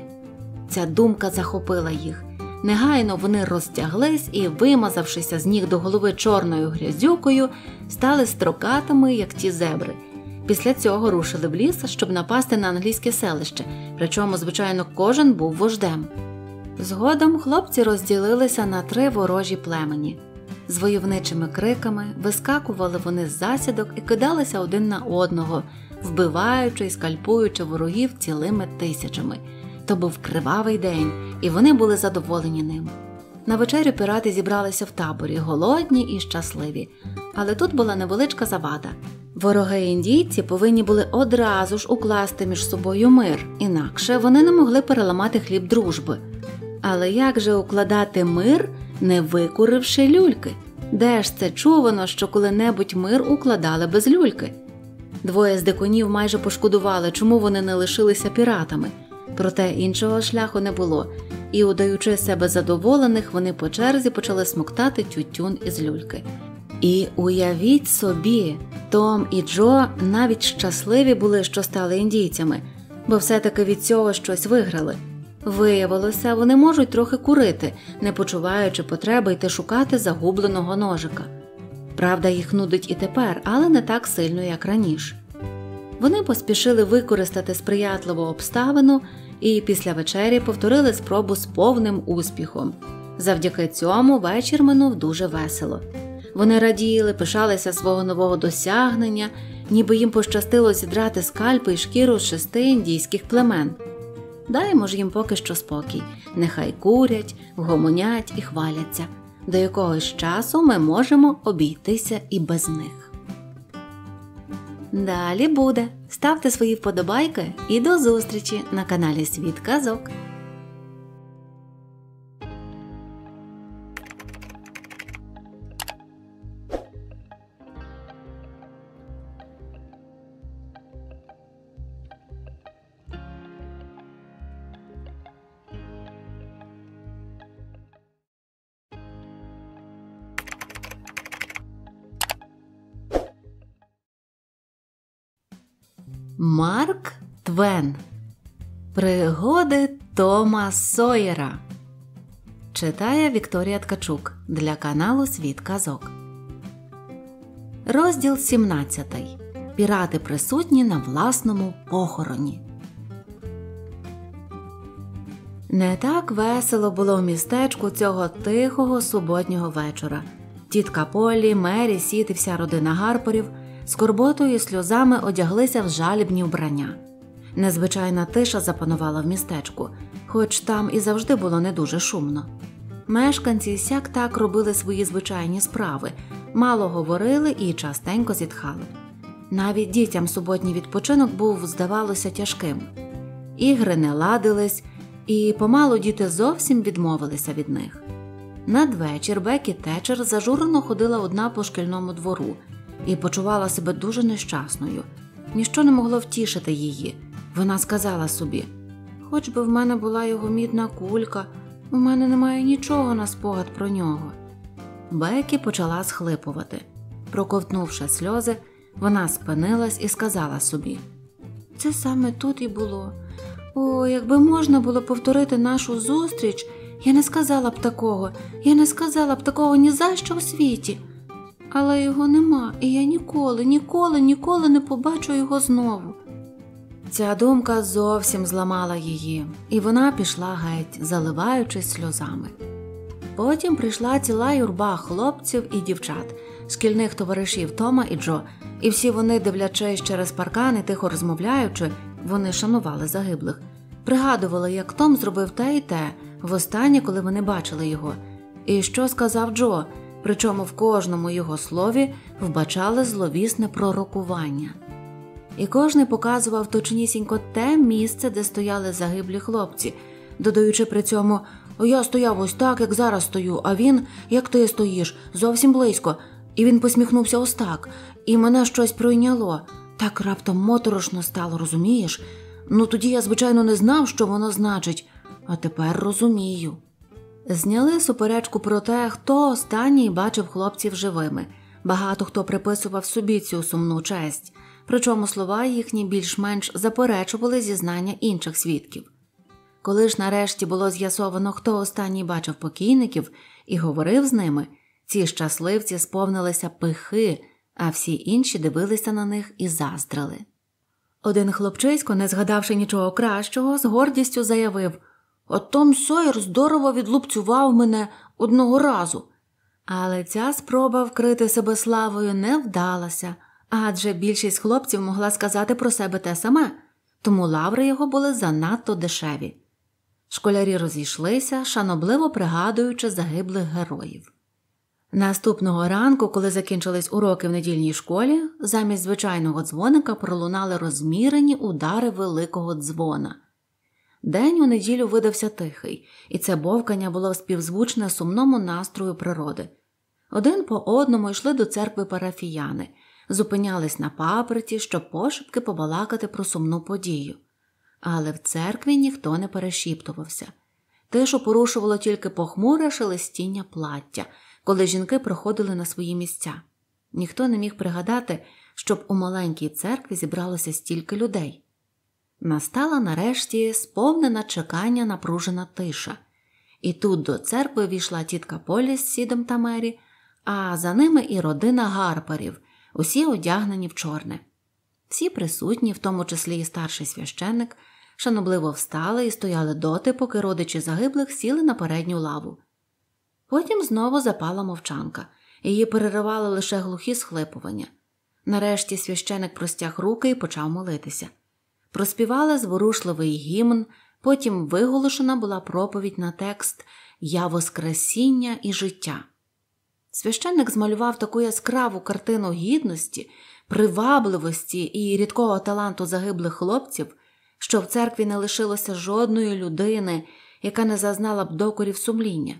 Ця думка захопила їх. Негайно вони розтяглись і, вимазавшися з ніг до голови чорною грязюкою, стали строкатими, як ті зебри. Після цього рушили в ліс, щоб напасти на англійське селище, причому, звичайно, кожен був вождем. Згодом хлопці розділилися на три ворожі племені. З войовничими криками вискакували вони з засідок і кидалися один на одного, вбиваючи і скальпуючи ворогів цілими тисячами. То тобто був кривавий день, і вони були задоволені ним. На вечерю пірати зібралися в таборі, голодні і щасливі. Але тут була невеличка завада. Вороги індійці повинні були одразу ж укласти між собою мир, інакше вони не могли переламати хліб дружби. Але як же укладати мир, не викуривши люльки? Де ж це чувано, що коли-небудь мир укладали без люльки? Двоє з дикунів майже пошкодували, чому вони не лишилися піратами. Проте іншого шляху не було, і, удаючи себе задоволених, вони по черзі почали смоктати тютюн із люльки. І уявіть собі, Том і Джо навіть щасливі були, що стали індійцями, бо все-таки від цього щось виграли. Виявилося, вони можуть трохи курити, не почуваючи потреби йти шукати загубленого ножика. Правда, їх нудить і тепер, але не так сильно, як раніше. Вони поспішили використати сприятливу обставину і після вечері повторили спробу з повним успіхом. Завдяки цьому вечір минув дуже весело. Вони раділи, пишалися свого нового досягнення, ніби їм пощастило зідрати скальпи і шкіру з шести індійських племен. Даємо ж їм поки що спокій, нехай курять, гомонять і хваляться. До якогось часу ми можемо обійтися і без них. Далі буде. Ставте свої вподобайки і до зустрічі на каналі Світ Казок. Марк Твен. Пригоди Тома Сойера. Читає Вікторія Ткачук для каналу Світ Казок. Розділ 17. Пірати присутні на власному похороні. Не так весело було в містечку цього тихого суботнього вечора. Тітка Полі, Мері, Сіт і вся родина Гарпорів – скорботою і сльозами одяглися в жалібні вбрання. Незвичайна тиша запанувала в містечку, хоч там і завжди було не дуже шумно. Мешканці сяк так робили свої звичайні справи, мало говорили і частенько зітхали. Навіть дітям суботній відпочинок був, здавалося, тяжким. Ігри не ладились, і помалу діти зовсім відмовилися від них. Надвечір Бекі Течер зажурено ходила одна по шкільному двору і почувала себе дуже нещасною. Ніщо не могло втішити її. Вона сказала собі хоч би в мене була його мідна кулька, у мене немає нічого на спогад про нього. Бекі почала схлипувати. Проковтнувши сльози, вона спинилась і сказала собі це саме тут і було. О, якби можна було повторити нашу зустріч, я не сказала б такого, я не сказала б такого ні за що в світі але його нема, і я ніколи, ніколи, ніколи не побачу його знову. Ця думка зовсім зламала її, і вона пішла геть, заливаючись сльозами. Потім прийшла ціла юрба хлопців і дівчат, шкільних товаришів Тома і Джо, і всі вони, дивлячись через паркани, тихо розмовляючи, вони шанували загиблих, пригадували, як Том зробив те і те, востаннє, коли вони бачили його. І що сказав Джо? причому в кожному його слові вбачали зловісне пророкування. І кожний показував точнісінько те місце, де стояли загиблі хлопці, додаючи при цьому Я стояв ось так, як зараз стою, а він, як ти стоїш, зовсім близько. І він посміхнувся ось так, і мене щось пройняло. Так раптом моторошно стало, розумієш? Ну тоді я, звичайно, не знав, що воно значить, а тепер розумію. Зняли суперечку про те, хто останній бачив хлопців живими. Багато хто приписував собі цю сумну честь, причому слова їхні більш-менш заперечували зізнання інших свідків. Коли ж нарешті було з'ясовано, хто останній бачив покійників і говорив з ними, ці щасливці сповнилися пихи, а всі інші дивилися на них і заздрили. Один хлопчисько, не згадавши нічого кращого, з гордістю заявив а Том Сойер здорово відлупцював мене одного разу. Але ця спроба вкрити себе славою не вдалася, адже більшість хлопців могла сказати про себе те саме, тому лаври його були занадто дешеві. Школярі розійшлися, шанобливо пригадуючи загиблих героїв. Наступного ранку, коли закінчились уроки в недільній школі, замість звичайного дзвоника пролунали розмірені удари великого дзвона. День у неділю видався тихий, і це бовкання було співзвучне сумному настрою природи. Один по одному йшли до церкви парафіяни, зупинялись на паперті, щоб пошепки побалакати про сумну подію. Але в церкві ніхто не перешіптувався. Тишу порушувало тільки похмуре шелестіння плаття, коли жінки приходили на свої місця. Ніхто не міг пригадати, щоб у маленькій церкві зібралося стільки людей. Настала нарешті сповнена чекання напружена тиша, і тут до церкви війшла тітка Полі з сідом та мері, а за ними і родина гарпарів, усі одягнені в чорне. Всі присутні, в тому числі і старший священник, шанобливо встали і стояли доти, поки родичі загиблих сіли на передню лаву. Потім знову запала мовчанка, її переривали лише глухі схлипування. Нарешті священик простяг руки і почав молитися проспівала зворушливий гімн, потім виголошена була проповідь на текст Я Воскресіння і життя. Священник змалював таку яскраву картину гідності, привабливості і рідкого таланту загиблих хлопців, що в церкві не лишилося жодної людини, яка не зазнала б докорів сумління.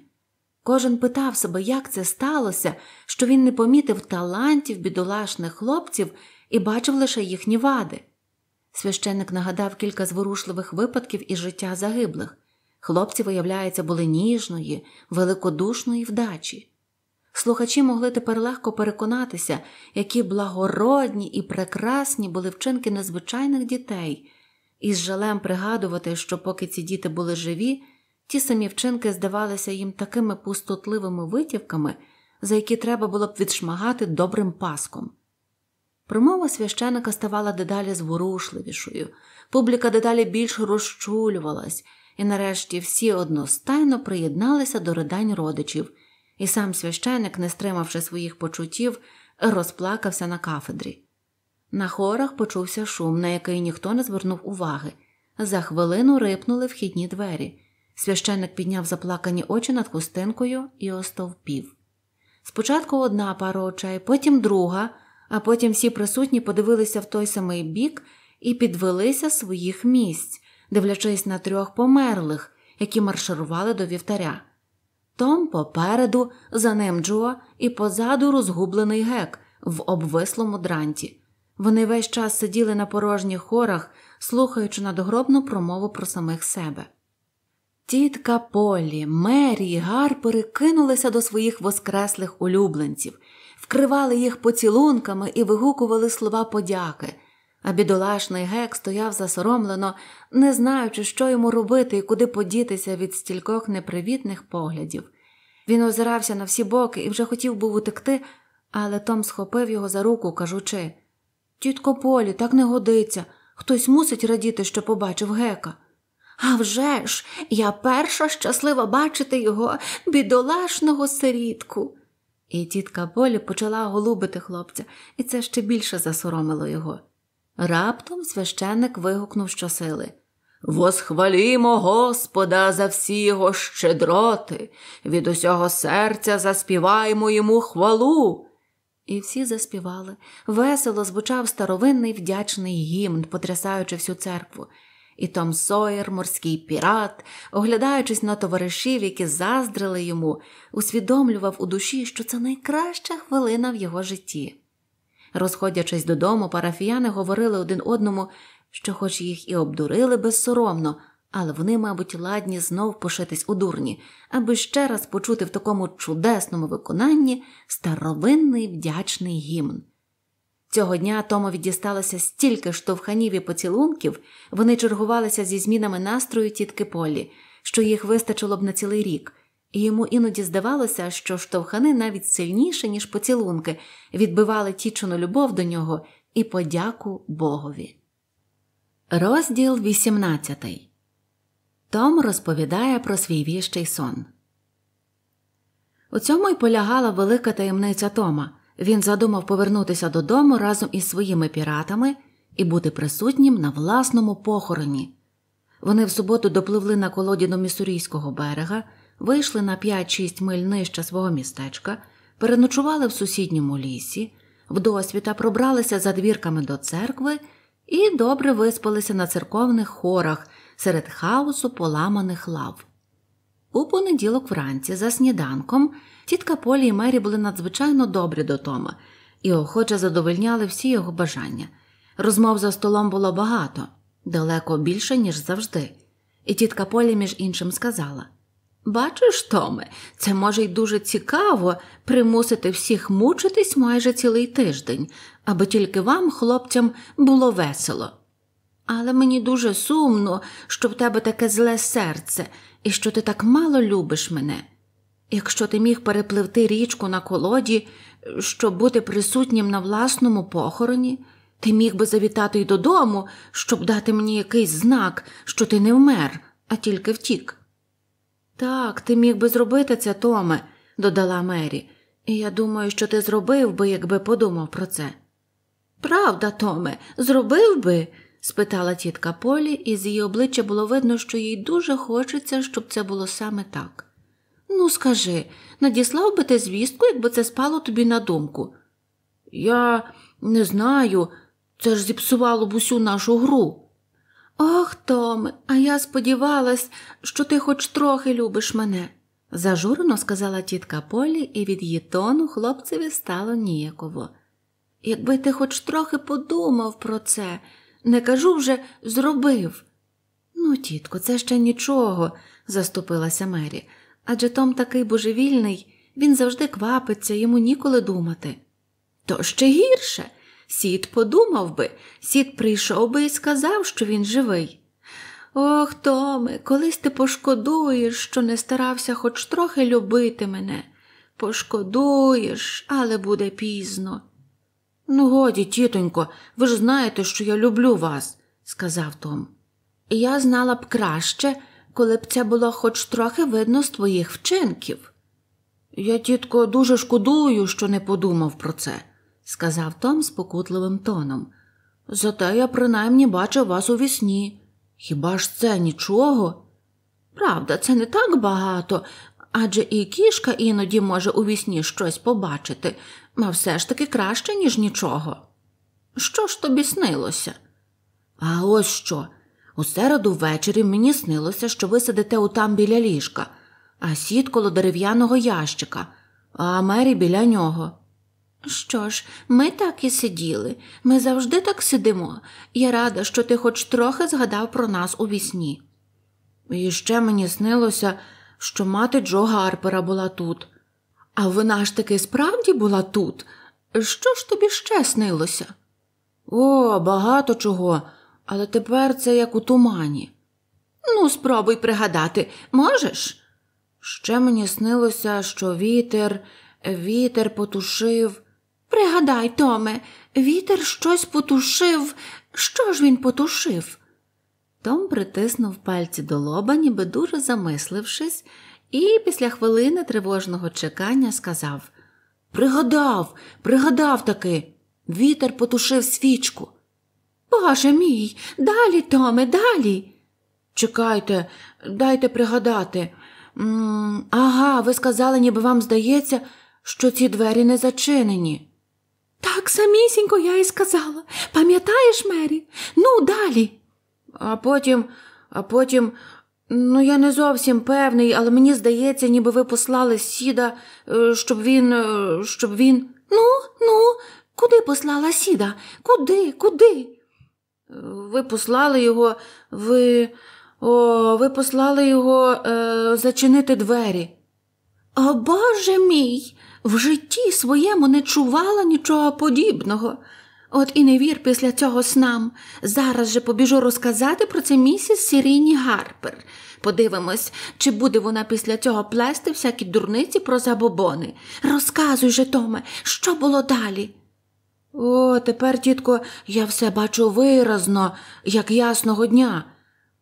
Кожен питав себе, як це сталося, що він не помітив талантів бідолашних хлопців і бачив лише їхні вади. Священник нагадав кілька зворушливих випадків із життя загиблих. Хлопці, виявляється, були ніжної, великодушної вдачі. Слухачі могли тепер легко переконатися, які благородні і прекрасні були вчинки незвичайних дітей, і з жалем пригадувати, що поки ці діти були живі, ті самі вчинки здавалися їм такими пустотливими витівками, за які треба було б відшмагати добрим паском. Промова священика ставала дедалі зворушливішою, публіка дедалі більш розчулювалась, і нарешті всі одностайно приєдналися до ридань родичів, і сам священик, не стримавши своїх почуттів, розплакався на кафедрі. На хорах почувся шум, на який ніхто не звернув уваги. За хвилину рипнули вхідні двері. Священик підняв заплакані очі над хустинкою і остовпів. Спочатку одна пара очей, потім друга а потім всі присутні подивилися в той самий бік і підвелися своїх місць, дивлячись на трьох померлих, які марширували до вівтаря. Том попереду, за ним Джо і позаду розгублений гек в обвислому дранті. Вони весь час сиділи на порожніх хорах, слухаючи надгробну промову про самих себе. Тітка Полі, Мері і Гарпери кинулися до своїх воскреслих улюбленців, вкривали їх поцілунками і вигукували слова подяки, а бідолашний гек стояв засоромлено, не знаючи, що йому робити і куди подітися від стількох непривітних поглядів. Він озирався на всі боки і вже хотів був утекти, але Том схопив його за руку, кажучи Тітко Полі, так не годиться. Хтось мусить радіти, що побачив гека. «А вже ж, я перша щаслива бачити його бідолашного сирітку. І тітка Болі почала голубити хлопця, і це ще більше засоромило його. Раптом священник вигукнув щосили Восхвалімо Господа за всі його щедроти, від усього серця заспіваємо йому хвалу. І всі заспівали. Весело звучав старовинний вдячний гімн, потрясаючи всю церкву. І Том Сойер, морський пірат, оглядаючись на товаришів, які заздрили йому, усвідомлював у душі, що це найкраща хвилина в його житті. Розходячись додому, парафіяни говорили один одному, що, хоч їх і обдурили безсоромно, але вони, мабуть, ладні знов пошитись у дурні, аби ще раз почути в такому чудесному виконанні старовинний вдячний гімн. Цього дня Томові дісталося стільки штовханів і поцілунків, вони чергувалися зі змінами настрою тітки Полі, що їх вистачило б на цілий рік, і йому іноді здавалося, що штовхани навіть сильніше, ніж поцілунки, відбивали тічену любов до нього і подяку Богові. Розділ 18 Том розповідає про свій віщий сон. У цьому й полягала велика таємниця Тома. Він задумав повернутися додому разом із своїми піратами і бути присутнім на власному похороні. Вони в суботу допливли на колодіну місурійського берега, вийшли на 5-6 миль нижче свого містечка, переночували в сусідньому лісі, вдосвіта пробралися за двірками до церкви і добре виспалися на церковних хорах серед хаосу поламаних лав. У понеділок вранці, за сніданком, тітка Полі і Мері були надзвичайно добрі до Тома і охоче задовольняли всі його бажання. Розмов за столом було багато, далеко більше, ніж завжди. І тітка Полі, між іншим, сказала Бачиш, Томе, це може й дуже цікаво примусити всіх мучитись майже цілий тиждень, аби тільки вам, хлопцям, було весело. Але мені дуже сумно, що в тебе таке зле серце, і що ти так мало любиш мене. Якщо ти міг перепливти річку на колоді, щоб бути присутнім на власному похороні, ти міг би завітати й додому, щоб дати мені якийсь знак, що ти не вмер, а тільки втік. Так, ти міг би зробити це, Томе, додала Мері, і я думаю, що ти зробив би, якби подумав про це. Правда, Томе, зробив би, спитала тітка Полі, і з її обличчя було видно, що їй дуже хочеться, щоб це було саме так. Ну, скажи, надіслав би ти звістку, якби це спало тобі на думку? Я не знаю, це ж зіпсувало б усю нашу гру. Ох, Томе, а я сподівалась, що ти хоч трохи любиш мене, зажурено сказала тітка Полі, і від її тону хлопцеві стало ніяково. Якби ти хоч трохи подумав про це, не кажу вже зробив. Ну, тітко, це ще нічого, заступилася Мері, адже Том такий божевільний, він завжди квапиться, йому ніколи думати. То ще гірше. Сід подумав би, сід прийшов би і сказав, що він живий. Ох, Томе, колись ти пошкодуєш, що не старався хоч трохи любити мене. Пошкодуєш, але буде пізно. Ну, годі, тітонько, ви ж знаєте, що я люблю вас, сказав Том. Я знала б краще, коли б це було хоч трохи видно з твоїх вчинків. Я, тітко, дуже шкодую, що не подумав про це, сказав Том спокутливим тоном. Зате я принаймні бачив вас у вісні. Хіба ж це нічого? Правда, це не так багато, адже і кішка іноді може у вісні щось побачити, ма все ж таки краще, ніж нічого. Що ж тобі снилося? А ось що. У середу ввечері мені снилося, що ви сидите отам біля ліжка, а сід коло дерев'яного ящика, а мері біля нього. Що ж, ми так і сиділи, ми завжди так сидимо. Я рада, що ти хоч трохи згадав про нас у вісні. І ще мені снилося, що мати Джо Гарпера була тут. А вона ж таки справді була тут. Що ж тобі ще снилося? О, багато чого, але тепер це як у тумані. Ну, спробуй пригадати, можеш? Ще мені снилося, що вітер, вітер потушив. Пригадай, Томе, вітер щось потушив. Що ж він потушив? Том притиснув пальці до лоба, ніби дуже замислившись, і після хвилини тривожного чекання сказав Пригадав, пригадав таки. Вітер потушив свічку. Боже мій, далі, Томе, далі. Чекайте, дайте пригадати. М-м, ага, ви сказали, ніби вам здається, що ці двері не зачинені. Так самісінько я і сказала. Пам'ятаєш, Мері? Ну, далі. А потім, а потім Ну, я не зовсім певний, але мені здається, ніби ви послали сіда, е, щоб він. Е, щоб він. Ну, ну, куди послала сіда? Куди? Куди? Е, ви послали його, ви. О, ви послали його е, зачинити двері. О Боже мій! В житті своєму не чувала нічого подібного. От і не вір після цього снам. Зараз же побіжу розказати про це місіс Сіріні Гарпер. Подивимось, чи буде вона після цього плести всякі дурниці про забобони. Розказуй же, Томе, що було далі? О, тепер, тітко, я все бачу виразно, як ясного дня.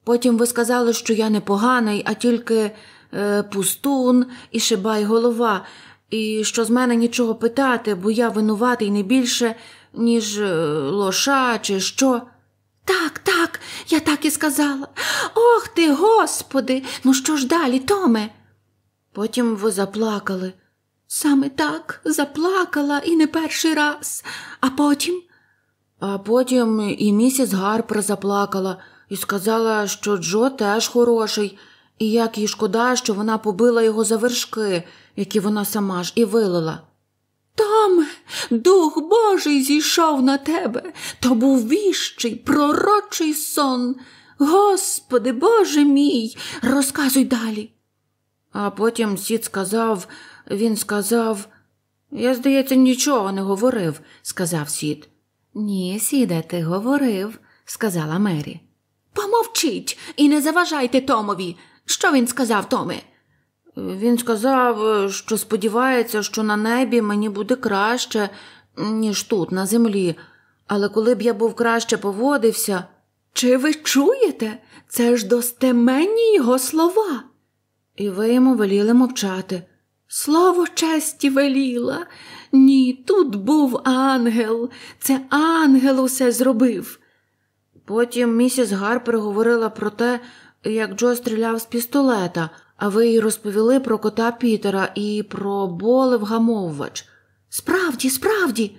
Потім ви сказали, що я не поганий, а тільки е, пустун і шибай голова, і що з мене нічого питати, бо я винуватий не більше ніж е, лоша, чи що. Так, так, я так і сказала. Ох ти, господи, ну що ж далі, Томе? Потім ви заплакали. Саме так заплакала і не перший раз, а потім. А потім і місіс Гарпер заплакала і сказала, що Джо теж хороший, і як їй шкода, що вона побила його за вершки, які вона сама ж і вилила. Томе, Дух Божий зійшов на тебе, то був віщий, пророчий сон. Господи, Боже мій, розказуй далі. А потім сід сказав, він сказав, я, здається, нічого не говорив, сказав сід. Ні, сіде, ти говорив, сказала Мері. Помовчіть і не заважайте Томові. Що він сказав, Томе? Він сказав, що сподівається, що на небі мені буде краще, ніж тут, на землі. Але коли б я був краще поводився. Чи ви чуєте? Це ж достеменні його слова. І ви йому веліли мовчати. Слово честі веліла. Ні, тут був ангел, це ангел усе зробив. Потім місіс Гарпер говорила про те, як Джо стріляв з пістолета. А ви їй розповіли про кота Пітера і про болевгамовувач. Справді, справді.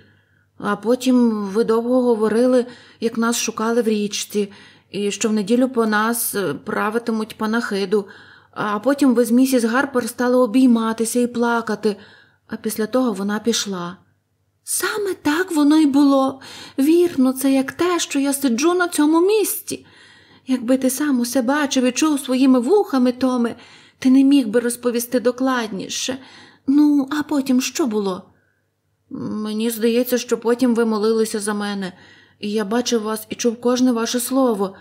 А потім ви довго говорили, як нас шукали в річці, і що в неділю по нас е, правитимуть панахиду. А потім ви з місіс Гарпер стали обійматися і плакати, а після того вона пішла. Саме так воно й було. Вірно, це як те, що я сиджу на цьому місці. Якби ти сам усе бачив і чув своїми вухами, Томе, ти не міг би розповісти докладніше. Ну, а потім що було? Мені здається, що потім ви молилися за мене, і я бачив вас і чув кожне ваше слово,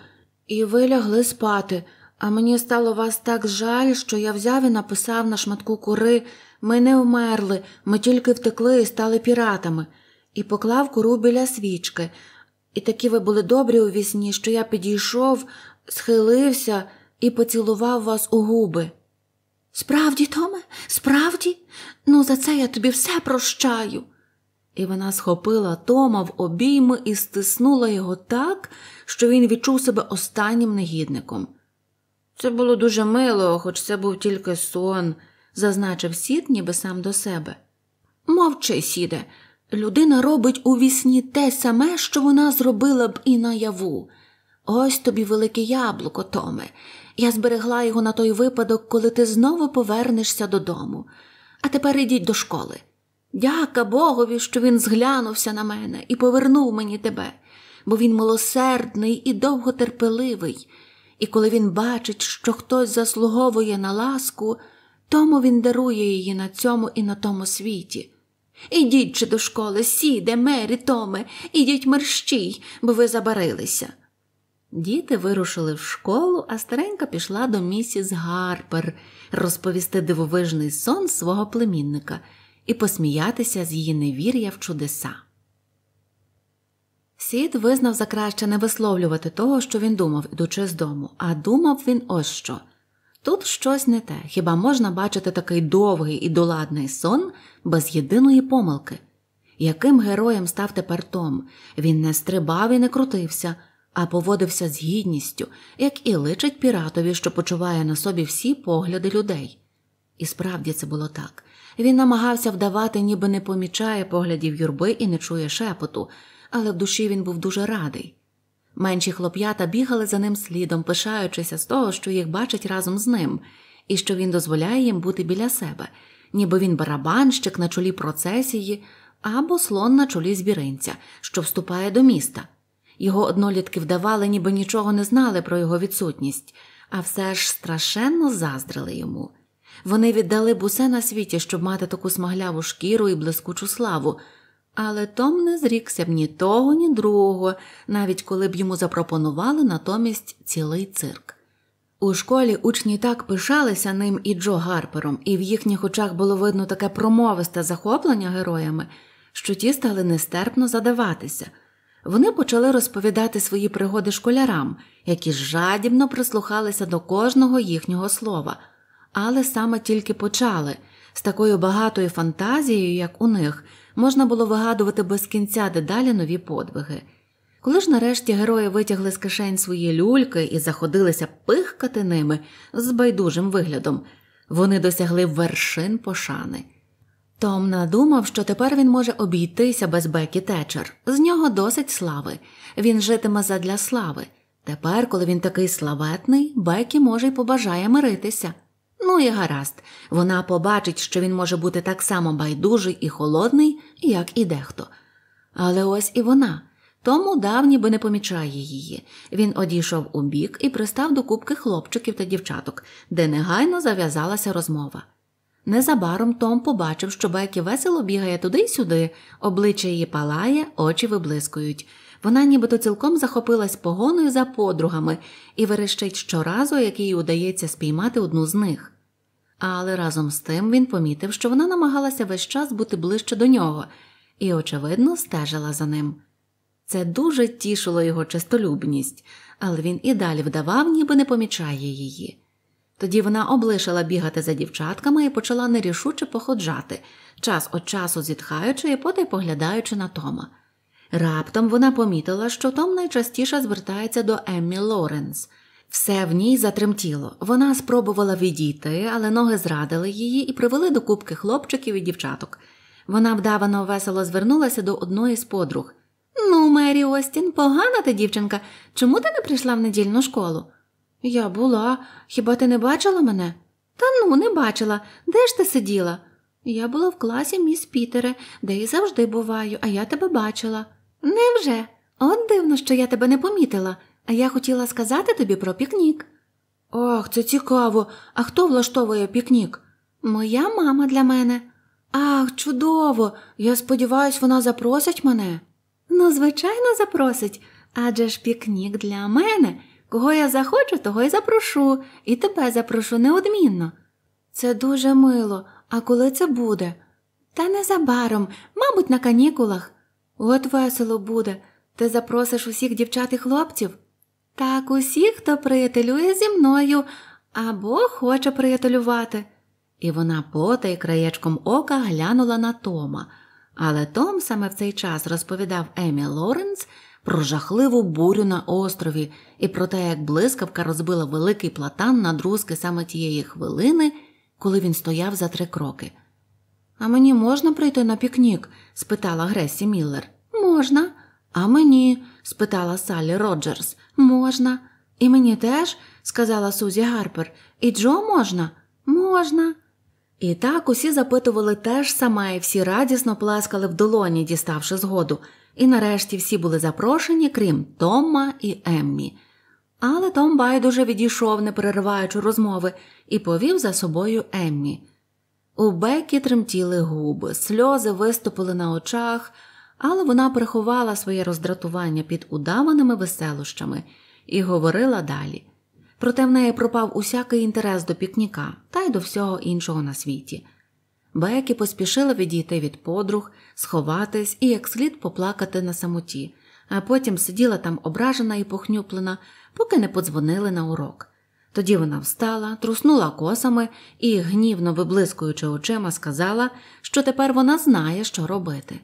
і ви лягли спати, а мені стало вас так жаль, що я взяв і написав на шматку кури ми не вмерли, ми тільки втекли і стали піратами, і поклав куру біля свічки. І такі ви були добрі у вісні, що я підійшов, схилився і поцілував вас у губи. Справді, Томе, справді, ну за це я тобі все прощаю. І вона схопила Тома в обійми і стиснула його так, що він відчув себе останнім негідником. Це було дуже мило, хоч це був тільки сон, зазначив сід, ніби сам до себе. Мовчи, сіде, людина робить у вісні те саме, що вона зробила б і наяву. Ось тобі велике яблуко, Томе, я зберегла його на той випадок, коли ти знову повернешся додому. А тепер ідіть до школи. Дяка Богові, що він зглянувся на мене і повернув мені тебе, бо він милосердний і довготерпеливий, і коли він бачить, що хтось заслуговує на ласку, тому він дарує її на цьому і на тому світі. Ідіть же до школи, сіде, мері, томе, ідіть мерщій, бо ви забарилися. Діти вирушили в школу, а старенька пішла до місіс Гарпер розповісти дивовижний сон свого племінника і посміятися з її невір'я в чудеса. Сід визнав за краще не висловлювати того, що він думав, ідучи з дому, а думав він ось що тут щось не те, хіба можна бачити такий довгий і доладний сон без єдиної помилки? Яким героєм став тепер Том? Він не стрибав і не крутився а поводився з гідністю, як і личить піратові, що почуває на собі всі погляди людей. І справді це було так. Він намагався вдавати, ніби не помічає поглядів юрби і не чує шепоту, але в душі він був дуже радий. Менші хлоп'ята бігали за ним слідом, пишаючися з того, що їх бачать разом з ним, і що він дозволяє їм бути біля себе, ніби він барабанщик на чолі процесії або слон на чолі збіринця, що вступає до міста. Його однолітки вдавали, ніби нічого не знали про його відсутність, а все ж страшенно заздрили йому. Вони віддали б усе на світі, щоб мати таку смагляву шкіру і блискучу славу, але Том не зрікся б ні того, ні другого, навіть коли б йому запропонували натомість цілий цирк. У школі учні так пишалися ним і Джо Гарпером, і в їхніх очах було видно таке промовисте захоплення героями, що ті стали нестерпно задаватися. Вони почали розповідати свої пригоди школярам, які жадібно прислухалися до кожного їхнього слова, але саме тільки почали. З такою багатою фантазією, як у них, можна було вигадувати без кінця дедалі нові подвиги. Коли ж нарешті герої витягли з кишень свої люльки і заходилися пихкати ними з байдужим виглядом, вони досягли вершин пошани. Том надумав, що тепер він може обійтися без Бекі Течер. З нього досить слави. Він житиме задля слави. Тепер, коли він такий славетний, Бекі може й побажає миритися. Ну і гаразд, вона побачить, що він може бути так само байдужий і холодний, як і дехто. Але ось і вона. Тому дав ніби не помічає її. Він одійшов у бік і пристав до кубки хлопчиків та дівчаток, де негайно зав'язалася розмова. Незабаром Том побачив, що Бекі весело бігає туди й сюди, обличчя її палає, очі виблискують. Вона нібито цілком захопилась погоною за подругами і верещить щоразу, як їй удається спіймати одну з них. Але разом з тим він помітив, що вона намагалася весь час бути ближче до нього і, очевидно, стежила за ним. Це дуже тішило його честолюбність, але він і далі вдавав, ніби не помічає її. Тоді вона облишила бігати за дівчатками і почала нерішуче походжати, час від часу зітхаючи і потай поглядаючи на Тома. Раптом вона помітила, що Том найчастіше звертається до Еммі Лоренс. Все в ній затремтіло. Вона спробувала відійти, але ноги зрадили її і привели до кубки хлопчиків і дівчаток. Вона вдавано весело звернулася до одної з подруг. Ну, Мері Остін, погана ти дівчинка, чому ти не прийшла в недільну школу? Я була, хіба ти не бачила мене? Та ну, не бачила. Де ж ти сиділа? Я була в класі міс Пітере, де і завжди буваю, а я тебе бачила. Невже? От дивно, що я тебе не помітила, а я хотіла сказати тобі про пікнік. Ах, це цікаво. А хто влаштовує пікнік? Моя мама для мене. Ах, чудово. Я сподіваюся, вона запросить мене. Ну, звичайно, запросить. Адже ж пікнік для мене. Кого я захочу, того й запрошу, і тебе запрошу неодмінно. Це дуже мило, а коли це буде? Та незабаром, мабуть, на канікулах. От весело буде. Ти запросиш усіх дівчат і хлопців. Так, усіх, хто приятелює зі мною або хоче приятелювати. І вона пота й краєчком ока глянула на Тома. Але Том саме в цей час розповідав Емі Лоренс, про жахливу бурю на острові і про те, як блискавка розбила великий платан на друзки саме тієї хвилини, коли він стояв за три кроки. А мені можна прийти на пікнік? спитала Гресі Міллер. Можна, а мені? спитала Саллі Роджерс. Можна. І мені теж, сказала Сузі Гарпер, і Джо можна? Можна. І так усі запитували теж ж саме, і всі радісно плескали в долоні, діставши згоду. І нарешті всі були запрошені, крім Тома і Еммі. Але Том байдуже відійшов, не перериваючи розмови, і повів за собою Еммі. У Бекі тремтіли губи, сльози виступили на очах, але вона приховала своє роздратування під удаваними веселощами і говорила далі. Проте в неї пропав усякий інтерес до пікніка та й до всього іншого на світі. Бекі поспішила відійти від подруг, сховатись і як слід поплакати на самоті, а потім сиділа там ображена і похнюплена, поки не подзвонили на урок. Тоді вона встала, труснула косами і, гнівно виблискуючи очима, сказала, що тепер вона знає, що робити.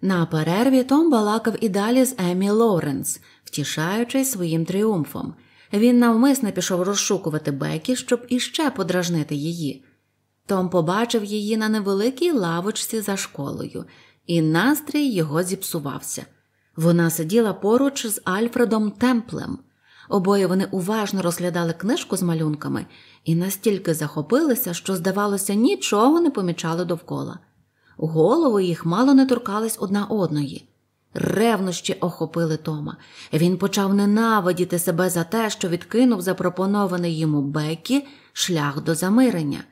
На перерві Том балакав і далі з Емі Лоренс, втішаючись своїм тріумфом. Він навмисно пішов розшукувати Бекі, щоб іще подражнити її. Том побачив її на невеликій лавочці за школою, і настрій його зіпсувався. Вона сиділа поруч з Альфредом Темплем. Обоє вони уважно розглядали книжку з малюнками і настільки захопилися, що, здавалося, нічого не помічали довкола. Голови їх мало не торкались одна одної. Ревнощі охопили Тома. Він почав ненавидіти себе за те, що відкинув запропонований йому Бекі шлях до замирення.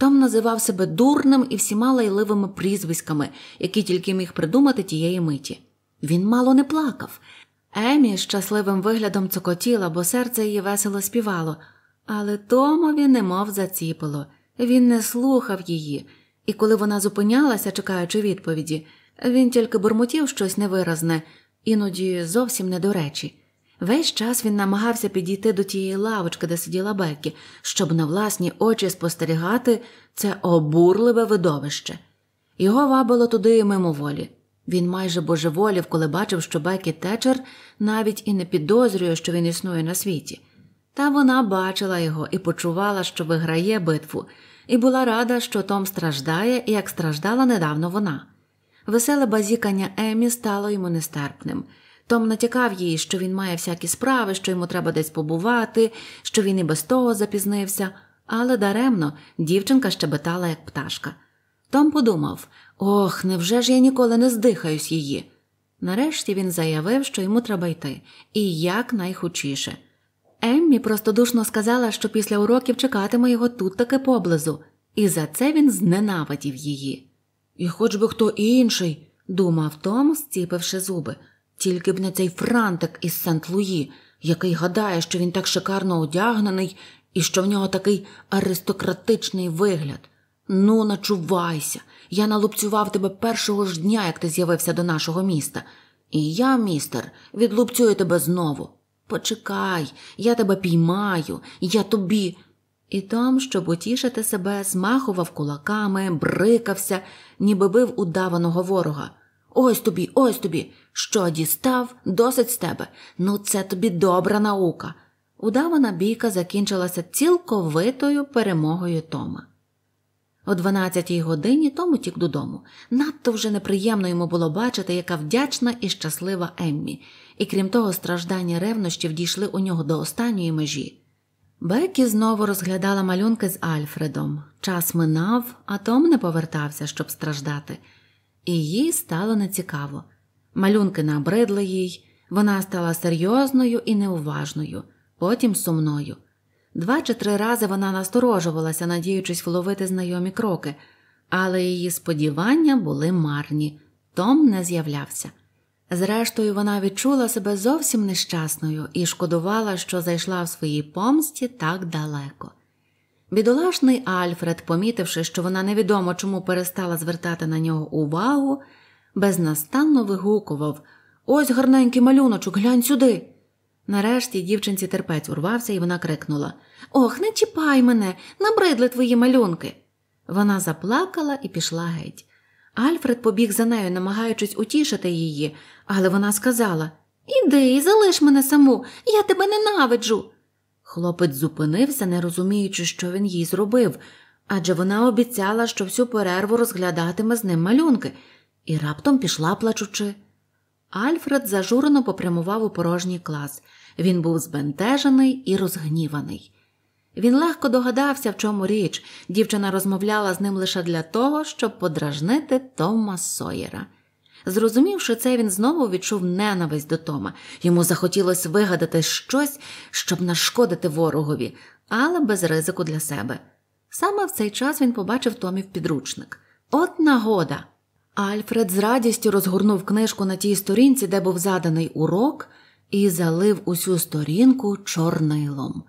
Том називав себе дурним і всіма лайливими прізвиськами, які тільки міг придумати тієї миті. Він мало не плакав. Емі з щасливим виглядом цокотіла, бо серце її весело співало, але Томові немов заціпило, Він не слухав її, і коли вона зупинялася, чекаючи відповіді, він тільки бурмотів щось невиразне, іноді зовсім не до речі. Весь час він намагався підійти до тієї лавочки, де сиділа Беккі, щоб на власні очі спостерігати це обурливе видовище. Його вабило туди і мимоволі. Він майже божеволів, коли бачив, що Бекі Течер навіть і не підозрює, що він існує на світі. Та вона бачила його і почувала, що виграє битву, і була рада, що Том страждає, як страждала недавно вона. Веселе базікання Емі стало йому нестерпним. Том натякав їй, що він має всякі справи, що йому треба десь побувати, що він і без того запізнився, але даремно дівчинка щебетала, як пташка. Том подумав ох, невже ж я ніколи не здихаюсь її. Нарешті він заявив, що йому треба йти, і якнайхучіше. Еммі простодушно сказала, що після уроків чекатиме його тут таки поблизу, і за це він зненавидів її. І хоч би хто інший, думав Том, стіпивши зуби. Тільки б не цей франтик із Сент Луї, який гадає, що він так шикарно одягнений і що в нього такий аристократичний вигляд. Ну, начувайся, я налупцював тебе першого ж дня, як ти з'явився до нашого міста. І я, містер, відлупцюю тебе знову. Почекай, я тебе піймаю, я тобі. І Том, щоб утішити себе, змахував кулаками, брикався, ніби бив удаваного ворога. Ось тобі, ось тобі. Що дістав, досить з тебе. Ну, це тобі добра наука. Удавана бійка закінчилася цілковитою перемогою Тома. О 12 годині Том утік додому. Надто вже неприємно йому було бачити, яка вдячна і щаслива Еммі, і крім того, страждання ревнощів дійшли у нього до останньої межі. Бекі знову розглядала малюнки з Альфредом. Час минав, а Том не повертався, щоб страждати, і їй стало нецікаво. Малюнки набридли їй, вона стала серйозною і неуважною, потім сумною. Два чи три рази вона насторожувалася, надіючись вловити знайомі кроки, але її сподівання були марні, Том не з'являвся. Зрештою, вона відчула себе зовсім нещасною і шкодувала, що зайшла в своїй помсті так далеко. Бідолашний Альфред, помітивши, що вона невідомо чому перестала звертати на нього увагу, безнастанно вигукував Ось гарненький малюночок, глянь сюди. Нарешті дівчинці терпець урвався, і вона крикнула Ох, не чіпай мене, набридли твої малюнки. Вона заплакала і пішла геть. Альфред побіг за нею, намагаючись утішити її, але вона сказала Іди і залиш мене саму, я тебе ненавиджу. Хлопець зупинився, не розуміючи, що він їй зробив, адже вона обіцяла, що всю перерву розглядатиме з ним малюнки, і раптом пішла, плачучи. Альфред зажурено попрямував у порожній клас. Він був збентежений і розгніваний. Він легко догадався, в чому річ. Дівчина розмовляла з ним лише для того, щоб подражнити Тома Сойера. Зрозумівши це, він знову відчув ненависть до Тома. Йому захотілося вигадати щось, щоб нашкодити ворогові, але без ризику для себе. Саме в цей час він побачив Томів підручник. От нагода! Альфред з радістю розгорнув книжку на тій сторінці, де був заданий урок, і залив усю сторінку чорнилом.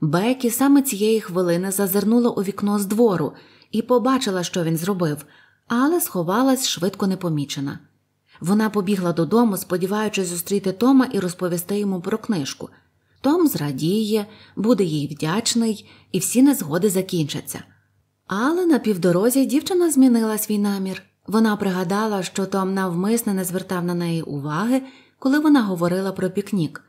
Бекі саме цієї хвилини зазирнула у вікно з двору і побачила, що він зробив, але сховалась швидко непомічена. Вона побігла додому, сподіваючись зустріти Тома і розповісти йому про книжку. Том зрадіє, буде їй вдячний, і всі незгоди закінчаться. Але на півдорозі дівчина змінила свій намір. Вона пригадала, що Том навмисне не звертав на неї уваги, коли вона говорила про пікнік.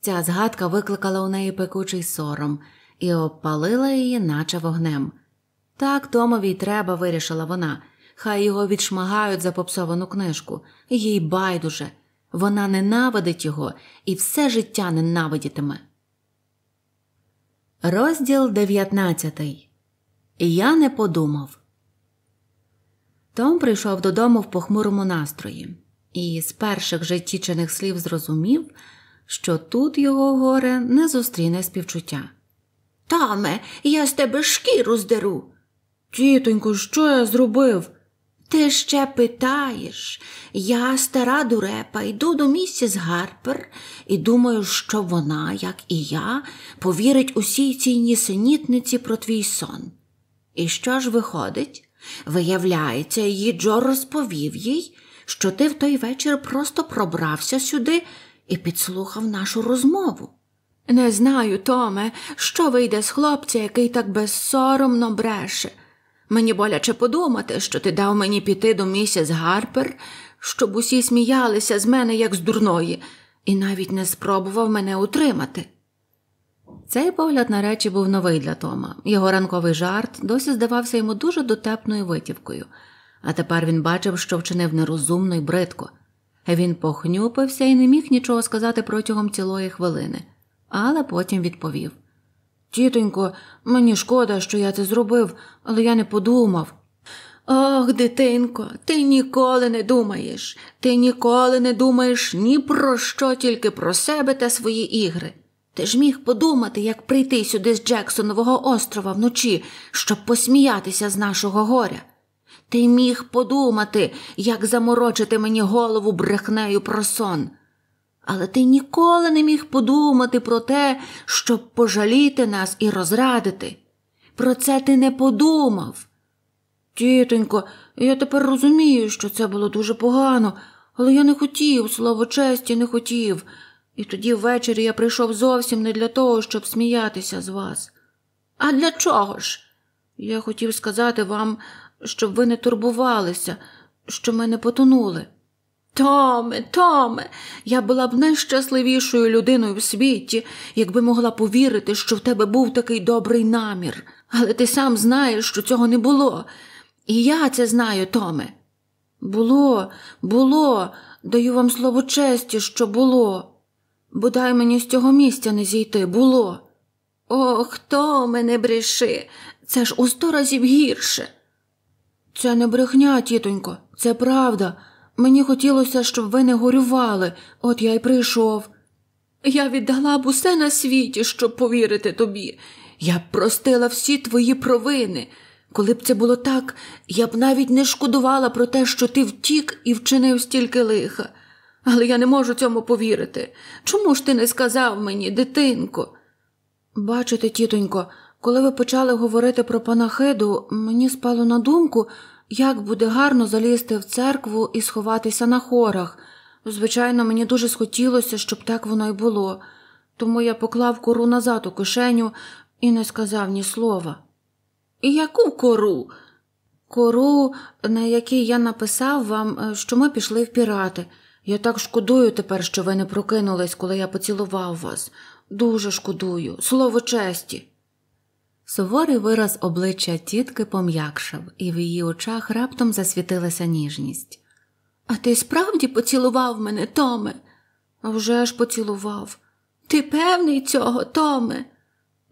Ця згадка викликала у неї пекучий сором і обпалила її, наче вогнем. Так Томові й треба, вирішила вона. Хай його відшмагають за попсовану книжку, їй байдуже. Вона ненавидить його і все життя ненавидітиме. Розділ дев'ятнадцятий. Я не подумав. Том прийшов додому в похмурому настрої і з перших же слів зрозумів, що тут його горе не зустріне співчуття. Томе, я з тебе шкіру здеру. Тітонько, що я зробив? Ти ще питаєш. Я, стара дурепа, йду до місіс Гарпер і думаю, що вона, як і я, повірить усій цій нісенітниці про твій сон. І що ж виходить? Виявляється, її Джо розповів їй, що ти в той вечір просто пробрався сюди і підслухав нашу розмову. Не знаю, Томе, що вийде з хлопця, який так безсоромно бреше. Мені боляче подумати, що ти дав мені піти до місіс Гарпер, щоб усі сміялися з мене, як з дурної, і навіть не спробував мене утримати. Цей погляд на речі був новий для Тома. Його ранковий жарт досі здавався йому дуже дотепною витівкою, а тепер він бачив, що вчинив нерозумно й бридко. Він похнюпився і не міг нічого сказати протягом цілої хвилини, але потім відповів Тітонько, мені шкода, що я це зробив, але я не подумав. Ох, дитинко, ти ніколи не думаєш, ти ніколи не думаєш ні про що, тільки про себе та свої ігри. Ти ж міг подумати, як прийти сюди з Джексонового острова вночі, щоб посміятися з нашого горя. Ти міг подумати, як заморочити мені голову брехнею про сон. Але ти ніколи не міг подумати про те, щоб пожаліти нас і розрадити. Про це ти не подумав. Тітонько, я тепер розумію, що це було дуже погано, але я не хотів, слово честі, не хотів. І тоді ввечері я прийшов зовсім не для того, щоб сміятися з вас. А для чого ж? Я хотів сказати вам, щоб ви не турбувалися, що ми не потонули. Томе, Томе, я була б найщасливішою людиною в світі, якби могла повірити, що в тебе був такий добрий намір, але ти сам знаєш, що цього не було. І я це знаю, Томе. Було, було, даю вам слово честі, що було бодай мені з цього місця не зійти було. О, хто мене бреши, це ж у сто разів гірше. Це не брехня, тітонько, це правда. Мені хотілося, щоб ви не горювали, от я й прийшов. Я віддала б усе на світі, щоб повірити тобі. Я б простила всі твої провини. Коли б це було так, я б навіть не шкодувала про те, що ти втік і вчинив стільки лиха але я не можу цьому повірити. Чому ж ти не сказав мені, дитинко? Бачите, тітонько, коли ви почали говорити про панахиду, мені спало на думку, як буде гарно залізти в церкву і сховатися на хорах. Звичайно, мені дуже схотілося, щоб так воно й було, тому я поклав кору назад у кишеню і не сказав ні слова. «І Яку кору? Кору, на якій я написав вам, е, що ми пішли в пірати. Я так шкодую тепер, що ви не прокинулись, коли я поцілував вас. Дуже шкодую, слово честі. Суворий вираз обличчя тітки пом'якшав, і в її очах раптом засвітилася ніжність. А ти справді поцілував мене, Томе? «А вже ж поцілував. Ти певний цього, Томе?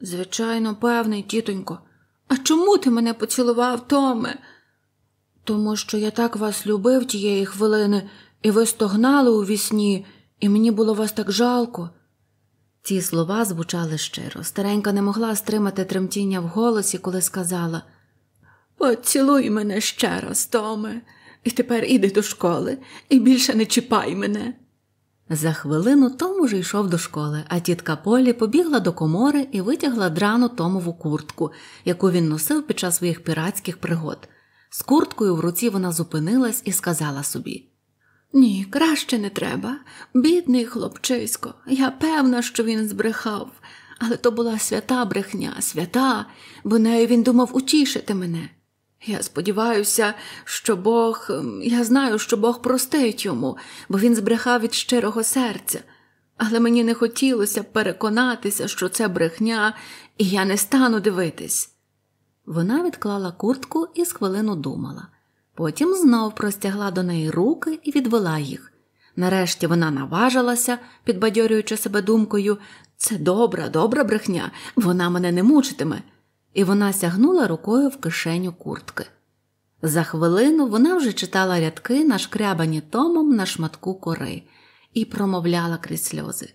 Звичайно, певний, тітонько. А чому ти мене поцілував, Томе? Тому що я так вас любив тієї хвилини, і ви стогнали у вісні, і мені було вас так жалко. Ці слова звучали щиро. Старенька не могла стримати тремтіння в голосі, коли сказала Поцілуй мене ще раз, Томе, і тепер іди до школи, і більше не чіпай мене. За хвилину Том уже йшов до школи, а тітка Полі побігла до комори і витягла драну Томову куртку, яку він носив під час своїх піратських пригод. З курткою в руці вона зупинилась і сказала собі ні, краще не треба. Бідний хлопчисько. Я певна, що він збрехав, але то була свята брехня, свята, бо нею він думав утішити мене. Я сподіваюся, що Бог, ем, я знаю, що Бог простить йому, бо він збрехав від щирого серця. Але мені не хотілося переконатися, що це брехня, і я не стану дивитись. Вона відклала куртку і з хвилину думала. Потім знов простягла до неї руки і відвела їх. Нарешті вона наважилася, підбадьорюючи себе думкою це добра, добра брехня, вона мене не мучитиме. І вона сягнула рукою в кишеню куртки. За хвилину вона вже читала рядки, нашкрябані томом на шматку кори, і промовляла крізь сльози.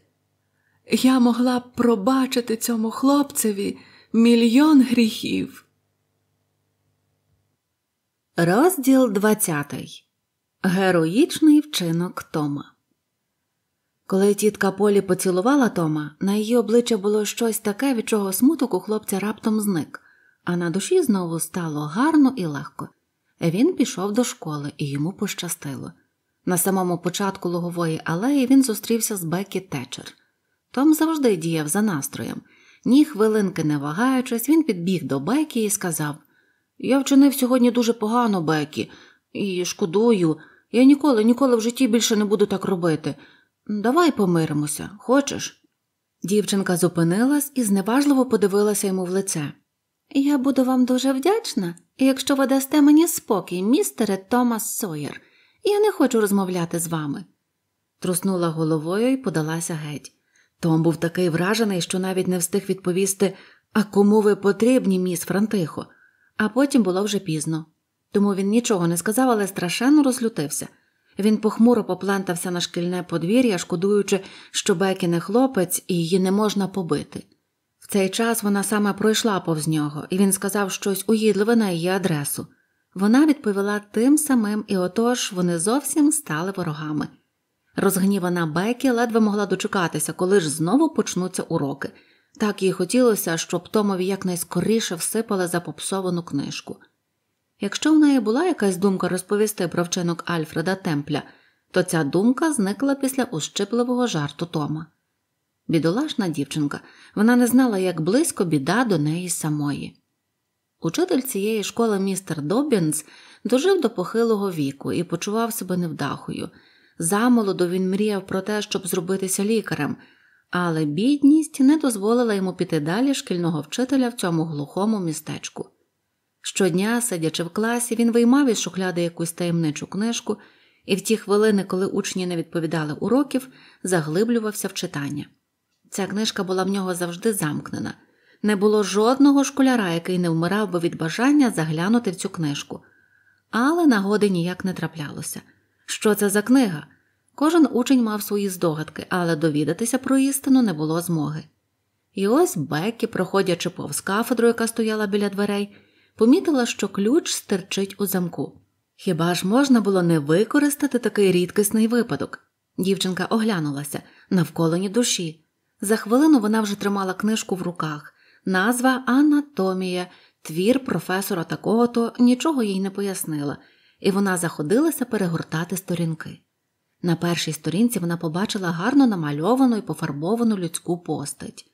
Я могла б пробачити цьому хлопцеві мільйон гріхів. Розділ 20. Героїчний вчинок Тома. Коли тітка Полі поцілувала Тома, на її обличчя було щось таке, від чого смуток у хлопця раптом зник, а на душі знову стало гарно і легко. Він пішов до школи, і йому пощастило. На самому початку лугової алеї він зустрівся з Бекі Течер. Том завжди діяв за настроєм. Ні хвилинки не вагаючись, він підбіг до Бекі і сказав я вчинив сьогодні дуже погано, Бекі, і шкодую. Я ніколи, ніколи в житті більше не буду так робити. Давай помиримося, хочеш? Дівчинка зупинилась і зневажливо подивилася йому в лице. Я буду вам дуже вдячна, якщо ви дасте мені спокій, містере Томас Сойер. Я не хочу розмовляти з вами. Труснула головою і подалася геть. Том був такий вражений, що навіть не встиг відповісти, а кому ви потрібні, міс Франтихо. А потім було вже пізно. Тому він нічого не сказав, але страшенно розлютився. Він похмуро поплентався на шкільне подвір'я, шкодуючи, що Бекі не хлопець і її не можна побити. В цей час вона саме пройшла повз нього, і він сказав щось уїдливе на її адресу. Вона відповіла тим самим, і отож вони зовсім стали ворогами. Розгнівана Бекі ледве могла дочекатися, коли ж знову почнуться уроки. Так їй хотілося, щоб Томові якнайскоріше всипали запопсовану книжку. Якщо в неї була якась думка розповісти про вчинок Альфреда Темпля, то ця думка зникла після ущипливого жарту Тома. Бідолашна дівчинка, вона не знала, як близько біда до неї самої. Учитель цієї школи містер Добінс дожив до похилого віку і почував себе невдахою. Замолоду він мріяв про те, щоб зробитися лікарем, але бідність не дозволила йому піти далі шкільного вчителя в цьому глухому містечку. Щодня, сидячи в класі, він виймав із шухляди якусь таємничу книжку і в ті хвилини, коли учні не відповідали уроків, заглиблювався в читання. Ця книжка була в нього завжди замкнена. Не було жодного школяра, який не вмирав би від бажання заглянути в цю книжку, але нагоди ніяк не траплялося. Що це за книга? Кожен учень мав свої здогадки, але довідатися про істину не було змоги. І ось Беккі, проходячи повз кафедру, яка стояла біля дверей, помітила, що ключ стирчить у замку. Хіба ж можна було не використати такий рідкісний випадок? Дівчинка оглянулася навколо ні душі. За хвилину вона вже тримала книжку в руках. Назва Анатомія, твір професора такого то нічого їй не пояснила, і вона заходилася перегортати сторінки. На першій сторінці вона побачила гарно намальовану і пофарбовану людську постать.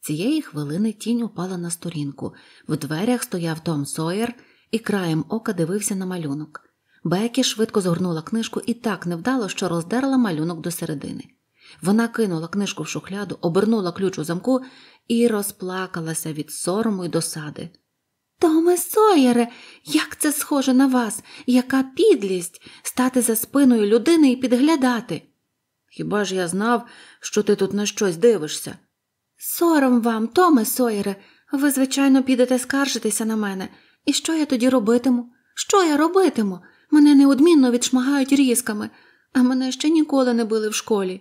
Цієї хвилини тінь упала на сторінку, в дверях стояв Том Сойер і краєм ока дивився на малюнок. Бекі швидко згорнула книжку і так невдало, що роздерла малюнок до середини. Вона кинула книжку в шухляду, обернула ключ у замку і розплакалася від сорому й досади. Томе Сойєре, як це схоже на вас, яка підлість стати за спиною людини і підглядати. Хіба ж я знав, що ти тут на щось дивишся? Сором вам, Томе Сойєре, ви, звичайно, підете скаржитися на мене. І що я тоді робитиму? Що я робитиму? Мене неодмінно відшмагають різками, а мене ще ніколи не били в школі.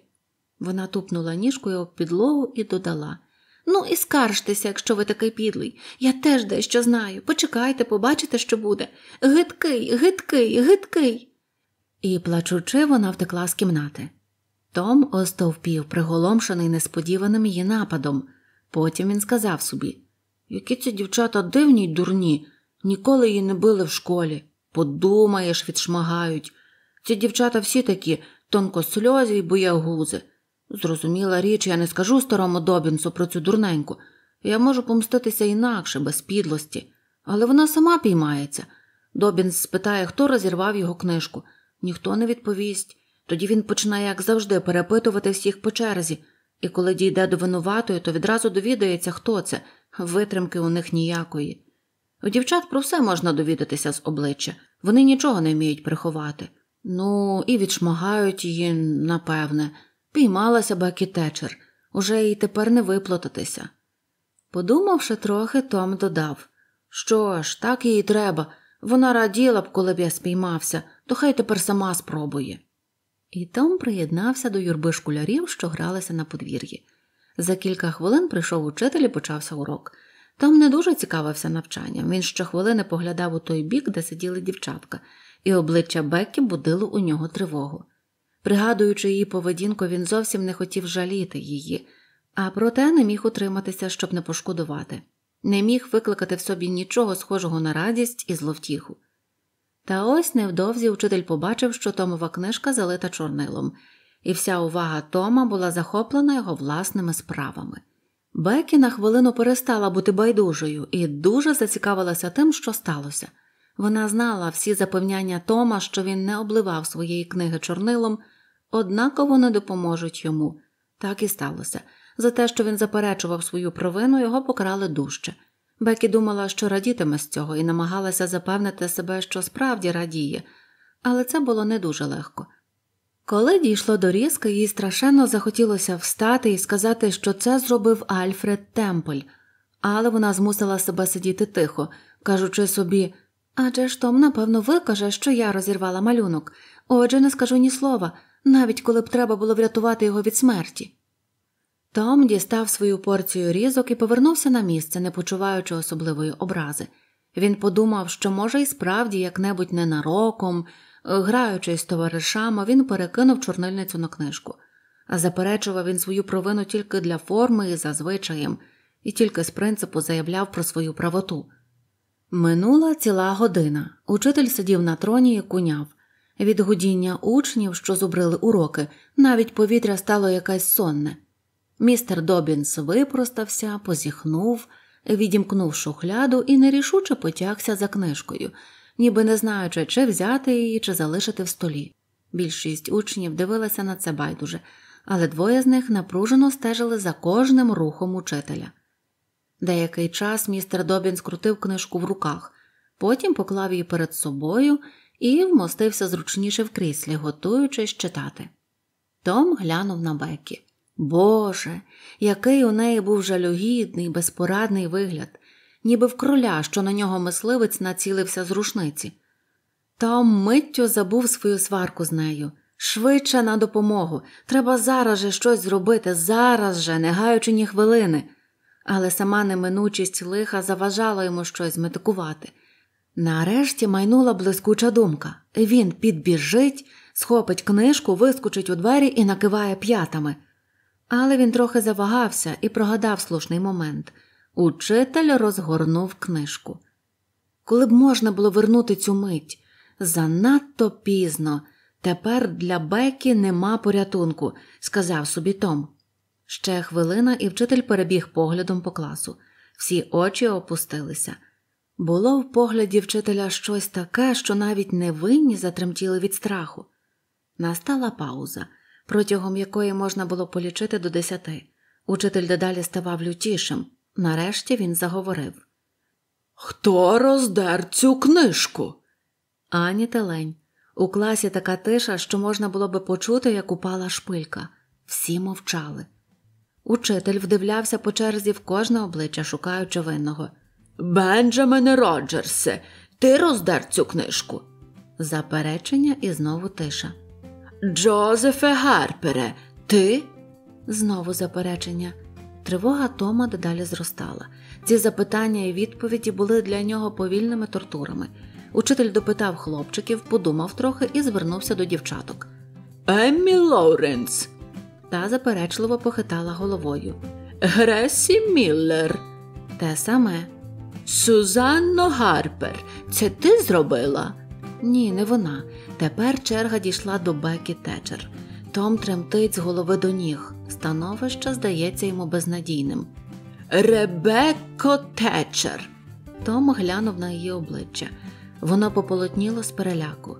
Вона тупнула ніжкою об підлогу і додала. Ну і скаржтеся, якщо ви такий підлий. Я теж дещо знаю. Почекайте, побачите, що буде. Гидкий, гидкий, гидкий. І плачучи, вона втекла з кімнати. Том остовпів, приголомшений несподіваним її нападом. Потім він сказав собі Які ці дівчата дивні й дурні, ніколи її не били в школі. Подумаєш, відшмагають. Ці дівчата всі такі тонкосльозі й боягузи. Зрозуміла річ, я не скажу старому Добінсу про цю дурненьку. Я можу помститися інакше, без підлості, але вона сама піймається. Добінс спитає, хто розірвав його книжку. Ніхто не відповість. Тоді він починає, як завжди, перепитувати всіх по черзі, і коли дійде до винуватої, то відразу довідається, хто це, витримки у них ніякої. У дівчат про все можна довідатися з обличчя, вони нічого не вміють приховати. Ну, і відшмагають її, напевне. Піймала себе кітечер, уже їй тепер не виплататися. Подумавши трохи, Том додав Що ж, так їй треба. Вона раділа б, коли б я спіймався, то хай тепер сама спробує. І Том приєднався до юрби школярів, що гралися на подвір'ї. За кілька хвилин прийшов учитель і почався урок. Том не дуже цікавився навчанням. Він щохвилини поглядав у той бік, де сиділи дівчатка, і обличчя Беккі будило у нього тривогу. Пригадуючи її поведінку, він зовсім не хотів жаліти її, а проте не міг утриматися, щоб не пошкодувати, не міг викликати в собі нічого схожого на радість і зловтіху. Та ось невдовзі учитель побачив, що Томова книжка залита чорнилом, і вся увага Тома була захоплена його власними справами. Бекі на хвилину перестала бути байдужою і дуже зацікавилася тим, що сталося. Вона знала всі запевняння Тома, що він не обливав своєї книги чорнилом, однаково не допоможуть йому. Так і сталося. За те, що він заперечував свою провину, його покрали дужче. Бекі думала, що радітиме з цього, і намагалася запевнити себе, що справді радіє, але це було не дуже легко. Коли дійшло до різки, їй страшенно захотілося встати і сказати, що це зробив Альфред Темпль, але вона змусила себе сидіти тихо, кажучи собі. Адже ж Том, напевно, викаже, що я розірвала малюнок, отже, не скажу ні слова, навіть коли б треба було врятувати його від смерті. Том дістав свою порцію різок і повернувся на місце, не почуваючи особливої образи. Він подумав, що, може, і справді, як небудь ненароком, граючись з товаришами, він перекинув чорнильницю на книжку, а заперечував він свою провину тільки для форми і за звичаєм, і тільки з принципу заявляв про свою правоту. Минула ціла година. Учитель сидів на троні і куняв. Від гудіння учнів, що зубрили уроки, навіть повітря стало якесь сонне. Містер Добінс випростався, позіхнув, відімкнув шухляду і нерішуче потягся за книжкою, ніби не знаючи, чи взяти її, чи залишити в столі. Більшість учнів дивилася на це байдуже, але двоє з них напружено стежили за кожним рухом учителя. Деякий час містер Добін скрутив книжку в руках, потім поклав її перед собою і вмостився зручніше в кріслі, готуючись читати. Том глянув на Бекі. Боже, який у неї був жалюгідний, безпорадний вигляд, ніби в кроля, що на нього мисливець націлився з рушниці. Том миттю забув свою сварку з нею. Швидше на допомогу. Треба зараз же щось зробити, зараз же, не гаючи ні хвилини але сама неминучість лиха заважала йому щось метикувати. Нарешті майнула блискуча думка він підбіжить, схопить книжку, вискочить у двері і накиває п'ятами. Але він трохи завагався і прогадав слушний момент. Учитель розгорнув книжку. Коли б можна було вернути цю мить, занадто пізно. Тепер для Бекі нема порятунку, сказав собі Том. Ще хвилина, і вчитель перебіг поглядом по класу. Всі очі опустилися. Було в погляді вчителя щось таке, що навіть невинні затремтіли від страху. Настала пауза, протягом якої можна було полічити до десяти. Учитель дедалі ставав лютішим. Нарешті він заговорив Хто роздер цю книжку? Ані телень. У класі така тиша, що можна було би почути, як упала шпилька. Всі мовчали. Учитель вдивлявся по черзі в кожне обличчя, шукаючи винного. Бенджамине Роджерсе, ти роздер цю книжку. Заперечення і знову тиша. Джозефе Гарпере, ти? Знову заперечення. Тривога Тома дедалі зростала. Ці запитання і відповіді були для нього повільними тортурами. Учитель допитав хлопчиків, подумав трохи і звернувся до дівчаток. Еммі Лоуренс, та заперечливо похитала головою. Гресі Міллер. Те саме. Сузанно Гарпер, це ти зробила? Ні, не вона. Тепер черга дійшла до Бекі Течер. Том тремтить з голови до ніг. Становище здається йому безнадійним. Ребекко Течер. Том глянув на її обличчя. Воно пополотніло з переляку.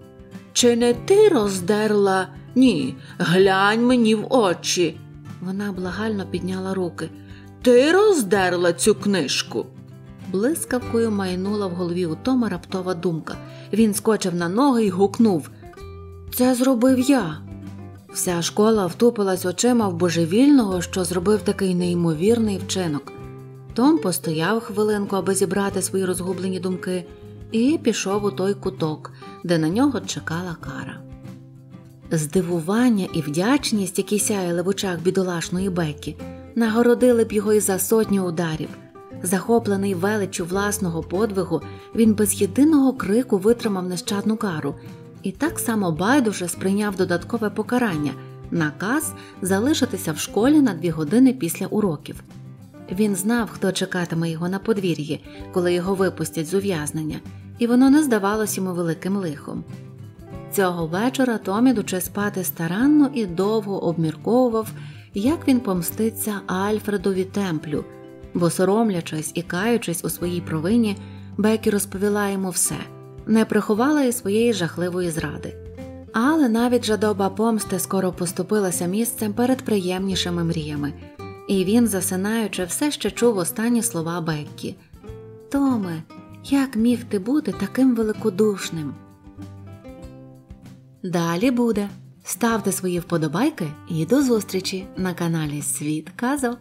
Чи не ти роздерла ні, глянь мені в очі. Вона благально підняла руки. Ти роздерла цю книжку. Блискавкою майнула в голові у Тома раптова думка. Він скочив на ноги і гукнув Це зробив я. Вся школа втупилась очима в божевільного, що зробив такий неймовірний вчинок. Том постояв хвилинку, аби зібрати свої розгублені думки, і пішов у той куток, де на нього чекала кара. Здивування і вдячність, які сяяли в очах бідолашної Бекі, нагородили б його і за сотню ударів. Захоплений величу власного подвигу, він без єдиного крику витримав нещадну кару і так само байдуже сприйняв додаткове покарання, наказ залишитися в школі на дві години після уроків. Він знав, хто чекатиме його на подвір'ї, коли його випустять з ув'язнення, і воно не здавалось йому великим лихом. Цього вечора Том, ідучи спати старанно і довго обмірковував, як він помститься Альфредові темплю, бо, соромлячись і каючись у своїй провині, Бекі розповіла йому все, не приховала і своєї жахливої зради. Але навіть жадоба помсти скоро поступилася місцем перед приємнішими мріями, і він, засинаючи, все ще чув останні слова Беккі Томе, як міг ти бути таким великодушним? Далі буде. Ставте свої вподобайки і до зустрічі на каналі Світ Казок.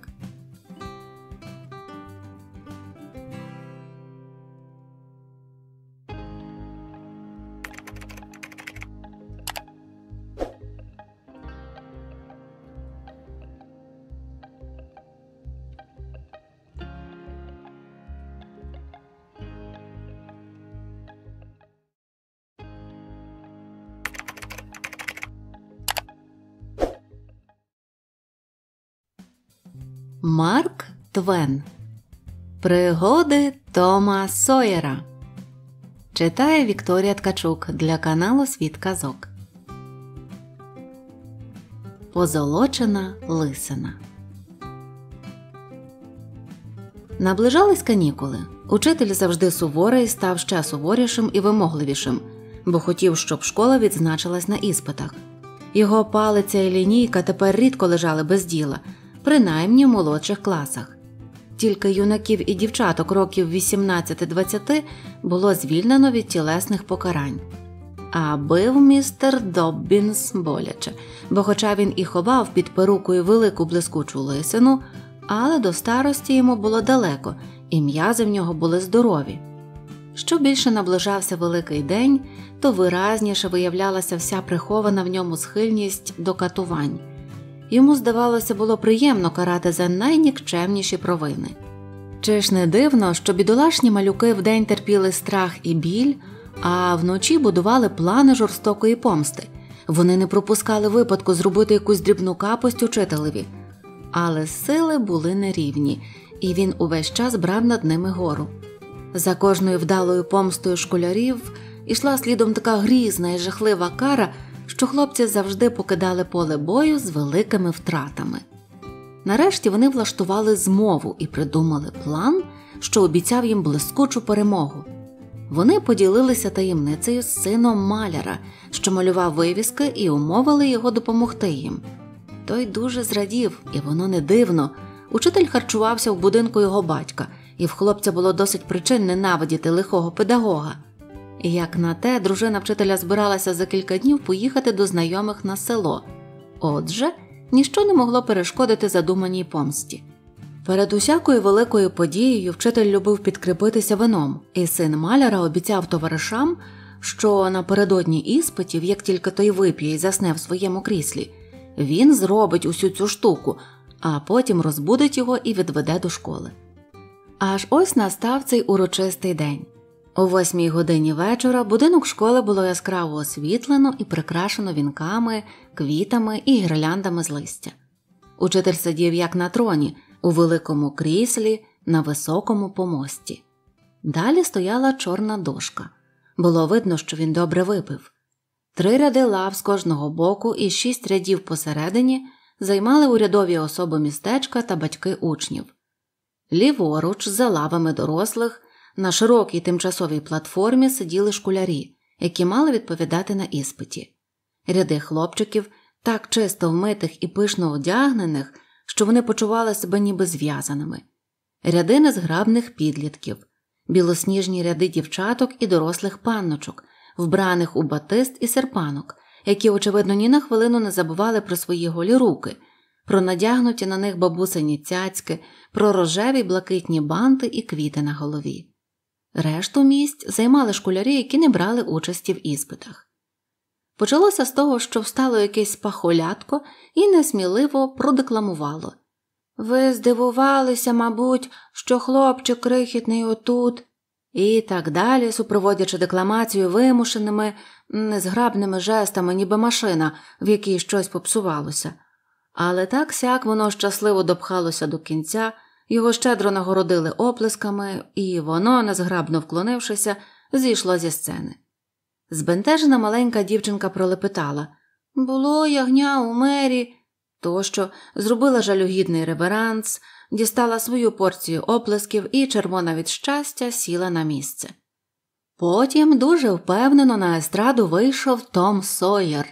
Марк Твен Пригоди Тома Сойера Читає Вікторія Ткачук для каналу Світ Казок. Позолочена лисина. Наближались канікули. Учитель завжди суворий став ще суворішим і вимогливішим, бо хотів, щоб школа відзначилась на іспитах. Його палиця і лінійка тепер рідко лежали без діла принаймні в молодших класах. Тільки юнаків і дівчаток років 18-20 було звільнено від тілесних покарань. А бив містер Доббінс боляче, бо, хоча він і ховав під перукою велику блискучу лисину, але до старості йому було далеко, і м'язи в нього були здорові. Що більше наближався великий день, то виразніше виявлялася вся прихована в ньому схильність до катувань йому, здавалося, було приємно карати за найнікчемніші провини. Чи ж не дивно, що бідолашні малюки вдень терпіли страх і біль, а вночі будували плани жорстокої помсти. Вони не пропускали випадку зробити якусь дрібну капость учителеві, але сили були нерівні, і він увесь час брав над ними гору. За кожною вдалою помстою школярів ішла слідом така грізна і жахлива кара що хлопці завжди покидали поле бою з великими втратами. Нарешті вони влаштували змову і придумали план, що обіцяв їм блискучу перемогу. Вони поділилися таємницею з сином маляра, що малював вивіски, і умовили його допомогти їм. Той дуже зрадів, і воно не дивно. Учитель харчувався в будинку його батька, і в хлопця було досить причин ненавидіти лихого педагога як на те, дружина вчителя збиралася за кілька днів поїхати до знайомих на село. Отже, ніщо не могло перешкодити задуманій помсті. Перед усякою великою подією вчитель любив підкріпитися вином, і син маляра обіцяв товаришам, що напередодні іспитів, як тільки той вип'є і засне в своєму кріслі, він зробить усю цю штуку, а потім розбудить його і відведе до школи. Аж ось настав цей урочистий день. О восьмій годині вечора будинок школи було яскраво освітлено і прикрашено вінками, квітами і гірляндами з листя. Учитель сидів як на троні, у великому кріслі, на високому помості. Далі стояла чорна дошка. Було видно, що він добре випив. Три ряди лав з кожного боку і шість рядів посередині займали урядові особи містечка та батьки учнів. Ліворуч, за лавами дорослих. На широкій тимчасовій платформі сиділи школярі, які мали відповідати на іспиті. Ряди хлопчиків, так чисто вмитих і пишно одягнених, що вони почували себе ніби зв'язаними, ряди незграбних підлітків, білосніжні ряди дівчаток і дорослих панночок, вбраних у батист і серпанок, які, очевидно, ні на хвилину не забували про свої голі руки, про надягнуті на них бабусині цяцьки, про рожеві блакитні банти і квіти на голові. Решту місць займали школярі, які не брали участі в іспитах. Почалося з того, що встало якесь пахолятко і несміливо продекламувало Ви здивувалися, мабуть, що хлопчик крихітний отут, і так далі, супроводячи декламацію вимушеними, незграбними жестами, ніби машина, в якій щось попсувалося. Але так сяк воно щасливо допхалося до кінця. Його щедро нагородили оплесками, і воно, незграбно вклонившися, зійшло зі сцени. Збентежена маленька дівчинка пролепетала було ягня у мері, тощо зробила жалюгідний реверанс, дістала свою порцію оплесків і, червона від щастя, сіла на місце. Потім дуже впевнено на естраду вийшов Том Сойер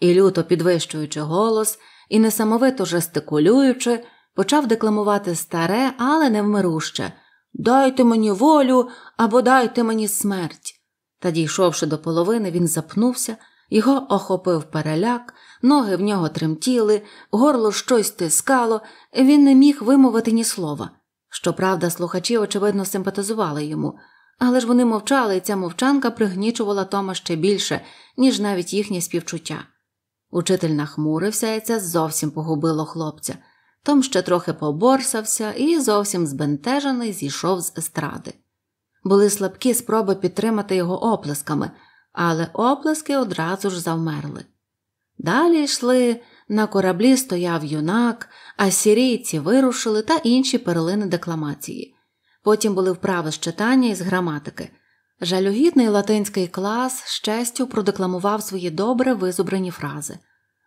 і, люто підвищуючи голос і несамовито жестикулюючи, почав декламувати старе, але невмируще Дайте мені волю або дайте мені смерть. Та дійшовши до половини, він запнувся, його охопив переляк, ноги в нього тремтіли, горло щось тискало, він не міг вимовити ні слова. Щоправда, слухачі, очевидно, симпатизували йому, але ж вони мовчали, і ця мовчанка пригнічувала Тома ще більше, ніж навіть їхнє співчуття. Учитель нахмурився, і це зовсім погубило хлопця. Том ще трохи поборсався і зовсім збентежений зійшов з естради. Були слабкі спроби підтримати його оплесками, але оплески одразу ж завмерли. Далі йшли, на кораблі стояв юнак, а сірійці вирушили та інші перлини декламації. Потім були вправи з читання і з граматики. Жалюгідний латинський клас з честю продекламував свої добре визубрані фрази.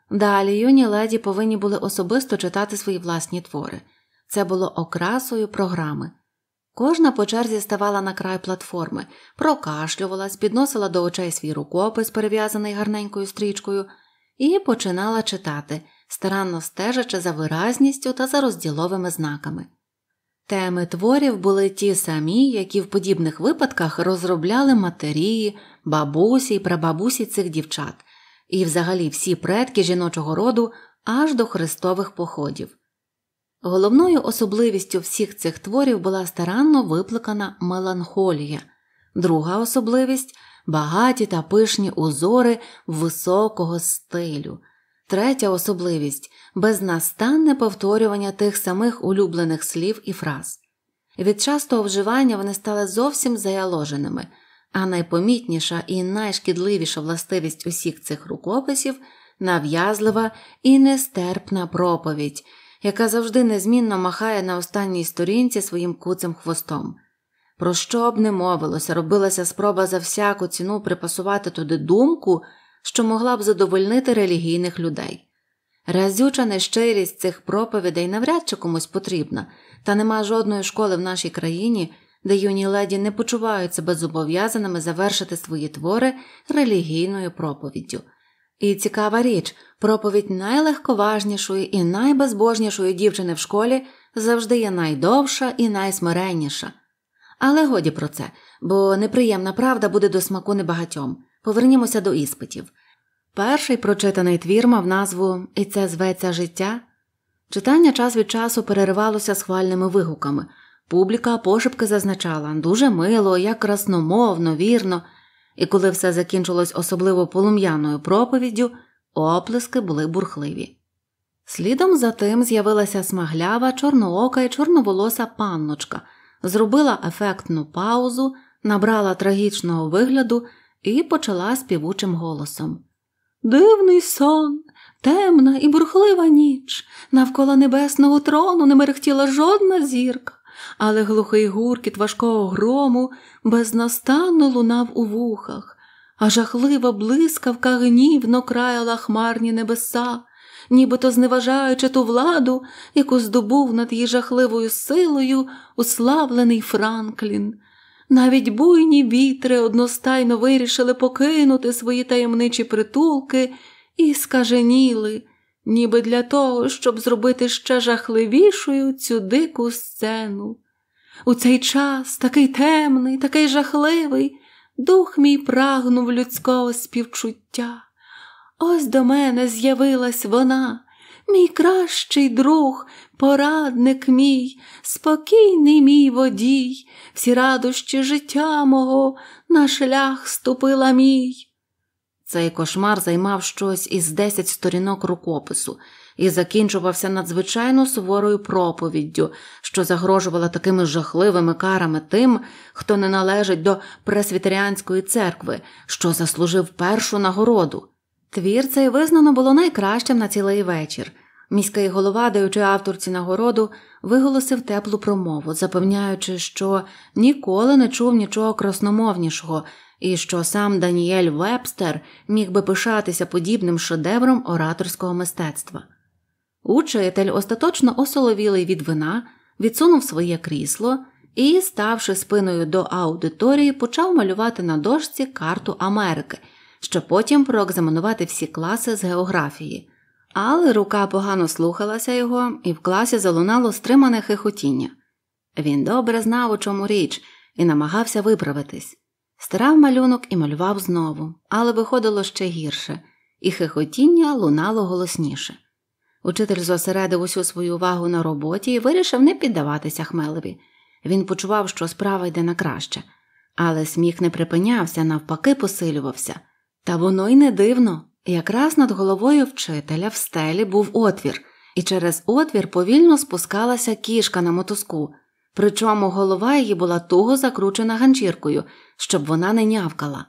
Далі юні леді повинні були особисто читати свої власні твори це було окрасою програми. Кожна по черзі ставала на край платформи, прокашлювалась, підносила до очей свій рукопис, перев'язаний гарненькою стрічкою, і починала читати, старанно стежачи за виразністю та за розділовими знаками. Теми творів були ті самі, які в подібних випадках розробляли матерії, бабусі й прабабусі цих дівчат і взагалі всі предки жіночого роду аж до хрестових походів. Головною особливістю всіх цих творів була старанно випликана меланхолія, друга особливість багаті та пишні узори високого стилю, третя особливість безнастанне повторювання тих самих улюблених слів і фраз. Від частого вживання вони стали зовсім заяложеними – а найпомітніша і найшкідливіша властивість усіх цих рукописів нав'язлива і нестерпна проповідь, яка завжди незмінно махає на останній сторінці своїм куцим хвостом. Про що б не мовилося, робилася спроба за всяку ціну припасувати туди думку, що могла б задовольнити релігійних людей. Разюча нещирість цих проповідей навряд чи комусь потрібна, та нема жодної школи в нашій країні де юні леді не почуваються себе завершити свої твори релігійною проповіддю. І цікава річ, проповідь найлегковажнішої і найбезбожнішої дівчини в школі завжди є найдовша і найсмиренніша. Але годі про це, бо неприємна правда буде до смаку небагатьом. Повернімося до іспитів. Перший прочитаний твір мав назву І це зветься життя. Читання час від часу переривалося схвальними вигуками. Публіка пошепки зазначала дуже мило, як красномовно, вірно, і коли все закінчилось особливо полум'яною проповіддю, оплески були бурхливі. Слідом за тим з'явилася смаглява, чорноока і чорноволоса панночка, зробила ефектну паузу, набрала трагічного вигляду і почала співучим голосом. Дивний сон, темна і бурхлива ніч, навколо небесного трону не мерехтіла жодна зірка але глухий гуркіт важкого грому безнастанно лунав у вухах, а жахлива блискавка гнівно краяла хмарні небеса, нібито зневажаючи ту владу, яку здобув над її жахливою силою уславлений Франклін. Навіть буйні вітри одностайно вирішили покинути свої таємничі притулки і скаженіли, ніби для того, щоб зробити ще жахливішою цю дику сцену. У цей час такий темний, такий жахливий, дух мій прагнув людського співчуття. Ось до мене з'явилась вона, мій кращий друг, порадник мій, спокійний мій водій, всі радощі життя мого на шлях ступила мій. Цей кошмар займав щось із десять сторінок рукопису і закінчувався надзвичайно суворою проповіддю, що загрожувала такими жахливими карами тим, хто не належить до пресвітеріанської церкви, що заслужив першу нагороду. Твір цей визнано було найкращим на цілий вечір. Міський голова, даючи авторці нагороду, виголосив теплу промову, запевняючи, що ніколи не чув нічого красномовнішого і що сам Даніель Вебстер міг би пишатися подібним шедевром ораторського мистецтва. Учитель, остаточно осоловілий від вина, відсунув своє крісло і, ставши спиною до аудиторії, почав малювати на дошці карту Америки, щоб потім проекзаменувати всі класи з географії. Але рука погано слухалася його, і в класі залунало стримане хихотіння. Він добре знав, у чому річ, і намагався виправитись. Старав малюнок і малював знову, але виходило ще гірше, і хихотіння лунало голосніше. Учитель зосередив усю свою увагу на роботі і вирішив не піддаватися хмелеві. Він почував, що справа йде на краще, але сміх не припинявся, навпаки, посилювався. Та воно й не дивно. Якраз над головою вчителя в стелі був отвір, і через отвір повільно спускалася кішка на мотузку, причому голова її була туго закручена ганчіркою, щоб вона не нявкала.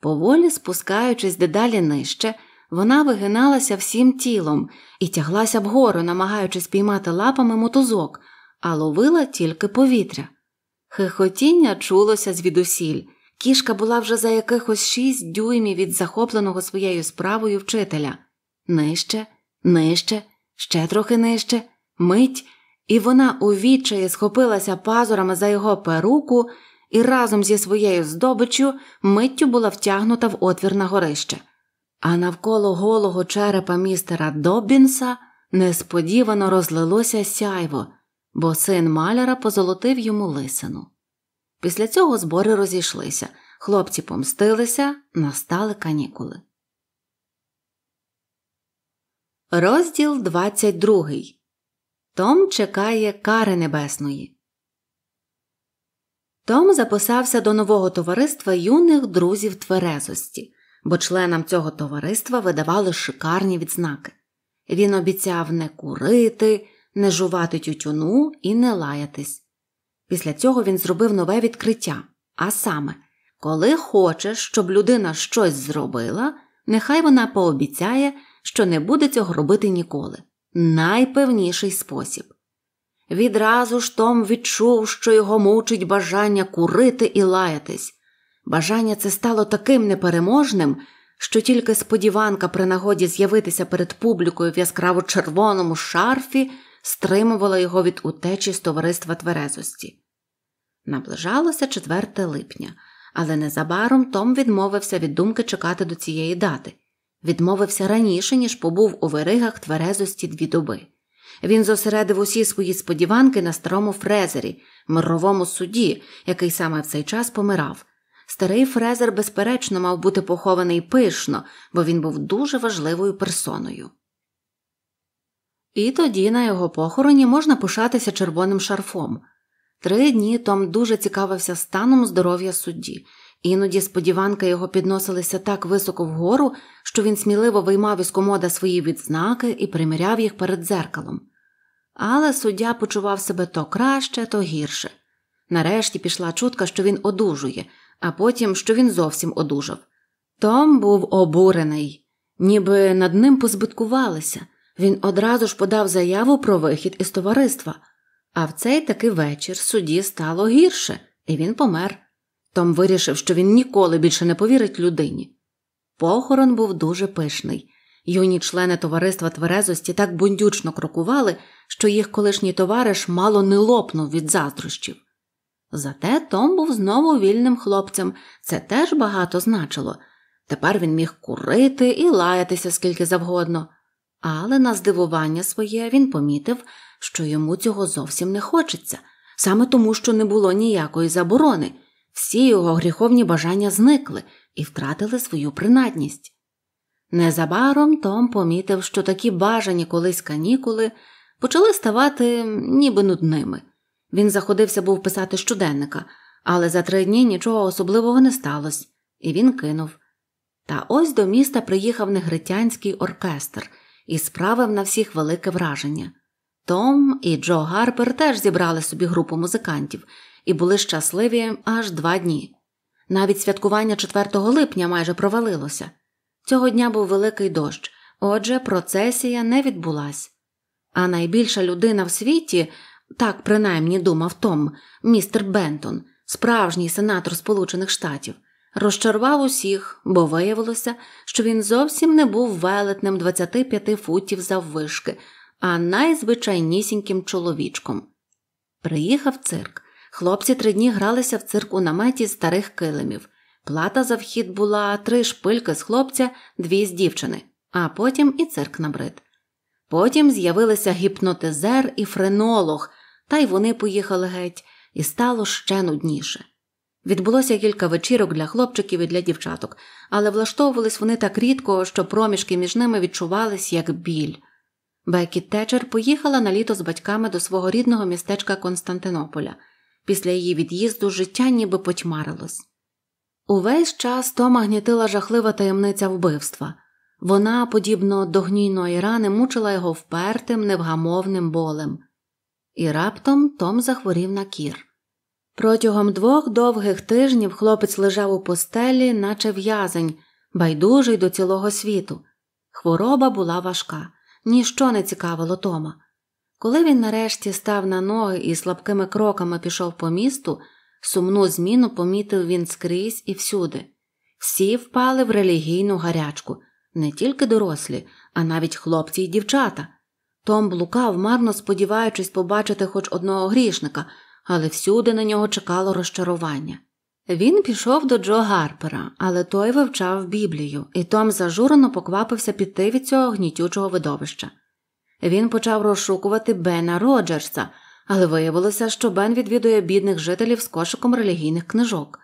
Поволі спускаючись дедалі нижче, вона вигиналася всім тілом і тяглася вгору, намагаючись піймати лапами мотузок, а ловила тільки повітря. Хихотіння чулося звідусіль. Кішка була вже за якихось шість дюймів від захопленого своєю справою вчителя. Нижче, нижче, ще трохи нижче, мить, і вона у відчаї схопилася пазурами за його перуку і разом зі своєю здобиччю миттю була втягнута в отвір на горище а навколо голого черепа містера Доббінса несподівано розлилося сяйво, бо син маляра позолотив йому лисину. Після цього збори розійшлися, хлопці помстилися, настали канікули. Розділ 22. Том чекає кари небесної. Том записався до нового товариства юних друзів тверезості бо членам цього товариства видавали шикарні відзнаки. Він обіцяв не курити, не жувати тютюну і не лаятись. Після цього він зробив нове відкриття. А саме, коли хочеш, щоб людина щось зробила, нехай вона пообіцяє, що не буде цього робити ніколи. Найпевніший спосіб. Відразу ж Том відчув, що його мучить бажання курити і лаятись. Бажання це стало таким непереможним, що тільки сподіванка при нагоді з'явитися перед публікою в яскраво червоному шарфі стримувала його від утечі з товариства тверезості. Наближалося 4 липня, але незабаром Том відмовився від думки чекати до цієї дати. Відмовився раніше, ніж побув у виригах тверезості дві доби. Він зосередив усі свої сподіванки на старому фрезері, мировому суді, який саме в цей час помирав. Старий Фрезер, безперечно, мав бути похований пишно, бо він був дуже важливою персоною. І тоді на його похороні можна пишатися червоним шарфом. Три дні Том дуже цікавився станом здоров'я судді, іноді сподіванки його підносилися так високо вгору, що він сміливо виймав із комода свої відзнаки і приміряв їх перед дзеркалом. Але суддя почував себе то краще, то гірше. Нарешті пішла чутка, що він одужує, а потім, що він зовсім одужав. Том був обурений, ніби над ним позбиткувалися. Він одразу ж подав заяву про вихід із товариства. А в цей такий вечір судді стало гірше, і він помер. Том вирішив, що він ніколи більше не повірить людині. Похорон був дуже пишний. Юні члени товариства тверезості так бундючно крокували, що їх колишній товариш мало не лопнув від заздрощів. Зате Том був знову вільним хлопцем, це теж багато значило. Тепер він міг курити і лаятися скільки завгодно. Але на здивування своє він помітив, що йому цього зовсім не хочеться, саме тому, що не було ніякої заборони, всі його гріховні бажання зникли і втратили свою принадність. Незабаром Том помітив, що такі бажані колись канікули почали ставати ніби нудними. Він заходився був писати щоденника, але за три дні нічого особливого не сталося, і він кинув. Та ось до міста приїхав негритянський оркестр і справив на всіх велике враження. Том і Джо Гарпер теж зібрали собі групу музикантів і були щасливі аж два дні. Навіть святкування 4 липня майже провалилося. Цього дня був великий дощ, отже, процесія не відбулась. А найбільша людина в світі так принаймні думав Том, містер Бентон, справжній сенатор Сполучених Штатів, розчарував усіх, бо виявилося, що він зовсім не був велетнем 25 футів заввишки, а найзвичайнісіньким чоловічком. Приїхав цирк. Хлопці три дні гралися в цирк у наметі з старих килимів. Плата за вхід була три шпильки з хлопця, дві з дівчини, а потім і цирк набрид. Потім з'явилися гіпнотизер і френолог, та й вони поїхали геть, і стало ще нудніше. Відбулося кілька вечірок для хлопчиків і для дівчаток, але влаштовувались вони так рідко, що проміжки між ними відчувались як біль. Бекі Течер поїхала на літо з батьками до свого рідного містечка Константинополя. Після її від'їзду життя ніби потьмарилось. Увесь час Тома гнітила жахлива таємниця вбивства. Вона, подібно до гнійної рани, мучила його впертим, невгамовним болем. І раптом Том захворів на кір. Протягом двох довгих тижнів хлопець лежав у постелі, наче в'язень, байдужий до цілого світу. Хвороба була важка, ніщо не цікавило Тома. Коли він нарешті став на ноги і слабкими кроками пішов по місту, сумну зміну помітив він скрізь і всюди. Всі впали в релігійну гарячку, не тільки дорослі, а навіть хлопці й дівчата. Том блукав, марно сподіваючись побачити хоч одного грішника, але всюди на нього чекало розчарування. Він пішов до Джо Гарпера, але той вивчав Біблію, і Том зажурено поквапився піти від цього гнітючого видовища. Він почав розшукувати Бена Роджерса, але виявилося, що Бен відвідує бідних жителів з кошиком релігійних книжок.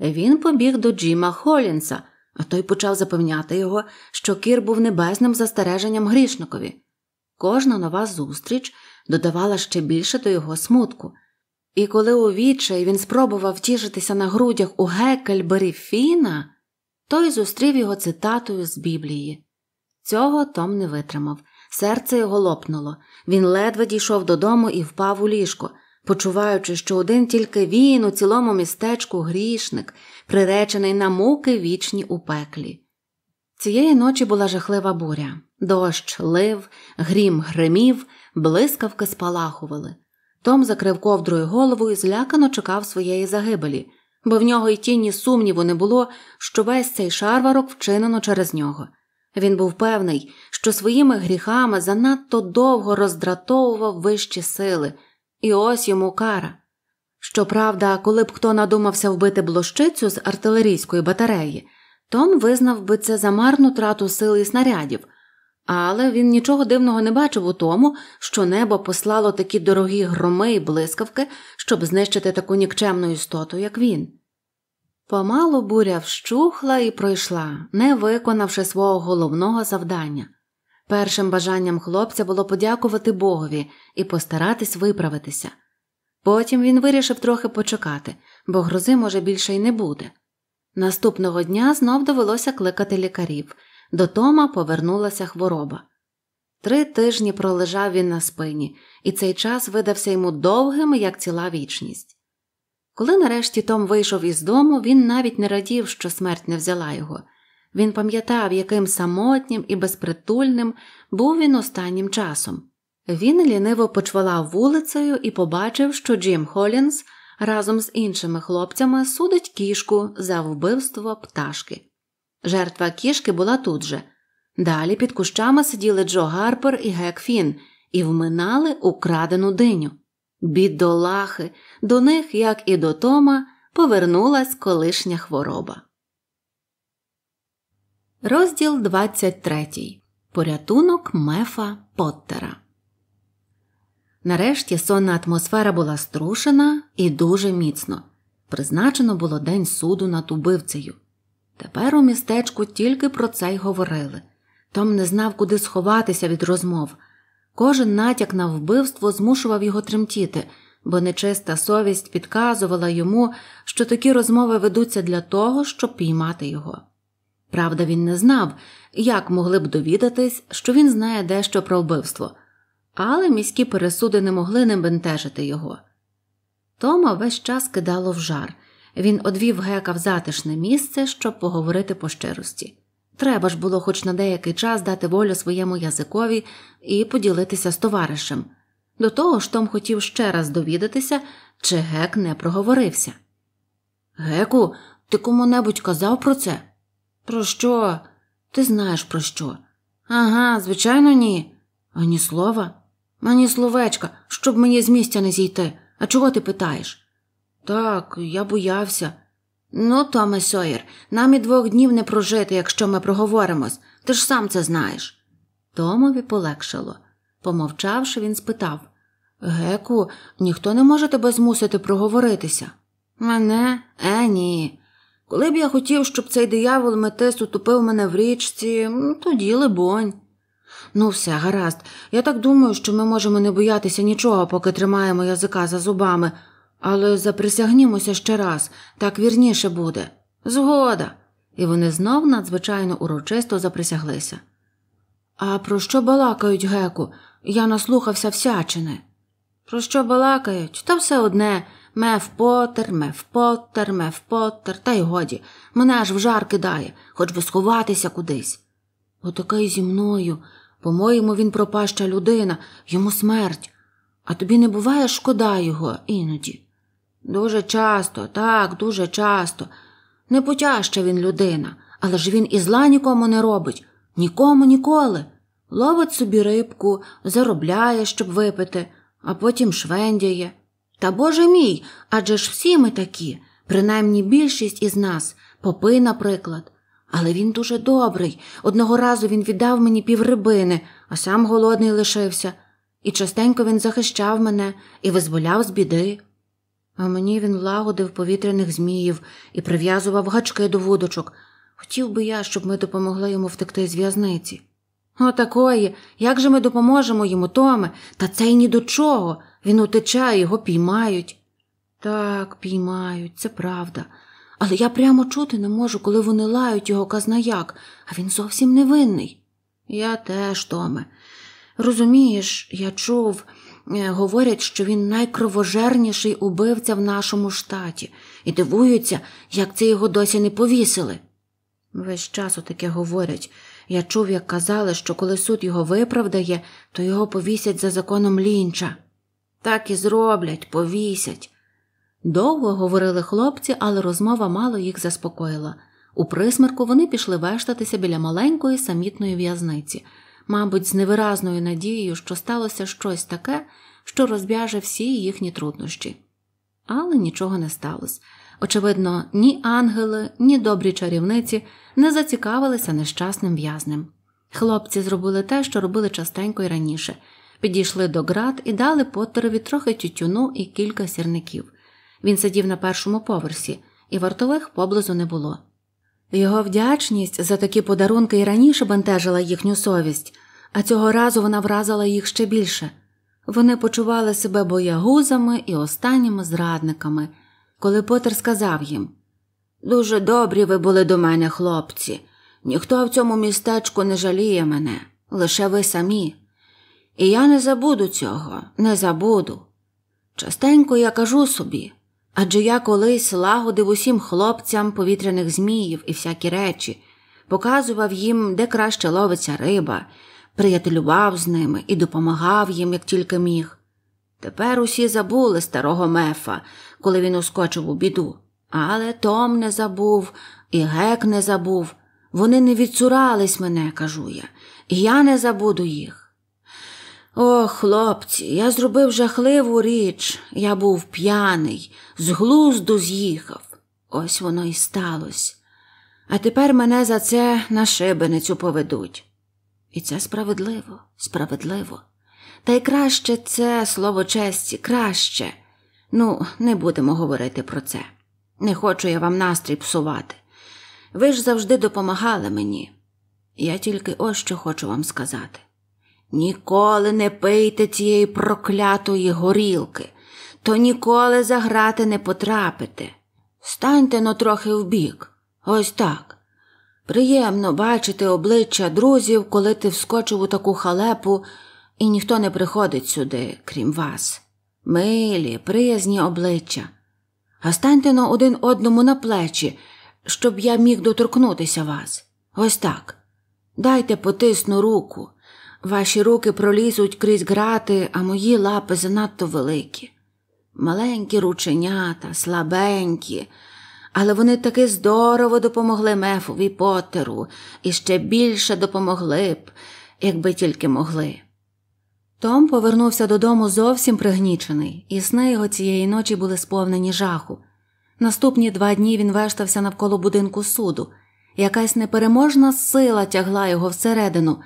Він побіг до Джима Холінса, а той почав запевняти його, що кір був небесним застереженням грішникові. Кожна нова зустріч додавала ще більше до його смутку, і коли у відчай він спробував тішитися на грудях у Геккельбері Фіна, той зустрів його цитатою з Біблії. Цього Том не витримав, серце його лопнуло, він ледве дійшов додому і впав у ліжко, почуваючи, що один тільки він у цілому містечку грішник, приречений на муки вічні у пеклі. Цієї ночі була жахлива буря. Дощ лив, грім гримів, блискавки спалахували. Том закрив ковдрою голову і злякано чекав своєї загибелі, бо в нього й тіні сумніву не було, що весь цей шарварок вчинено через нього. Він був певний, що своїми гріхами занадто довго роздратовував вищі сили, і ось йому кара. Щоправда, коли б хто надумався вбити блощицю з артилерійської батареї, Том визнав би це за марну трату сил і снарядів але він нічого дивного не бачив у тому, що небо послало такі дорогі громи й блискавки, щоб знищити таку нікчемну істоту, як він. Помалу буря вщухла і пройшла, не виконавши свого головного завдання. Першим бажанням хлопця було подякувати Богові і постаратись виправитися. Потім він вирішив трохи почекати, бо грози, може, більше й не буде. Наступного дня знов довелося кликати лікарів, до Тома повернулася хвороба. Три тижні пролежав він на спині, і цей час видався йому довгим, як ціла вічність. Коли нарешті Том вийшов із дому, він навіть не радів, що смерть не взяла його. Він пам'ятав, яким самотнім і безпритульним був він останнім часом. Він ліниво почвалав вулицею і побачив, що Джим Холінс разом з іншими хлопцями судить кішку за вбивство пташки. Жертва кішки була тут же. Далі під кущами сиділи Джо Гарпер і Гек Фін і вминали украдену диню. Бідолахи, до них, як і до Тома, повернулась колишня хвороба. Розділ 23. Порятунок Мефа Поттера. Нарешті сонна атмосфера була струшена і дуже міцно. Призначено було день суду над убивцею. Тепер у містечку тільки про це й говорили. Том не знав, куди сховатися від розмов. Кожен натяк на вбивство змушував його тремтіти, бо нечиста совість підказувала йому, що такі розмови ведуться для того, щоб піймати його. Правда, він не знав, як могли б довідатись, що він знає дещо про вбивство, але міські пересуди не могли не бентежити його. Тома весь час кидало в жар. Він одвів гека в затишне місце, щоб поговорити по щирості. Треба ж було хоч на деякий час дати волю своєму язикові і поділитися з товаришем. До того ж Том хотів ще раз довідатися, чи гек не проговорився. Геку, ти кому небудь казав про це? Про що? Ти знаєш про що? Ага, звичайно, ні. Ані слова, ані словечка, щоб мені з місця не зійти. А чого ти питаєш? Так, я боявся. Ну, Томе Сойер, нам і двох днів не прожити, якщо ми проговоримось, ти ж сам це знаєш. Томові полегшало. Помовчавши, він спитав Геку, ніхто не може тебе змусити проговоритися. Мене? Е, ні. Коли б я хотів, щоб цей диявол метес утопив мене в річці, тоді, либонь. Ну, все, гаразд. Я так думаю, що ми можемо не боятися нічого, поки тримаємо язика за зубами. Але заприсягнімося ще раз, так вірніше буде. Згода. І вони знов надзвичайно урочисто заприсяглися. А про що балакають, Геку? Я наслухався всячини. Про що балакають? Та все одне меф Поттер, меф Поттер, меф Поттер, та й годі, мене аж в жар кидає, хоч би сховатися кудись. Отакий зі мною. По-моєму, він пропаща людина, йому смерть. А тобі не буває шкода його іноді. Дуже часто, так, дуже часто. Не потяжча він людина, але ж він і зла нікому не робить, нікому ніколи. Ловить собі рибку, заробляє, щоб випити, а потім швендяє. Та Боже мій, адже ж всі ми такі, принаймні більшість із нас, попи, наприклад. Але він дуже добрий. Одного разу він віддав мені піврибини, а сам голодний лишився, і частенько він захищав мене і визволяв з біди. А мені він лагодив повітряних зміїв і прив'язував гачки до вудочок. Хотів би я, щоб ми допомогли йому втекти з в'язниці. Отакої. Як же ми допоможемо йому, Томе? Та це й ні до чого. Він утече, його піймають. Так, піймають, це правда. Але я прямо чути не можу, коли вони лають його казнаяк, а він зовсім невинний. Я теж, Томе. Розумієш, я чув. Е, говорять, що він найкровожерніший убивця в нашому штаті, і дивуються, як це його досі не повісили. Весь час отаке говорять. Я чув, як казали, що коли суд його виправдає, то його повісять за законом лінча. Так і зроблять, повісять. Довго говорили хлопці, але розмова мало їх заспокоїла. У присмерку вони пішли вештатися біля маленької самітної в'язниці мабуть, з невиразною надією, що сталося щось таке, що розб'яже всі їхні труднощі. Але нічого не сталося. Очевидно, ні ангели, ні добрі чарівниці не зацікавилися нещасним в'язнем. Хлопці зробили те, що робили частенько й раніше підійшли до град і дали Поттерові трохи тютюну і кілька сірників. Він сидів на першому поверсі, і вартових поблизу не було. Його вдячність за такі подарунки і раніше бентежила їхню совість, а цього разу вона вразила їх ще більше. Вони почували себе боягузами і останніми зрадниками, коли Потер сказав їм Дуже добрі ви були до мене, хлопці, ніхто в цьому містечку не жаліє мене, лише ви самі. І я не забуду цього, не забуду. Частенько я кажу собі Адже я колись лагодив усім хлопцям повітряних зміїв і всякі речі, показував їм, де краще ловиться риба, приятелював з ними і допомагав їм, як тільки міг. Тепер усі забули старого мефа, коли він ускочив у біду. Але Том не забув, і гек не забув. Вони не відсурались мене, кажу я, і я не забуду їх. О, хлопці, я зробив жахливу річ. Я був п'яний, з глузду з'їхав. Ось воно і сталося. А тепер мене за це на шибеницю поведуть. І це справедливо, справедливо. Та й краще це слово честі, краще. Ну, не будемо говорити про це. Не хочу я вам настрій псувати. Ви ж завжди допомагали мені. Я тільки ось що хочу вам сказати. Ніколи не пийте цієї проклятої горілки, то ніколи заграти не потрапите. Станьте но трохи вбік, ось так. Приємно бачити обличчя друзів, коли ти вскочив у таку халепу, і ніхто не приходить сюди, крім вас. Милі, приязні обличчя. А станьте но один одному на плечі, щоб я міг доторкнутися вас. Ось так. Дайте потисну руку. Ваші руки пролізуть крізь грати, а мої лапи занадто великі. Маленькі рученята, слабенькі, але вони таки здорово допомогли мефові Поттеру і ще більше допомогли б, якби тільки могли. Том повернувся додому зовсім пригнічений, і сни його цієї ночі були сповнені жаху. Наступні два дні він вештався навколо будинку суду. Якась непереможна сила тягла його всередину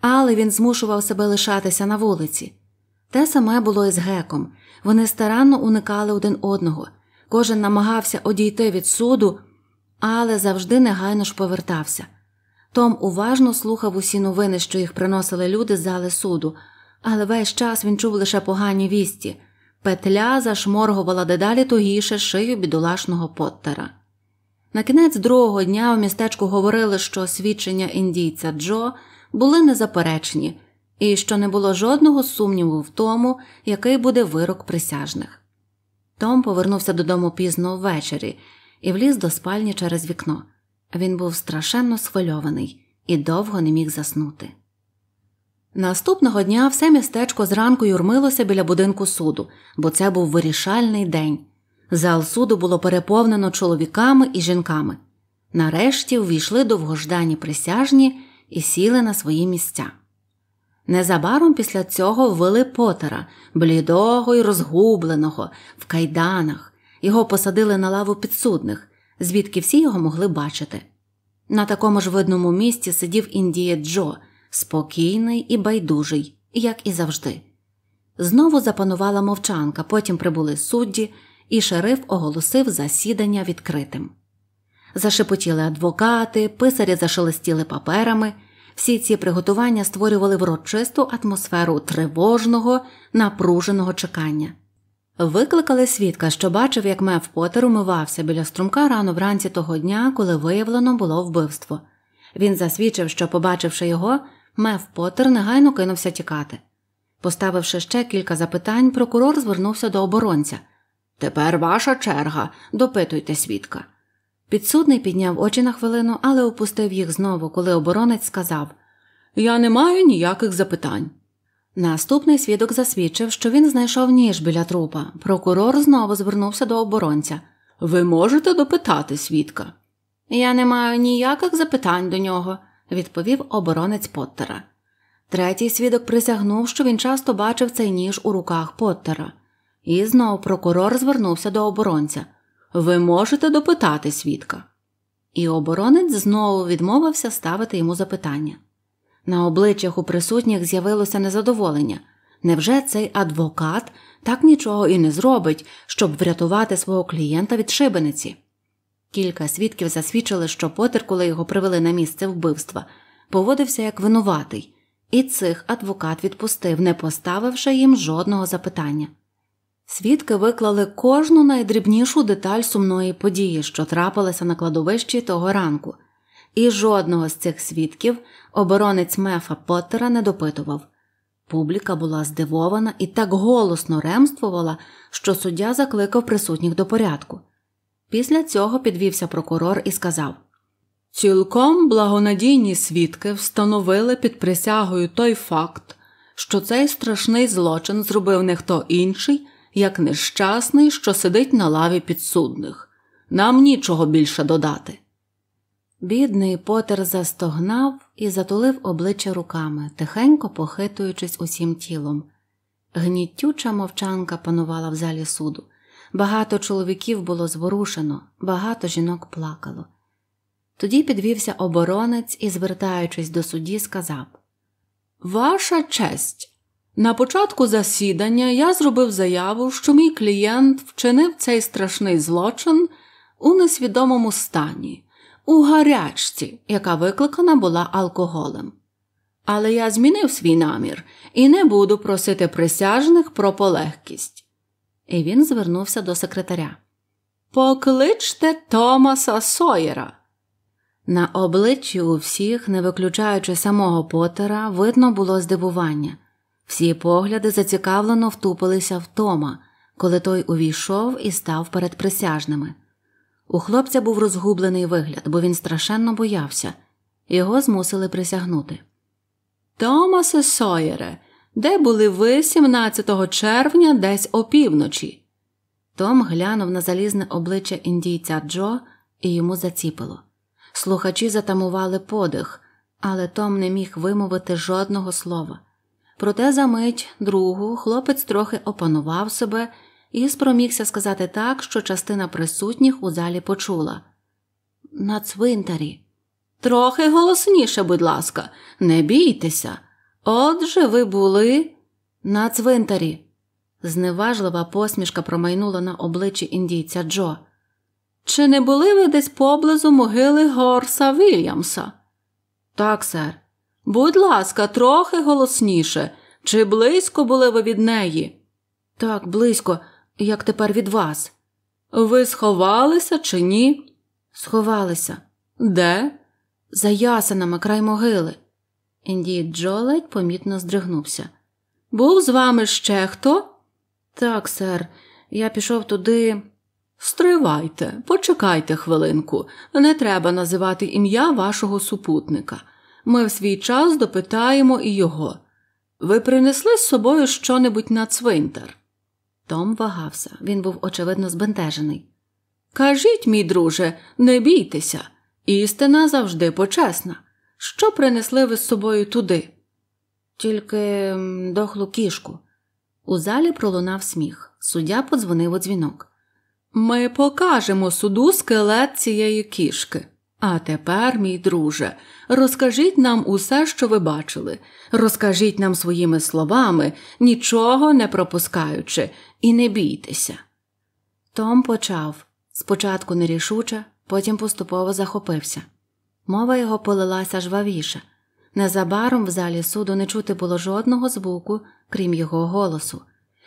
але він змушував себе лишатися на вулиці. Те саме було і з геком вони старанно уникали один одного, кожен намагався одійти від суду, але завжди негайно ж повертався. Том уважно слухав усі новини, що їх приносили люди з зали суду, але весь час він чув лише погані вісті. Петля зашморгувала дедалі тугіше шию бідолашного Поттера. На кінець другого дня у містечку говорили, що свідчення індійця Джо були незаперечні, і що не було жодного сумніву в тому, який буде вирок присяжних. Том повернувся додому пізно ввечері і вліз до спальні через вікно. Він був страшенно схвильований і довго не міг заснути. Наступного дня все містечко зранку юрмилося біля будинку суду, бо це був вирішальний день. Зал суду було переповнено чоловіками і жінками. Нарешті ввійшли довгождані присяжні і сіли на свої місця. Незабаром після цього ввели Потера, блідого і розгубленого, в кайданах, його посадили на лаву підсудних, звідки всі його могли бачити. На такому ж видному місці сидів індіє Джо, спокійний і байдужий, як і завжди. Знову запанувала мовчанка, потім прибули судді, і шериф оголосив засідання відкритим. Зашепотіли адвокати, писарі зашелестіли паперами. Всі ці приготування створювали врочисту атмосферу тривожного, напруженого чекання. Викликали свідка, що бачив, як меф Поттер умивався біля струмка рано вранці того дня, коли виявлено було вбивство. Він засвідчив, що, побачивши його, меф Поттер негайно кинувся тікати. Поставивши ще кілька запитань, прокурор звернувся до оборонця Тепер ваша черга, допитуйте свідка. Підсудний підняв очі на хвилину, але опустив їх знову, коли оборонець сказав Я не маю ніяких запитань. Наступний свідок засвідчив, що він знайшов ніж біля трупа. Прокурор знову звернувся до оборонця. Ви можете допитати свідка? Я не маю ніяких запитань до нього, відповів оборонець Поттера. Третій свідок присягнув, що він часто бачив цей ніж у руках Поттера. І знов прокурор звернувся до оборонця. Ви можете допитати свідка. І оборонець знову відмовився ставити йому запитання. На обличчях у присутніх з'явилося незадоволення невже цей адвокат так нічого і не зробить, щоб врятувати свого клієнта від шибениці? Кілька свідків засвідчили, що Потер, коли його привели на місце вбивства, поводився як винуватий, і цих адвокат відпустив, не поставивши їм жодного запитання. Свідки виклали кожну найдрібнішу деталь сумної події, що трапилася на кладовищі того ранку, і жодного з цих свідків оборонець мефа Поттера не допитував. Публіка була здивована і так голосно ремствувала, що суддя закликав присутніх до порядку. Після цього підвівся прокурор і сказав Цілком благонадійні свідки встановили під присягою той факт, що цей страшний злочин зробив не хто інший як нещасний, що сидить на лаві підсудних. Нам нічого більше додати. Бідний Потер застогнав і затулив обличчя руками, тихенько похитуючись усім тілом. Гнітюча мовчанка панувала в залі суду. Багато чоловіків було зворушено, багато жінок плакало. Тоді підвівся оборонець і, звертаючись до судді, сказав Ваша честь! На початку засідання я зробив заяву, що мій клієнт вчинив цей страшний злочин у несвідомому стані, у гарячці, яка викликана була алкоголем. Але я змінив свій намір і не буду просити присяжних про полегкість. І він звернувся до секретаря. Покличте Томаса Сойера. На обличчі у всіх, не виключаючи самого Потера, видно було здивування. Всі погляди зацікавлено втупилися в Тома, коли той увійшов і став перед присяжними. У хлопця був розгублений вигляд, бо він страшенно боявся, його змусили присягнути. Томасе Сойере, де були ви 17 червня, десь опівночі? Том глянув на залізне обличчя індійця Джо і йому заціпило. Слухачі затамували подих, але Том не міг вимовити жодного слова. Проте за мить другу хлопець трохи опанував себе і спромігся сказати так, що частина присутніх у залі почула на цвинтарі. Трохи голосніше, будь ласка, не бійтеся. Отже, ви були на цвинтарі. Зневажлива посмішка промайнула на обличчі індійця Джо. Чи не були ви десь поблизу могили Горса Вільямса? Так, сер. Будь ласка, трохи голосніше. Чи близько були ви від неї? Так, близько, як тепер від вас. Ви сховалися чи ні? Сховалися. Де? За ясинами край могили. Індій Джо ледь помітно здригнувся. Був з вами ще хто? Так, сер, я пішов туди. Стривайте, почекайте хвилинку, не треба називати ім'я вашого супутника ми в свій час допитаємо і його. Ви принесли з собою щонебудь на цвинтар? Том вагався, він був очевидно збентежений. Кажіть, мій друже, не бійтеся, істина завжди почесна. Що принесли ви з собою туди? Тільки дохлу кішку. У залі пролунав сміх. Суддя подзвонив у дзвінок. Ми покажемо суду скелет цієї кішки. А тепер, мій друже, розкажіть нам усе, що ви бачили, розкажіть нам своїми словами, нічого не пропускаючи, і не бійтеся. Том почав спочатку нерішуче, потім поступово захопився. Мова його полилася жвавіше. Незабаром в залі суду не чути було жодного звуку, крім його голосу.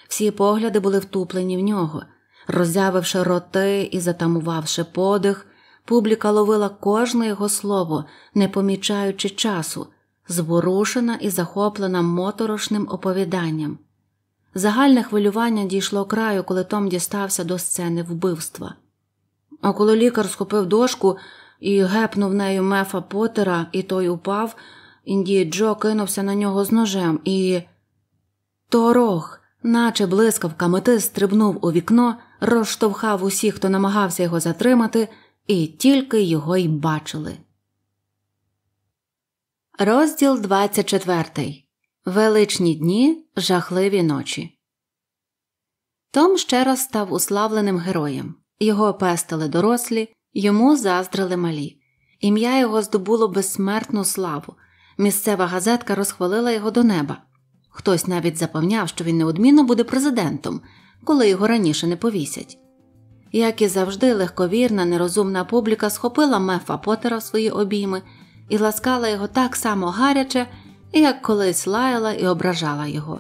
Всі погляди були втуплені в нього. Роззявивши роти і затамувавши подих, Публіка ловила кожне його слово, не помічаючи часу, зворушена і захоплена моторошним оповіданням. Загальне хвилювання дійшло краю, коли Том дістався до сцени вбивства. А коли лікар схопив дошку і гепнув нею мефа Поттера, і той упав, Індії Джо кинувся на нього з ножем і. Торох, наче блискавка мети, стрибнув у вікно, розштовхав усіх, хто намагався його затримати і тільки його й бачили. Розділ 24. Величні дні, жахливі ночі. Том ще раз став уславленим героєм. Його пестили дорослі, йому заздрили малі. Ім'я його здобуло безсмертну славу. Місцева газетка розхвалила його до неба. Хтось навіть запевняв, що він неодмінно буде президентом, коли його раніше не повісять. Як і завжди, легковірна, нерозумна публіка схопила мефа Поттера в свої обійми і ласкала його так само гаряче, як колись лаяла і ображала його.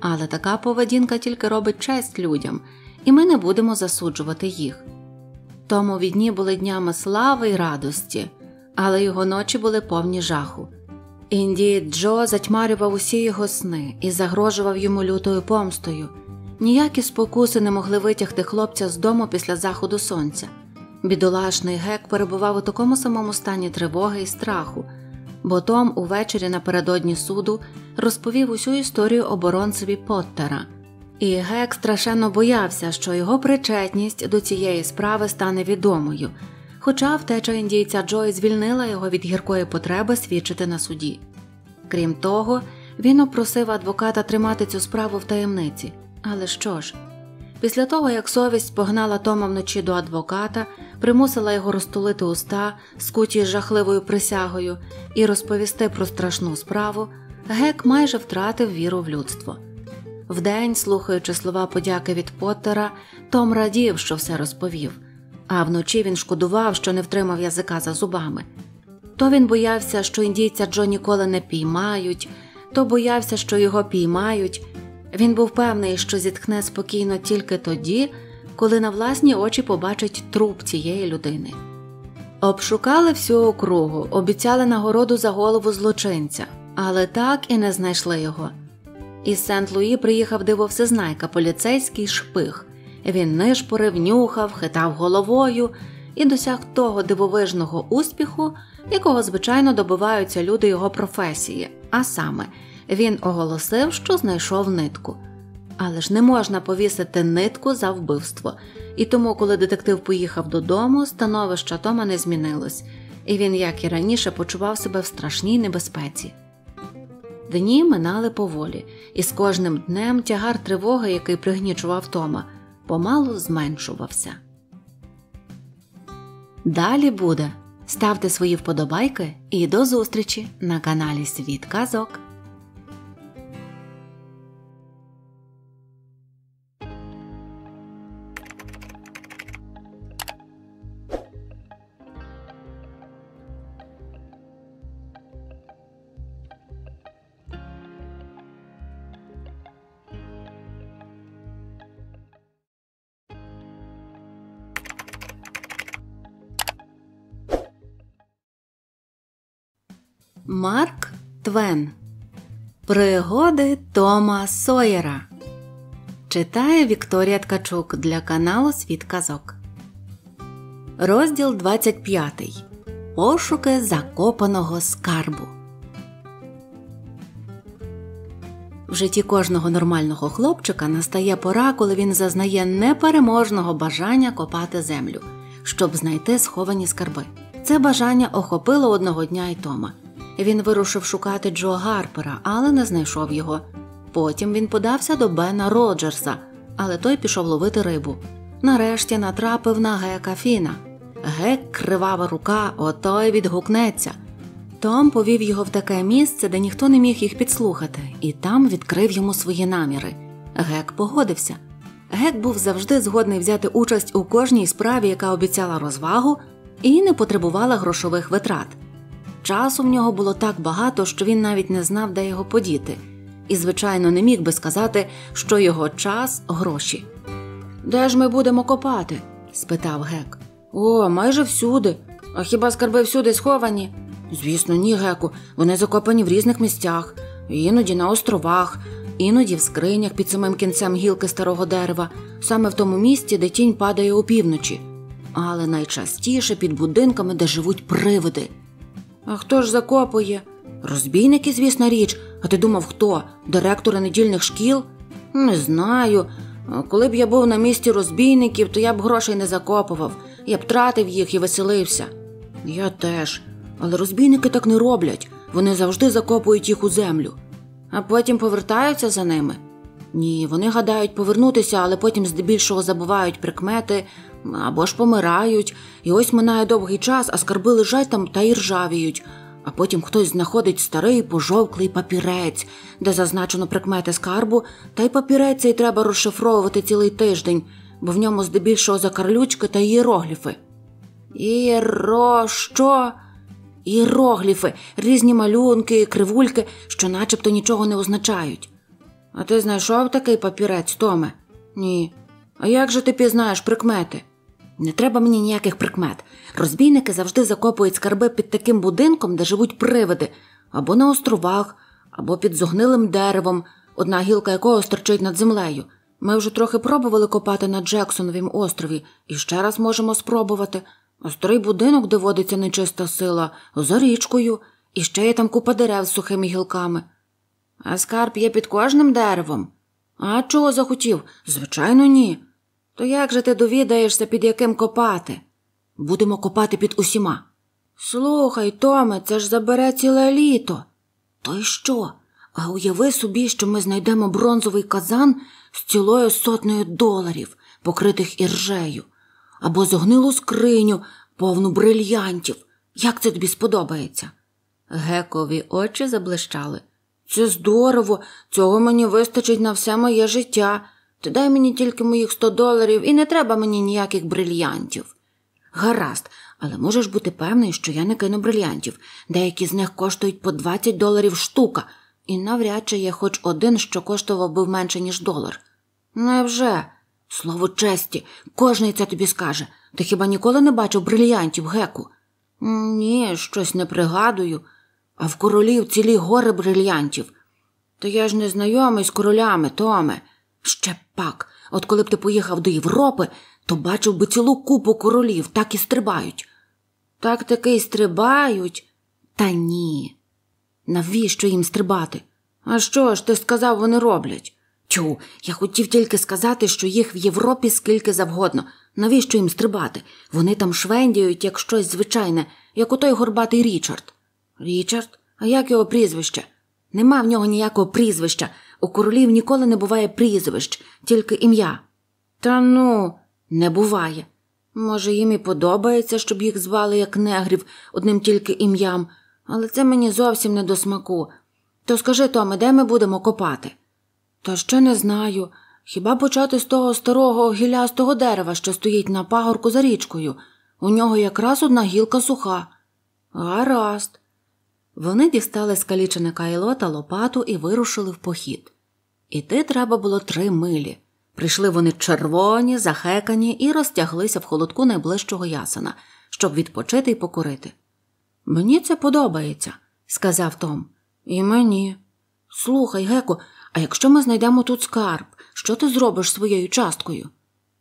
Але така поведінка тільки робить честь людям, і ми не будемо засуджувати їх. Тому відні були днями слави й радості, але його ночі були повні жаху. Індії Джо затьмарював усі його сни і загрожував йому лютою помстою. Ніякі спокуси не могли витягти хлопця з дому після заходу сонця. Бідолашний гек перебував у такому самому стані тривоги і страху, бо Том увечері напередодні суду розповів усю історію оборонцеві Поттера, і гек страшенно боявся, що його причетність до цієї справи стане відомою, хоча втеча індійця Джой звільнила його від гіркої потреби свідчити на суді. Крім того, він опросив адвоката тримати цю справу в таємниці. Але що ж? Після того, як совість погнала Тома вночі до адвоката, примусила його розтулити уста, скуті з жахливою присягою, і розповісти про страшну справу, гек майже втратив віру в людство. Вдень, слухаючи слова подяки від Поттера, Том радів, що все розповів, а вночі він шкодував, що не втримав язика за зубами. То він боявся, що індійця Джо ніколи не піймають, то боявся, що його піймають. Він був певний, що зітхне спокійно тільки тоді, коли на власні очі побачить труп цієї людини. Обшукали всю округу, обіцяли нагороду за голову злочинця, але так і не знайшли його. Із Сент Луї приїхав дивовсезнайка, поліцейський шпих. Він нишпорив, нюхав, хитав головою і досяг того дивовижного успіху, якого звичайно добиваються люди його професії, а саме – він оголосив, що знайшов нитку. Але ж не можна повісити нитку за вбивство. І тому, коли детектив поїхав додому, становище Тома не змінилось, і він, як і раніше, почував себе в страшній небезпеці. Дні минали поволі, і з кожним днем тягар тривоги, який пригнічував Тома, помалу зменшувався. Далі буде. Ставте свої вподобайки і до зустрічі на каналі Світ Казок. Марк Твен Пригоди Тома Сойера Читає Вікторія Ткачук для каналу Світ Казок. Розділ 25 Пошуки Закопаного скарбу. В житті кожного нормального хлопчика настає пора, коли він зазнає непереможного бажання копати землю, щоб знайти сховані скарби. Це бажання охопило одного дня й Тома. Він вирушив шукати Джо Гарпера, але не знайшов його. Потім він подався до Бена Роджерса, але той пішов ловити рибу. Нарешті натрапив на Гека Фіна. Гек кривава рука, ото й відгукнеться. Том повів його в таке місце, де ніхто не міг їх підслухати, і там відкрив йому свої наміри. Гек погодився. Гек був завжди згодний взяти участь у кожній справі, яка обіцяла розвагу, і не потребувала грошових витрат. Часу в нього було так багато, що він навіть не знав, де його подіти, і, звичайно, не міг би сказати, що його час гроші. Де ж ми будемо копати? спитав гек. О, майже всюди. А хіба скарби всюди сховані? Звісно, ні, геку. Вони закопані в різних місцях, іноді на островах, іноді в скринях під самим кінцем гілки старого дерева, саме в тому місці, де тінь падає опівночі, але найчастіше під будинками, де живуть привиди. А хто ж закопує? Розбійники, звісна річ. А ти думав, хто? Директори недільних шкіл? Не знаю. Коли б я був на місці розбійників, то я б грошей не закопував, я б тратив їх і веселився. Я теж. Але розбійники так не роблять. Вони завжди закопують їх у землю. А потім повертаються за ними? Ні, вони гадають повернутися, але потім здебільшого забувають прикмети, або ж помирають, і ось минає довгий час, а скарби лежать там та і ржавіють. А потім хтось знаходить старий пожовклий папірець, де зазначено прикмети скарбу, та й папірець цей треба розшифровувати цілий тиждень, бо в ньому здебільшого закарлючки та іерогліфи. Іро що? Іерогліфи, різні малюнки, кривульки, що начебто нічого не означають. А ти знайшов такий папірець, Томе? Ні. А як же ти пізнаєш прикмети? Не треба мені ніяких прикмет. Розбійники завжди закопують скарби під таким будинком, де живуть привиди, або на островах, або під зогнилим деревом, одна гілка якого стерчить над землею. Ми вже трохи пробували копати на Джексоновім острові і ще раз можемо спробувати. А будинок де водиться нечиста сила, за річкою, і ще є там купа дерев з сухими гілками. А скарб є під кожним деревом. А чого захотів? Звичайно, ні. То як же ти довідаєшся, під яким копати? Будемо копати під усіма. Слухай, Томе, це ж забере ціле літо. То й що? А уяви собі, що ми знайдемо бронзовий казан з цілою сотнею доларів, покритих іржею, або зогнилу скриню, повну брильянтів. Як це тобі сподобається? Гекові очі заблищали. Це здорово, цього мені вистачить на все моє життя. Ти дай мені тільки моїх сто доларів і не треба мені ніяких брильянтів. Гаразд, але можеш бути певний, що я не кину брильянтів. Деякі з них коштують по 20 доларів штука, і навряд чи є хоч один, що коштував би менше, ніж долар. Невже? Слово честі, кожний це тобі скаже. Ти хіба ніколи не бачив брильянтів, геку? Ні, щось не пригадую. А в королів цілі гори брильянтів. То я ж не знайомий з королями, Томе. Ще Пак, от коли б ти поїхав до Європи, то бачив би цілу купу королів, так і стрибають. Так таки й стрибають? Та ні. Навіщо їм стрибати? А що ж ти сказав, вони роблять? Тю, я хотів тільки сказати, що їх в Європі скільки завгодно. Навіщо їм стрибати? Вони там швендіють як щось звичайне, як отой горбатий Річард. Річард? А як його прізвище? Нема в нього ніякого прізвища. У королів ніколи не буває прізвищ, тільки ім'я. Та ну, не буває. Може, їм і подобається, щоб їх звали як негрів одним тільки ім'ям, але це мені зовсім не до смаку. То скажи, Томе, де ми будемо копати? Та ще не знаю. Хіба почати з того старого гілястого дерева, що стоїть на пагорку за річкою? У нього якраз одна гілка суха. Гаразд. Вони дістали скалічене кайло та лопату і вирушили в похід. Іти треба було три милі. Прийшли вони червоні, захекані і розтяглися в холодку найближчого ясена, щоб відпочити і покурити. Мені це подобається, сказав Том. І мені. Слухай, Геку, а якщо ми знайдемо тут скарб, що ти зробиш своєю часткою?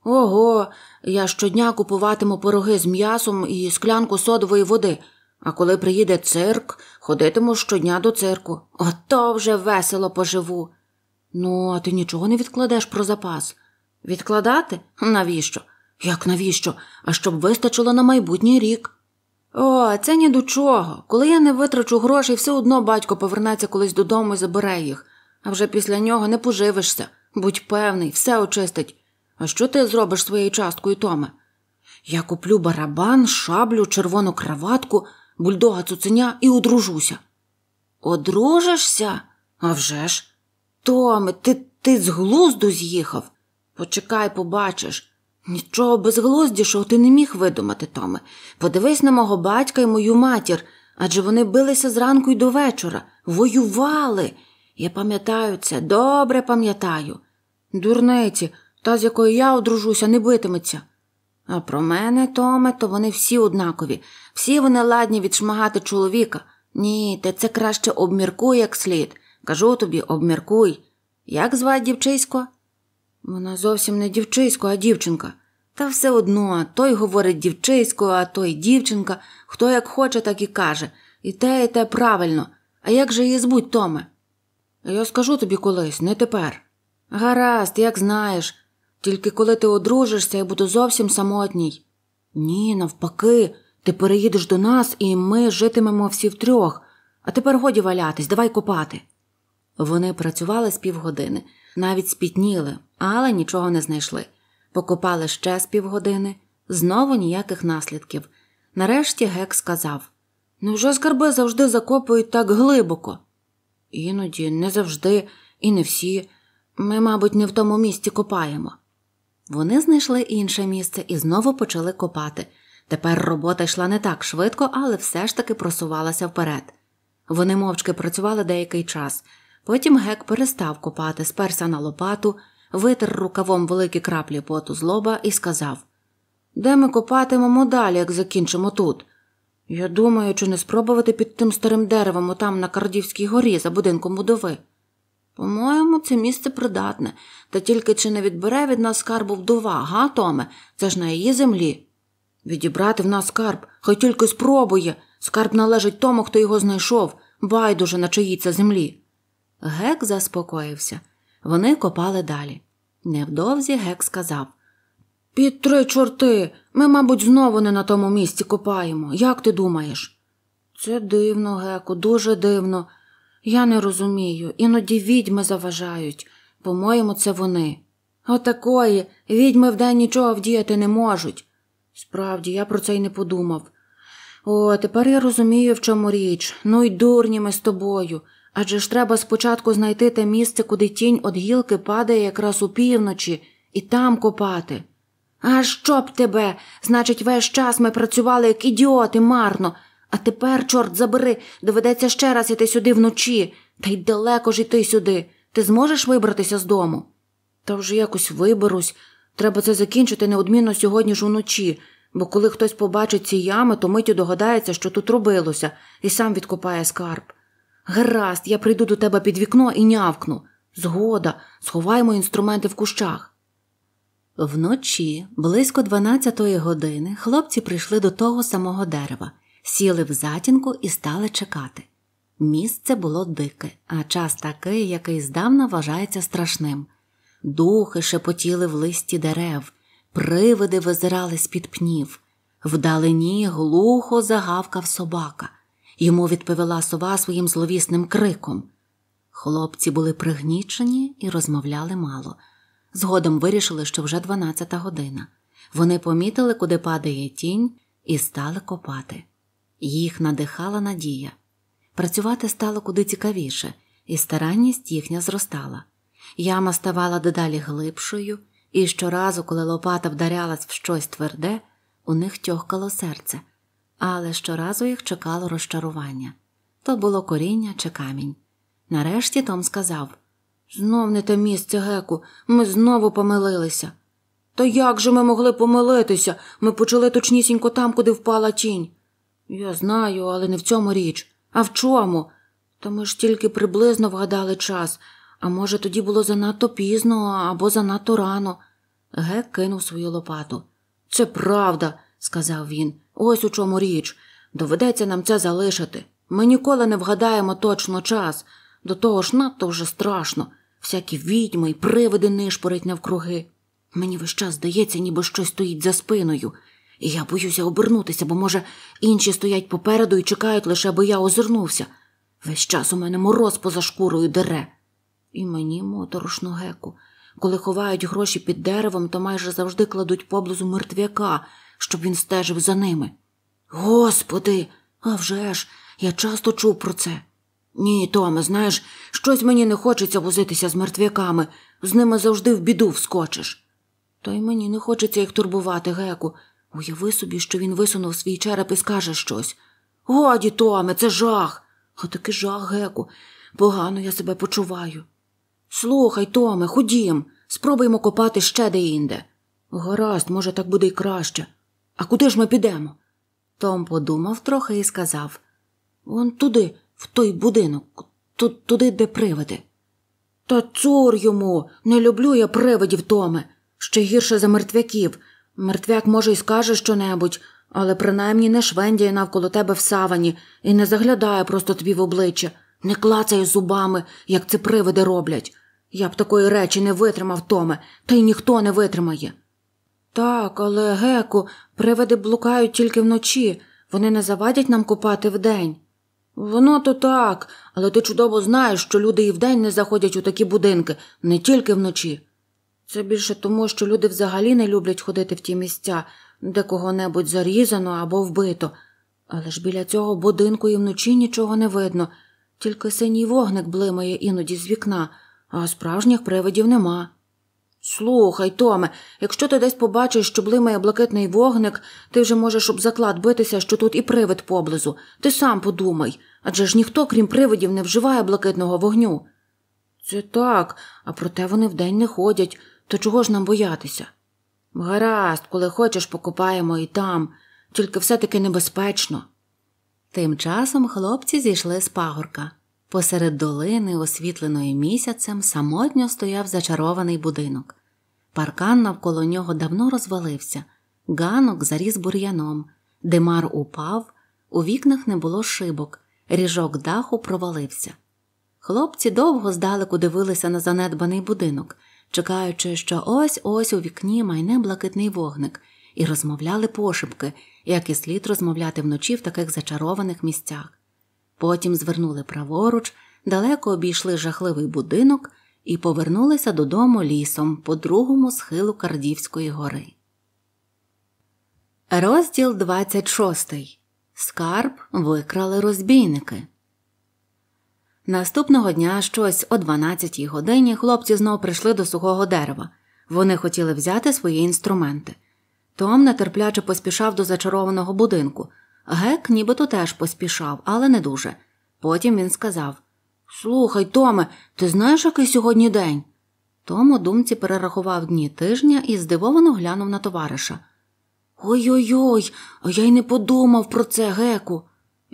Ого, я щодня купуватиму пироги з м'ясом і склянку содової води. А коли приїде цирк, ходитиму щодня до цирку. Ото вже весело поживу. Ну, а ти нічого не відкладеш про запас. Відкладати? Навіщо? Як навіщо? А щоб вистачило на майбутній рік. О, це ні до чого. Коли я не витрачу грошей, все одно батько повернеться колись додому і забере їх, а вже після нього не поживишся. Будь певний, все очистить. А що ти зробиш своєю часткою, Томе? Я куплю барабан, шаблю, червону краватку, бульдога цуценя і одружуся. Одружишся? А вже ж? Томе, ти ти з глузду з'їхав. Почекай, побачиш. Нічого безглуздішого ти не міг видумати, Томе. Подивись на мого батька і мою матір, адже вони билися зранку й до вечора, воювали. Я пам'ятаю це, добре пам'ятаю. Дурниці, та, з якою я одружуся, не битиметься. А про мене, Томе, то вони всі однакові, всі вони ладні відшмагати чоловіка. Ні, ти це краще обміркуй як слід. Кажу тобі, обміркуй. Як звати дівчисько? Вона зовсім не дівчисько, а дівчинка. Та все одно, той говорить дівчисько, а той дівчинка, хто як хоче, так і каже. І те, і те правильно. А як же її збуть, Томе? Я скажу тобі колись, не тепер. Гаразд, як знаєш, тільки коли ти одружишся, я буду зовсім самотній. Ні, навпаки, ти переїдеш до нас, і ми житимемо всі втрьох. А тепер годі валятись, давай копати. Вони працювали з півгодини, навіть спітніли, але нічого не знайшли. Покопали ще з півгодини, знову ніяких наслідків. Нарешті гек сказав Ну, вже скарби завжди закопують так глибоко? Іноді не завжди, і не всі. Ми, мабуть, не в тому місці копаємо. Вони знайшли інше місце і знову почали копати. Тепер робота йшла не так швидко, але все ж таки просувалася вперед. Вони мовчки працювали деякий час. Потім гек перестав копати, сперся на лопату, витер рукавом великі краплі поту з лоба і сказав Де ми копатимемо далі, як закінчимо тут? Я думаю, чи не спробувати під тим старим деревом там, на Кардівській горі за будинком будови. По-моєму, це місце придатне, та тільки чи не відбере від нас скарбу вдова, га, Томе? Це ж на її землі. Відібрати в нас скарб, хай тільки спробує. Скарб належить тому, хто його знайшов, байдуже на чиїй це землі. Гек заспокоївся. Вони копали далі. Невдовзі гек сказав Під три чорти. Ми, мабуть, знову не на тому місці копаємо. Як ти думаєш? Це дивно, Геку, дуже дивно. Я не розумію, іноді відьми заважають. По-моєму, це вони. Отакої відьми вдень нічого вдіяти не можуть. Справді, я про це й не подумав. О, тепер я розумію, в чому річ. Ну й дурні ми з тобою. Адже ж треба спочатку знайти те місце, куди тінь од гілки падає якраз у півночі, і там копати. А що б тебе? Значить, весь час ми працювали як ідіоти марно. А тепер, чорт забери, доведеться ще раз іти сюди вночі, та й далеко ж іти сюди. Ти зможеш вибратися з дому? Та вже якось виберусь. Треба це закінчити неодмінно сьогодні ж уночі, бо коли хтось побачить ці ями, то миттю догадається, що тут робилося, і сам відкопає скарб. Гаразд, я прийду до тебе під вікно і нявкну. Згода, сховаймо інструменти в кущах. Вночі, близько 12 години, хлопці прийшли до того самого дерева сіли в затінку і стали чекати. Місце було дике, а час такий, який здавна вважається страшним. Духи шепотіли в листі дерев, привиди визирали з під пнів. Вдалині глухо загавкав собака. Йому відповіла сова своїм зловісним криком. Хлопці були пригнічені і розмовляли мало. Згодом вирішили, що вже дванадцята година. Вони помітили, куди падає тінь, і стали копати. Їх надихала надія. Працювати стало куди цікавіше, і старанність їхня зростала. Яма ставала дедалі глибшою, і щоразу, коли лопата вдарялась в щось тверде, у них тьохкало серце, але щоразу їх чекало розчарування то було коріння чи камінь. Нарешті Том сказав Знов не те місце, Геку, ми знову помилилися. Та як же ми могли помилитися? Ми почали точнісінько там, куди впала тінь. Я знаю, але не в цьому річ. А в чому? Та ми ж тільки приблизно вгадали час, а може, тоді було занадто пізно або занадто рано. Гек кинув свою лопату. Це правда, сказав він. Ось у чому річ. Доведеться нам це залишити. Ми ніколи не вгадаємо точно час. До того ж надто вже страшно. Всякі відьми й привиди нишпорять навкруги. Мені весь час здається, ніби щось стоїть за спиною і я боюся обернутися, бо, може, інші стоять попереду і чекають лише, аби я озирнувся. Весь час у мене мороз поза шкурою дере. І мені моторошну, геку. Коли ховають гроші під деревом, то майже завжди кладуть поблизу мертвяка, щоб він стежив за ними. Господи, а вже ж, я часто чув про це. Ні, Томе, знаєш, щось мені не хочеться возитися з мертвяками, з ними завжди в біду вскочиш. Та й мені не хочеться їх турбувати, Геку, Уяви собі, що він висунув свій череп і скаже щось. Годі, Томе, це жах. А таки жах, Геку. Погано я себе почуваю. Слухай, Томе, ходім, спробуємо копати ще деінде. Гаразд, може, так буде й краще. А куди ж ми підемо? Том подумав трохи і сказав Он туди, в той будинок, ту туди, де привиди. Та цур йому, не люблю я привидів, Томе, ще гірше за мертвяків. Мертвяк, може, й скаже щонебудь, але принаймні не швендяє навколо тебе в савані і не заглядає просто тобі в обличчя, не клацає зубами, як це привиди роблять. Я б такої речі не витримав, Томе, та й ніхто не витримає. Так, але, Геку, привиди блукають тільки вночі, вони не завадять нам купати вдень. Воно то так, але ти чудово знаєш, що люди і вдень не заходять у такі будинки, не тільки вночі. Це більше тому, що люди взагалі не люблять ходити в ті місця, де кого-небудь зарізано або вбито. Але ж біля цього будинку і вночі нічого не видно, тільки синій вогник блимає іноді з вікна, а справжніх привидів нема. Слухай, Томе, якщо ти десь побачиш, що блимає блакитний вогник, ти вже можеш об заклад битися, що тут і привид поблизу. Ти сам подумай адже ж ніхто, крім привидів, не вживає блакитного вогню. Це так, а проте вони вдень не ходять. То чого ж нам боятися? Гаразд, коли хочеш, покупаємо і там, тільки все таки небезпечно. Тим часом хлопці зійшли з пагорка. Посеред долини, освітленої місяцем, самотньо стояв зачарований будинок. Паркан навколо нього давно розвалився, ганок заріс бур'яном, димар упав, у вікнах не було шибок, ріжок даху провалився. Хлопці довго здалеку дивилися на занедбаний будинок, чекаючи, що ось ось у вікні майне блакитний вогник, і розмовляли пошепки, як і слід розмовляти вночі в таких зачарованих місцях. Потім звернули праворуч, далеко обійшли жахливий будинок і повернулися додому лісом по другому схилу Кардівської гори. Розділ 26. Скарб викрали розбійники. Наступного дня, щось о 12 годині, хлопці знову прийшли до сухого дерева. Вони хотіли взяти свої інструменти. Том нетерпляче поспішав до зачарованого будинку. Гек нібито теж поспішав, але не дуже. Потім він сказав Слухай, Томе, ти знаєш, який сьогодні день? Том у думці перерахував дні тижня і здивовано глянув на товариша. Ой ой ой, а я й не подумав про це, Геку.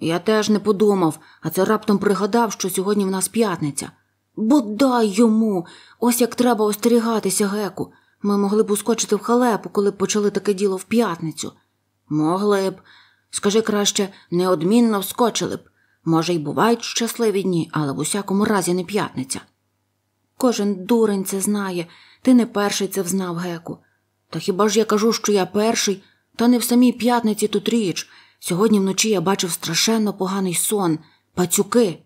Я теж не подумав, а це раптом пригадав, що сьогодні в нас п'ятниця. Бодай йому, ось як треба остерігатися, геку. Ми могли б ускочити в халепу, коли б почали таке діло в п'ятницю. Могли б. Скажи краще, неодмінно вскочили б. Може, й бувають щасливі дні, але в усякому разі не п'ятниця. Кожен дурень це знає, ти не перший це взнав, геку. Та хіба ж я кажу, що я перший, та не в самій п'ятниці тут річ. Сьогодні вночі я бачив страшенно поганий сон, пацюки.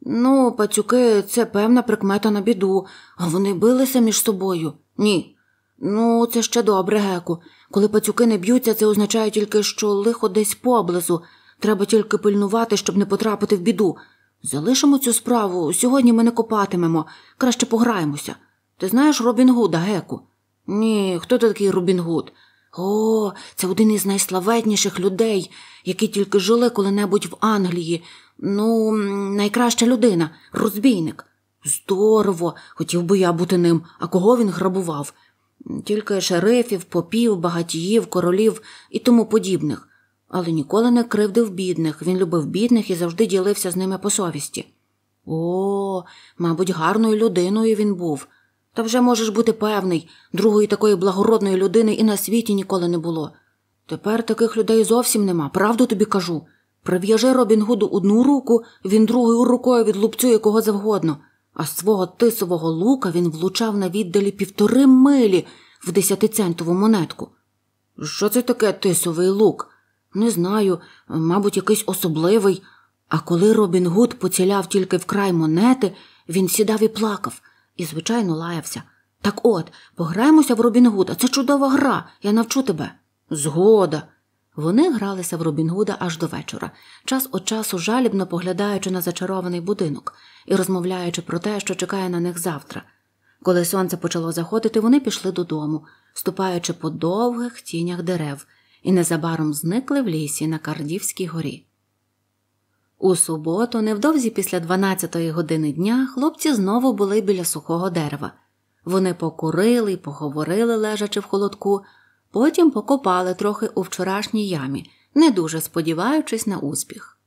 Ну, пацюки, це певна прикмета на біду, а вони билися між собою? Ні. Ну, це ще добре, Геку. Коли пацюки не б'ються, це означає тільки, що лихо десь поблизу. Треба тільки пильнувати, щоб не потрапити в біду. Залишимо цю справу, сьогодні ми не копатимемо, краще пограємося. Ти знаєш Робін Гуда, Геку? Ні, хто ти такий Робін Гуд? О, це один із найславетніших людей, які тільки жили коли-небудь в Англії. Ну, найкраща людина, розбійник. Здорово, хотів би я бути ним, а кого він грабував? Тільки шерифів, попів, багатіїв, королів і тому подібних. Але ніколи не кривдив бідних, він любив бідних і завжди ділився з ними по совісті. О, мабуть, гарною людиною він був. Та вже можеш бути певний, другої такої благородної людини і на світі ніколи не було. Тепер таких людей зовсім нема, правду тобі кажу. Прив'яжи Робін Гуду одну руку, він другою рукою відлупцює кого завгодно, а з свого тисового лука він влучав на віддалі півтори милі в десятицентову монетку. Що це таке тисовий лук? Не знаю, мабуть, якийсь особливий. А коли Робін Гуд поціляв тільки в край монети, він сідав і плакав і, звичайно, лаявся. Так от, пограємося в Робінгуда, це чудова гра, я навчу тебе. Згода. Вони гралися в Робінгуда аж до вечора, час від часу жалібно поглядаючи на зачарований будинок і розмовляючи про те, що чекає на них завтра. Коли сонце почало заходити, вони пішли додому, ступаючи по довгих тінях дерев, і незабаром зникли в лісі на Кардівській горі. У суботу, невдовзі після 12-ї години дня, хлопці знову були біля сухого дерева. Вони покурили і поговорили, лежачи в холодку, потім покопали трохи у вчорашній ямі, не дуже сподіваючись на успіх.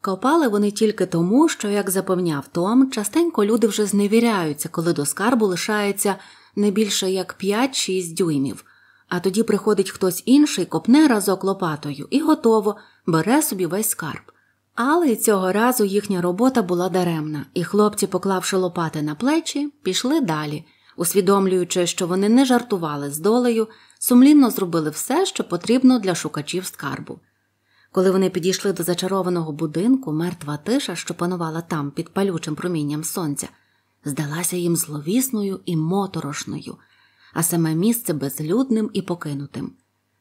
Копали вони тільки тому, що, як запевняв Том, частенько люди вже зневіряються, коли до скарбу лишається не більше як 5-6 дюймів, а тоді приходить хтось інший, копне разок лопатою і готово, бере собі весь скарб. Але цього разу їхня робота була даремна, і хлопці, поклавши лопати на плечі, пішли далі, усвідомлюючи, що вони не жартували з долею, сумлінно зробили все, що потрібно для шукачів скарбу. Коли вони підійшли до зачарованого будинку, мертва тиша, що панувала там під палючим промінням сонця, здалася їм зловісною і моторошною, а саме місце безлюдним і покинутим.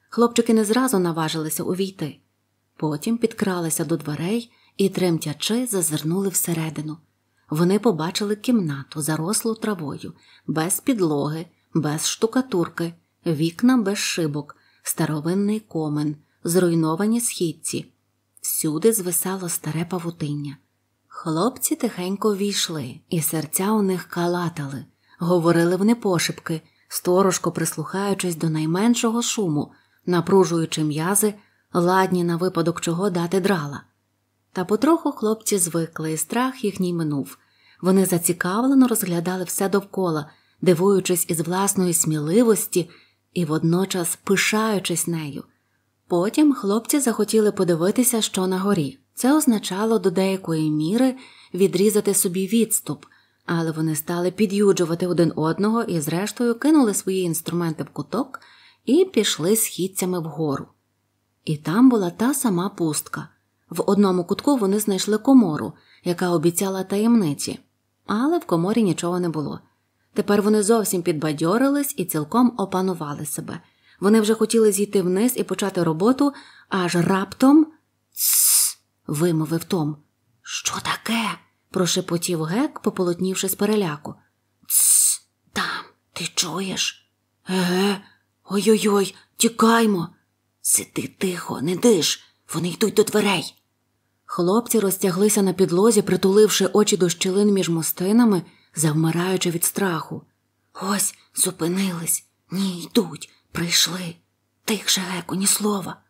Хлопчики не зразу наважилися увійти. Потім підкралися до дверей і, тремтячи, зазирнули всередину. Вони побачили кімнату, зарослу травою, без підлоги, без штукатурки, вікна без шибок, старовинний комен, зруйновані східці. Всюди звисало старе павутиння. Хлопці тихенько війшли, і серця у них калатали, говорили вони пошепки, сторожко прислухаючись до найменшого шуму, напружуючи м'язи ладні на випадок чого дати драла. Та потроху хлопці звикли, і страх їхній минув. Вони зацікавлено розглядали все довкола, дивуючись із власної сміливості і водночас пишаючись нею. Потім хлопці захотіли подивитися, що на горі. Це означало до деякої міри відрізати собі відступ, але вони стали під'юджувати один одного і, зрештою, кинули свої інструменти в куток і пішли східцями вгору. І там була та сама пустка. В одному кутку вони знайшли комору, яка обіцяла таємниці, але в коморі нічого не було. Тепер вони зовсім підбадьорились і цілком опанували себе. Вони вже хотіли зійти вниз і почати роботу, аж раптом «Тсс!» – вимовив Том. Що таке? прошепотів гек, пополотнівши з переляку. «Тсс! там, ти чуєш? Еге, ой-ой-ой, тікаймо. Сиди тихо, не диш, вони йдуть до дверей. Хлопці розтяглися на підлозі, притуливши очі до щілин між мостинами, завмираючи від страху. Ось зупинились, ні, йдуть, прийшли. Тихше же ні слова.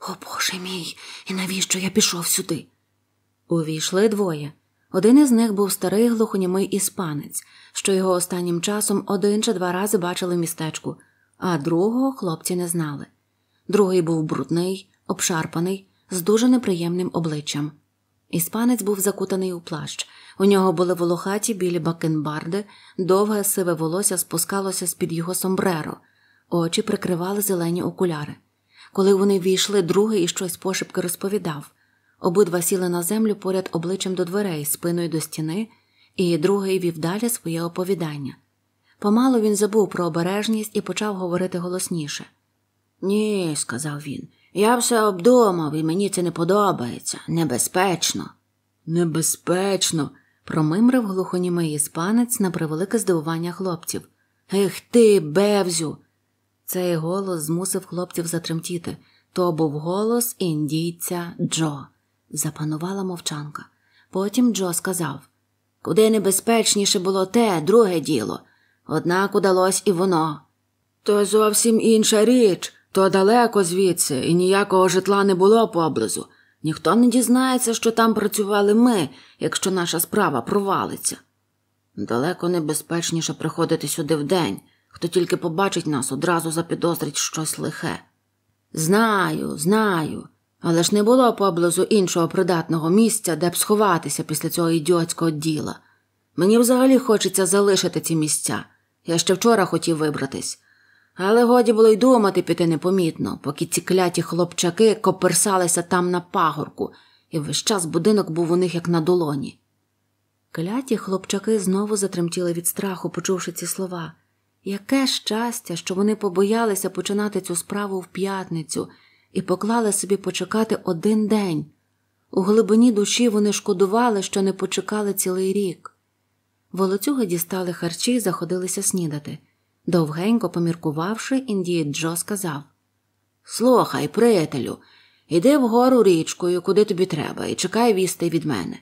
О Боже мій, і навіщо я пішов сюди? Увійшли двоє. Один із них був старий глухонімий іспанець, що його останнім часом один чи два рази бачили в містечку, а другого хлопці не знали другий був брудний, обшарпаний, з дуже неприємним обличчям. Іспанець був закутаний у плащ, у нього були волохаті білі бакенбарди, довге сиве волосся спускалося з під його сомбреро, очі прикривали зелені окуляри. Коли вони війшли, другий і щось пошепки розповідав. Обидва сіли на землю поряд обличчям до дверей, спиною до стіни, і другий вів далі своє оповідання. Помалу він забув про обережність і почав говорити голосніше. Ні, сказав він, я все обдумав і мені це не подобається. Небезпечно. Небезпечно. промимрив глухонімий іспанець на превелике здивування хлопців. Ех ти, бевзю. Цей голос змусив хлопців затремтіти. То був голос індійця Джо. Запанувала мовчанка. Потім Джо сказав Куди небезпечніше було те, друге діло, однак удалось і воно. То зовсім інша річ, то далеко звідси, і ніякого житла не було поблизу. Ніхто не дізнається, що там працювали ми, якщо наша справа провалиться. Далеко небезпечніше приходити сюди вдень, хто тільки побачить нас, одразу запідозрить щось лихе. Знаю, знаю, але ж не було поблизу іншого придатного місця, де б сховатися після цього ідіотського діла. Мені взагалі хочеться залишити ці місця. Я ще вчора хотів вибратись. Але годі було й думати піти непомітно, поки ці кляті хлопчаки коперсалися там на пагорку, і весь час будинок був у них як на долоні. Кляті хлопчаки знову затремтіли від страху, почувши ці слова. Яке щастя, що вони побоялися починати цю справу в п'ятницю і поклали собі почекати один день. У глибині душі вони шкодували, що не почекали цілий рік. Волоцюги дістали харчі і заходилися снідати. Довгенько поміркувавши, індієць Джо сказав Слухай, приятелю, іди вгору річкою, куди тобі треба, і чекай вісти від мене.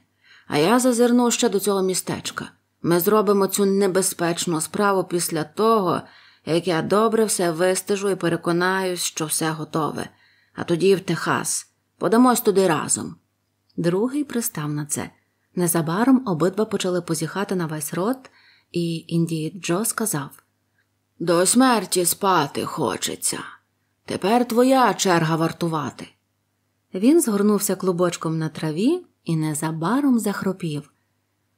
А я зазирну ще до цього містечка. Ми зробимо цю небезпечну справу після того, як я добре все вистежу і переконаюсь, що все готове, а тоді в Техас. Подамось туди разом. Другий пристав на це. Незабаром обидва почали позіхати на весь рот, і індієць Джо сказав до смерті спати хочеться. Тепер твоя черга вартувати. Він згорнувся клубочком на траві і незабаром захропів.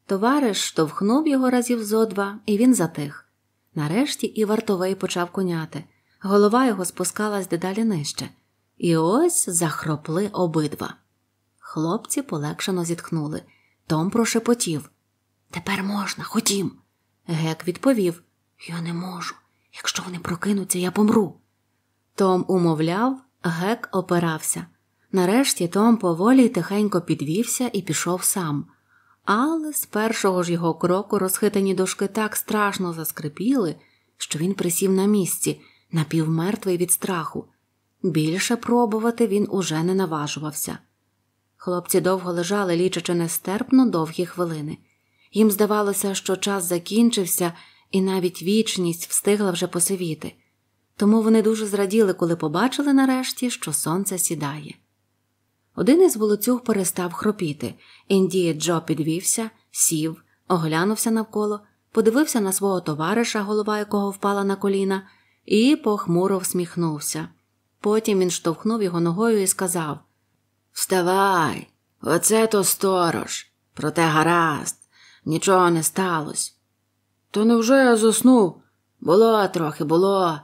Товариш штовхнув його разів зо два, і він затих. Нарешті і вартовий почав коняти. Голова його спускалась дедалі нижче. І ось захропли обидва. Хлопці полегшено зітхнули. Том прошепотів. Тепер можна, ходім. Гек відповів Я не можу. Якщо вони прокинуться, я помру. Том умовляв, гек опирався. Нарешті Том поволі й тихенько підвівся і пішов сам. Але з першого ж його кроку розхитані дошки так страшно заскрипіли, що він присів на місці, напівмертвий від страху. Більше пробувати він уже не наважувався. Хлопці довго лежали, лічачи нестерпно довгі хвилини. Їм здавалося, що час закінчився, і навіть вічність встигла вже посивіти, тому вони дуже зраділи, коли побачили нарешті, що сонце сідає. Один із волоцюг перестав хропіти, індіє Джо підвівся, сів, оглянувся навколо, подивився на свого товариша, голова якого впала на коліна, і похмуро всміхнувся. Потім він штовхнув його ногою і сказав Вставай, оце то сторож, проте гаразд, нічого не сталося. То невже я заснув? Було трохи, було.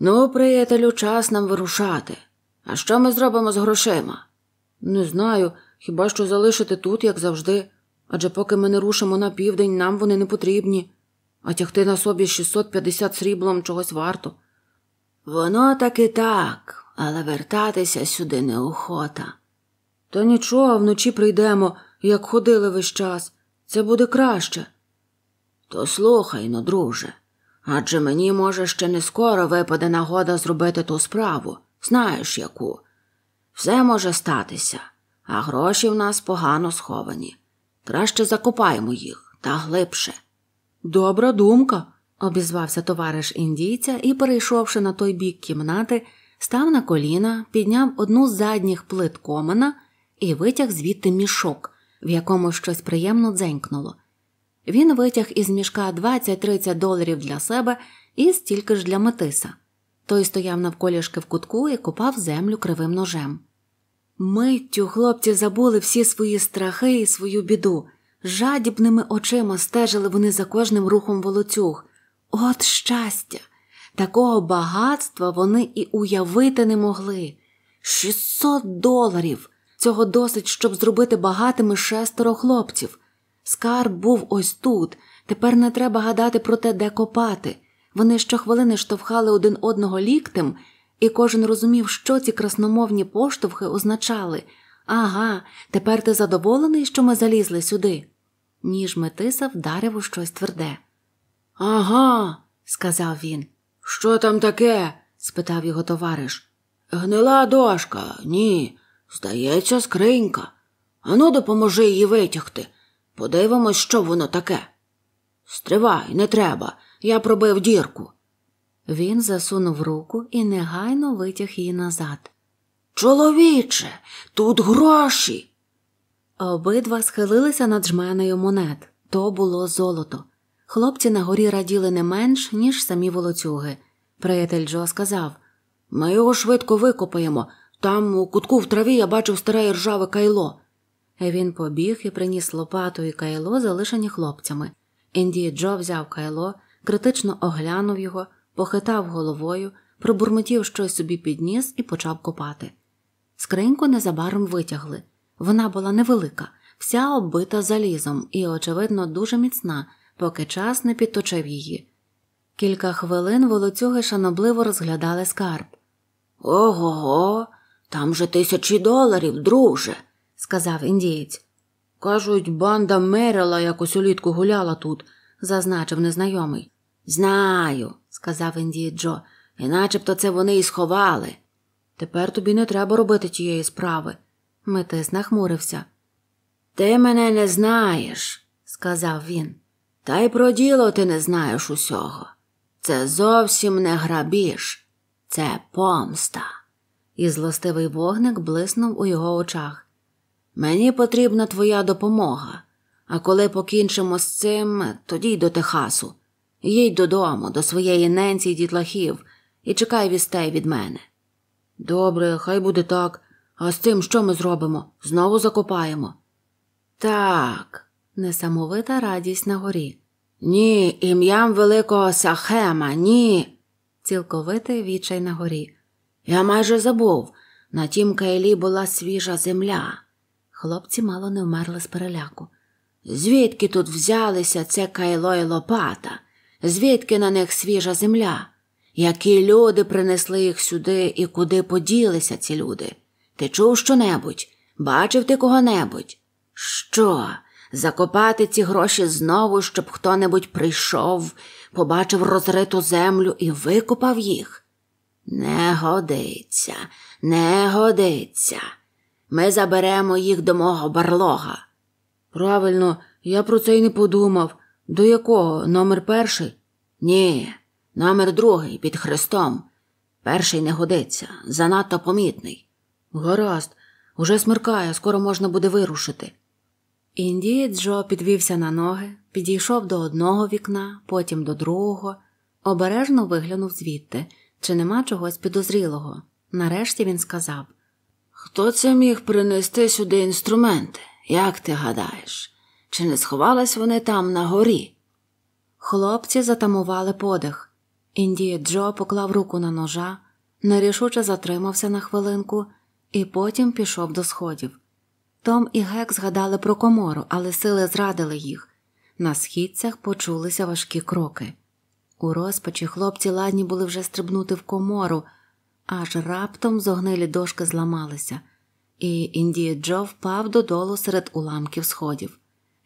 Ну, приятелю, час нам вирушати. А що ми зробимо з грошима? Не знаю, хіба що залишити тут, як завжди, адже поки ми не рушимо на південь, нам вони не потрібні, а тягти на собі 650 сріблом чогось варто. Воно так і так, але вертатися сюди неохота. Та нічого, вночі прийдемо, як ходили весь час. Це буде краще. То слухай ну, друже, адже мені, може, ще не скоро випаде нагода зробити ту справу, знаєш яку. Все може статися, а гроші в нас погано сховані. Краще закопаємо їх та глибше. Добра думка, обізвався товариш індійця і, перейшовши на той бік кімнати, став на коліна, підняв одну з задніх плит комена і витяг звідти мішок, в якому щось приємно дзенькнуло. Він витяг із мішка 20-30 доларів для себе і стільки ж для метиса. Той стояв навколішки в кутку і копав землю кривим ножем. Миттю хлопці забули всі свої страхи і свою біду. Жадібними очима стежили вони за кожним рухом волоцюг. От щастя! Такого багатства вони і уявити не могли. 600 доларів! Цього досить, щоб зробити багатими шестеро хлопців. Скарб був ось тут, тепер не треба гадати про те, де копати. Вони щохвилини штовхали один одного ліктем, і кожен розумів, що ці красномовні поштовхи означали Ага, тепер ти задоволений, що ми залізли сюди. Ніж метиса вдарив у щось тверде. Ага, сказав він. Що там таке? спитав його товариш. Гнила дошка, ні. Здається, скринька. Ану, допоможи її витягти. Подивимось, що воно таке. Стривай, не треба, я пробив дірку. Він засунув руку і негайно витяг її назад. Чоловіче, тут гроші. Обидва схилилися над жменою монет. То було золото. Хлопці на горі раділи не менш, ніж самі волоцюги. Приятель Джо сказав Ми його швидко викопаємо. Там, у кутку в траві, я бачив старе ржаве кайло. Він побіг і приніс лопату і кайло, залишені хлопцями. Індії Джо взяв кайло, критично оглянув його, похитав головою, пробурмотів щось собі підніс і почав копати. Скриньку незабаром витягли. Вона була невелика, вся оббита залізом і, очевидно, дуже міцна, поки час не підточив її. Кілька хвилин волоцюги шанобливо розглядали скарб. Ого, го там же тисячі доларів, друже сказав індієць. Кажуть, банда Мерела якось улітку гуляла тут, зазначив незнайомий. Знаю, сказав індієць Джо, і начебто це вони і сховали. Тепер тобі не треба робити тієї справи. Метис нахмурився. Ти мене не знаєш, сказав він. Та й про діло ти не знаєш усього. Це зовсім не грабіж, це помста. І злостивий вогник блиснув у його очах. Мені потрібна твоя допомога, а коли покінчимо з цим, тоді й до Техасу. Їдь додому, до своєї ненці й дітлахів, і чекай вістей від мене. Добре, хай буде так, а з цим що ми зробимо? Знову закопаємо. Так, несамовита радість на горі. Ні, ім'ям великого Сахема, ні. Цілковитий відчай на горі. Я майже забув. На тім кайлі була свіжа земля. Хлопці мало не вмерли з переляку. Звідки тут взялися це кайло і лопата? Звідки на них свіжа земля? Які люди принесли їх сюди і куди поділися ці люди? Ти чув що небудь? Бачив ти кого-небудь? Що? Закопати ці гроші знову, щоб хто небудь прийшов, побачив розриту землю і викопав їх? Не годиться, не годиться. Ми заберемо їх до мого барлога. Правильно, я про це й не подумав. До якого? Номер перший? Ні, номер другий під хрестом. Перший не годиться, занадто помітний. Гаразд, уже смеркає, скоро можна буде вирушити. Індієць Джо підвівся на ноги, підійшов до одного вікна, потім до другого, обережно виглянув звідти, чи нема чогось підозрілого. Нарешті він сказав Хто це міг принести сюди інструменти? Як ти гадаєш? Чи не сховались вони там на горі? Хлопці затамували подих. Індія Джо поклав руку на ножа, нерішуче затримався на хвилинку і потім пішов до сходів. Том і Гек згадали про комору, але сили зрадили їх. На східцях почулися важкі кроки. У розпачі хлопці ладні були вже стрибнути в комору аж раптом зогнилі дошки зламалися, і Індія Джо впав додолу серед уламків сходів.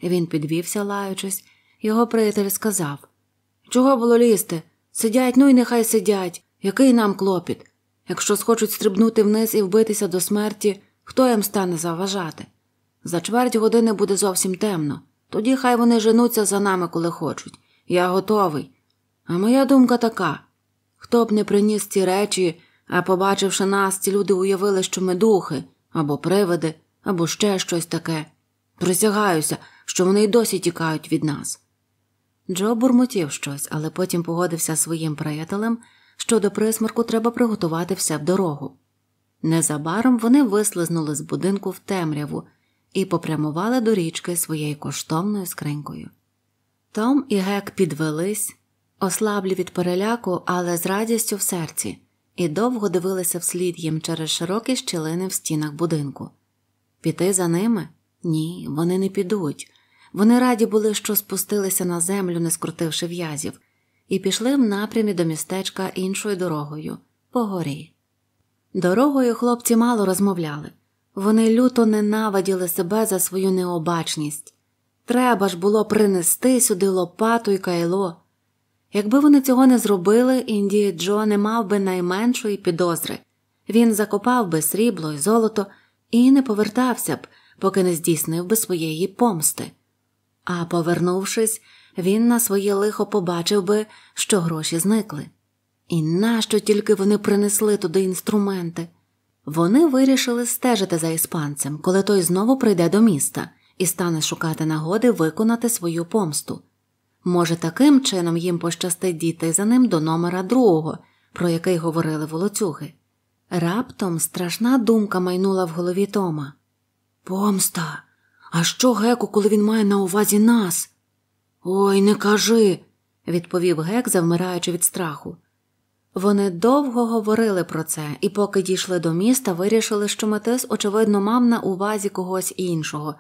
Він підвівся, лаючись, його приятель сказав Чого було лізти? Сидять, ну і нехай сидять. Який нам клопіт? Якщо схочуть стрибнути вниз і вбитися до смерті, хто їм стане заважати? За чверть години буде зовсім темно, тоді хай вони женуться за нами, коли хочуть. Я готовий. А моя думка така хто б не приніс ці речі, а побачивши нас, ці люди уявили, що ми духи, або привиди, або ще щось таке. Присягаюся, що вони й досі тікають від нас. Джо бурмотів щось, але потім погодився своїм приятелем, що до присмарку треба приготувати все в дорогу. Незабаром вони вислизнули з будинку в темряву і попрямували до річки своєю коштовною скринькою. Том і Гек підвелись, ослаблі від переляку, але з радістю в серці і довго дивилися вслід їм через широкі щілини в стінах будинку. Піти за ними? Ні, вони не підуть. Вони раді були, що спустилися на землю, не скрутивши в'язів, і пішли в напрямі до містечка іншою дорогою по горі. Дорогою хлопці мало розмовляли. Вони люто ненавиділи себе за свою необачність. Треба ж було принести сюди лопату і кайло. Якби вони цього не зробили, Індія Джо не мав би найменшої підозри він закопав би срібло і золото і не повертався б, поки не здійснив би своєї помсти. А повернувшись, він на своє лихо побачив би, що гроші зникли. І нащо тільки вони принесли туди інструменти? Вони вирішили стежити за іспанцем, коли той знову прийде до міста і стане шукати нагоди виконати свою помсту. Може, таким чином їм пощастить діти за ним до номера другого, про який говорили волоцюги. Раптом страшна думка майнула в голові Тома. Помста, а що геку, коли він має на увазі нас? Ой, не кажи, відповів гек, завмираючи від страху. Вони довго говорили про це і, поки дійшли до міста, вирішили, що Метис, очевидно, мав на увазі когось іншого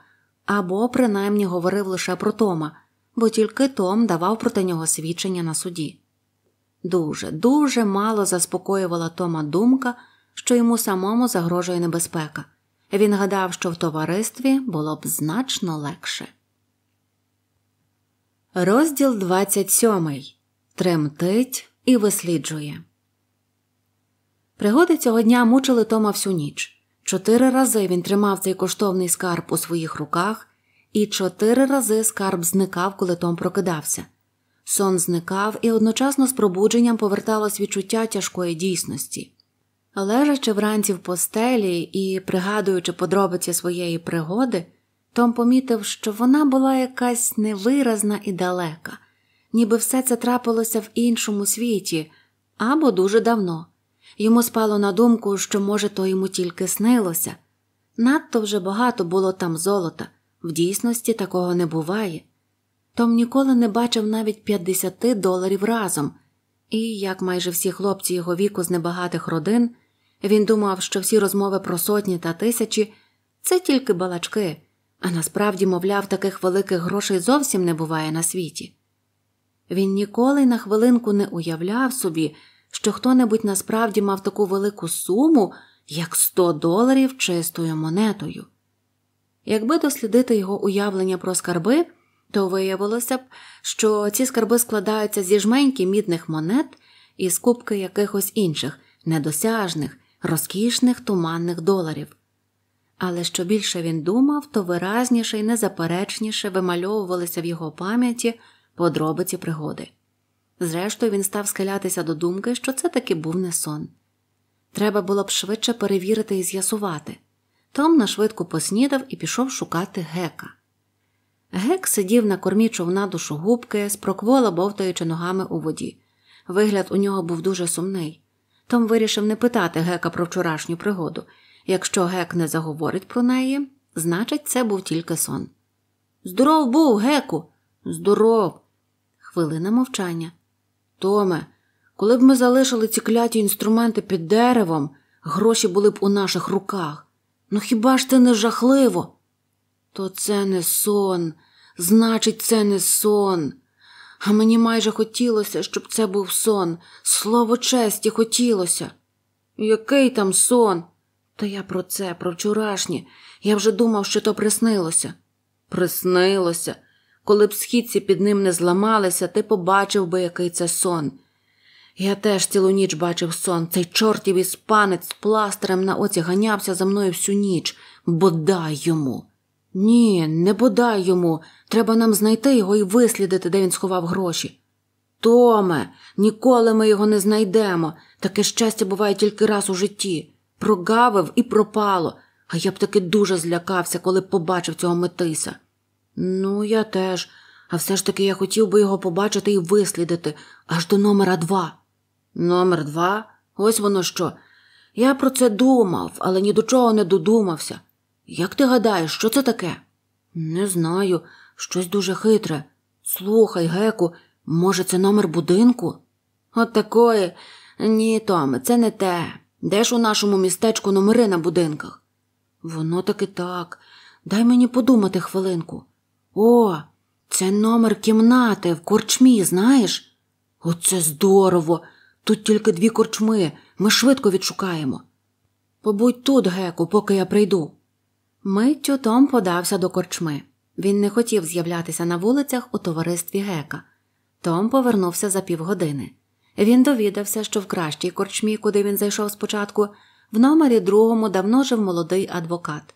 або, принаймні, говорив лише про Тома бо тільки Том давав проти нього свідчення на суді. Дуже, дуже мало заспокоювала Тома думка, що йому самому загрожує небезпека. Він гадав, що в товаристві було б значно легше. Розділ 27. Тремтить і висліджує. Пригоди цього дня мучили Тома всю ніч. Чотири рази він тримав цей коштовний скарб у своїх руках і чотири рази скарб зникав, коли Том прокидався. Сон зникав і одночасно з пробудженням поверталось відчуття тяжкої дійсності. Лежачи вранці в постелі і пригадуючи подробиці своєї пригоди, Том помітив, що вона була якась невиразна і далека, ніби все це трапилося в іншому світі або дуже давно. Йому спало на думку, що, може, то йому тільки снилося. Надто вже багато було там золота, в дійсності такого не буває. Том ніколи не бачив навіть 50 доларів разом, і, як майже всі хлопці його віку з небагатих родин, він думав, що всі розмови про сотні та тисячі це тільки балачки, а насправді, мовляв, таких великих грошей зовсім не буває на світі. Він ніколи на хвилинку не уявляв собі, що хто небудь насправді мав таку велику суму, як 100 доларів чистою монетою. Якби дослідити його уявлення про скарби, то виявилося б, що ці скарби складаються зі жменьки мідних монет і з кубки якихось інших, недосяжних, розкішних туманних доларів. Але що більше він думав, то виразніше і незаперечніше вимальовувалися в його пам'яті подробиці пригоди. Зрештою, він став схилятися до думки, що це таки був не сон. Треба було б швидше перевірити і з'ясувати. Том нашвидку поснідав і пішов шукати гека. Гек сидів на кормі човна душогубки, спроквола бовтаючи ногами у воді. Вигляд у нього був дуже сумний. Том вирішив не питати гека про вчорашню пригоду. Якщо гек не заговорить про неї, значить, це був тільки сон. Здоров був, геку, здоров. Хвилина мовчання. Томе, коли б ми залишили ці кляті інструменти під деревом, гроші були б у наших руках. Ну хіба ж це не жахливо? То це не сон, значить, це не сон. А мені майже хотілося, щоб це був сон. Слово честі хотілося. Який там сон? Та я про це, про вчорашнє. Я вже думав, що то приснилося. Приснилося. Коли б східці під ним не зламалися, ти побачив би, який це сон. Я теж цілу ніч бачив сон. Цей чортів іспанець з пластирем на оці ганявся за мною всю ніч. Бодай йому. Ні, не бодай йому. Треба нам знайти його і вислідити, де він сховав гроші. Томе, ніколи ми його не знайдемо. Таке щастя буває тільки раз у житті. Прогавив і пропало, а я б таки дуже злякався, коли побачив цього метиса. Ну, я теж, а все ж таки я хотів би його побачити і вислідити аж до номера два. Номер два. Ось воно що. Я про це думав, але ні до чого не додумався. Як ти гадаєш, що це таке? Не знаю, щось дуже хитре. Слухай, Геку, може, це номер будинку? От такої. Ні, Томе, це не те. Де ж у нашому містечку номери на будинках? Воно таки так. Дай мені подумати хвилинку. О, це номер кімнати в корчмі, знаєш? Оце здорово. Тут тільки дві корчми, ми швидко відшукаємо. Побудь тут, Геку, поки я прийду. Миттю Том подався до корчми. Він не хотів з'являтися на вулицях у товаристві Гека. Том повернувся за півгодини. Він довідався, що в кращій корчмі, куди він зайшов спочатку, в номері другому давно жив молодий адвокат.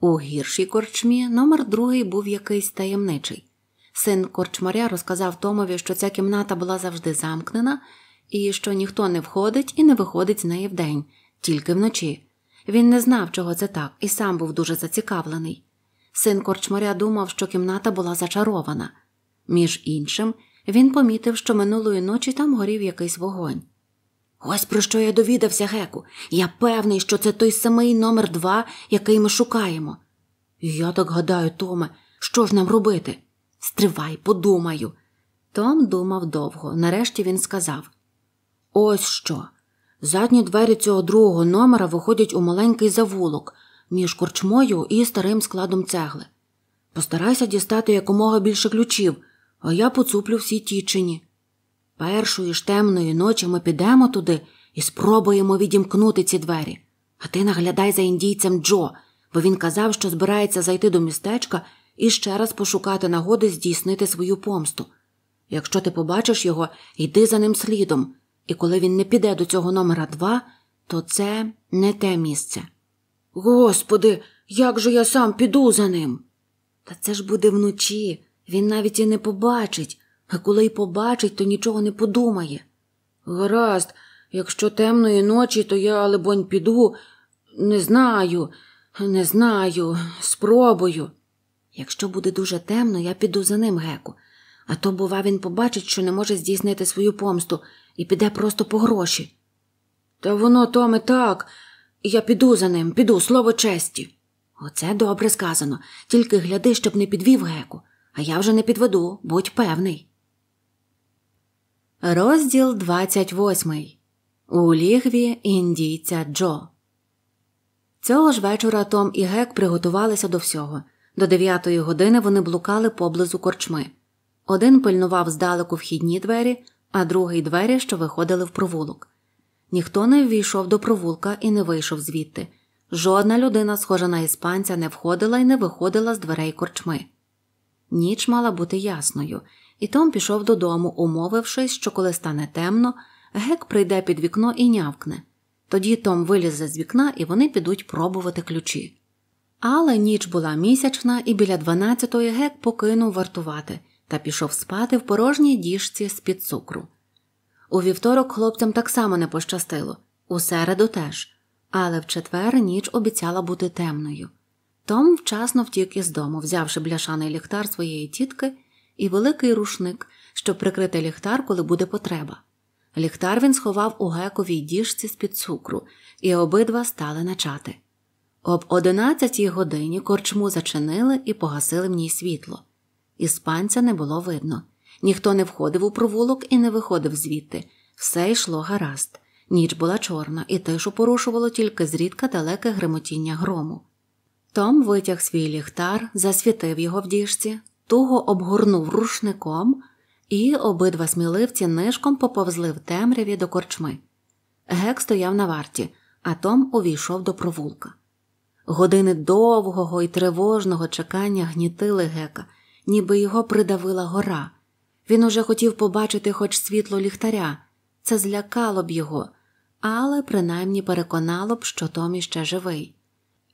У гіршій корчмі номер другий був якийсь таємничий. Син корчмаря розказав Томові, що ця кімната була завжди замкнена і що ніхто не входить і не виходить з неї вдень, тільки вночі. Він не знав, чого це так, і сам був дуже зацікавлений. Син корчмаря думав, що кімната була зачарована. Між іншим, він помітив, що минулої ночі там горів якийсь вогонь. Ось про що я довідався, Геку. Я певний, що це той самий номер два, який ми шукаємо. Я так гадаю, Томе, що ж нам робити? Стривай, подумаю. Том думав довго. Нарешті він сказав Ось що. Задні двері цього другого номера виходять у маленький завулок між корчмою і старим складом цегли. Постарайся дістати якомога більше ключів, а я поцуплю всі тічені. Першої ж темної ночі ми підемо туди і спробуємо відімкнути ці двері. А ти наглядай за індійцем Джо, бо він казав, що збирається зайти до містечка і ще раз пошукати нагоди здійснити свою помсту. Якщо ти побачиш його, йди за ним слідом. І коли він не піде до цього номера два, то це не те місце. Господи, як же я сам піду за ним? Та це ж буде вночі, він навіть і не побачить, а коли й побачить, то нічого не подумає. Гаразд, якщо темної ночі, то я, либонь, піду, не знаю, не знаю, спробую. Якщо буде дуже темно, я піду за ним, Геку, а то, бува, він побачить, що не може здійснити свою помсту і піде просто по гроші. Та воно, Томе, так, я піду за ним, піду, слово честі. Оце добре сказано, тільки гляди, щоб не підвів геку, а я вже не підведу, будь певний. Розділ 28. У лігві індійця Джо. Цього ж вечора Том і Гек приготувалися до всього. До дев'ятої години вони блукали поблизу корчми. Один пильнував здалеку вхідні двері, а другий двері, що виходили в провулок. Ніхто не ввійшов до провулка і не вийшов звідти. Жодна людина, схожа на іспанця, не входила і не виходила з дверей корчми. Ніч мала бути ясною, і Том пішов додому, умовившись, що коли стане темно, гек прийде під вікно і нявкне. Тоді Том вилізе з вікна і вони підуть пробувати ключі. Але ніч була місячна, і біля дванадцятої гек покинув вартувати та пішов спати в порожній діжці з під цукру. У вівторок хлопцям так само не пощастило, у середу теж, але в четвер ніч обіцяла бути темною. Том вчасно втік із дому, взявши бляшаний ліхтар своєї тітки і великий рушник, щоб прикрити ліхтар, коли буде потреба. Ліхтар він сховав у гековій діжці з під цукру, і обидва стали начати. Об одинадцятій годині корчму зачинили і погасили в ній світло. Іспанця не було видно. Ніхто не входив у провулок і не виходив звідти. Все йшло гаразд. Ніч була чорна, і тишу порушувало тільки зрідка далеке гремотіння грому. Том витяг свій ліхтар, засвітив його в діжці, туго обгорнув рушником, і обидва сміливці нишком поповзли в темряві до корчми. Гек стояв на варті, а Том увійшов до провулка. Години довгого і тривожного чекання гнітили гека ніби його придавила гора. Він уже хотів побачити хоч світло ліхтаря, це злякало б його, але принаймні переконало б, що Том іще живий.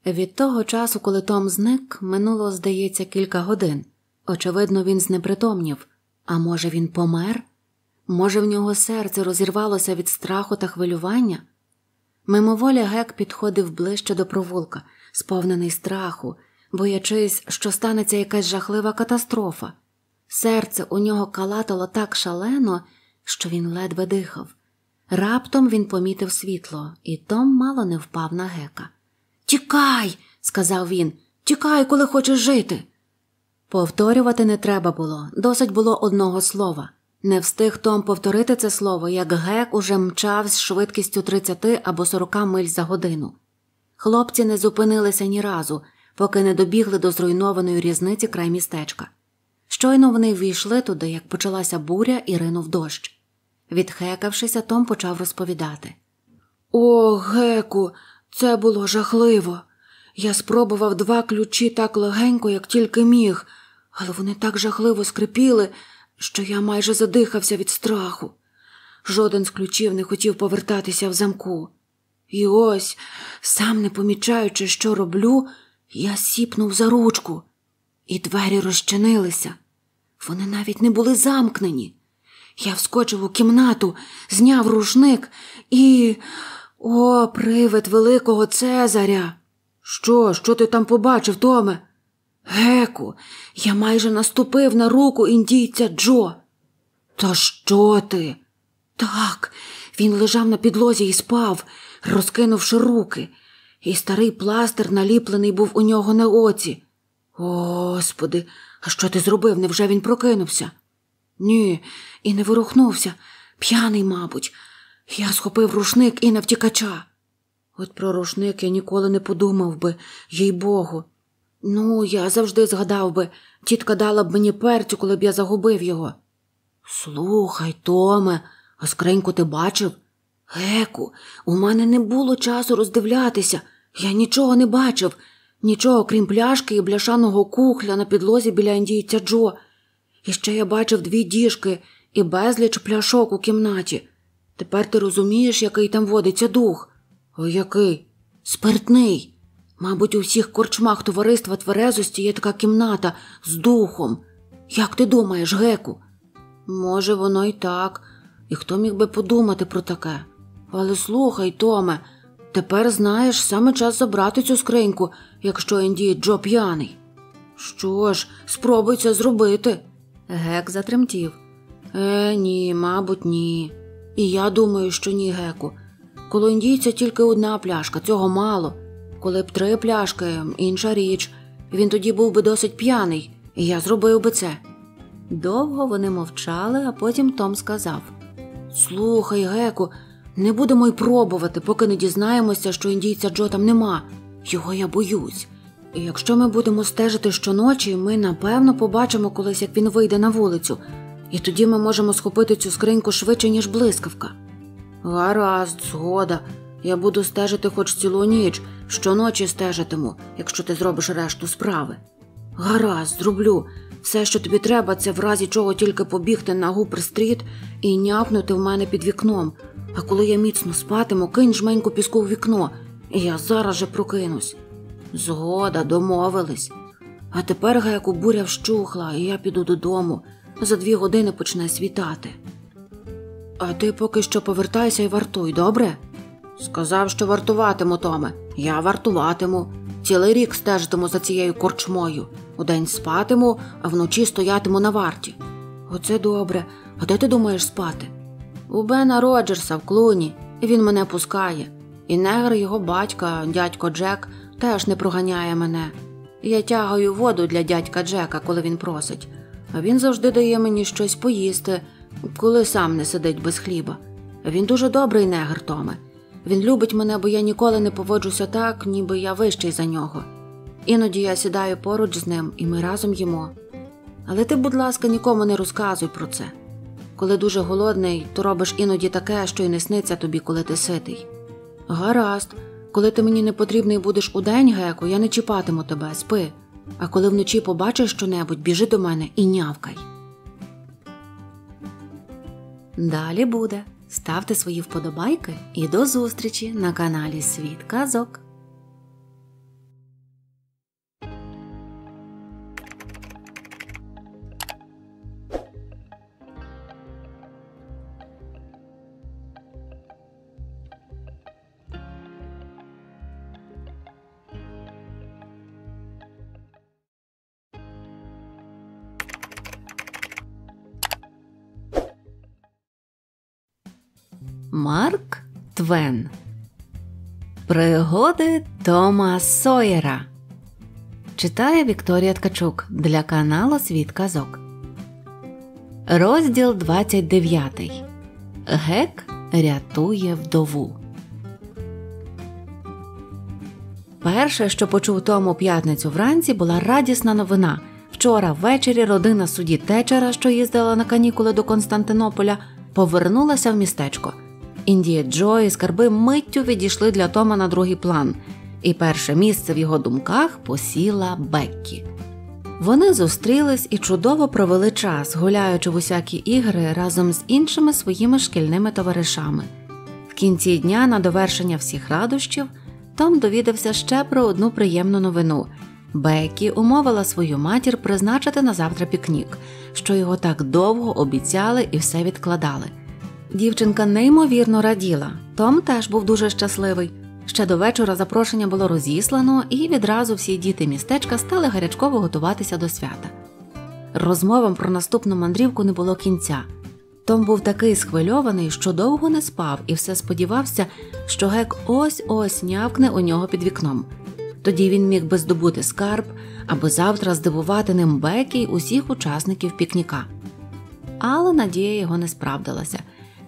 Від того часу, коли Том зник, минуло, здається, кілька годин. Очевидно, він знепритомнів, а може, він помер? Може, в нього серце розірвалося від страху та хвилювання? Мимоволі гек підходив ближче до провулка, сповнений страху, боячись, що станеться якась жахлива катастрофа. Серце у нього калатало так шалено, що він ледве дихав. Раптом він помітив світло, і Том мало не впав на гека. Тікай, сказав він, тікай, коли хочеш жити. Повторювати не треба було, досить було одного слова. Не встиг Том повторити це слово, як гек уже мчав з швидкістю 30 або 40 миль за годину. Хлопці не зупинилися ні разу, поки не добігли до зруйнованої різниці край містечка. Щойно вони ввійшли туди, як почалася буря і ринув дощ. Відхекавшися, Том почав розповідати О, Геку, це було жахливо. Я спробував два ключі так легенько, як тільки міг, але вони так жахливо скрипіли, що я майже задихався від страху. Жоден з ключів не хотів повертатися в замку. І ось, сам не помічаючи, що роблю, я сіпнув за ручку, і двері розчинилися. Вони навіть не були замкнені. Я вскочив у кімнату, зняв рушник і. О, привид великого Цезаря! Що, що ти там побачив, Томе? Геку, я майже наступив на руку індійця Джо. Та що ти? Так, він лежав на підлозі і спав, розкинувши руки і старий пластир наліплений був у нього на оці. Господи, а що ти зробив? Невже він прокинувся? Ні, і не вирухнувся. П'яний, мабуть. Я схопив рушник і на втікача. От про рушник я ніколи не подумав би, їй богу. Ну, я завжди згадав би, тітка дала б мені перцю, коли б я загубив його. Слухай, Томе, а скриньку ти бачив? Геку, у мене не було часу роздивлятися. Я нічого не бачив, нічого крім пляшки і бляшаного кухля на підлозі біля індійця Джо. І ще я бачив дві діжки і безліч пляшок у кімнаті. Тепер ти розумієш, який там водиться дух. «О, який? Спиртний. Мабуть, у всіх корчмах товариства тверезості є така кімната з духом. Як ти думаєш, Геку? Може, воно і так, і хто міг би подумати про таке? Але слухай, Томе, тепер знаєш, саме час забрати цю скриньку, якщо Енді Джо п'яний. Що ж, спробуй це зробити. Гек затремтів. Е, ні, мабуть, ні. І я думаю, що ні, Геку. Коло індійця тільки одна пляшка, цього мало. Коли б три пляшки, інша річ. Він тоді був би досить п'яний, і я зробив би це. Довго вони мовчали, а потім Том сказав Слухай, Геку, не будемо й пробувати, поки не дізнаємося, що індійця Джо там нема. Його я боюсь. І якщо ми будемо стежити щоночі, ми напевно побачимо колись, як він вийде на вулицю, і тоді ми можемо схопити цю скриньку швидше, ніж блискавка. Гаразд, згода. Я буду стежити хоч цілу ніч, щоночі стежитиму, якщо ти зробиш решту справи. Гаразд, зроблю. Все, що тобі треба, це в разі чого тільки побігти на гупер-стріт і няпнути в мене під вікном. А коли я міцно спатиму, кинь жменьку піску в вікно, і я зараз же прокинусь. Згода, домовились. А тепер гайку буря вщухла, і я піду додому. За дві години почне світати. А ти поки що повертайся і вартуй, добре? Сказав, що вартуватиму, Томе. Я вартуватиму. Цілий рік стежитиму за цією корчмою. Удень спатиму, а вночі стоятиму на варті. Оце добре. А де ти думаєш спати? у Бена Роджерса в клуні, і він мене пускає. І негр його батька, дядько Джек, теж не проганяє мене. Я тягаю воду для дядька Джека, коли він просить, а він завжди дає мені щось поїсти, коли сам не сидить без хліба. Він дуже добрий негр, Томе. Він любить мене, бо я ніколи не поводжуся так, ніби я вищий за нього. Іноді я сідаю поруч з ним, і ми разом їмо. Але ти, будь ласка, нікому не розказуй про це. Коли дуже голодний, то робиш іноді таке, що й не сниться тобі, коли ти ситий. Гаразд, коли ти мені не потрібний будеш удень, геку, я не чіпатиму тебе, спи, а коли вночі побачиш щонебудь, біжи до мене і нявкай. Далі буде. Ставте свої вподобайки і до зустрічі на каналі Світ Казок. Марк Твен Пригоди Тома Сойера Читає Вікторія Ткачук для каналу Світ Казок. Розділ 29 Гек рятує вдову. Перше, що почув Том у п'ятницю вранці, була радісна новина. Вчора ввечері родина судді Течера, що їздила на канікули до Константинополя, повернулася в містечко. Індія Джо і скарби миттю відійшли для Тома на другий план, і перше місце в його думках посіла Беккі. Вони зустрілись і чудово провели час, гуляючи в усякі ігри разом з іншими своїми шкільними товаришами. В кінці дня, на довершення всіх радощів, Том довідався ще про одну приємну новину. Бекі умовила свою матір призначити на завтра пікнік, що його так довго обіцяли і все відкладали. Дівчинка неймовірно раділа. Том теж був дуже щасливий. Ще до вечора запрошення було розіслано, і відразу всі діти містечка стали гарячково готуватися до свята. Розмовам про наступну мандрівку не було кінця. Том був такий схвильований, що довго не спав і все сподівався, що гек ось ось нявкне у нього під вікном. Тоді він міг би здобути скарб або завтра здивувати ним бекій усіх учасників пікніка. Але надія його не справдилася.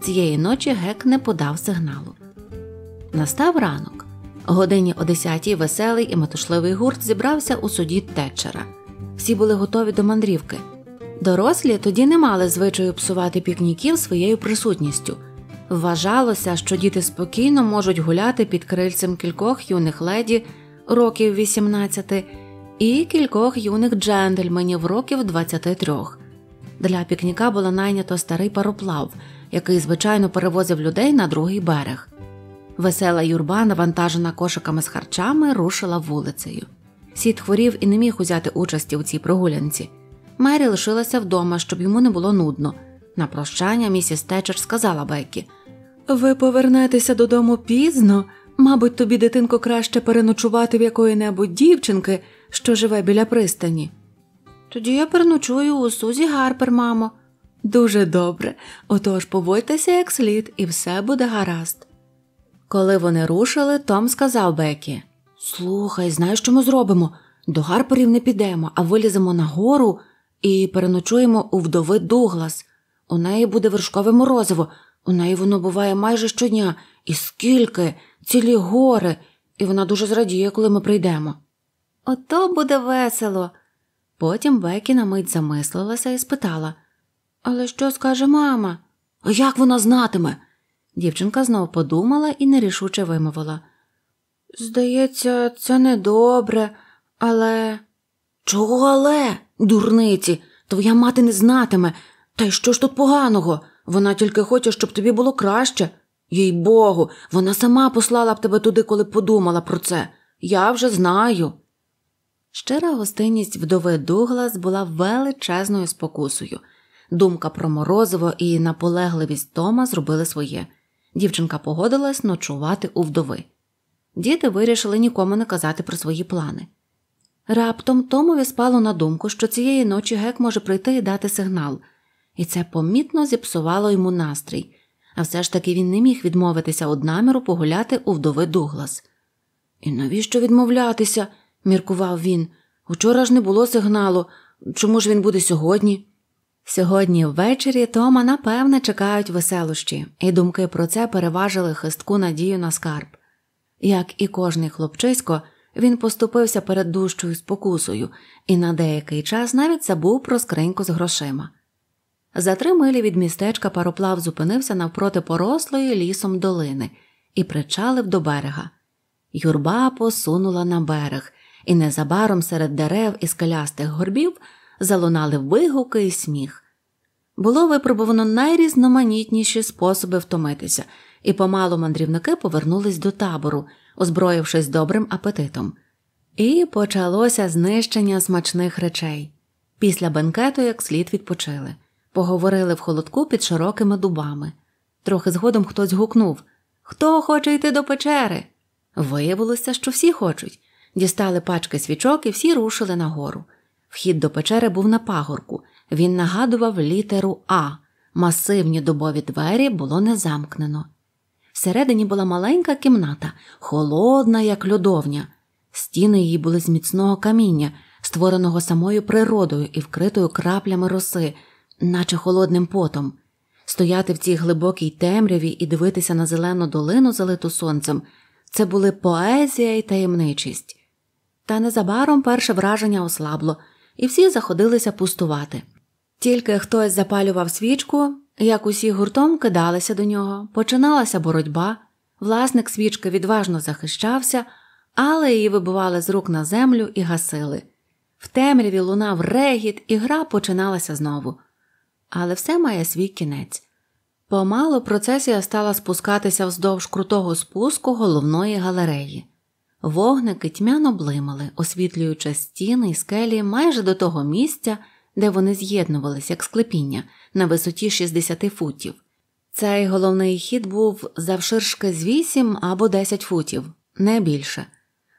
Цієї ночі гек не подав сигналу. Настав ранок. Годині о 10-й веселий і метушливий гурт зібрався у суді течера. Всі були готові до мандрівки. Дорослі тоді не мали звичаю псувати пікніків своєю присутністю. Вважалося, що діти спокійно можуть гуляти під крильцем кількох юних леді років 18 і кількох юних джентльменів років 23. Для пікніка було найнято старий пароплав який, звичайно, перевозив людей на другий берег. Весела юрба, навантажена кошиками з харчами, рушила вулицею. Сід хворів і не міг узяти участі у цій прогулянці. Мері лишилася вдома, щоб йому не було нудно. На прощання місіс Течер сказала Бекі Ви повернетеся додому пізно. Мабуть, тобі, дитинко, краще переночувати в якої-небудь дівчинки, що живе біля пристані. Тоді я переночую у Сузі Гарпер, мамо, Дуже добре, отож поводьтеся як слід, і все буде гаразд. Коли вони рушили, Том сказав Бекі Слухай, знаєш, що ми зробимо? До гарпорів не підемо, а виліземо на гору і переночуємо у вдови Дуглас. У неї буде вершкове морозиво, у неї воно буває майже щодня, і скільки, цілі гори, і вона дуже зрадіє, коли ми прийдемо. Ото буде весело. Потім Бекі на мить замислилася і спитала але що скаже мама? А як вона знатиме? Дівчинка знову подумала і нерішуче вимовила. Здається, це недобре, але. Чого але, дурниці? Твоя мати не знатиме. Та й що ж тут поганого? Вона тільки хоче, щоб тобі було краще. Їй богу, вона сама послала б тебе туди, коли подумала про це. Я вже знаю. Щира гостинність вдови Дуглас була величезною спокусою. Думка про морозиво і наполегливість Тома зробили своє. Дівчинка погодилась ночувати у вдови. Діти вирішили нікому не казати про свої плани. Раптом Томові спало на думку, що цієї ночі гек може прийти і дати сигнал, і це помітно зіпсувало йому настрій, а все ж таки він не міг відмовитися од наміру погуляти у вдови Дуглас. І навіщо відмовлятися? міркував він. Учора ж не було сигналу. Чому ж він буде сьогодні? Сьогодні ввечері Тома напевне чекають веселощі, і думки про це переважили хистку надію на скарб. Як і кожний хлопчисько, він поступився перед дужчою спокусою і на деякий час навіть забув про скриньку з грошима. За три милі від містечка пароплав зупинився навпроти порослої лісом долини і причалив до берега. Юрба посунула на берег, і незабаром серед дерев і скелястих горбів залунали вигуки і сміх. Було випробувано найрізноманітніші способи втомитися, і помалу мандрівники повернулись до табору, озброївшись добрим апетитом. І почалося знищення смачних речей. Після бенкету як слід відпочили, поговорили в холодку під широкими дубами. Трохи згодом хтось гукнув Хто хоче йти до печери? Виявилося, що всі хочуть. Дістали пачки свічок і всі рушили нагору. Вхід до печери був на пагорку, він нагадував літеру А. Масивні дубові двері було не замкнено. Всередині була маленька кімната, холодна, як льодовня. Стіни її були з міцного каміння, створеного самою природою і вкритою краплями роси, наче холодним потом. Стояти в цій глибокій темряві і дивитися на зелену долину, залиту сонцем, це були поезія і таємничість. Та незабаром перше враження ослабло і всі заходилися пустувати. Тільки хтось запалював свічку, як усі гуртом кидалися до нього, починалася боротьба, власник свічки відважно захищався, але її вибивали з рук на землю і гасили. В темряві лунав регіт, і гра починалася знову. Але все має свій кінець. Помало процесія стала спускатися вздовж крутого спуску головної галереї. Вогники тьмяно блимали, освітлюючи стіни і скелі майже до того місця, де вони з'єднувалися як склепіння на висоті 60 футів. Цей головний хід був завширшки з 8 або 10 футів, не більше.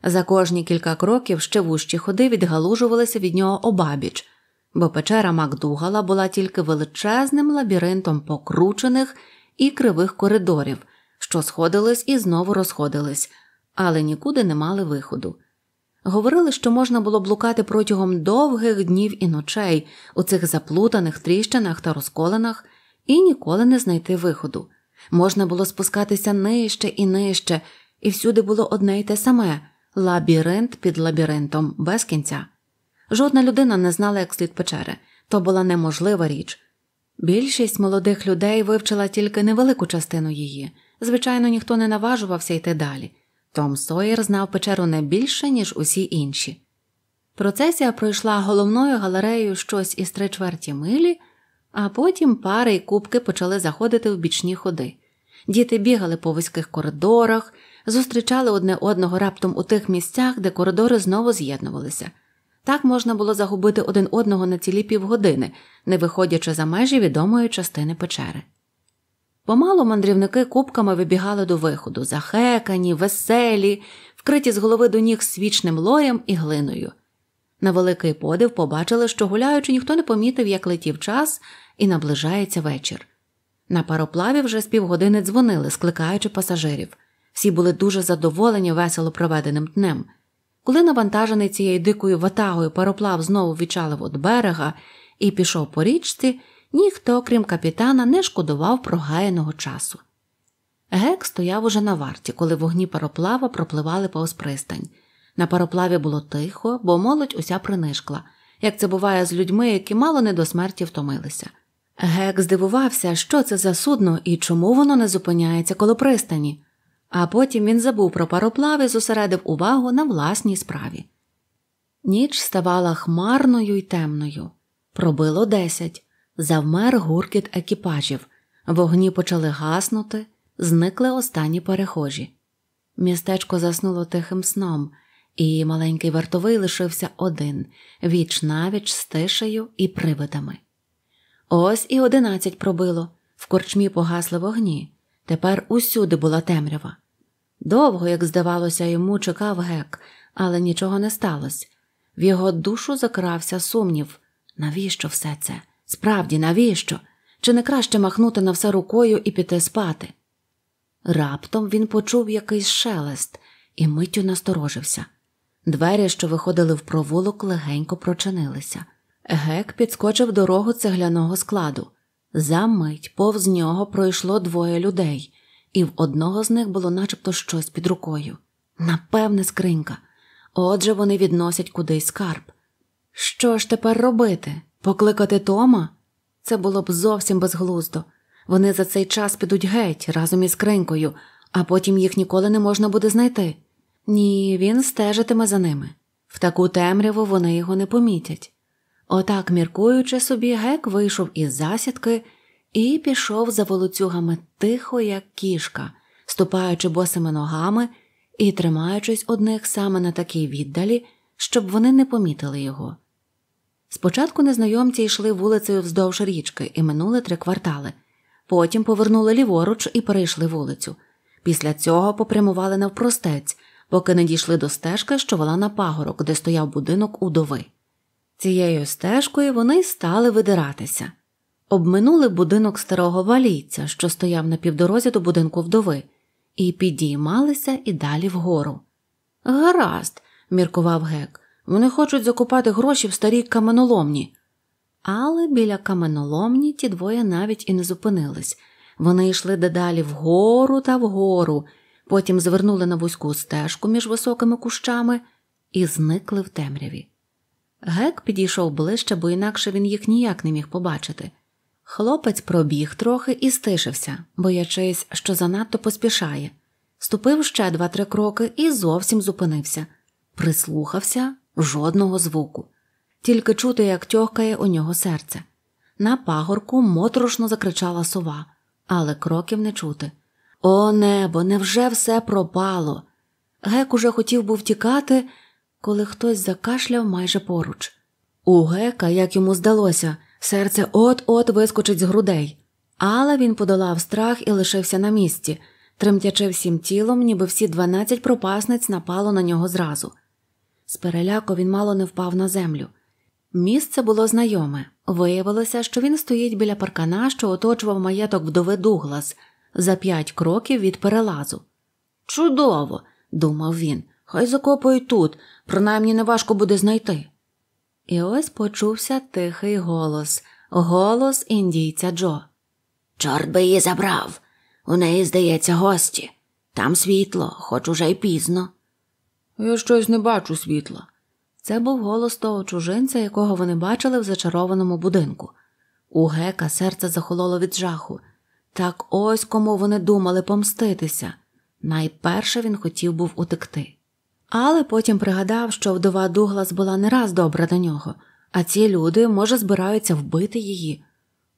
За кожні кілька кроків ще вущі ходи відгалужувалися від нього обабіч, бо печера Макдугала була тільки величезним лабіринтом покручених і кривих коридорів, що сходились і знову розходились але нікуди не мали виходу. Говорили, що можна було блукати протягом довгих днів і ночей у цих заплутаних тріщинах та розколинах і ніколи не знайти виходу. Можна було спускатися нижче і нижче, і всюди було одне й те саме лабіринт під лабіринтом без кінця. Жодна людина не знала, як слід печери, то була неможлива річ. Більшість молодих людей вивчила тільки невелику частину її, звичайно, ніхто не наважувався йти далі. Том Сойер знав печеру не більше, ніж усі інші. Процесія пройшла головною галереєю щось із три чверті милі, а потім пари й кубки почали заходити в бічні ходи. Діти бігали по вузьких коридорах, зустрічали одне одного раптом у тих місцях, де коридори знову з'єднувалися. Так можна було загубити один одного на цілі півгодини, не виходячи за межі відомої частини печери. Помалу мандрівники кубками вибігали до виходу, захекані, веселі, вкриті з голови до ніг свічним лоєм і глиною. На великий подив побачили, що гуляючи, ніхто не помітив, як летів час і наближається вечір. На пароплаві вже з півгодини дзвонили, скликаючи пасажирів. Всі були дуже задоволені весело проведеним днем. Коли навантажений цією дикою ватагою пароплав знову відчалив від берега і пішов по річці, ніхто, крім капітана, не шкодував прогаяного часу. Гек стояв уже на варті, коли вогні пароплава пропливали повз пристань. На пароплаві було тихо, бо молодь уся принишкла, як це буває з людьми, які мало не до смерті втомилися. Гек здивувався, що це за судно і чому воно не зупиняється коло пристані, а потім він забув про пароплав і зосередив увагу на власній справі. Ніч ставала хмарною й темною. Пробило десять завмер гуркіт екіпажів, вогні почали гаснути, зникли останні перехожі. Містечко заснуло тихим сном, і маленький вартовий лишився один, віч навіч з тишею і привидами. Ось і одинадцять пробило, в корчмі погасли вогні, тепер усюди була темрява. Довго, як здавалося, йому чекав гек, але нічого не сталося. В його душу закрався сумнів, навіщо все це? Справді, навіщо? Чи не краще махнути на все рукою і піти спати? Раптом він почув якийсь шелест і миттю насторожився. Двері, що виходили в провулок, легенько прочинилися. Гек підскочив дорогу цегляного складу. За мить повз нього пройшло двоє людей, і в одного з них було начебто щось під рукою. Напевне, скринька. Отже, вони відносять кудись скарб. Що ж тепер робити? Покликати Тома? Це було б зовсім безглуздо. Вони за цей час підуть геть разом із кринькою, а потім їх ніколи не можна буде знайти. Ні, він стежитиме за ними. В таку темряву вони його не помітять. Отак, міркуючи собі, гек вийшов із засідки і пішов за волоцюгами тихо, як кішка, ступаючи босими ногами і тримаючись одних саме на такій віддалі, щоб вони не помітили його. Спочатку незнайомці йшли вулицею вздовж річки і минули три квартали, потім повернули ліворуч і перейшли вулицю. Після цього попрямували навпростець, поки не дійшли до стежки, що вела на пагорок, де стояв будинок удови. Цією стежкою вони стали видиратися. Обминули будинок старого валійця, що стояв на півдорозі до будинку вдови, і підіймалися і далі вгору. Гаразд, міркував гек. Вони хочуть закупати гроші в старій каменоломні. Але біля каменоломні ті двоє навіть і не зупинились. Вони йшли дедалі вгору та вгору, потім звернули на вузьку стежку між високими кущами і зникли в темряві. Гек підійшов ближче, бо інакше він їх ніяк не міг побачити. Хлопець пробіг трохи і стишився, боячись, що занадто поспішає. Ступив ще два-три кроки і зовсім зупинився, прислухався жодного звуку, тільки чути, як тьохкає у нього серце. На пагорку мотрошно закричала сова, але кроків не чути. О, небо, невже все пропало? Гек уже хотів був тікати, коли хтось закашляв майже поруч. У гека, як йому здалося, серце от-от вискочить з грудей, але він подолав страх і лишився на місці, тремтячи всім тілом, ніби всі дванадцять пропасниць напало на нього зразу. З переляку він мало не впав на землю. Місце було знайоме. Виявилося, що він стоїть біля паркана, що оточував маєток вдови Дуглас за п'ять кроків від перелазу. Чудово, думав він, хай закопають тут, принаймні неважко буде знайти. І ось почувся тихий голос, голос індійця Джо. Чорт би її забрав. У неї, здається, гості. Там світло, хоч уже й пізно. Я щось не бачу світла. Це був голос того чужинця, якого вони бачили в зачарованому будинку. У гека серце захололо від жаху. Так ось кому вони думали помститися. Найперше він хотів був утекти. Але потім пригадав, що вдова Дуглас була не раз добра до нього, а ці люди, може, збираються вбити її.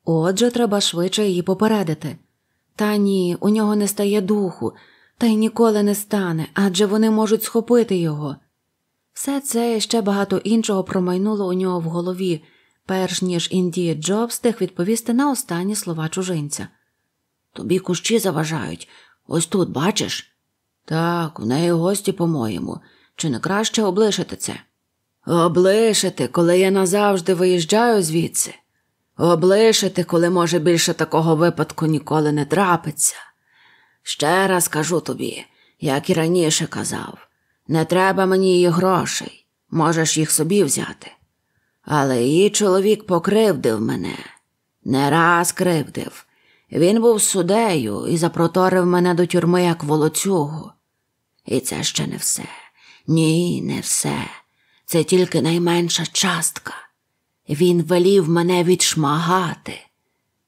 Отже, треба швидше її попередити. Та ні, у нього не стає духу, та й ніколи не стане, адже вони можуть схопити його. Все це і ще багато іншого промайнуло у нього в голові, перш ніж Індія Джоб стиг відповісти на останні слова чужинця. Тобі кущі заважають. Ось тут, бачиш? Так, в неї гості, по-моєму. Чи не краще облишити це? Облишити, коли я назавжди виїжджаю звідси. Облишити, коли, може, більше такого випадку ніколи не трапиться. Ще раз кажу тобі, як і раніше казав, не треба мені її грошей, можеш їх собі взяти. Але її чоловік покривдив мене, не раз кривдив. Він був судею і запроторив мене до тюрми як волоцюгу. І це ще не все. Ні, не все. Це тільки найменша частка. Він велів мене відшмагати.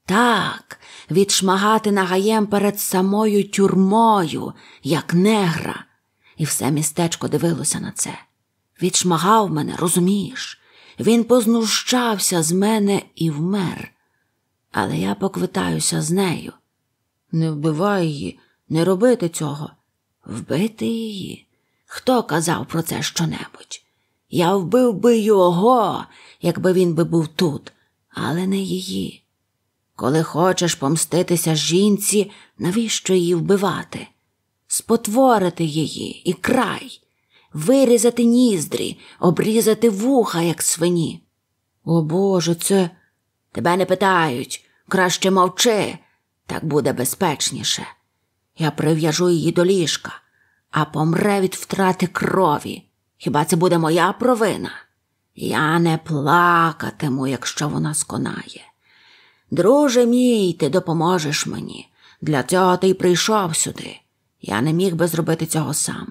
Так, відшмагати нагаєм перед самою тюрмою, як негра. І все містечко дивилося на це. Відшмагав мене, розумієш? Він познущався з мене і вмер. Але я поквитаюся з нею. Не вбивай її, не робити цього. Вбити її? Хто казав про це щонебудь? Я вбив би його, якби він би був тут, але не її. Коли хочеш помститися жінці, навіщо її вбивати? Спотворити її і край, вирізати ніздрі, обрізати вуха, як свині. О Боже, це тебе не питають, краще мовчи, так буде безпечніше. Я прив'яжу її до ліжка, а помре від втрати крові. Хіба це буде моя провина? Я не плакатиму, якщо вона сконає. Друже мій, ти допоможеш мені. Для цього ти й прийшов сюди. Я не міг би зробити цього сам.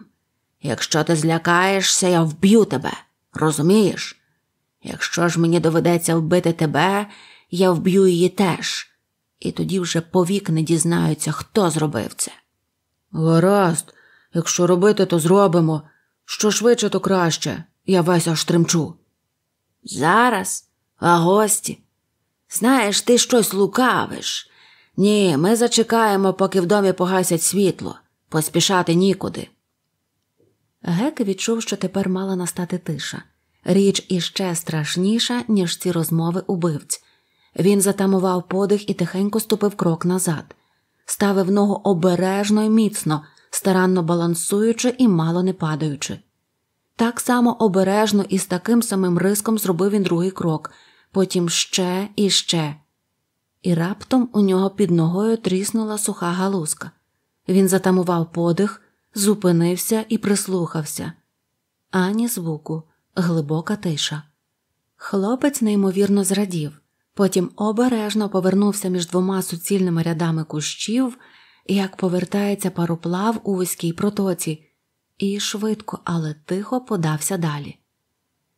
Якщо ти злякаєшся, я вб'ю тебе, розумієш? Якщо ж мені доведеться вбити тебе, я вб'ю її теж, і тоді вже повік не дізнаються, хто зробив це. Гаразд, якщо робити, то зробимо. Що швидше, то краще. Я весь аж тремчу. Зараз, а гості. Знаєш, ти щось лукавиш. Ні, ми зачекаємо, поки в домі погасять світло, поспішати нікуди. Гек відчув, що тепер мала настати тиша. Річ іще страшніша, ніж ці розмови убивць. Він затамував подих і тихенько ступив крок назад, ставив ногу обережно і міцно, старанно балансуючи і мало не падаючи. Так само обережно і з таким самим риском зробив він другий крок, потім ще і ще. І раптом у нього під ногою тріснула суха галузка. Він затамував подих, зупинився і прислухався. Ані звуку, глибока тиша. Хлопець неймовірно зрадів, потім обережно повернувся між двома суцільними рядами кущів, як повертається пароплав у вузькій протоці, і швидко, але тихо подався далі.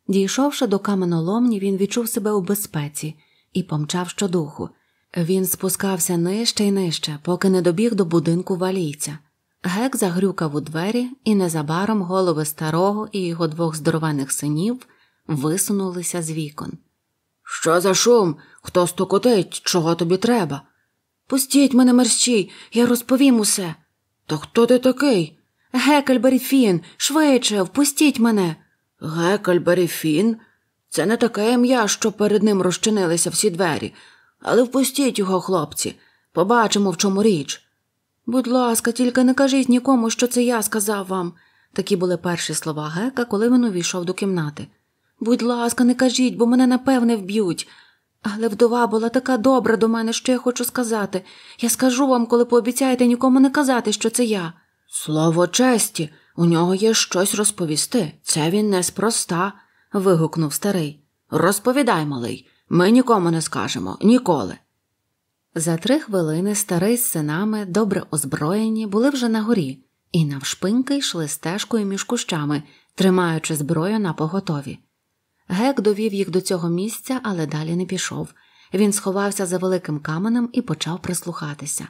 Дійшовши до каменоломні, він відчув себе у безпеці і помчав щодуху. Він спускався нижче й нижче, поки не добіг до будинку валійця. Гек загрюкав у двері, і незабаром голови старого і його двох здорованих синів висунулися з вікон. Що за шум? Хто стукотить, чого тобі треба? Пустіть мене мерщій, я розповім усе. То хто ти такий? Гекельберіфін, швидше, впустіть мене. Гекальбері Фін? Це не таке ім'я, що перед ним розчинилися всі двері, але впустіть його, хлопці, побачимо, в чому річ. Будь ласка, тільки не кажіть нікому, що це я сказав вам. Такі були перші слова Гека, коли він увійшов до кімнати. Будь ласка, не кажіть, бо мене напевне вб'ють. Але вдова була така добра до мене, що я хочу сказати. Я скажу вам, коли пообіцяєте нікому не казати, що це я. Слово честі. У нього є щось розповісти. Це він неспроста. вигукнув старий. Розповідай, малий, ми нікому не скажемо, ніколи. За три хвилини старий з синами, добре озброєні, були вже на горі, і навшпиньки йшли стежкою між кущами, тримаючи зброю на поготові. Гек довів їх до цього місця, але далі не пішов. Він сховався за великим каменем і почав прислухатися.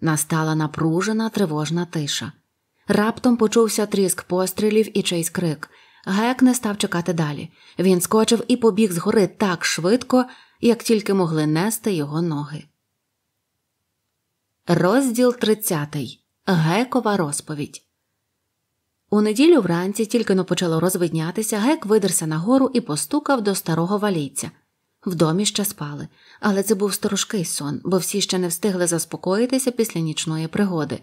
Настала напружена тривожна тиша. Раптом почувся тріск пострілів і чийсь крик. Гек не став чекати далі. Він скочив і побіг з гори так швидко, як тільки могли нести його ноги. Розділ 30. Гекова розповідь. У неділю вранці тільки но почало розвиднятися, гек видерся нагору і постукав до старого валійця. В домі ще спали, але це був сторожкий сон, бо всі ще не встигли заспокоїтися після нічної пригоди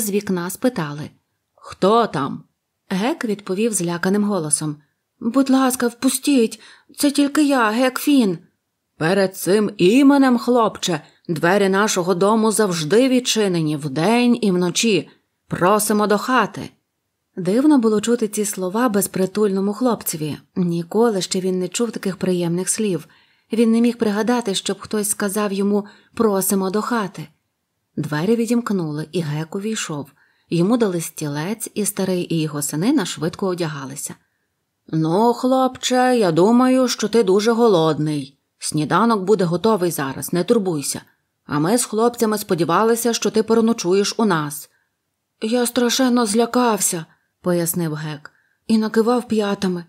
з вікна спитали Хто там? Гек відповів зляканим голосом Будь ласка, впустіть, це тільки я, Гек Фін. Перед цим іменем, хлопче, двері нашого дому завжди відчинені вдень і вночі. Просимо до хати. Дивно було чути ці слова безпритульному хлопцеві. Ніколи ще він не чув таких приємних слів. Він не міг пригадати, щоб хтось сказав йому просимо до хати. Двері відімкнули, і гек увійшов. Йому дали стілець, і старий і його сини нашвидко одягалися. Ну, хлопче, я думаю, що ти дуже голодний. Сніданок буде готовий зараз, не турбуйся. А ми з хлопцями сподівалися, що ти переночуєш у нас. Я страшенно злякався, пояснив гек, і накивав п'ятами.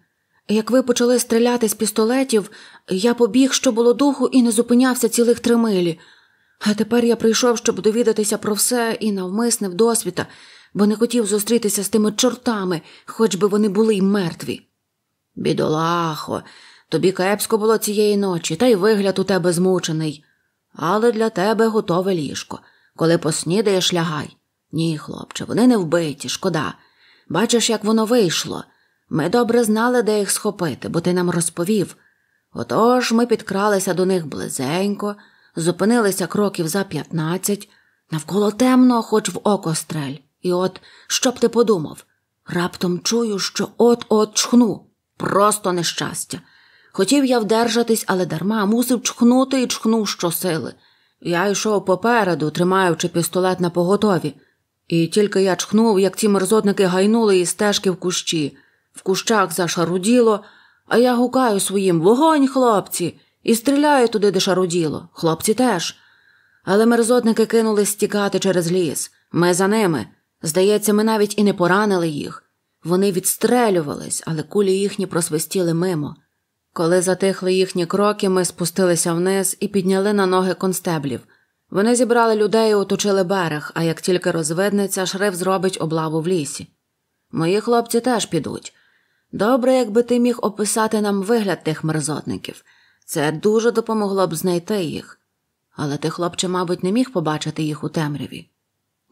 Як ви почали стріляти з пістолетів, я побіг, що було духу, і не зупинявся цілих три милі. А тепер я прийшов, щоб довідатися про все і навмисне вдосвіта, бо не хотів зустрітися з тими чортами, хоч би вони були й мертві. Бідолахо, тобі кепсько було цієї ночі, та й вигляд у тебе змучений. Але для тебе готове ліжко. Коли поснідаєш, лягай. Ні, хлопче, вони не вбиті, шкода. Бачиш, як воно вийшло. Ми добре знали, де їх схопити, бо ти нам розповів. Отож ми підкралися до них близенько зупинилися кроків за п'ятнадцять, навколо темно, хоч в око стрель. І от що б ти подумав? Раптом чую, що от-от чхну. Просто нещастя. Хотів я вдержатись, але дарма мусив чхнути і чхнув щосили. Я йшов попереду, тримаючи пістолет на поготові. І тільки я чхнув, як ці мерзотники гайнули і стежки в кущі. В кущах зашаруділо, а я гукаю своїм вогонь, хлопці, і стріляє туди, де шаруділо, хлопці теж. Але мерзотники кинулись стікати через ліс. Ми за ними. Здається, ми навіть і не поранили їх. Вони відстрелювались, але кулі їхні просвистіли мимо. Коли затихли їхні кроки, ми спустилися вниз і підняли на ноги констеблів. Вони зібрали людей і оточили берег, а як тільки розвиднеться, шриф зробить облаву в лісі. Мої хлопці теж підуть. Добре, якби ти міг описати нам вигляд тих мерзотників. Це дуже допомогло б знайти їх. Але ти, хлопче, мабуть, не міг побачити їх у темряві.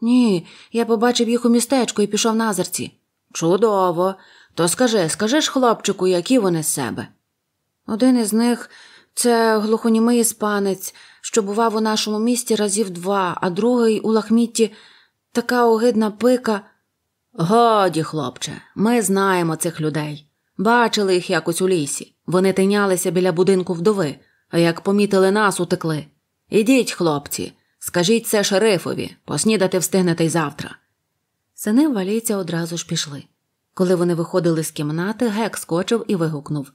Ні, я побачив їх у містечку і пішов на зерці. Чудово. То скажи, скажи ж хлопчику, які вони з себе. Один із них це глухонімий іспанець, що бував у нашому місті разів два, а другий у лахмітті така огидна пика. Годі, хлопче, ми знаємо цих людей. Бачили їх якось у лісі. Вони тинялися біля будинку вдови, а як помітили нас, утекли. Ідіть, хлопці, скажіть це шерифові, поснідати встигнете й завтра. Сини валійця одразу ж пішли. Коли вони виходили з кімнати, гек скочив і вигукнув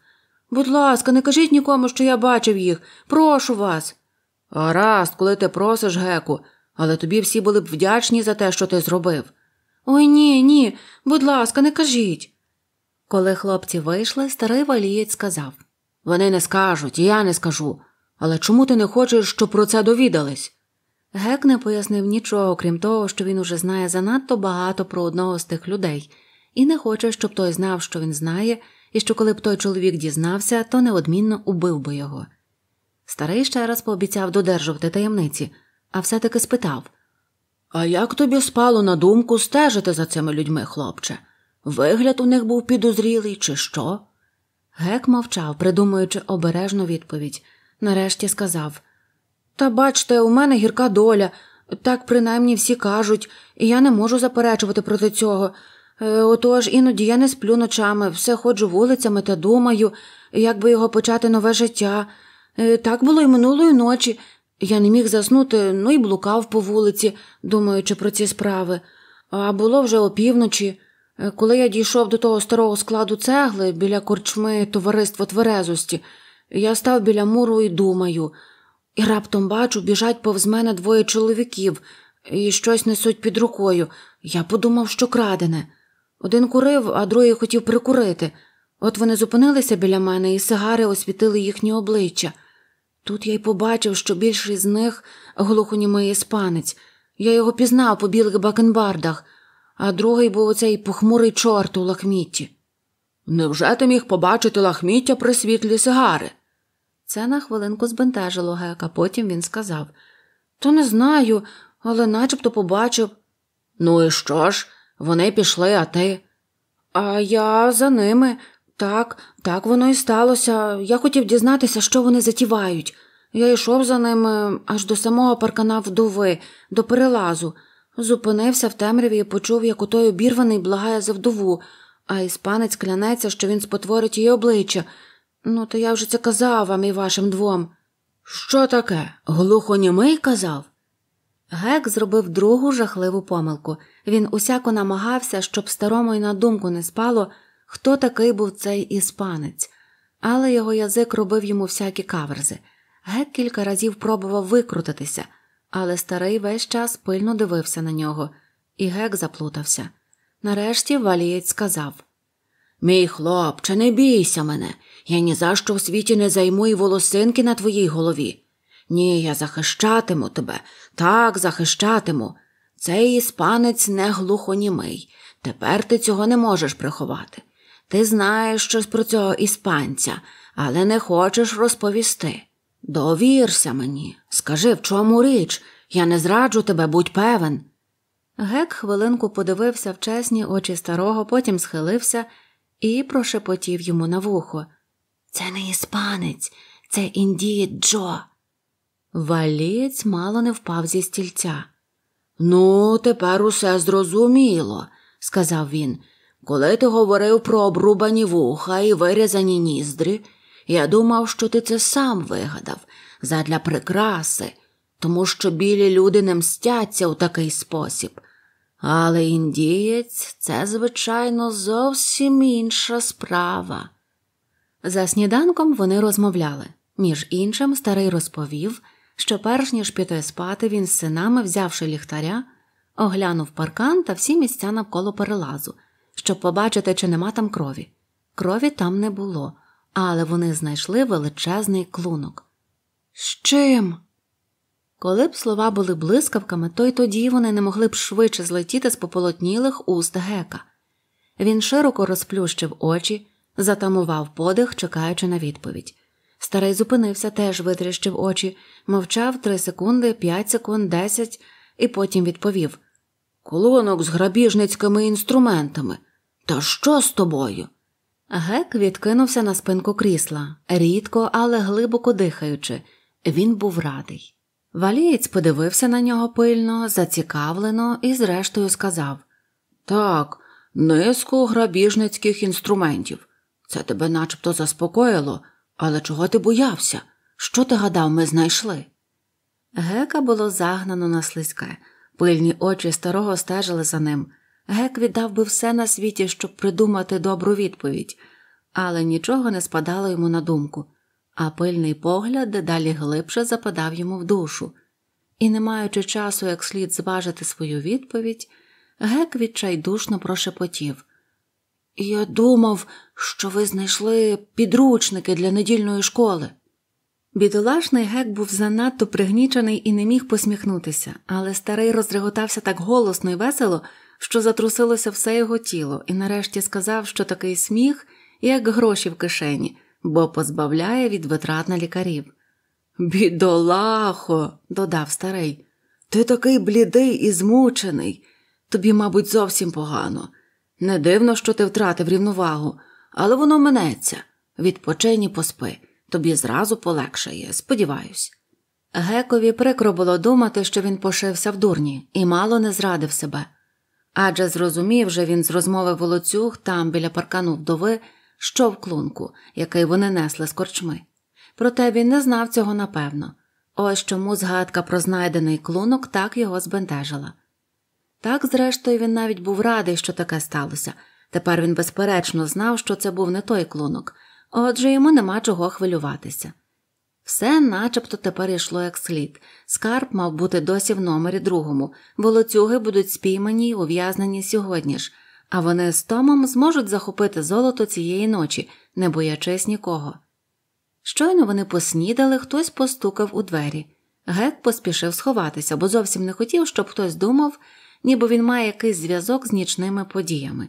Будь ласка, не кажіть нікому, що я бачив їх. Прошу вас. Гаразд, коли ти просиш, геку, але тобі всі були б вдячні за те, що ти зробив. Ой ні, ні, будь ласка, не кажіть. Коли хлопці вийшли, старий валієць сказав Вони не скажуть, і я не скажу. Але чому ти не хочеш, щоб про це довідались? Гек не пояснив нічого, крім того, що він уже знає занадто багато про одного з тих людей, і не хоче, щоб той знав, що він знає, і що коли б той чоловік дізнався, то неодмінно убив би його. Старий ще раз пообіцяв додержувати таємниці, а все таки спитав А як тобі спало на думку стежити за цими людьми, хлопче? Вигляд у них був підозрілий, чи що? Гек мовчав, придумуючи обережну відповідь. Нарешті сказав Та бачте, у мене гірка доля, так принаймні всі кажуть, і я не можу заперечувати проти цього. Е, отож іноді я не сплю ночами, все ходжу вулицями та думаю, як би його почати нове життя. Е, так було й минулої ночі. Я не міг заснути, ну і блукав по вулиці, думаючи про ці справи. А було вже опівночі. Е, коли я дійшов до того старого складу цегли біля корчми товариства тверезості, я став біля муру і думаю, і раптом бачу, біжать повз мене двоє чоловіків і щось несуть під рукою. Я подумав, що крадене. Один курив, а другий хотів прикурити. От вони зупинилися біля мене, і сигари освітили їхні обличчя. Тут я й побачив, що більший з них глухонімий іспанець. Я його пізнав по білих бакенбардах а другий був оцей похмурий чорт у лахмітті. Невже ти міг побачити лахміття при світлі сигари? Це на хвилинку збентежило гека, потім він сказав То не знаю, але начебто побачив. Ну і що ж? Вони пішли, а ти. А я за ними. Так, так воно і сталося. Я хотів дізнатися, що вони затівають. Я йшов за ними аж до самого паркана вдови, до перелазу. Зупинився в темряві і почув, як отой обірваний благає за вдову, а іспанець клянеться, що він спотворить її обличчя. Ну, то я вже це казав вам і вашим двом. Що таке? Глухонімий казав? Гек зробив другу жахливу помилку. Він усяко намагався, щоб старому й на думку не спало, хто такий був цей іспанець, але його язик робив йому всякі каверзи. Гек кілька разів пробував викрутитися але старий весь час пильно дивився на нього, і гек заплутався. Нарешті валієць сказав Мій хлопче, не бійся мене. Я ні за що в світі не займу і волосинки на твоїй голові. Ні, я захищатиму тебе, так захищатиму. Цей іспанець не глухонімий. Тепер ти цього не можеш приховати. Ти знаєш щось про цього іспанця, але не хочеш розповісти. Довірся мені, скажи, в чому річ, я не зраджу тебе, будь певен. Гек хвилинку подивився в чесні очі старого, потім схилився і прошепотів йому на вухо. Це не іспанець, це індієць Джо. Валіць мало не впав зі стільця. Ну, тепер усе зрозуміло, сказав він. Коли ти говорив про обрубані вуха і вирізані ніздри, я думав, що ти це сам вигадав задля прикраси, тому що білі люди не мстяться у такий спосіб. Але індієць це, звичайно, зовсім інша справа. За сніданком вони розмовляли. Між іншим, старий розповів, що, перш ніж піти спати, він з синами, взявши ліхтаря, оглянув паркан та всі місця навколо перелазу, щоб побачити, чи нема там крові. Крові там не було але вони знайшли величезний клунок. З чим? Коли б слова були блискавками, то й тоді вони не могли б швидше злетіти з пополотнілих уст гека. Він широко розплющив очі, затамував подих, чекаючи на відповідь. Старий зупинився, теж витріщив очі, мовчав три секунди, п'ять секунд, десять, і потім відповів Колонок з грабіжницькими інструментами. Та що з тобою? Гек відкинувся на спинку крісла, рідко, але глибоко дихаючи, він був радий. Валієць подивився на нього пильно, зацікавлено і, зрештою, сказав Так, низку грабіжницьких інструментів. Це тебе начебто заспокоїло, але чого ти боявся? Що ти гадав, ми знайшли? Гека було загнано на слизьке, пильні очі старого стежили за ним. Гек віддав би все на світі, щоб придумати добру відповідь, але нічого не спадало йому на думку, а пильний погляд дедалі глибше западав йому в душу, і, не маючи часу, як слід зважити свою відповідь, гек відчайдушно прошепотів Я думав, що ви знайшли підручники для недільної школи. Бідолашний гек був занадто пригнічений і не міг посміхнутися, але старий розреготався так голосно і весело що затрусилося все його тіло, і нарешті сказав, що такий сміх, як гроші в кишені, бо позбавляє від витрат на лікарів. Бідолахо, додав старий, ти такий блідий і змучений. Тобі, мабуть, зовсім погано. Не дивно, що ти втратив рівновагу, але воно минеться. Відпочинь і поспи, тобі зразу полегшає, сподіваюсь. Гекові прикро було думати, що він пошився в дурні, і мало не зрадив себе адже зрозумів же він з розмови волоцюг там біля паркану вдови, що в клунку, який вони несли з корчми. Проте він не знав цього напевно. Ось чому згадка про знайдений клунок так його збентежила. Так, зрештою, він навіть був радий, що таке сталося. Тепер він безперечно знав, що це був не той клунок, отже йому нема чого хвилюватися. Все начебто тепер йшло як слід. Скарб мав бути досі в номері другому, волоцюги будуть спіймані й ув'язнені сьогодні ж, а вони з Томом зможуть захопити золото цієї ночі, не боячись нікого. Щойно вони поснідали, хтось постукав у двері. Гек поспішив сховатися, бо зовсім не хотів, щоб хтось думав, ніби він має якийсь зв'язок з нічними подіями.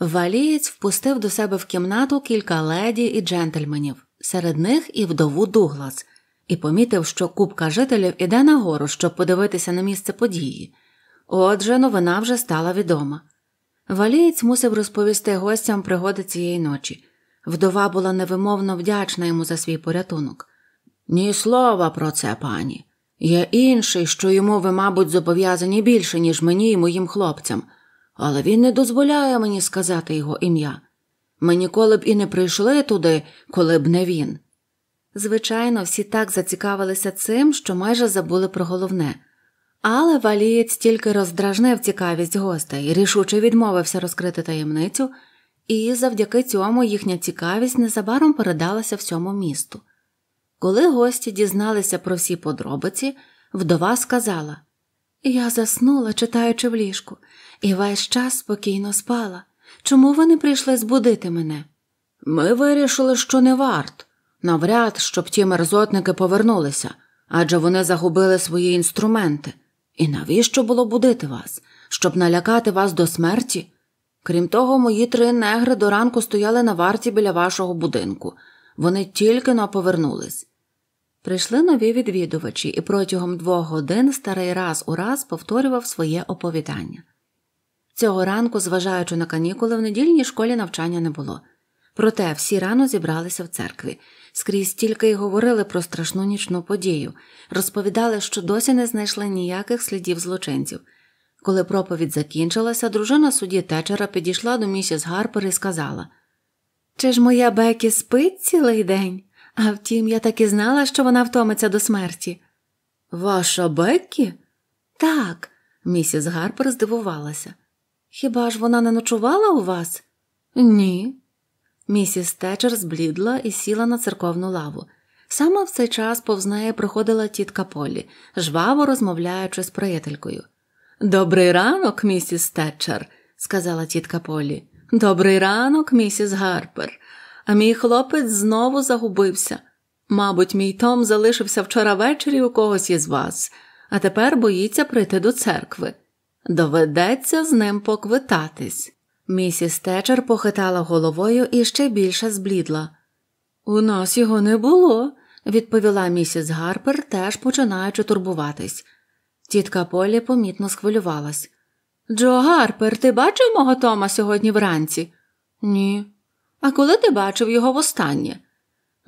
Валієць впустив до себе в кімнату кілька леді і джентльменів серед них і вдову Дуглас, і помітив, що купка жителів іде нагору, щоб подивитися на місце події. Отже, новина вже стала відома. Валієць мусив розповісти гостям пригоди цієї ночі. Вдова була невимовно вдячна йому за свій порятунок. Ні слова про це, пані. Є інший, що йому ви, мабуть, зобов'язані більше, ніж мені і моїм хлопцям, але він не дозволяє мені сказати його ім'я. Ми ніколи б і не прийшли туди, коли б не він. Звичайно, всі так зацікавилися цим, що майже забули про головне. Але валієць тільки роздражнив цікавість гостей, рішуче відмовився розкрити таємницю, і завдяки цьому їхня цікавість незабаром передалася всьому місту. Коли гості дізналися про всі подробиці, вдова сказала Я заснула, читаючи в ліжку, і весь час спокійно спала. Чому ви не прийшли збудити мене? Ми вирішили, що не варт. Навряд, щоб ті мерзотники повернулися, адже вони загубили свої інструменти. І навіщо було будити вас, щоб налякати вас до смерті? Крім того, мої три негри до ранку стояли на варті біля вашого будинку. Вони тільки но повернулись. Прийшли нові відвідувачі, і протягом двох годин старий раз у раз повторював своє оповідання. Цього ранку, зважаючи на канікули, в недільній школі навчання не було. Проте всі рано зібралися в церкві, скрізь тільки й говорили про страшну нічну подію, розповідали, що досі не знайшли ніяких слідів злочинців. Коли проповідь закінчилася, дружина судді течера підійшла до місіс Гарпер і сказала Чи ж моя Бекі спить цілий день? А втім, я так і знала, що вона втомиться до смерті. Ваша Бекі? Так, місіс Гарпер здивувалася. Хіба ж вона не ночувала у вас? Ні. Місіс Течер зблідла і сіла на церковну лаву. Саме в цей час повз неї проходила тітка Полі, жваво розмовляючи з приятелькою. Добрий ранок, місіс Тетчер, сказала тітка Полі. Добрий ранок, місіс Гарпер. А мій хлопець знову загубився. Мабуть, мій Том залишився вчора ввечері у когось із вас, а тепер боїться прийти до церкви. Доведеться з ним поквитатись. Місіс Течер похитала головою і ще більше зблідла. У нас його не було, відповіла місіс Гарпер, теж починаючи турбуватись. Тітка Полі помітно схвилювалась. Джо Гарпер, ти бачив мого Тома сьогодні вранці? Ні. А коли ти бачив його востаннє?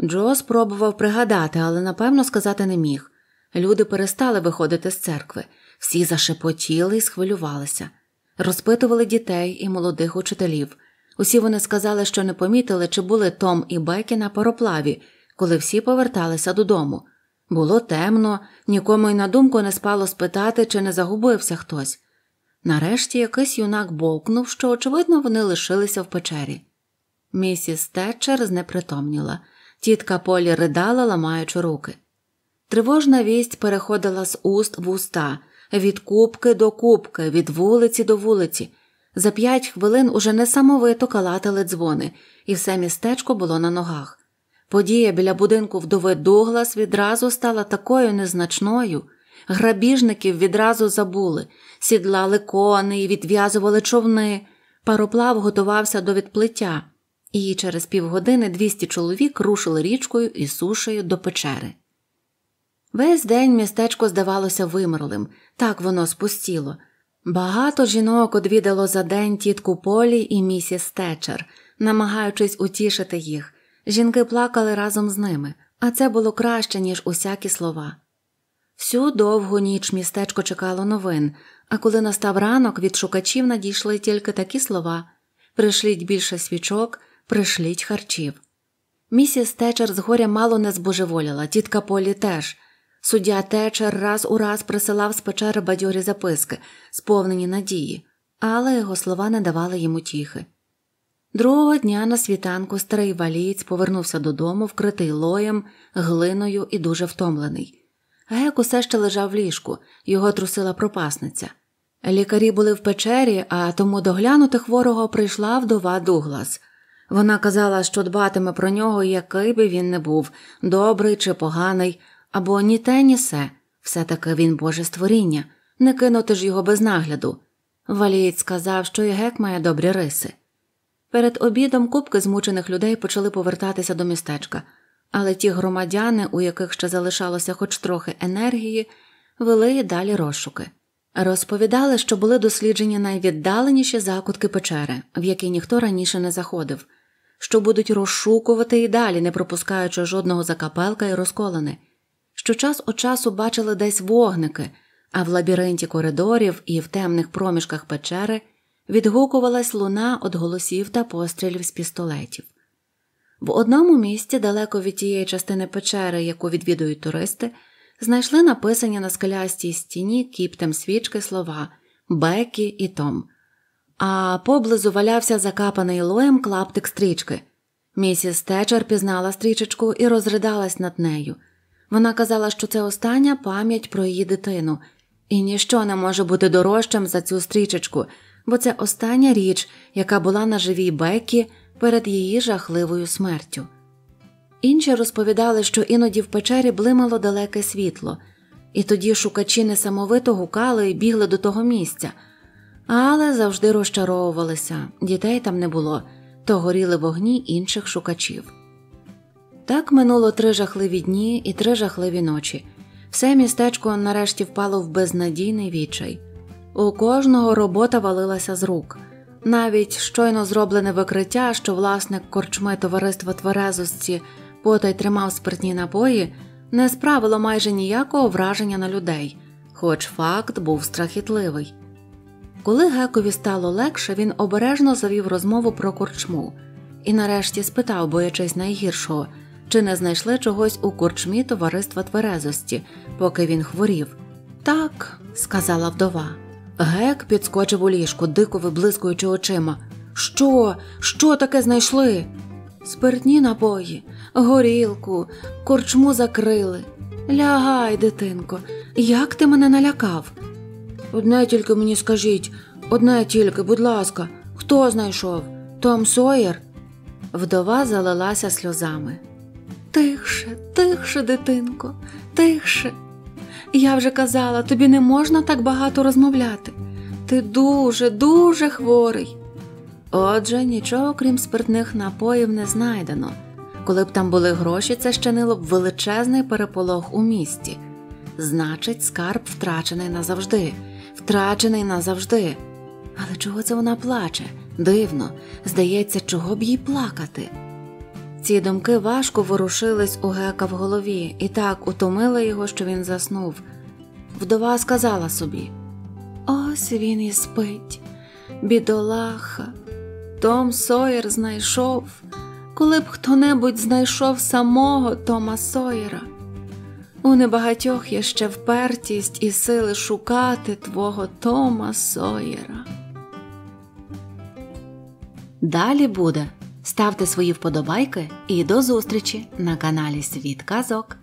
Джо спробував пригадати, але напевно сказати не міг. Люди перестали виходити з церкви. Всі зашепотіли і схвилювалися, розпитували дітей і молодих учителів. Усі вони сказали, що не помітили, чи були Том і Бекі на пароплаві, коли всі поверталися додому. Було темно, нікому й на думку не спало спитати, чи не загубився хтось. Нарешті якийсь юнак бовкнув, що, очевидно, вони лишилися в печері. Місіс Тетчер знепритомніла, тітка Полі ридала, ламаючи руки. Тривожна вість переходила з уст в уста від купки до копки, від вулиці до вулиці. За п'ять хвилин уже несамовито калатили дзвони, і все містечко було на ногах. Подія біля будинку вдови Доглас відразу стала такою незначною. Грабіжників відразу забули, сідлали кони і відв'язували човни. Пароплав готувався до відплиття, і через півгодини 200 чоловік рушили річкою і сушею до печери. Весь день містечко здавалося вимерлим, так воно спустіло. Багато жінок одвідало за день тітку Полі і місіс Течер, намагаючись утішити їх. Жінки плакали разом з ними, а це було краще, ніж усякі слова. Всю довгу ніч містечко чекало новин, а коли настав ранок, від шукачів надійшли тільки такі слова пришліть більше свічок, пришліть харчів. Місіс Течер згоря мало не збожеволіла, тітка Полі теж. Суддя течер раз у раз присилав з печери бадьорі записки, сповнені надії, але його слова не давали йому тіхи. Другого дня на світанку старий валієць повернувся додому, вкритий лоєм, глиною і дуже втомлений. Гек усе ще лежав в ліжку, його трусила пропасниця. Лікарі були в печері, а тому доглянути хворого прийшла вдова Дуглас. Вона казала, що дбатиме про нього, який би він не був, добрий чи поганий, або ні те, ні се, все таки він боже створіння, не кинути ж його без нагляду. Валієць сказав, що і гек має добрі риси. Перед обідом купки змучених людей почали повертатися до містечка, але ті громадяни, у яких ще залишалося хоч трохи енергії, вели і далі розшуки. Розповідали, що були досліджені найвіддаленіші закутки печери, в які ніхто раніше не заходив, що будуть розшукувати і далі, не пропускаючи жодного закапелка і розколини що час од часу бачили десь вогники, а в лабіринті коридорів і в темних проміжках печери відгукувалась луна від голосів та пострілів з пістолетів. В одному місці, далеко від тієї частини печери, яку відвідують туристи, знайшли написані на скелястій стіні кіптем свічки слова Бекі і Том, а поблизу валявся закапаний лоєм клаптик стрічки. Місіс Течер пізнала стрічечку і розридалась над нею. Вона казала, що це остання пам'ять про її дитину, і ніщо не може бути дорожчим за цю стрічечку, бо це остання річ, яка була на живій Бекі перед її жахливою смертю. Інші розповідали, що іноді в печері блимало далеке світло, і тоді шукачі несамовито гукали і бігли до того місця, але завжди розчаровувалися дітей там не було, то горіли вогні інших шукачів. Так минуло три жахливі дні і три жахливі ночі. Все містечко нарешті впало в безнадійний відчай. У кожного робота валилася з рук. Навіть щойно зроблене викриття, що власник корчми товариства Тверезості потай тримав спиртні напої, не справило майже ніякого враження на людей, хоч факт був страхітливий. Коли Гекові стало легше, він обережно завів розмову про корчму і нарешті спитав, боячись найгіршого чи не знайшли чогось у корчмі товариства тверезості, поки він хворів. Так, сказала вдова. Гек підскочив у ліжку, дико виблискуючи очима. Що, що таке знайшли? Спиртні набої, горілку, корчму закрили. Лягай, дитинко, як ти мене налякав? Одне тільки мені скажіть, одне тільки, будь ласка, хто знайшов? Том Сойер?» Вдова залилася сльозами. Тихше, тихше, дитинко, тихше. Я вже казала, тобі не можна так багато розмовляти. Ти дуже, дуже хворий. Отже, нічого крім спиртних напоїв не знайдено. Коли б там були гроші, це щинило б величезний переполох у місті. Значить, скарб втрачений назавжди, втрачений назавжди. Але чого це вона плаче? Дивно, здається, чого б їй плакати. Ці думки важко ворушились у гека в голові і так утомили його, що він заснув. Вдова сказала собі Ось він і спить, бідолаха. Том Сойер знайшов, коли б хто небудь знайшов самого Тома Сойера. У небагатьох є ще впертість і сили шукати твого Тома Сойера. Далі буде. Ставте свої вподобайки і до зустрічі на каналі Світ Казок.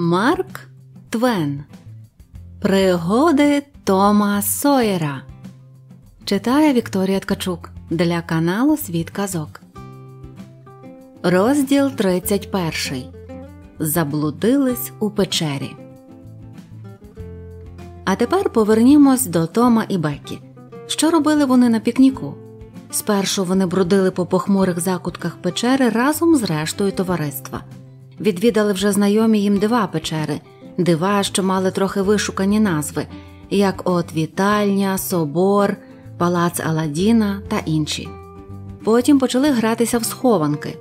Марк Твен Пригоди Тома Сойера Читає Вікторія Ткачук для каналу Світ Казок. Розділ 31. Заблудились у печері. А тепер повернімось до Тома і Бекі. Що робили вони на пікніку? Спершу вони бродили по похмурих закутках печери разом з рештою товариства відвідали вже знайомі їм дива печери, дива, що мали трохи вишукані назви, як от Вітальня, Собор, Палац Аладіна та інші. Потім почали гратися в схованки,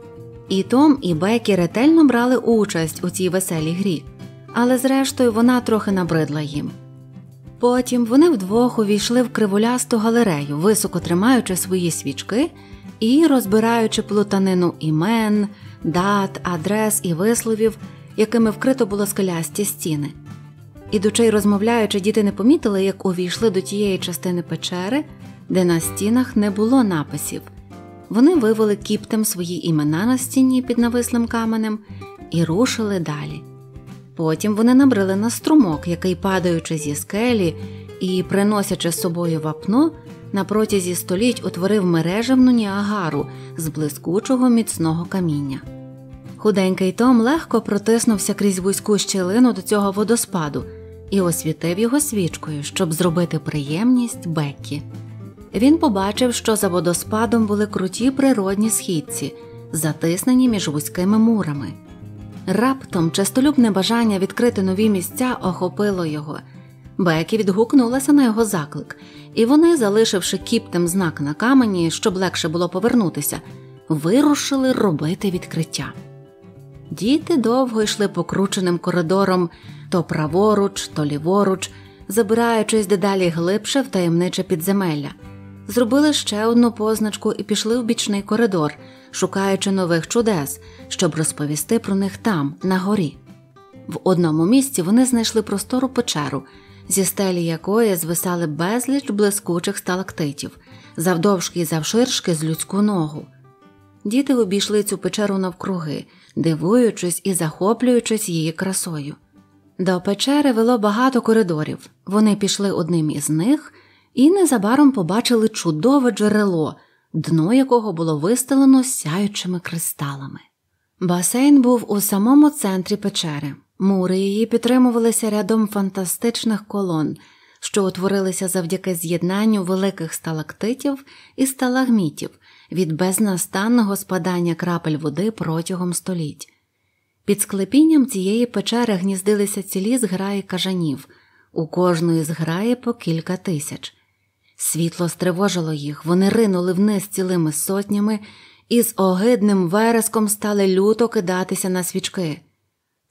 і Том і Бекі ретельно брали участь у цій веселій грі, але зрештою вона трохи набридла їм. Потім вони вдвох увійшли в кривулясту галерею, високо тримаючи свої свічки і розбираючи плутанину імен, дат, адрес і висловів, якими вкрито було скелясті стіни. Ідучи й розмовляючи, діти не помітили, як увійшли до тієї частини печери, де на стінах не було написів. Вони вивели кіптем свої імена на стіні під навислим каменем і рушили далі. Потім вони набрили на струмок, який, падаючи зі скелі і приносячи з собою вапно, на протязі століть утворив мережевну ніагару з блискучого міцного каміння. Худенький Том легко протиснувся крізь вузьку щілину до цього водоспаду і освітив його свічкою, щоб зробити приємність Беккі. Він побачив, що за водоспадом були круті природні східці, затиснені між вузькими мурами. Раптом честолюбне бажання відкрити нові місця охопило його. Бекі відгукнулася на його заклик і вони, залишивши кіптем знак на камені, щоб легше було повернутися, вирушили робити відкриття. Діти довго йшли покрученим коридором то праворуч, то ліворуч, забираючись дедалі глибше в таємниче підземелля. Зробили ще одну позначку і пішли в бічний коридор, шукаючи нових чудес, щоб розповісти про них там, на горі. В одному місці вони знайшли простору печеру зі стелі якої звисали безліч блискучих сталактитів, завдовжки і завширшки з людську ногу. Діти обійшли цю печеру навкруги, дивуючись і захоплюючись її красою. До печери вело багато коридорів. Вони пішли одним із них і незабаром побачили чудове джерело, дно якого було вистелено сяючими кристалами. Басейн був у самому центрі печери. Мури її підтримувалися рядом фантастичних колон, що утворилися завдяки з'єднанню великих сталактитів і сталагмітів від безнастанного спадання крапель води протягом століть. Під склепінням цієї печери гніздилися цілі зграї кажанів, у кожної зграї по кілька тисяч. Світло стривожило їх, вони ринули вниз цілими сотнями і з огидним вереском стали люто кидатися на свічки.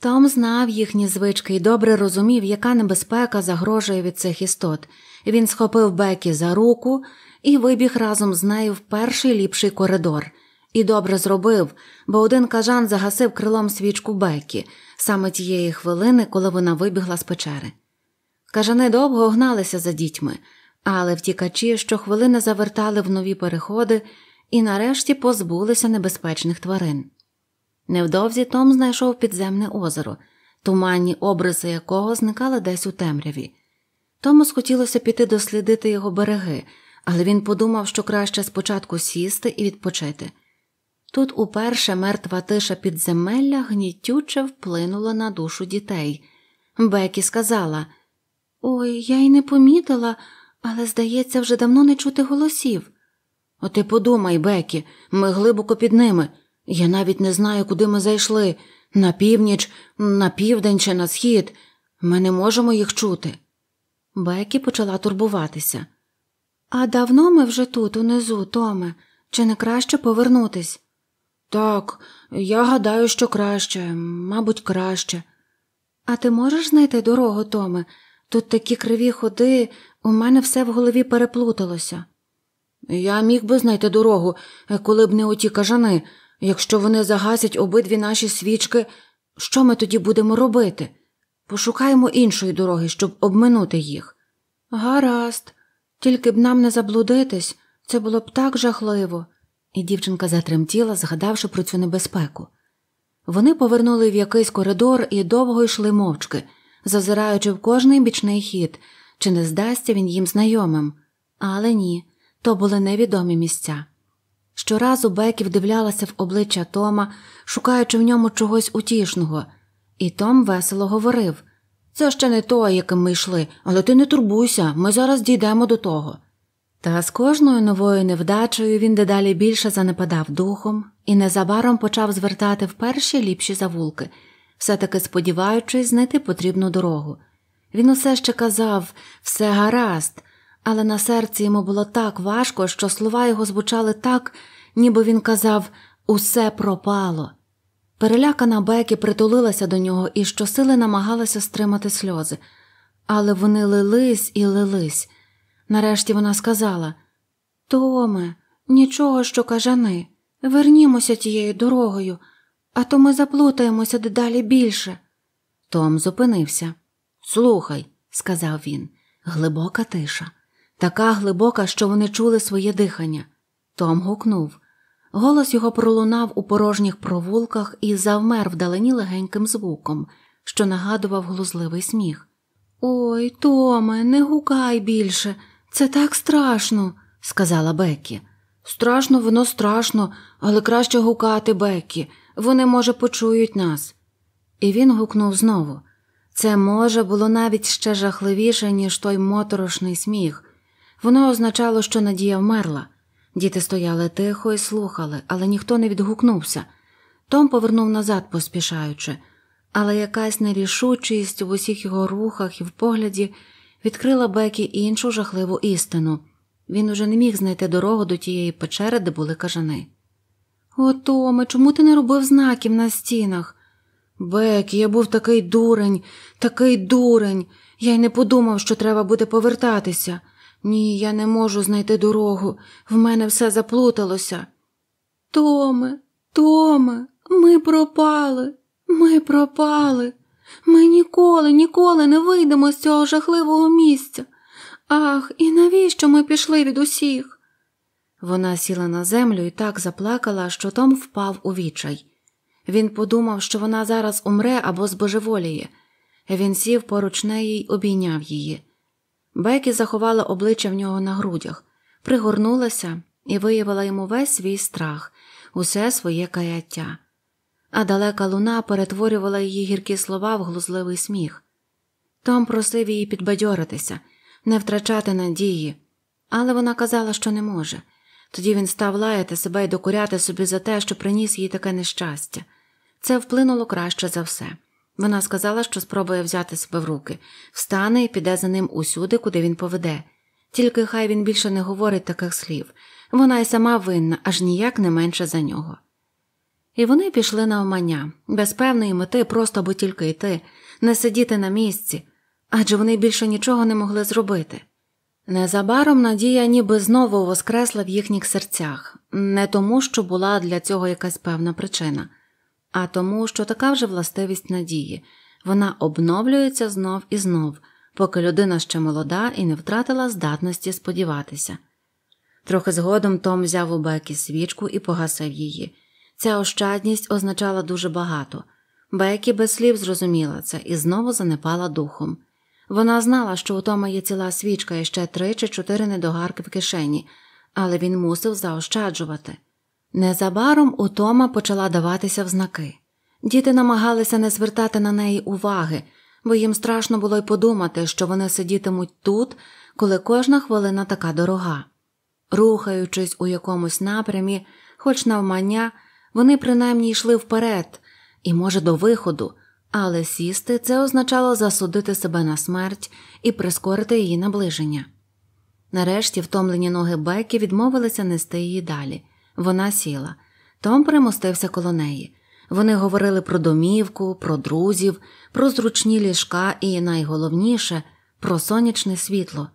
Том знав їхні звички і добре розумів, яка небезпека загрожує від цих істот. Він схопив Бекі за руку і вибіг разом з нею в перший ліпший коридор. І добре зробив, бо один кажан загасив крилом свічку Бекі саме тієї хвилини, коли вона вибігла з печери. Кажани довго гналися за дітьми, але втікачі щохвилини завертали в нові переходи і нарешті позбулися небезпечних тварин. Невдовзі Том знайшов підземне озеро, туманні обриси якого зникали десь у темряві. Тому схотілося піти дослідити його береги, але він подумав, що краще спочатку сісти і відпочити. Тут уперше мертва тиша підземелля гнітюче вплинула на душу дітей. Бекі сказала Ой, я й не помітила, але, здається, вже давно не чути голосів. О, ти подумай, Бекі, ми глибоко під ними. Я навіть не знаю, куди ми зайшли на північ, на південь чи на схід. Ми не можемо їх чути. Бекі почала турбуватися. А давно ми вже тут, унизу, Томе, чи не краще повернутись? Так, я гадаю, що краще, мабуть, краще. А ти можеш знайти дорогу, Томе? Тут такі криві ходи, у мене все в голові переплуталося. Я міг би знайти дорогу, е, коли б не оті кажани, Якщо вони загасять обидві наші свічки, що ми тоді будемо робити? Пошукаємо іншої дороги, щоб обминути їх. Гаразд, тільки б нам не заблудитись, це було б так жахливо. І дівчинка затремтіла, згадавши про цю небезпеку. Вони повернули в якийсь коридор і довго йшли мовчки, зазираючи в кожний бічний хід, чи не здасться він їм знайомим. Але ні, то були невідомі місця. Щоразу Бекі вдивлялася в обличчя Тома, шукаючи в ньому чогось утішного, і Том весело говорив це ще не то, яким ми йшли, але ти не турбуйся, ми зараз дійдемо до того. Та з кожною новою невдачею він дедалі більше занепадав духом і незабаром почав звертати в перші ліпші завулки, все таки сподіваючись знайти потрібну дорогу. Він усе ще казав все гаразд, але на серці йому було так важко, що слова його звучали так, ніби він казав усе пропало. Перелякана Бекі притулилася до нього і щосили намагалася стримати сльози, але вони лились і лились. Нарешті вона сказала Томе, нічого, що кажани, вернімося тією дорогою, а то ми заплутаємося дедалі більше. Том зупинився. Слухай, сказав він, глибока тиша така глибока, що вони чули своє дихання. Том гукнув. Голос його пролунав у порожніх провулках і завмер вдалині легеньким звуком, що нагадував глузливий сміх. Ой, Томе, не гукай більше, це так страшно, сказала Бекі. Страшно, воно страшно, але краще гукати Бекі. Вони, може, почують нас. І він гукнув знову. Це, може, було навіть ще жахливіше, ніж той моторошний сміх, Воно означало, що Надія вмерла. Діти стояли тихо і слухали, але ніхто не відгукнувся. Том повернув назад, поспішаючи, але якась нерішучість в усіх його рухах і в погляді відкрила Бекі іншу жахливу істину. Він уже не міг знайти дорогу до тієї печери, де були кажани. «О, Томе, чому ти не робив знаків на стінах? Бек, я був такий дурень, такий дурень. Я й не подумав, що треба буде повертатися. Ні, я не можу знайти дорогу, в мене все заплуталося. Томе, Томе, ми пропали, ми пропали. Ми ніколи, ніколи не вийдемо з цього жахливого місця. Ах, і навіщо ми пішли від усіх? Вона сіла на землю і так заплакала, що Том впав у відчай. Він подумав, що вона зараз умре або збожеволіє. Він сів поруч неї й обійняв її. Бекі заховала обличчя в нього на грудях, пригорнулася і виявила йому весь свій страх, усе своє каяття. А далека луна перетворювала її гіркі слова в глузливий сміх. Том просив її підбадьоритися, не втрачати надії, але вона казала, що не може. Тоді він став лаяти себе і докоряти собі за те, що приніс їй таке нещастя. Це вплинуло краще за все. Вона сказала, що спробує взяти себе в руки, встане і піде за ним усюди, куди він поведе. Тільки хай він більше не говорить таких слів вона й сама винна, аж ніяк не менше за нього. І вони пішли на омання, без певної мети, просто би тільки йти, не сидіти на місці, адже вони більше нічого не могли зробити. Незабаром надія ніби знову воскресла в їхніх серцях, не тому, що була для цього якась певна причина, а тому, що така вже властивість надії вона обновлюється знов і знов, поки людина ще молода і не втратила здатності сподіватися. Трохи згодом Том взяв у Бекі свічку і погасив її. Ця ощадність означала дуже багато. Бекі без слів зрозуміла це і знову занепала духом. Вона знала, що у Тома є ціла свічка і ще три чи чотири недогарки в кишені, але він мусив заощаджувати. Незабаром утома почала даватися в знаки. Діти намагалися не звертати на неї уваги, бо їм страшно було й подумати, що вони сидітимуть тут, коли кожна хвилина така дорога. Рухаючись у якомусь напрямі, хоч навмання, вони принаймні йшли вперед і, може, до виходу, але сісти це означало засудити себе на смерть і прискорити її наближення. Нарешті втомлені ноги Бекі відмовилися нести її далі. Вона сіла. Том примостився коло неї. Вони говорили про домівку, про друзів, про зручні ліжка і найголовніше про сонячне світло.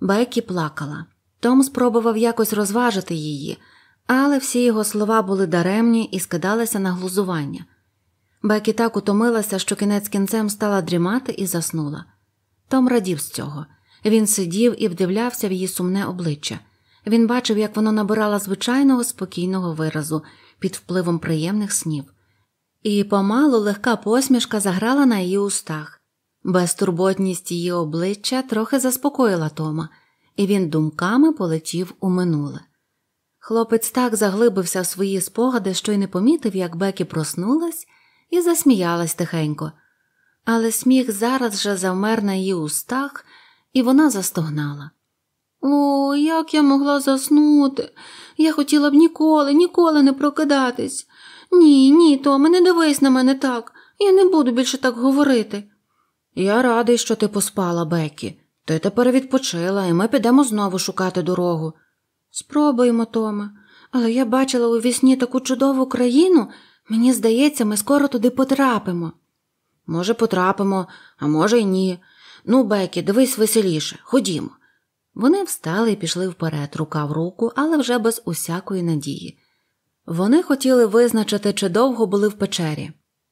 Бекі плакала. Том спробував якось розважити її, але всі його слова були даремні і скидалися на глузування. Бекі так утомилася, що кінець кінцем стала дрімати і заснула. Том радів з цього. Він сидів і вдивлявся в її сумне обличчя. Він бачив, як воно набирало звичайного спокійного виразу під впливом приємних снів, і помалу легка посмішка заграла на її устах. Безтурботність її обличчя трохи заспокоїла Тома, і він думками полетів у минуле. Хлопець так заглибився в свої спогади, що й не помітив, як Бекі проснулась і засміялась тихенько, але сміх зараз же завмер на її устах, і вона застогнала. О, як я могла заснути. Я хотіла б ніколи, ніколи не прокидатись. Ні, ні, Томе, не дивись на мене так. Я не буду більше так говорити. Я радий, що ти поспала, Бекі. Ти тепер відпочила, і ми підемо знову шукати дорогу. Спробуємо, Томе, але я бачила у вісні таку чудову країну, мені здається, ми скоро туди потрапимо. Може, потрапимо, а може, й ні. Ну, Бекі, дивись веселіше, ходімо. Вони встали і пішли вперед, рука в руку, але вже без усякої надії. Вони хотіли визначити, чи довго були в печері.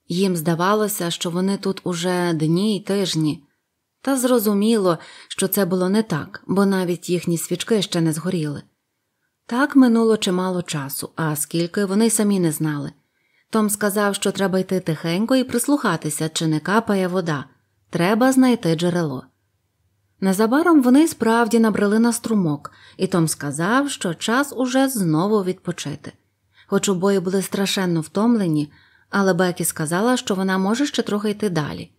Їм здавалося, що вони тут уже дні й тижні, та зрозуміло, що це було не так, бо навіть їхні свічки ще не згоріли. Так минуло чимало часу, а скільки вони самі не знали. Том сказав, що треба йти тихенько і прислухатися, чи не капає вода, треба знайти джерело. Незабаром вони справді набрали на струмок, і Том сказав, що час уже знову відпочити. Хоч обоє були страшенно втомлені, але Бекі сказала, що вона може ще трохи йти далі.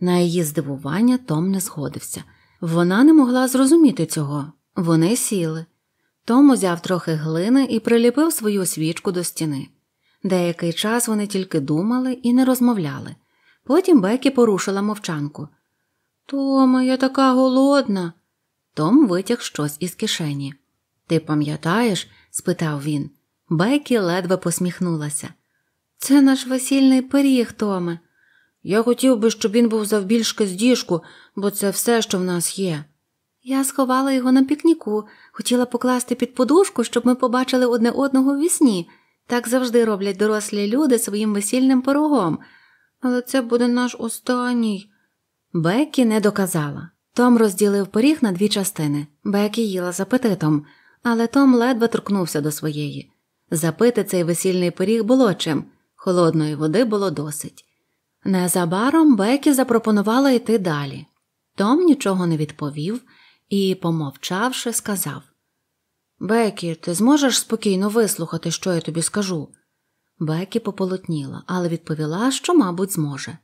На її здивування Том не згодився. Вона не могла зрозуміти цього. Вони сіли. Том узяв трохи глини і приліпив свою свічку до стіни. Деякий час вони тільки думали і не розмовляли. Потім Бекі порушила мовчанку. Тома, я така голодна. Том витяг щось із кишені. Ти пам'ятаєш? спитав він. Бекі ледве посміхнулася. Це наш весільний пиріг, Томе. Я хотів би, щоб він був завбільшки з діжку, бо це все, що в нас є. Я сховала його на пікніку, хотіла покласти під подушку, щоб ми побачили одне одного в сні. Так завжди роблять дорослі люди своїм весільним порогом. Але це буде наш останній. Бекі не доказала. Том розділив поріг на дві частини. Бекі їла з апетитом, але Том ледве торкнувся до своєї. Запити цей весільний пиріг було чим, холодної води було досить. Незабаром Бекі запропонувала йти далі. Том нічого не відповів і, помовчавши, сказав Бекі, ти зможеш спокійно вислухати, що я тобі скажу? Бекі пополотніла, але відповіла, що, мабуть, зможе.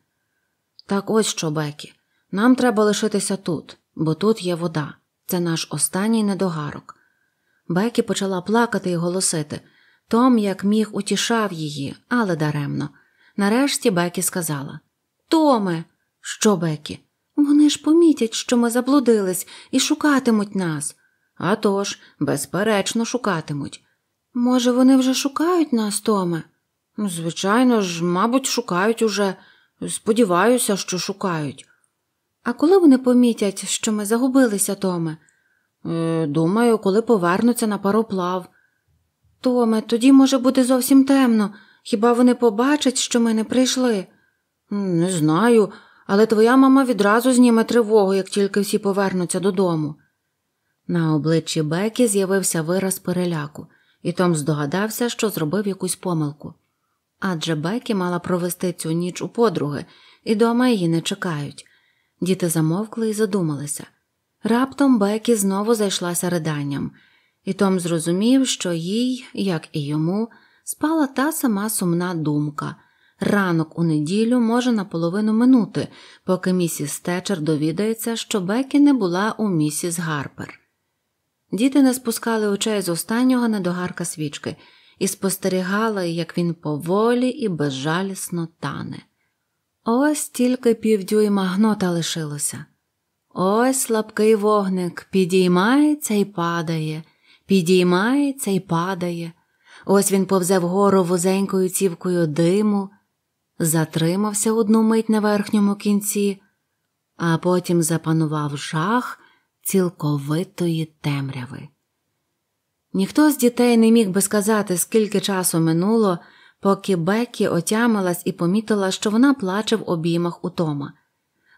Так ось що, Бекі, нам треба лишитися тут, бо тут є вода. Це наш останній недогарок. Бекі почала плакати і голосити. Том, як міг, утішав її, але даремно. Нарешті Бекі сказала Томе, що Бекі? Вони ж помітять, що ми заблудились, і шукатимуть нас. «А тож, безперечно, шукатимуть. Може, вони вже шукають нас, Томе? Звичайно ж, мабуть, шукають уже. Сподіваюся, що шукають. А коли вони помітять, що ми загубилися, Томе? Е, думаю, коли повернуться на пароплав. Томе, тоді, може, буде зовсім темно. Хіба вони побачать, що ми не прийшли? Не знаю, але твоя мама відразу зніме тривогу, як тільки всі повернуться додому. На обличчі Бекі з'явився вираз переляку, і Том здогадався, що зробив якусь помилку адже Бекі мала провести цю ніч у подруги, і дома її не чекають. Діти замовкли і задумалися. Раптом Бекі знову зайшлася риданням, і Том зрозумів, що їй, як і йому, спала та сама сумна думка. Ранок у неділю може наполовину минути, поки місіс Течер довідається, що Бекі не була у місіс Гарпер. Діти не спускали очей з останнього недогарка свічки, і спостерігала, як він поволі і безжалісно тане. Ось тільки півдюйма гнота лишилося. Ось слабкий вогник підіймається і падає, підіймається і падає. Ось він повзе вгору вузенькою цівкою диму, затримався одну мить на верхньому кінці, а потім запанував жах цілковитої темряви. Ніхто з дітей не міг би сказати, скільки часу минуло, поки Беккі отямилась і помітила, що вона плаче в обіймах утома.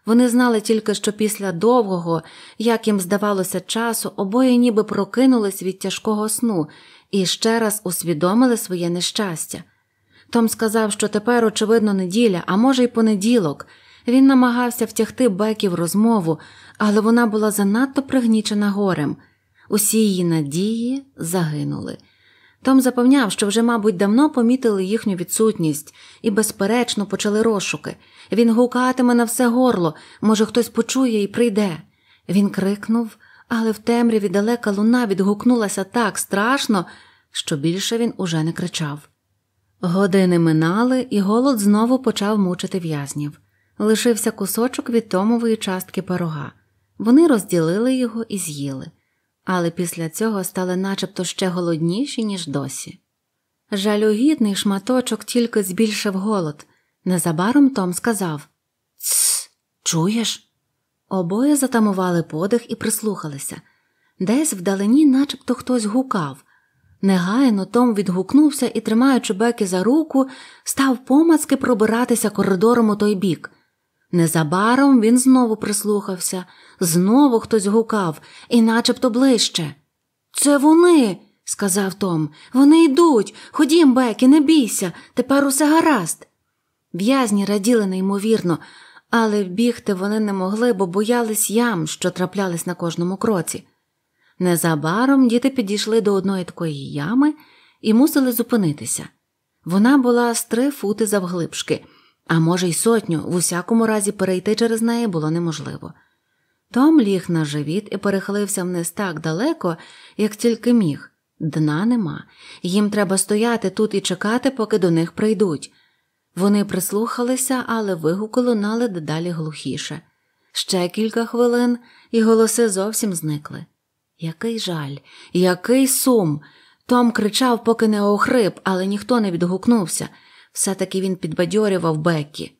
Вони знали тільки, що після довгого, як їм здавалося часу, обоє ніби прокинулись від тяжкого сну і ще раз усвідомили своє нещастя. Том сказав, що тепер, очевидно, неділя, а може, й понеділок. Він намагався втягти Бекі в розмову, але вона була занадто пригнічена горем усі її надії загинули. Том запевняв, що вже, мабуть, давно помітили їхню відсутність і, безперечно, почали розшуки. Він гукатиме на все горло, може, хтось почує і прийде. Він крикнув, але в темряві далека луна відгукнулася так страшно, що більше він уже не кричав. Години минали, і голод знову почав мучити в'язнів. Лишився кусочок від томової частки пирога. Вони розділили його і з'їли але після цього стали начебто ще голодніші, ніж досі. Жалюгідний шматочок тільки збільшив голод. Незабаром Том сказав Тсс, чуєш? Обоє затамували подих і прислухалися. Десь вдалині, начебто хтось гукав. Негайно Том відгукнувся і, тримаючи Бекі за руку, став помацки пробиратися коридором у той бік. Незабаром він знову прислухався, знову хтось гукав, і начебто ближче. Це вони, сказав Том, вони йдуть. Ходім, Бекі, не бійся, тепер усе гаразд. В'язні раділи неймовірно, але бігти вони не могли, бо боялись ям, що траплялись на кожному кроці. Незабаром діти підійшли до одної такої ями і мусили зупинитися. Вона була з три фути завглибшки – а може, й сотню, в усякому разі перейти через неї було неможливо. Том ліг на живіт і перехилився вниз так далеко, як тільки міг. Дна нема, їм треба стояти тут і чекати, поки до них прийдуть. Вони прислухалися, але вигуки лунали дедалі глухіше. Ще кілька хвилин, і голоси зовсім зникли. Який жаль, який сум. Том кричав, поки не охрип, але ніхто не відгукнувся все таки він підбадьорював Беккі.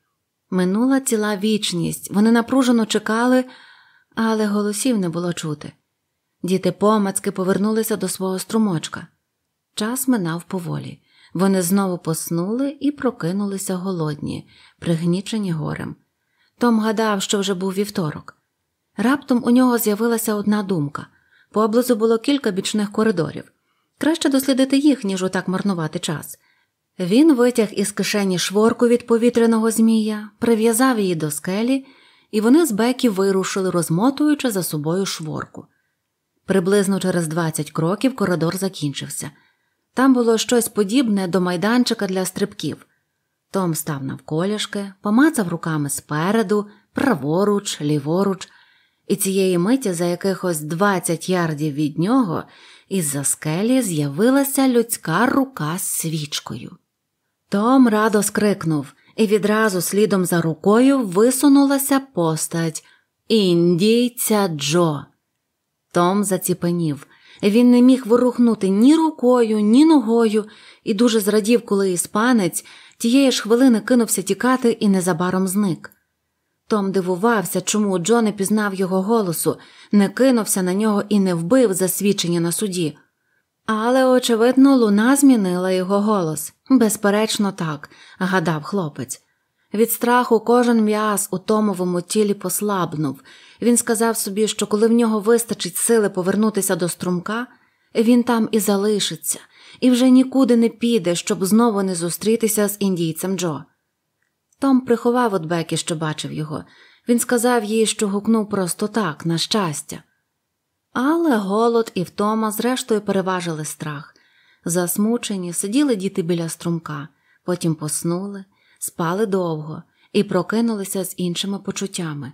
Минула ціла вічність, вони напружено чекали, але голосів не було чути. Діти помацки повернулися до свого струмочка. Час минав поволі. Вони знову поснули і прокинулися голодні, пригнічені горем. Том гадав, що вже був вівторок. Раптом у нього з'явилася одна думка поблизу було кілька бічних коридорів. Краще дослідити їх, ніж отак марнувати час. Він витяг із кишені шворку від повітряного змія, прив'язав її до скелі, і вони з бекі вирушили, розмотуючи за собою шворку. Приблизно через 20 кроків коридор закінчився. Там було щось подібне до майданчика для стрибків. Том став навколішки, помацав руками спереду, праворуч, ліворуч, і цієї миті за якихось 20 ярдів від нього із за скелі з'явилася людська рука з свічкою. Том радо скрикнув, і відразу слідом за рукою висунулася постать індійця Джо. Том заціпенів. Він не міг ворухнути ні рукою, ні ногою, і дуже зрадів, коли іспанець тієї ж хвилини кинувся тікати і незабаром зник. Том дивувався, чому Джо не пізнав його голосу, не кинувся на нього і не вбив засвідчення на суді. Але, очевидно, луна змінила його голос. Безперечно, так, гадав хлопець. Від страху кожен м'яз у томовому тілі послабнув. Він сказав собі, що коли в нього вистачить сили повернутися до струмка, він там і залишиться, і вже нікуди не піде, щоб знову не зустрітися з індійцем Джо. Том приховав от Бекі, що бачив його. Він сказав їй, що гукнув просто так, на щастя. Але голод і втома, зрештою, переважили страх. Засмучені сиділи діти біля струмка, потім поснули, спали довго і прокинулися з іншими почуттями.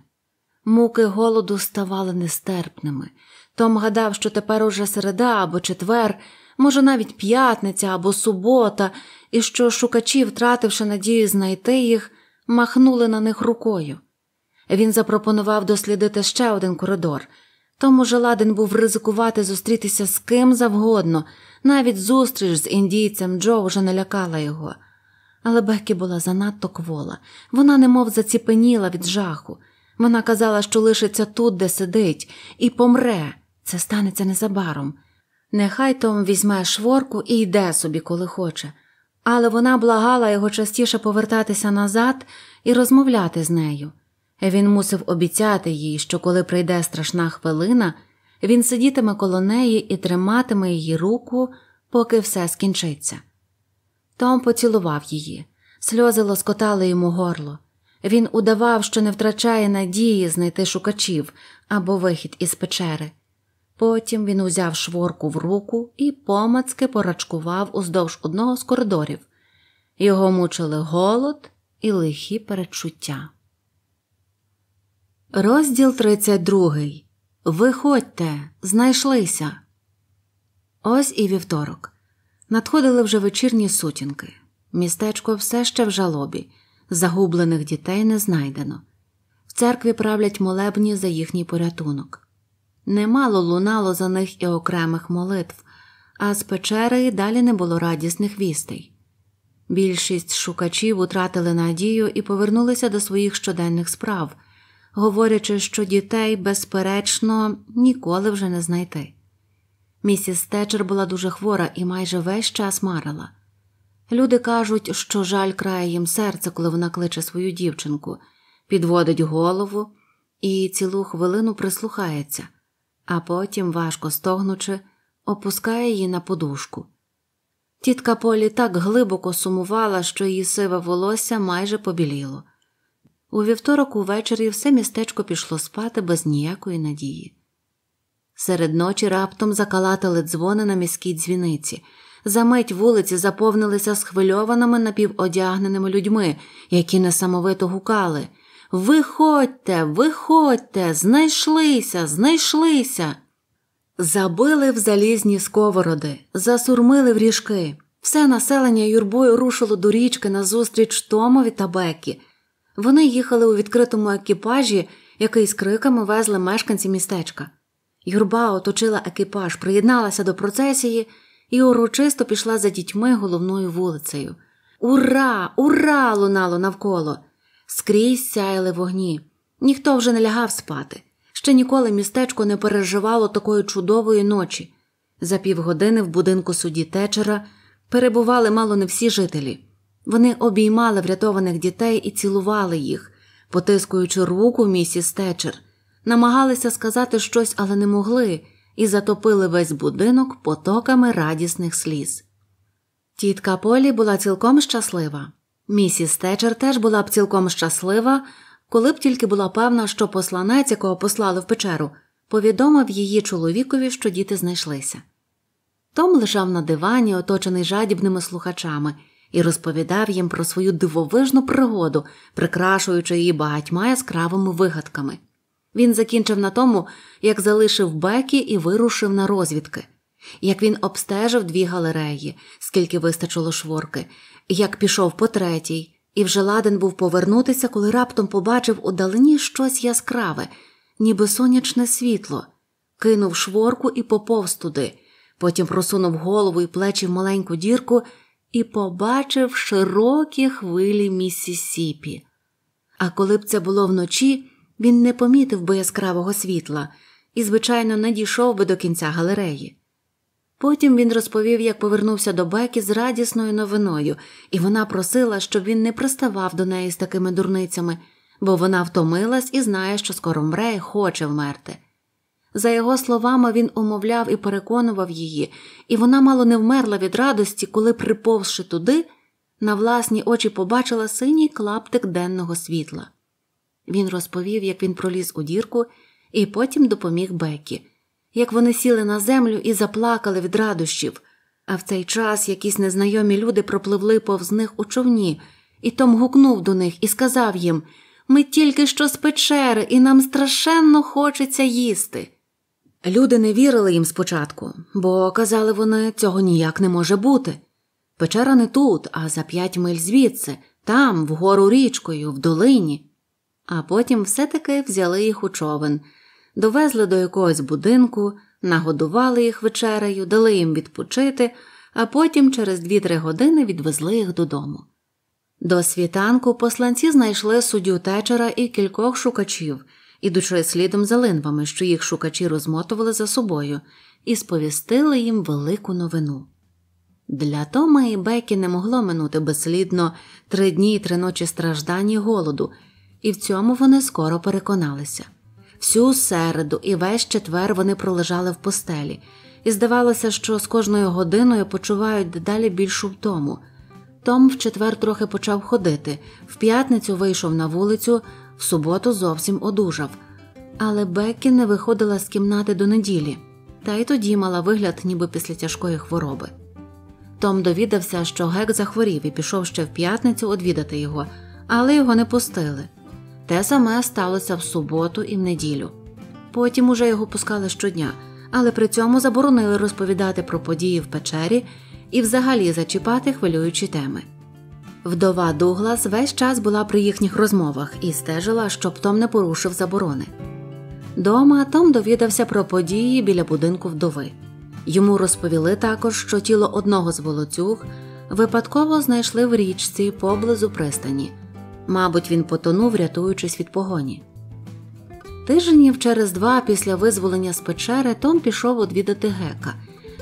Муки голоду ставали нестерпними. Том гадав, що тепер уже середа або четвер, може, навіть п'ятниця або субота, і що шукачі, втративши надію знайти їх, махнули на них рукою. Він запропонував дослідити ще один коридор. Тому же ладен був ризикувати зустрітися з ким завгодно, навіть зустріч з індійцем Джо вже налякала його. Але Бекі була занадто квола, вона немов заціпеніла від жаху. Вона казала, що лишиться тут, де сидить, і помре, це станеться незабаром. Нехай Том візьме шворку і йде собі, коли хоче, але вона благала його частіше повертатися назад і розмовляти з нею. Він мусив обіцяти їй, що коли прийде страшна хвилина, він сидітиме коло неї і триматиме її руку, поки все скінчиться. Том поцілував її, сльози лоскотали йому горло. Він удавав, що не втрачає надії знайти шукачів або вихід із печери. Потім він узяв шворку в руку і помацки порачкував уздовж одного з коридорів. Його мучили голод і лихі перечуття. Розділ 32. Виходьте, знайшлися. Ось і вівторок. Надходили вже вечірні сутінки. Містечко все ще в жалобі, загублених дітей не знайдено. В церкві правлять молебні за їхній порятунок. Немало лунало за них і окремих молитв, а з печери далі не було радісних вістей. Більшість шукачів утратили надію і повернулися до своїх щоденних справ говорячи, що дітей, безперечно, ніколи вже не знайти. Місіс Течер була дуже хвора і майже весь час марила. Люди кажуть, що жаль крає їм серце, коли вона кличе свою дівчинку, підводить голову і цілу хвилину прислухається, а потім, важко стогнучи, опускає її на подушку. Тітка Полі так глибоко сумувала, що її сиве волосся майже побіліло. У вівторок увечері все містечко пішло спати без ніякої надії. Серед ночі раптом закалатали дзвони на міській дзвіниці. Замить вулиці заповнилися схвильованими напіводягненими людьми, які несамовито гукали Виходьте, виходьте, знайшлися, знайшлися. Забили в залізні сковороди, засурмили в ріжки. Все населення юрбою рушило до річки назустріч Томові та Бекі – вони їхали у відкритому екіпажі, який з криками везли мешканці містечка. Юрба оточила екіпаж, приєдналася до процесії і урочисто пішла за дітьми головною вулицею. Ура, ура! лунало навколо. Скрізь сяяли вогні. Ніхто вже не лягав спати. Ще ніколи містечко не переживало такої чудової ночі. За півгодини в будинку судді Течера перебували мало не всі жителі. Вони обіймали врятованих дітей і цілували їх, потискуючи руку місіс Течер, намагалися сказати щось, але не могли, і затопили весь будинок потоками радісних сліз. Тітка Полі була цілком щаслива. Місіс Течер теж була б цілком щаслива, коли б тільки була певна, що посланець, якого послали в печеру, повідомив її чоловікові, що діти знайшлися. Том лежав на дивані, оточений жадібними слухачами і розповідав їм про свою дивовижну пригоду, прикрашуючи її багатьма яскравими вигадками. Він закінчив на тому, як залишив Бекі і вирушив на розвідки, як він обстежив дві галереї, скільки вистачило шворки, як пішов по третій, і вже ладен був повернутися, коли раптом побачив у далині щось яскраве, ніби сонячне світло, кинув шворку і поповз туди. Потім просунув голову і плечі в маленьку дірку і побачив широкі хвилі Міссісіпі. А коли б це було вночі, він не помітив би яскравого світла і, звичайно, не дійшов би до кінця галереї. Потім він розповів, як повернувся до Бекі з радісною новиною, і вона просила, щоб він не приставав до неї з такими дурницями, бо вона втомилась і знає, що скоро мре і хоче вмерти. За його словами, він умовляв і переконував її, і вона мало не вмерла від радості, коли, приповзши туди, на власні очі побачила синій клаптик денного світла. Він розповів, як він проліз у дірку, і потім допоміг Бекі, як вони сіли на землю і заплакали від радощів. А в цей час якісь незнайомі люди пропливли повз них у човні, і Том гукнув до них і сказав їм Ми тільки що з печери, і нам страшенно хочеться їсти. Люди не вірили їм спочатку, бо казали вони, цього ніяк не може бути. Печера не тут, а за п'ять миль звідси, там, вгору річкою, в долині. А потім все-таки взяли їх у човен, довезли до якогось будинку, нагодували їх вечерею, дали їм відпочити, а потім через дві-три години відвезли їх додому. До світанку посланці знайшли суддю течера і кількох шукачів ідучи слідом за линвами, що їх шукачі розмотували за собою, і сповістили їм велику новину. Для Тома і Бекі не могло минути безслідно три дні і три ночі страждань і голоду, і в цьому вони скоро переконалися. Всю середу і весь четвер вони пролежали в постелі, і здавалося, що з кожною годиною почувають дедалі більшу втому. Том в четвер трохи почав ходити, в п'ятницю вийшов на вулицю, в суботу зовсім одужав, але Беккі не виходила з кімнати до неділі, та й тоді мала вигляд, ніби після тяжкої хвороби. Том довідався, що гек захворів і пішов ще в п'ятницю одвідати його, але його не пустили. Те саме сталося в суботу і в неділю. Потім уже його пускали щодня, але при цьому заборонили розповідати про події в печері і взагалі зачіпати хвилюючі теми. Вдова Дуглас весь час була при їхніх розмовах і стежила, щоб Том не порушив заборони. Дома Том довідався про події біля будинку вдови. Йому розповіли також, що тіло одного з волоцюг випадково знайшли в річці поблизу пристані. Мабуть, він потонув, рятуючись від погоні. Тижнів через два після визволення з печери Том пішов одвідати гека,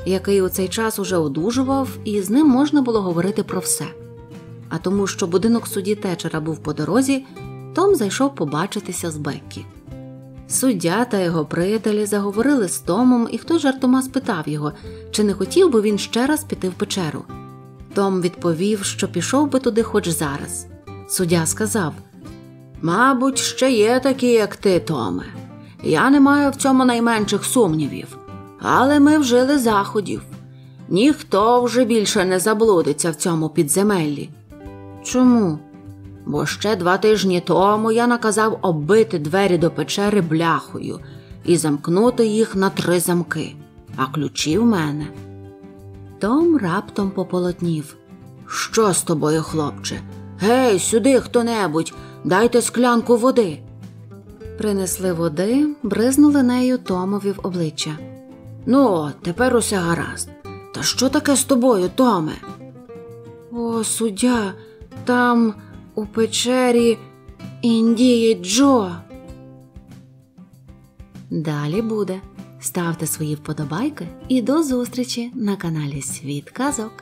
який у цей час уже одужував, і з ним можна було говорити про все а тому, що будинок судді течера був по дорозі, Том зайшов побачитися з Беккі. Суддя та його приятелі заговорили з Томом, і хтось жартома спитав його, чи не хотів би він ще раз піти в печеру. Том відповів, що пішов би туди хоч зараз. Суддя сказав Мабуть, ще є такі, як ти, Томе. Я не маю в цьому найменших сумнівів, але ми вжили заходів. Ніхто вже більше не заблудиться в цьому підземеллі. Чому? Бо ще два тижні тому я наказав оббити двері до печери бляхою і замкнути їх на три замки, а ключі в мене. Том раптом пополотнів. Що з тобою, хлопче? Гей, сюди хто небудь, дайте склянку води. Принесли води, бризнули нею Томові в обличчя. Ну, тепер усе гаразд. Та що таке з тобою, Томе? О, суддя. Там у печері Індії Джо. Далі буде. Ставте свої вподобайки і до зустрічі на каналі Світ Казок.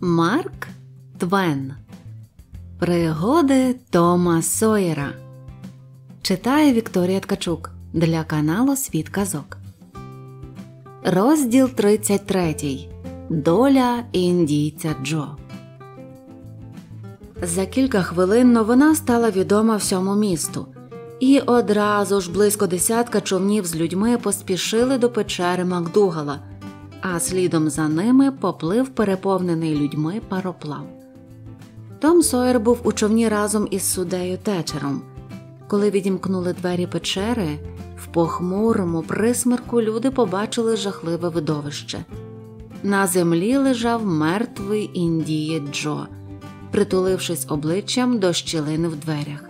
Марк Твен Пригоди Тома Сойера Читає Вікторія Ткачук для каналу Світ Казок. Розділ 33. Доля індійця Джо. За кілька хвилин новина стала відома всьому місту. І одразу ж близько десятка човнів з людьми поспішили до печери Макдугала – а слідом за ними поплив переповнений людьми пароплав. Том Сойер був у човні разом із судею течером. Коли відімкнули двері печери, в похмурому присмерку люди побачили жахливе видовище. На землі лежав мертвий індіє Джо, притулившись обличчям до щілини в дверях.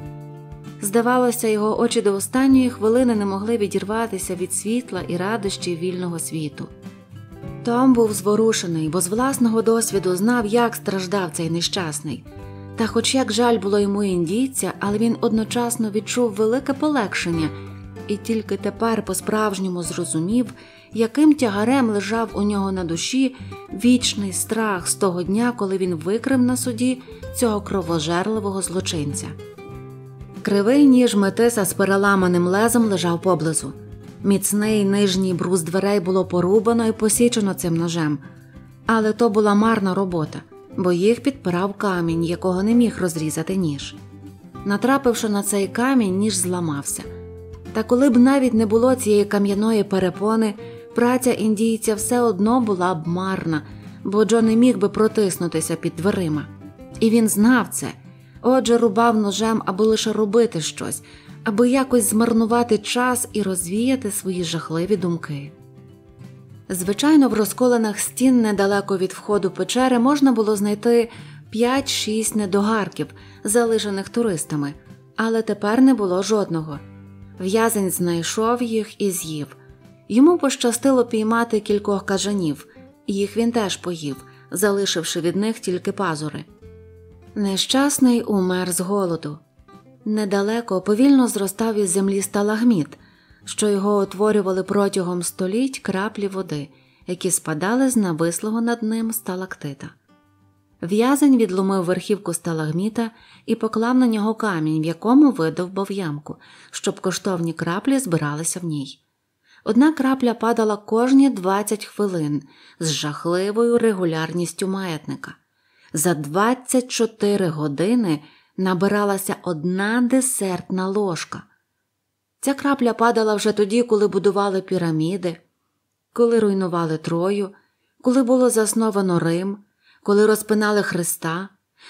Здавалося, його очі до останньої хвилини не могли відірватися від світла і радощі вільного світу. Том був зворушений, бо з власного досвіду знав, як страждав цей нещасний. Та, хоч як жаль було йому індійця, але він одночасно відчув велике полегшення і тільки тепер по-справжньому зрозумів, яким тягарем лежав у нього на душі вічний страх з того дня, коли він викрив на суді цього кровожерливого злочинця. Кривий ніж метиса з переламаним лезом лежав поблизу. Міцний нижній брус дверей було порубано і посічено цим ножем, але то була марна робота, бо їх підпирав камінь, якого не міг розрізати ніж. Натрапивши на цей камінь, ніж зламався. Та коли б навіть не було цієї кам'яної перепони, праця індійця все одно була б марна, бо Джо не міг би протиснутися під дверима. І він знав це, отже, рубав ножем, аби лише робити щось, аби якось змарнувати час і розвіяти свої жахливі думки. Звичайно, в розколинах стін недалеко від входу печери можна було знайти 5-6 недогарків, залишених туристами, але тепер не було жодного. В'язень знайшов їх і з'їв. Йому пощастило піймати кількох кажанів, їх він теж поїв, залишивши від них тільки пазури. Нещасний умер з голоду. Недалеко повільно зростав із землі сталагміт, що його утворювали протягом століть краплі води, які спадали з навислого над ним сталактита. В'язень відломив верхівку сталагміта і поклав на нього камінь, в якому видовбав ямку, щоб коштовні краплі збиралися в ній. Одна крапля падала кожні 20 хвилин з жахливою регулярністю маятника. За 24 години набиралася одна десертна ложка. Ця крапля падала вже тоді, коли будували піраміди, коли руйнували Трою, коли було засновано Рим, коли розпинали Христа,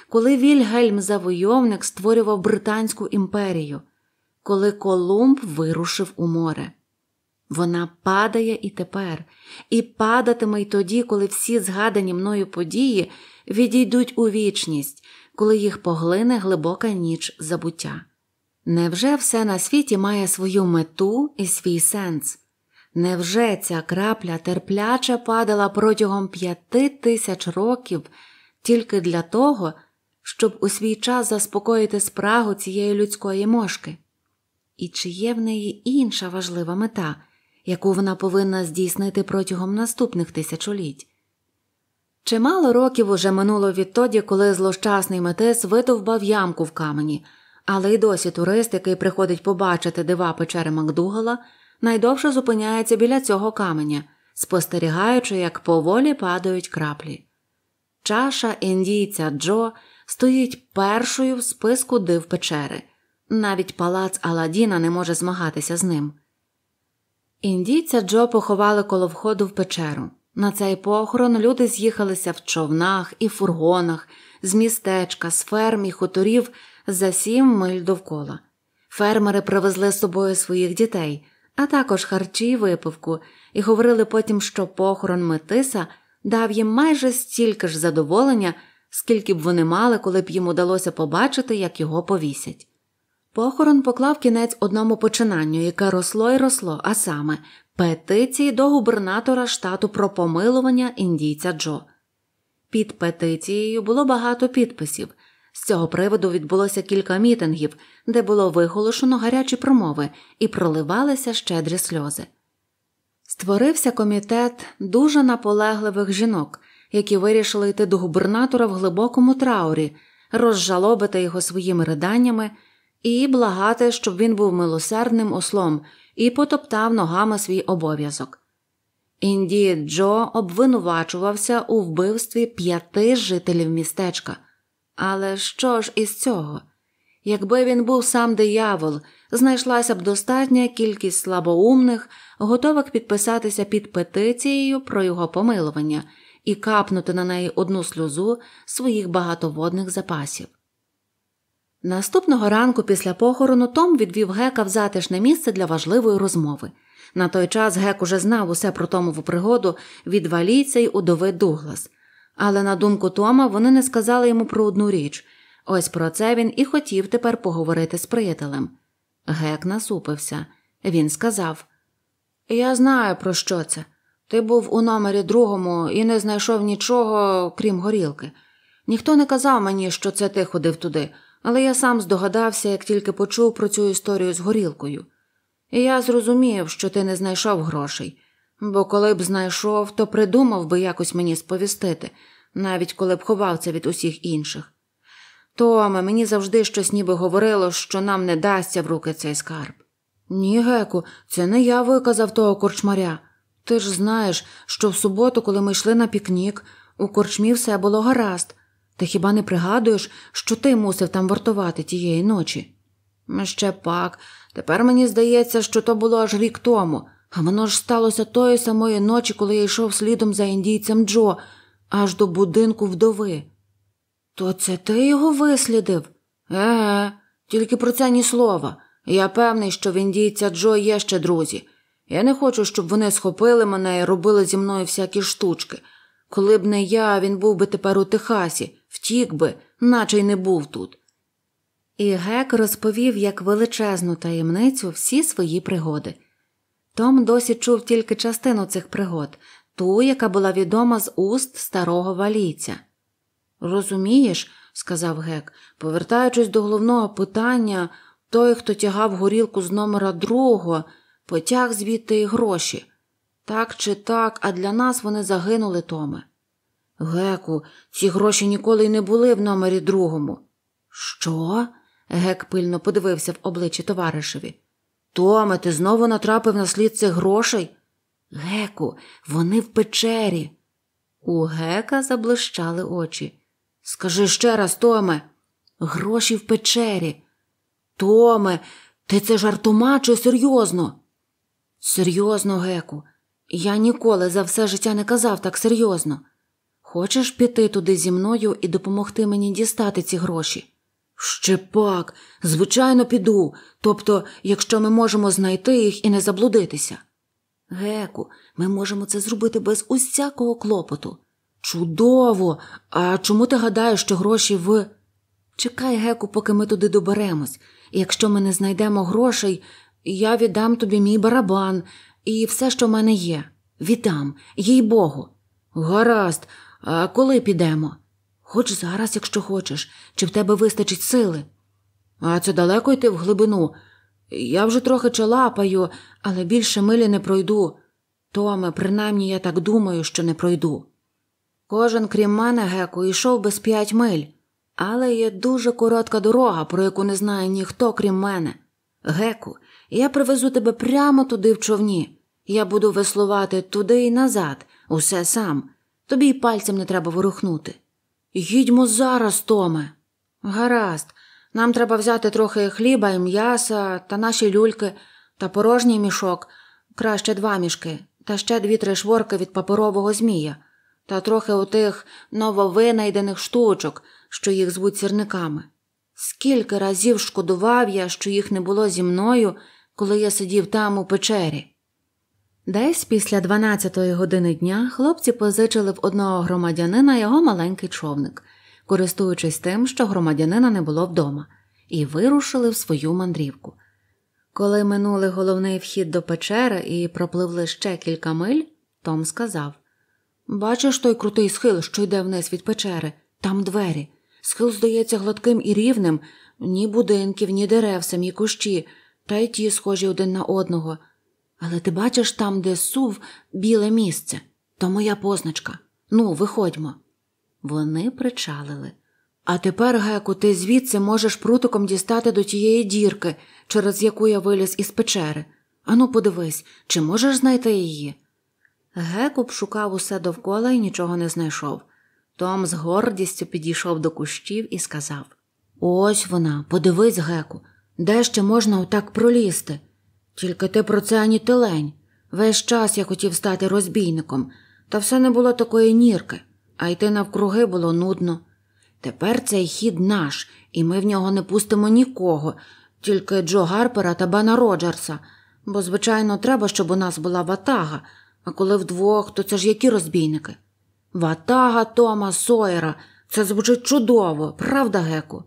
коли Вільгельм Завойовник створював Британську імперію, коли Колумб вирушив у море. Вона падає і тепер, і падатиме й тоді, коли всі згадані мною події відійдуть у вічність, коли їх поглине глибока ніч забуття. Невже все на світі має свою мету і свій сенс? Невже ця крапля терпляче падала протягом п'яти тисяч років тільки для того, щоб у свій час заспокоїти спрагу цієї людської мошки? І чи є в неї інша важлива мета, яку вона повинна здійснити протягом наступних тисячоліть? Чимало років уже минуло відтоді, коли злощасний метис видовбав ямку в камені, але й досі турист, який приходить побачити дива печери Макдугала, найдовше зупиняється біля цього каменя, спостерігаючи, як поволі падають краплі. Чаша індійця Джо стоїть першою в списку див печери. Навіть палац Аладіна не може змагатися з ним. Індійця Джо поховали коло входу в печеру. На цей похорон люди з'їхалися в човнах і фургонах, з містечка, з ферм і хуторів за сім миль довкола. Фермери привезли з собою своїх дітей, а також харчі й випивку, і говорили потім, що похорон Метиса дав їм майже стільки ж задоволення, скільки б вони мали, коли б їм удалося побачити, як його повісять. Похорон поклав кінець одному починанню, яке росло і росло, а саме Петиції до губернатора штату про помилування індійця Джо. Під петицією було багато підписів. З цього приводу відбулося кілька мітингів, де було виголошено гарячі промови і проливалися щедрі сльози. Створився комітет дуже наполегливих жінок, які вирішили йти до губернатора в глибокому траурі, розжалобити його своїми риданнями і благати, щоб він був милосердним ослом і потоптав ногами свій обов'язок. Інді Джо обвинувачувався у вбивстві п'яти жителів містечка. Але що ж із цього? Якби він був сам диявол, знайшлася б достатня кількість слабоумних, готових підписатися під петицією про його помилування і капнути на неї одну сльозу своїх багатоводних запасів. Наступного ранку після похорону Том відвів гека в затишне місце для важливої розмови. На той час гек уже знав усе про Томову пригоду від валійця й удови Дуглас. Але на думку Тома вони не сказали йому про одну річ ось про це він і хотів тепер поговорити з приятелем. Гек насупився. Він сказав Я знаю, про що це. Ти був у номері другому і не знайшов нічого, крім горілки. Ніхто не казав мені, що це ти ходив туди але я сам здогадався, як тільки почув про цю історію з горілкою. І я зрозумів, що ти не знайшов грошей, бо коли б знайшов, то придумав би якось мені сповістити, навіть коли б ховав це від усіх інших. Томе, мені завжди щось ніби говорило, що нам не дасться в руки цей скарб. Ні, Геку, це не я виказав того корчмаря. Ти ж знаєш, що в суботу, коли ми йшли на пікнік, у корчмі все було гаразд, ти хіба не пригадуєш, що ти мусив там вартувати тієї ночі? Ще пак, тепер мені здається, що то було аж рік тому, а воно ж сталося тої самої ночі, коли я йшов слідом за індійцем Джо, аж до будинку вдови. То це ти його вислідив? Еге, тільки про це ні слова. Я певний, що в індійця Джо є ще друзі. Я не хочу, щоб вони схопили мене і робили зі мною всякі штучки. Коли б не я, він був би тепер у Техасі, втік би, наче й не був тут. І Гек розповів як величезну таємницю всі свої пригоди. Том досі чув тільки частину цих пригод, ту, яка була відома з уст старого валійця. Розумієш, сказав Гек, повертаючись до головного питання, той, хто тягав горілку з номера другого, потяг звідти і гроші. Так чи так, а для нас вони загинули, Томе. Геку, ці гроші ніколи й не були в номері другому. Що? Гек пильно подивився в обличчя товаришеві. Томе, ти знову натрапив на слід цих грошей? Геку, вони в печері. У гека заблищали очі. Скажи ще раз, Томе, гроші в печері. Томе, ти це жартома чи серйозно? Серйозно, Геку, я ніколи за все життя не казав так серйозно. Хочеш піти туди зі мною і допомогти мені дістати ці гроші? Ще пак, звичайно, піду. Тобто, якщо ми можемо знайти їх і не заблудитися. Геку, ми можемо це зробити без усякого клопоту. Чудово! А чому ти гадаєш, що гроші в. Чекай, Геку, поки ми туди доберемось, якщо ми не знайдемо грошей, я віддам тобі мій барабан і все, що в мене є. Віддам, їй богу. Гаразд, а коли підемо? Хоч зараз, якщо хочеш, чи в тебе вистачить сили? А це далеко йти в глибину. Я вже трохи чалапаю, але більше милі не пройду. Томе, принаймні, я так думаю, що не пройду. Кожен, крім мене, геку, йшов без п'ять миль, але є дуже коротка дорога, про яку не знає ніхто, крім мене. Геку, я привезу тебе прямо туди в човні. Я буду веслувати туди і назад, усе сам. Тобі й пальцем не треба ворухнути. Їдьмо зараз, Томе. Гаразд, нам треба взяти трохи хліба і м'яса та наші люльки та порожній мішок, краще два мішки, та ще дві три шворки від паперового змія, та трохи отих нововинайдених штучок, що їх звуть сірниками. Скільки разів шкодував я, що їх не було зі мною, коли я сидів там у печері. Десь після 12-ї години дня хлопці позичили в одного громадянина його маленький човник, користуючись тим, що громадянина не було вдома, і вирушили в свою мандрівку. Коли минули головний вхід до печери і пропливли ще кілька миль, Том сказав Бачиш той крутий схил, що йде вниз від печери, там двері. Схил здається гладким і рівним, ні будинків, ні дерев, самі кущі, та й ті схожі один на одного. Але ти бачиш там, де сув, біле місце, то моя позначка. Ну, виходьмо. Вони причалили. А тепер, Геку, ти звідси можеш прутиком дістати до тієї дірки, через яку я виліз із печери. Ану, подивись, чи можеш знайти її? Гекуб шукав усе довкола і нічого не знайшов. Том з гордістю підійшов до кущів і сказав Ось вона, подивись, Геку, де ще можна отак пролізти? Тільки ти про це ані телень. Весь час я хотів стати розбійником, та все не було такої нірки, а йти навкруги було нудно. Тепер цей хід наш, і ми в нього не пустимо нікого, тільки Джо Гарпера та Бена Роджерса. Бо, звичайно, треба, щоб у нас була ватага, а коли вдвох, то це ж які розбійники? Ватага Тома Сойера. Це звучить чудово, правда, Геку?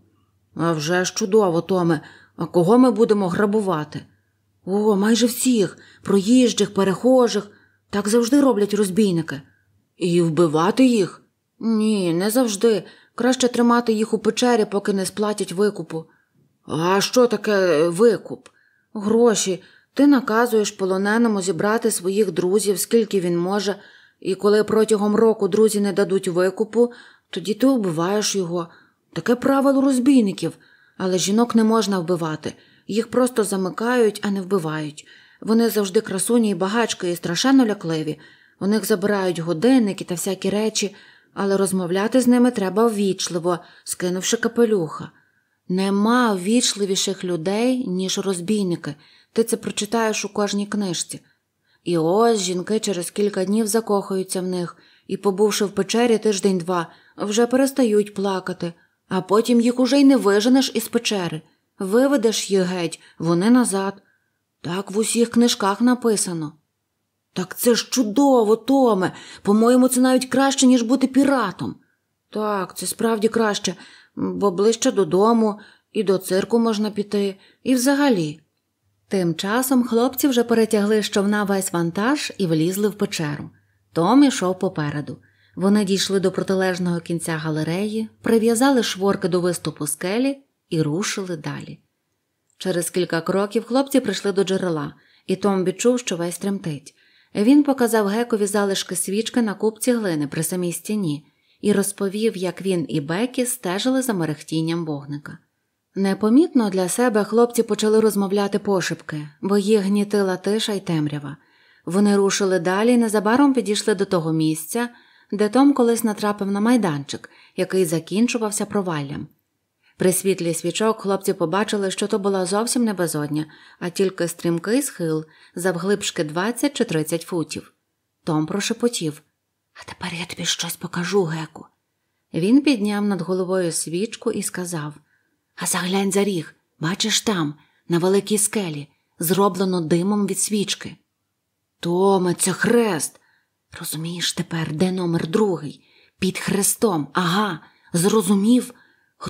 «А вже ж чудово, Томе. А кого ми будемо грабувати? О, майже всіх проїжджих, перехожих. Так завжди роблять розбійники. І вбивати їх? Ні, не завжди. Краще тримати їх у печері, поки не сплатять викупу. А що таке е, викуп? Гроші. Ти наказуєш полоненому зібрати своїх друзів, скільки він може, і коли протягом року друзі не дадуть викупу, тоді ти вбиваєш його. Таке правило розбійників, але жінок не можна вбивати. Їх просто замикають, а не вбивають. Вони завжди красуні і багачки і страшенно лякливі. У них забирають годинники та всякі речі, але розмовляти з ними треба ввічливо, скинувши капелюха. Нема ввічливіших людей, ніж розбійники. Ти це прочитаєш у кожній книжці. І ось жінки через кілька днів закохаються в них і, побувши в печері тиждень два, вже перестають плакати, а потім їх уже й не виженеш із печери. Виведеш її геть, вони назад. Так в усіх книжках написано. Так це ж чудово, Томе. По-моєму, це навіть краще, ніж бути піратом. Так, це справді краще, бо ближче додому, і до цирку можна піти, і взагалі. Тим часом хлопці вже перетягли з човна весь вантаж і влізли в печеру. Том ішов попереду. Вони дійшли до протилежного кінця галереї, прив'язали шворки до виступу скелі і рушили далі. Через кілька кроків хлопці прийшли до джерела, і Том відчув, що весь тремтить. Він показав Гекові залишки свічки на купці глини при самій стіні і розповів, як він і Бекі стежили за мерехтінням вогника. Непомітно для себе хлопці почали розмовляти пошепки, бо їх гнітила тиша й темрява. Вони рушили далі і незабаром підійшли до того місця, де Том колись натрапив на майданчик, який закінчувався проваллям. При світлі свічок хлопці побачили, що то була зовсім не безодня, а тільки стрімкий схил завглибшки 20 чи 30 футів. Том прошепотів А тепер я тобі щось покажу, Геку. Він підняв над головою свічку і сказав А заглянь за ріг, бачиш там, на великій скелі, зроблено димом від свічки. Томе, це хрест. Розумієш тепер, де номер другий? Під хрестом, ага, зрозумів.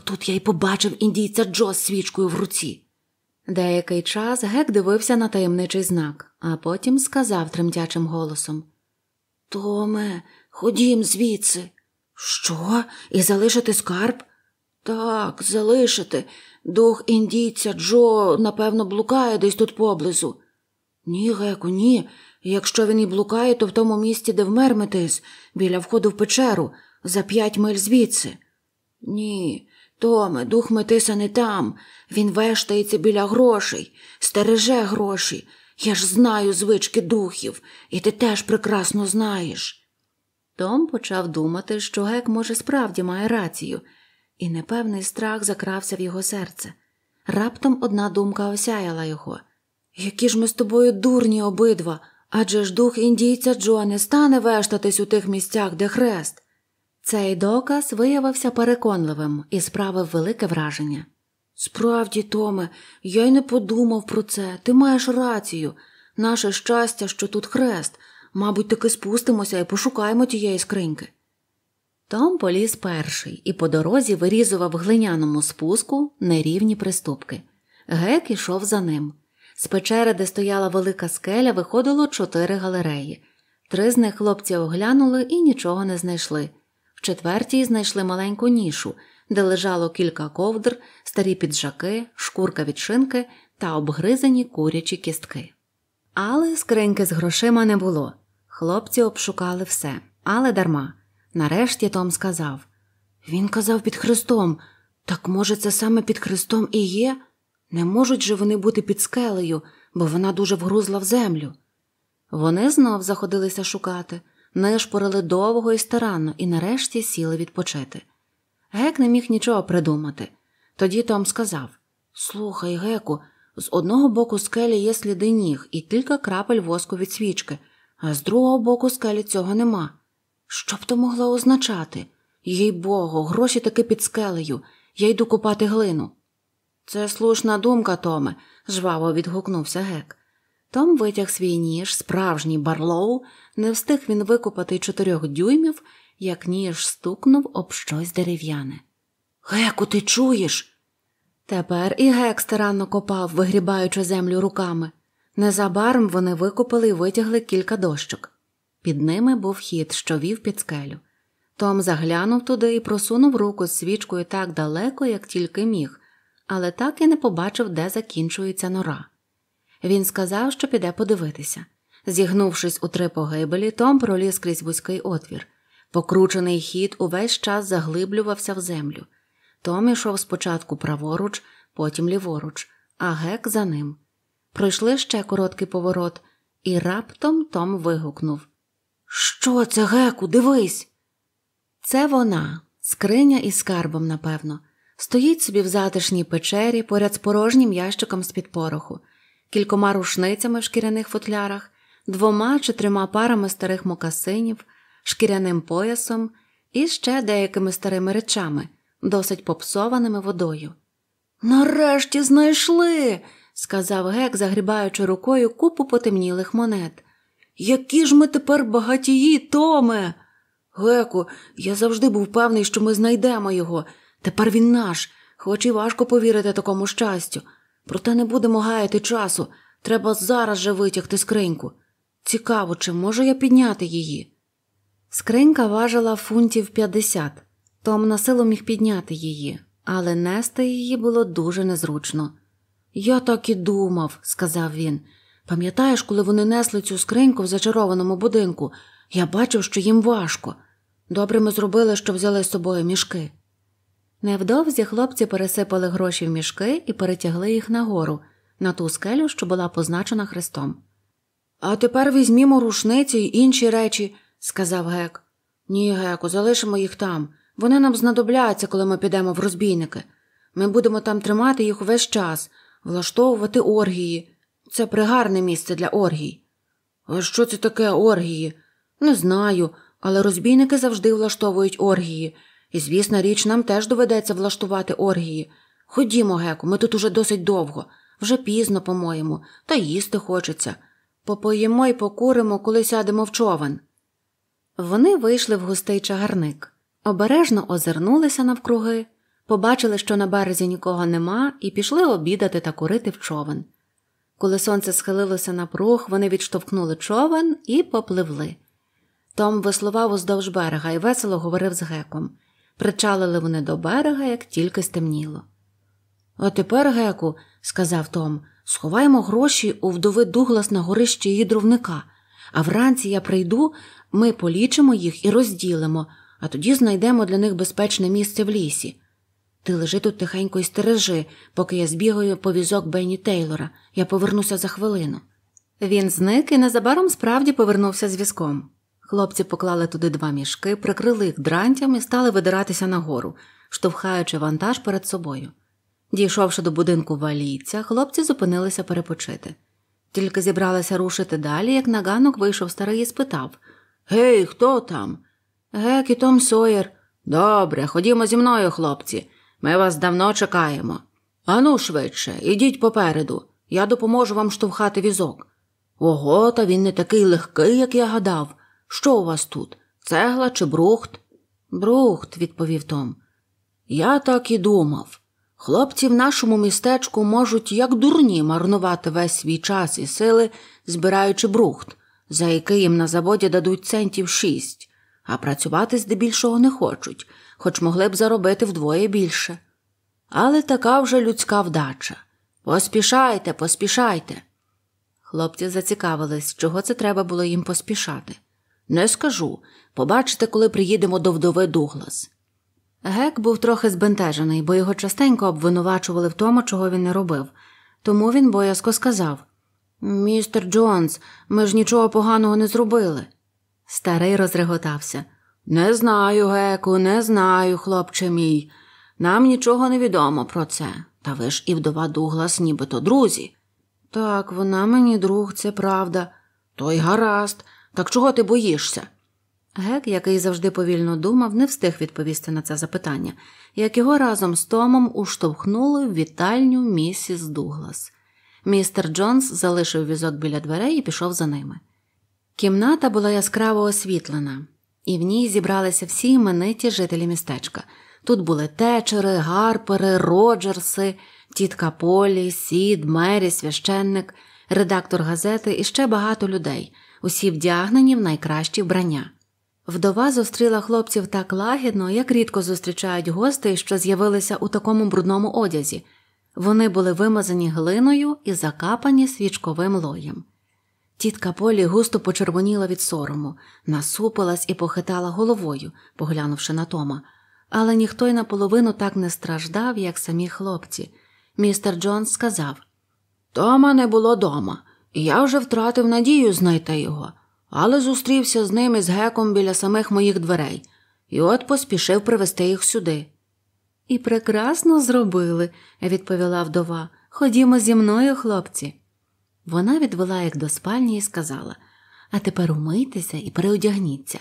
Тут я й побачив індійця Джо з свічкою в руці. Деякий час гек дивився на таємничий знак, а потім сказав тремтячим голосом Томе, ходім звідси. Що? І залишити скарб? Так, залишити. Дух індійця Джо, напевно, блукає десь тут поблизу. Ні, Геку, ні. Якщо він і блукає, то в тому місці, де вмер метис, біля входу в печеру, за п'ять миль звідси. Ні, Томе, дух метиса не там. Він вештається біля грошей, стереже гроші. Я ж знаю звички духів, і ти теж прекрасно знаєш. Том почав думати, що гек, може, справді має рацію, і непевний страх закрався в його серце. Раптом одна думка осяяла його. Які ж ми з тобою дурні обидва, адже ж дух індійця Джо не стане вештатись у тих місцях, де хрест. Цей доказ виявився переконливим і справив велике враження. Справді, Томе, я й не подумав про це, ти маєш рацію. Наше щастя, що тут хрест, мабуть, таки спустимося і пошукаємо тієї скриньки. Том поліз перший і по дорозі вирізував глиняному спуску нерівні приступки. Гек ішов за ним. З печери, де стояла велика скеля, виходило чотири галереї. Три з них хлопці оглянули і нічого не знайшли в четвертій знайшли маленьку нішу, де лежало кілька ковдр, старі піджаки, шкурка від шинки та обгризані курячі кістки. Але скриньки з грошима не було. Хлопці обшукали все, але дарма. Нарешті Том сказав Він казав під хрестом. Так, може, це саме під хрестом і є? Не можуть же вони бути під скелею, бо вона дуже вгрузла в землю. Вони знов заходилися шукати, нишпорили довго і старанно і нарешті сіли відпочити. Гек не міг нічого придумати. Тоді Том сказав Слухай, Геку, з одного боку скелі є сліди ніг і кілька крапель воску від свічки, а з другого боку скелі цього нема. Що б то могло означати? Їй богу, гроші таки під скелею. Я йду купати глину. Це слушна думка, Томе, жваво відгукнувся гек. Том витяг свій ніж, справжній барлоу, не встиг він викопати чотирьох дюймів, як ніж стукнув об щось дерев'яне. Геку, ти чуєш? Тепер і гек старанно копав, вигрібаючи землю руками. Незабаром вони викопали і витягли кілька дощок. Під ними був хід, що вів під скелю. Том заглянув туди і просунув руку з свічкою так далеко, як тільки міг, але так і не побачив, де закінчується нора. Він сказав, що піде подивитися. Зігнувшись у три погибелі, Том проліз крізь вузький отвір. Покручений хід увесь час заглиблювався в землю. Том ішов спочатку праворуч, потім ліворуч, а гек за ним. Пройшли ще короткий поворот, і раптом Том вигукнув Що це, геку, дивись? Це вона, скриня із скарбом, напевно, стоїть собі в затишній печері поряд з порожнім ящиком з під пороху кількома рушницями в шкіряних футлярах, двома чи трьома парами старих мокасинів, шкіряним поясом і ще деякими старими речами, досить попсованими водою. Нарешті знайшли, сказав гек, загрібаючи рукою купу потемнілих монет. Які ж ми тепер багатії, Томе. Геку, я завжди був певний, що ми знайдемо його. Тепер він наш, хоч і важко повірити такому щастю. Проте не будемо гаяти часу. Треба зараз же витягти скриньку. Цікаво, чи можу я підняти її? Скринька важила фунтів 50. Том на силу міг підняти її, але нести її було дуже незручно. Я так і думав, сказав він. Пам'ятаєш, коли вони несли цю скриньку в зачарованому будинку, я бачив, що їм важко. Добре ми зробили, що взяли з собою мішки. Невдовзі хлопці пересипали гроші в мішки і перетягли їх нагору, на ту скелю, що була позначена хрестом. А тепер візьмімо рушниці й інші речі, сказав гек. Ні, геку, залишимо їх там. Вони нам знадобляться, коли ми підемо в розбійники. Ми будемо там тримати їх весь час, влаштовувати оргії. Це пригарне місце для оргій. А що це таке оргії? Не знаю, але розбійники завжди влаштовують оргії. І, звісно, річ нам теж доведеться влаштувати оргії. Ходімо, Геку, ми тут уже досить довго, вже пізно, по-моєму, та їсти хочеться. Попоїмо й покуримо, коли сядемо в човен. Вони вийшли в густий чагарник, обережно озирнулися навкруги, побачили, що на березі нікого нема, і пішли обідати та курити в човен. Коли сонце схилилося на прух, вони відштовхнули човен і попливли. Том веслував уздовж берега і весело говорив з геком. Причалили вони до берега, як тільки стемніло. А тепер, Геку, сказав Том, сховаємо гроші у вдови Дуглас на горищі її дровника, а вранці я прийду, ми полічимо їх і розділимо, а тоді знайдемо для них безпечне місце в лісі. Ти лежи тут тихенько і стережи, поки я збігаю по візок Бенні Тейлора. Я повернуся за хвилину. Він зник і незабаром справді повернувся з візком. Хлопці поклали туди два мішки, прикрили їх дрантям і стали видиратися нагору, штовхаючи вантаж перед собою. Дійшовши до будинку валійця, хлопці зупинилися перепочити. Тільки зібралися рушити далі, як на ганок вийшов старий і спитав Гей, хто там? Гек і Том Сойер. Добре, ходімо зі мною, хлопці. Ми вас давно чекаємо. Ану, швидше, ідіть попереду. Я допоможу вам штовхати візок. Ого, та він не такий легкий, як я гадав. Що у вас тут? Цегла чи брухт? Брухт, відповів Том. Я так і думав. Хлопці в нашому містечку можуть, як дурні, марнувати весь свій час і сили, збираючи брухт, за який їм на заводі дадуть центів шість, а працювати здебільшого не хочуть, хоч могли б заробити вдвоє більше. Але така вже людська вдача. Поспішайте, поспішайте. Хлопці зацікавились, чого це треба було їм поспішати. Не скажу. Побачите, коли приїдемо до вдови Дуглас. Гек був трохи збентежений, бо його частенько обвинувачували в тому, чого він не робив. Тому він боязко сказав Містер Джонс, ми ж нічого поганого не зробили. Старий розреготався. Не знаю, Геку, не знаю, хлопче мій. Нам нічого не відомо про це. Та ви ж і вдова Дуглас, нібито друзі. Так, вона мені друг, це правда. Той гаразд. Так чого ти боїшся? Гек, який завжди повільно думав, не встиг відповісти на це запитання, як його разом з Томом уштовхнули в вітальню місіс Дуглас. Містер Джонс залишив візок біля дверей і пішов за ними. Кімната була яскраво освітлена, і в ній зібралися всі імениті жителі містечка. Тут були течери, гарпери, роджерси, тітка Полі, сід, мері, священник, редактор газети і ще багато людей усі вдягнені в найкращі вбрання. Вдова зустріла хлопців так лагідно, як рідко зустрічають гостей, що з'явилися у такому брудному одязі. Вони були вимазані глиною і закапані свічковим лоєм. Тітка Полі густо почервоніла від сорому, насупилась і похитала головою, поглянувши на Тома, але ніхто й наполовину так не страждав, як самі хлопці. Містер Джонс сказав Тома не було дома. Я вже втратив надію знайти його, але зустрівся з ним і з геком біля самих моїх дверей і от поспішив привезти їх сюди. І прекрасно зробили, відповіла вдова. Ходімо зі мною, хлопці. Вона відвела їх до спальні і сказала А тепер умийтеся і переодягніться.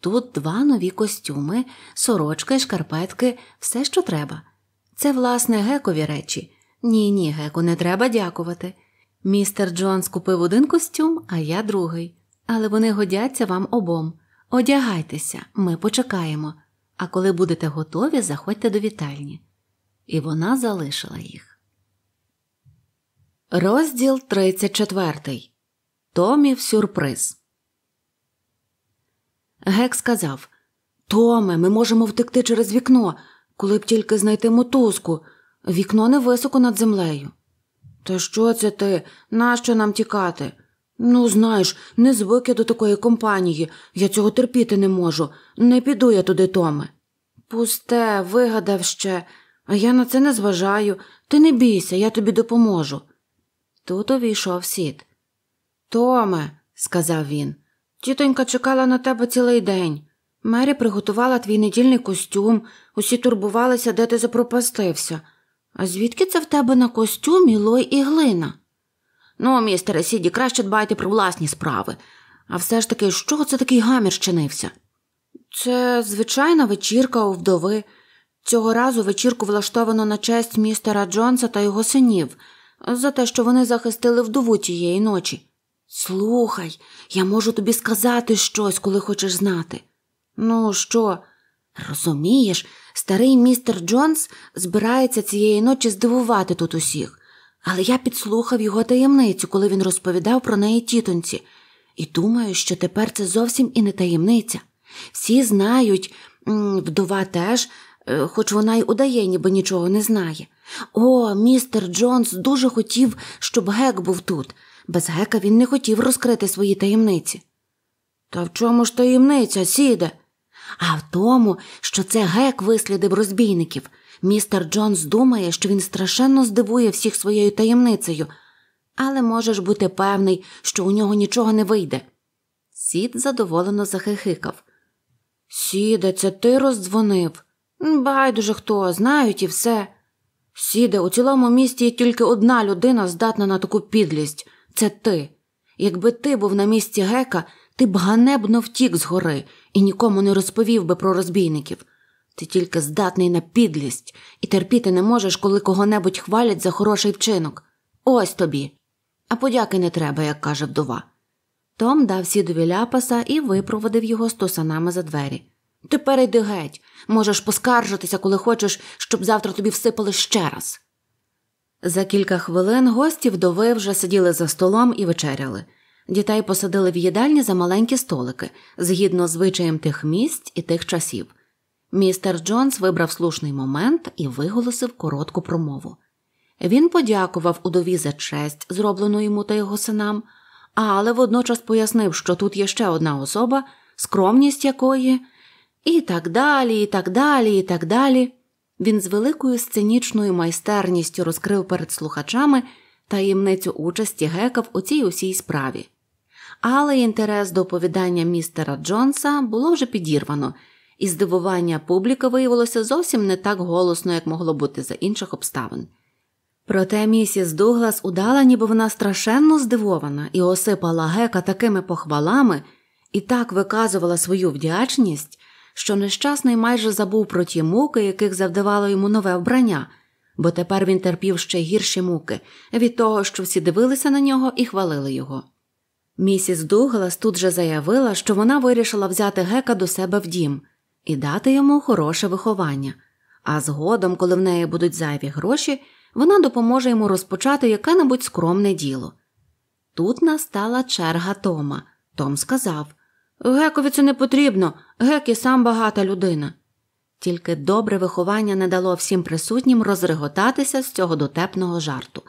Тут два нові костюми, сорочка і шкарпетки, все, що треба. Це, власне, гекові речі. Ні, ні, геку, не треба дякувати. Містер Джонс купив один костюм, а я другий, але вони годяться вам обом. Одягайтеся, ми почекаємо, а коли будете готові, заходьте до вітальні. І вона залишила їх. Розділ 34. Томів сюрприз. Гек сказав Томе, ми можемо втекти через вікно, коли б тільки знайти мотузку. Вікно невисоко над землею. Та що це ти? Нащо нам тікати? Ну, знаєш, не звик я до такої компанії. Я цього терпіти не можу. Не піду я туди, Томе. Пусте, вигадав ще, а я на це не зважаю. Ти не бійся, я тобі допоможу. Тут увійшов сід. Томе, сказав він, тітонька чекала на тебе цілий день. Мері приготувала твій недільний костюм, усі турбувалися, де ти запропастився. А звідки це в тебе на костюмі лой і глина? Ну, містере Сіді, краще дбайте про власні справи. А все ж таки, з чого це такий гамір чинився? Це звичайна вечірка у вдови. Цього разу вечірку влаштовано на честь містера Джонса та його синів за те, що вони захистили вдову тієї ночі. Слухай, я можу тобі сказати щось, коли хочеш знати. Ну, що? Розумієш, старий містер Джонс збирається цієї ночі здивувати тут усіх, але я підслухав його таємницю, коли він розповідав про неї тітонці, і думаю, що тепер це зовсім і не таємниця. Всі знають, вдова теж, е, хоч вона й удає, ніби нічого не знає. О, містер Джонс дуже хотів, щоб гек був тут. Без гека він не хотів розкрити свої таємниці. Та в чому ж таємниця, сіде? а в тому, що це гек вислідив розбійників. Містер Джонс думає, що він страшенно здивує всіх своєю таємницею, але можеш бути певний, що у нього нічого не вийде. Сід задоволено захихикав. Сіде, це ти роздзвонив. Байдуже хто, знають і все. Сіде, у цілому місті є тільки одна людина, здатна на таку підлість це ти. Якби ти був на місці гека, ти б ганебно втік з гори і нікому не розповів би про розбійників. Ти тільки здатний на підлість і терпіти не можеш, коли кого-небудь хвалять за хороший вчинок. Ось тобі. А подяки не треба, як каже вдова. Том дав сідові ляпаса і випроводив його стосанами за двері. Тепер йди геть, можеш поскаржитися, коли хочеш, щоб завтра тобі всипали ще раз. За кілька хвилин гості вдови вже сиділи за столом і вечеряли. Дітей посадили в їдальні за маленькі столики згідно з звичаєм тих місць і тих часів. Містер Джонс вибрав слушний момент і виголосив коротку промову. Він подякував удові за честь, зроблену йому та його синам, але водночас пояснив, що тут є ще одна особа, скромність якої, і так далі, і так далі, і так далі. Він з великою сценічною майстерністю розкрив перед слухачами таємницю участі гека в оцій усій справі. Але інтерес до оповідання містера Джонса було вже підірвано, і здивування публіки виявилося зовсім не так голосно, як могло бути за інших обставин. Проте місіс Дуглас удала, ніби вона страшенно здивована і осипала гека такими похвалами і так виказувала свою вдячність, що нещасний майже забув про ті муки, яких завдавало йому нове вбрання, бо тепер він терпів ще гірші муки від того, що всі дивилися на нього і хвалили його. Місіс Дуглас тут же заявила, що вона вирішила взяти гека до себе в дім і дати йому хороше виховання, а згодом, коли в неї будуть зайві гроші, вона допоможе йому розпочати яке небудь скромне діло. Тут настала черга Тома. Том сказав Гекові це не потрібно, гек і сам багата людина. Тільки добре виховання не дало всім присутнім розреготатися з цього дотепного жарту,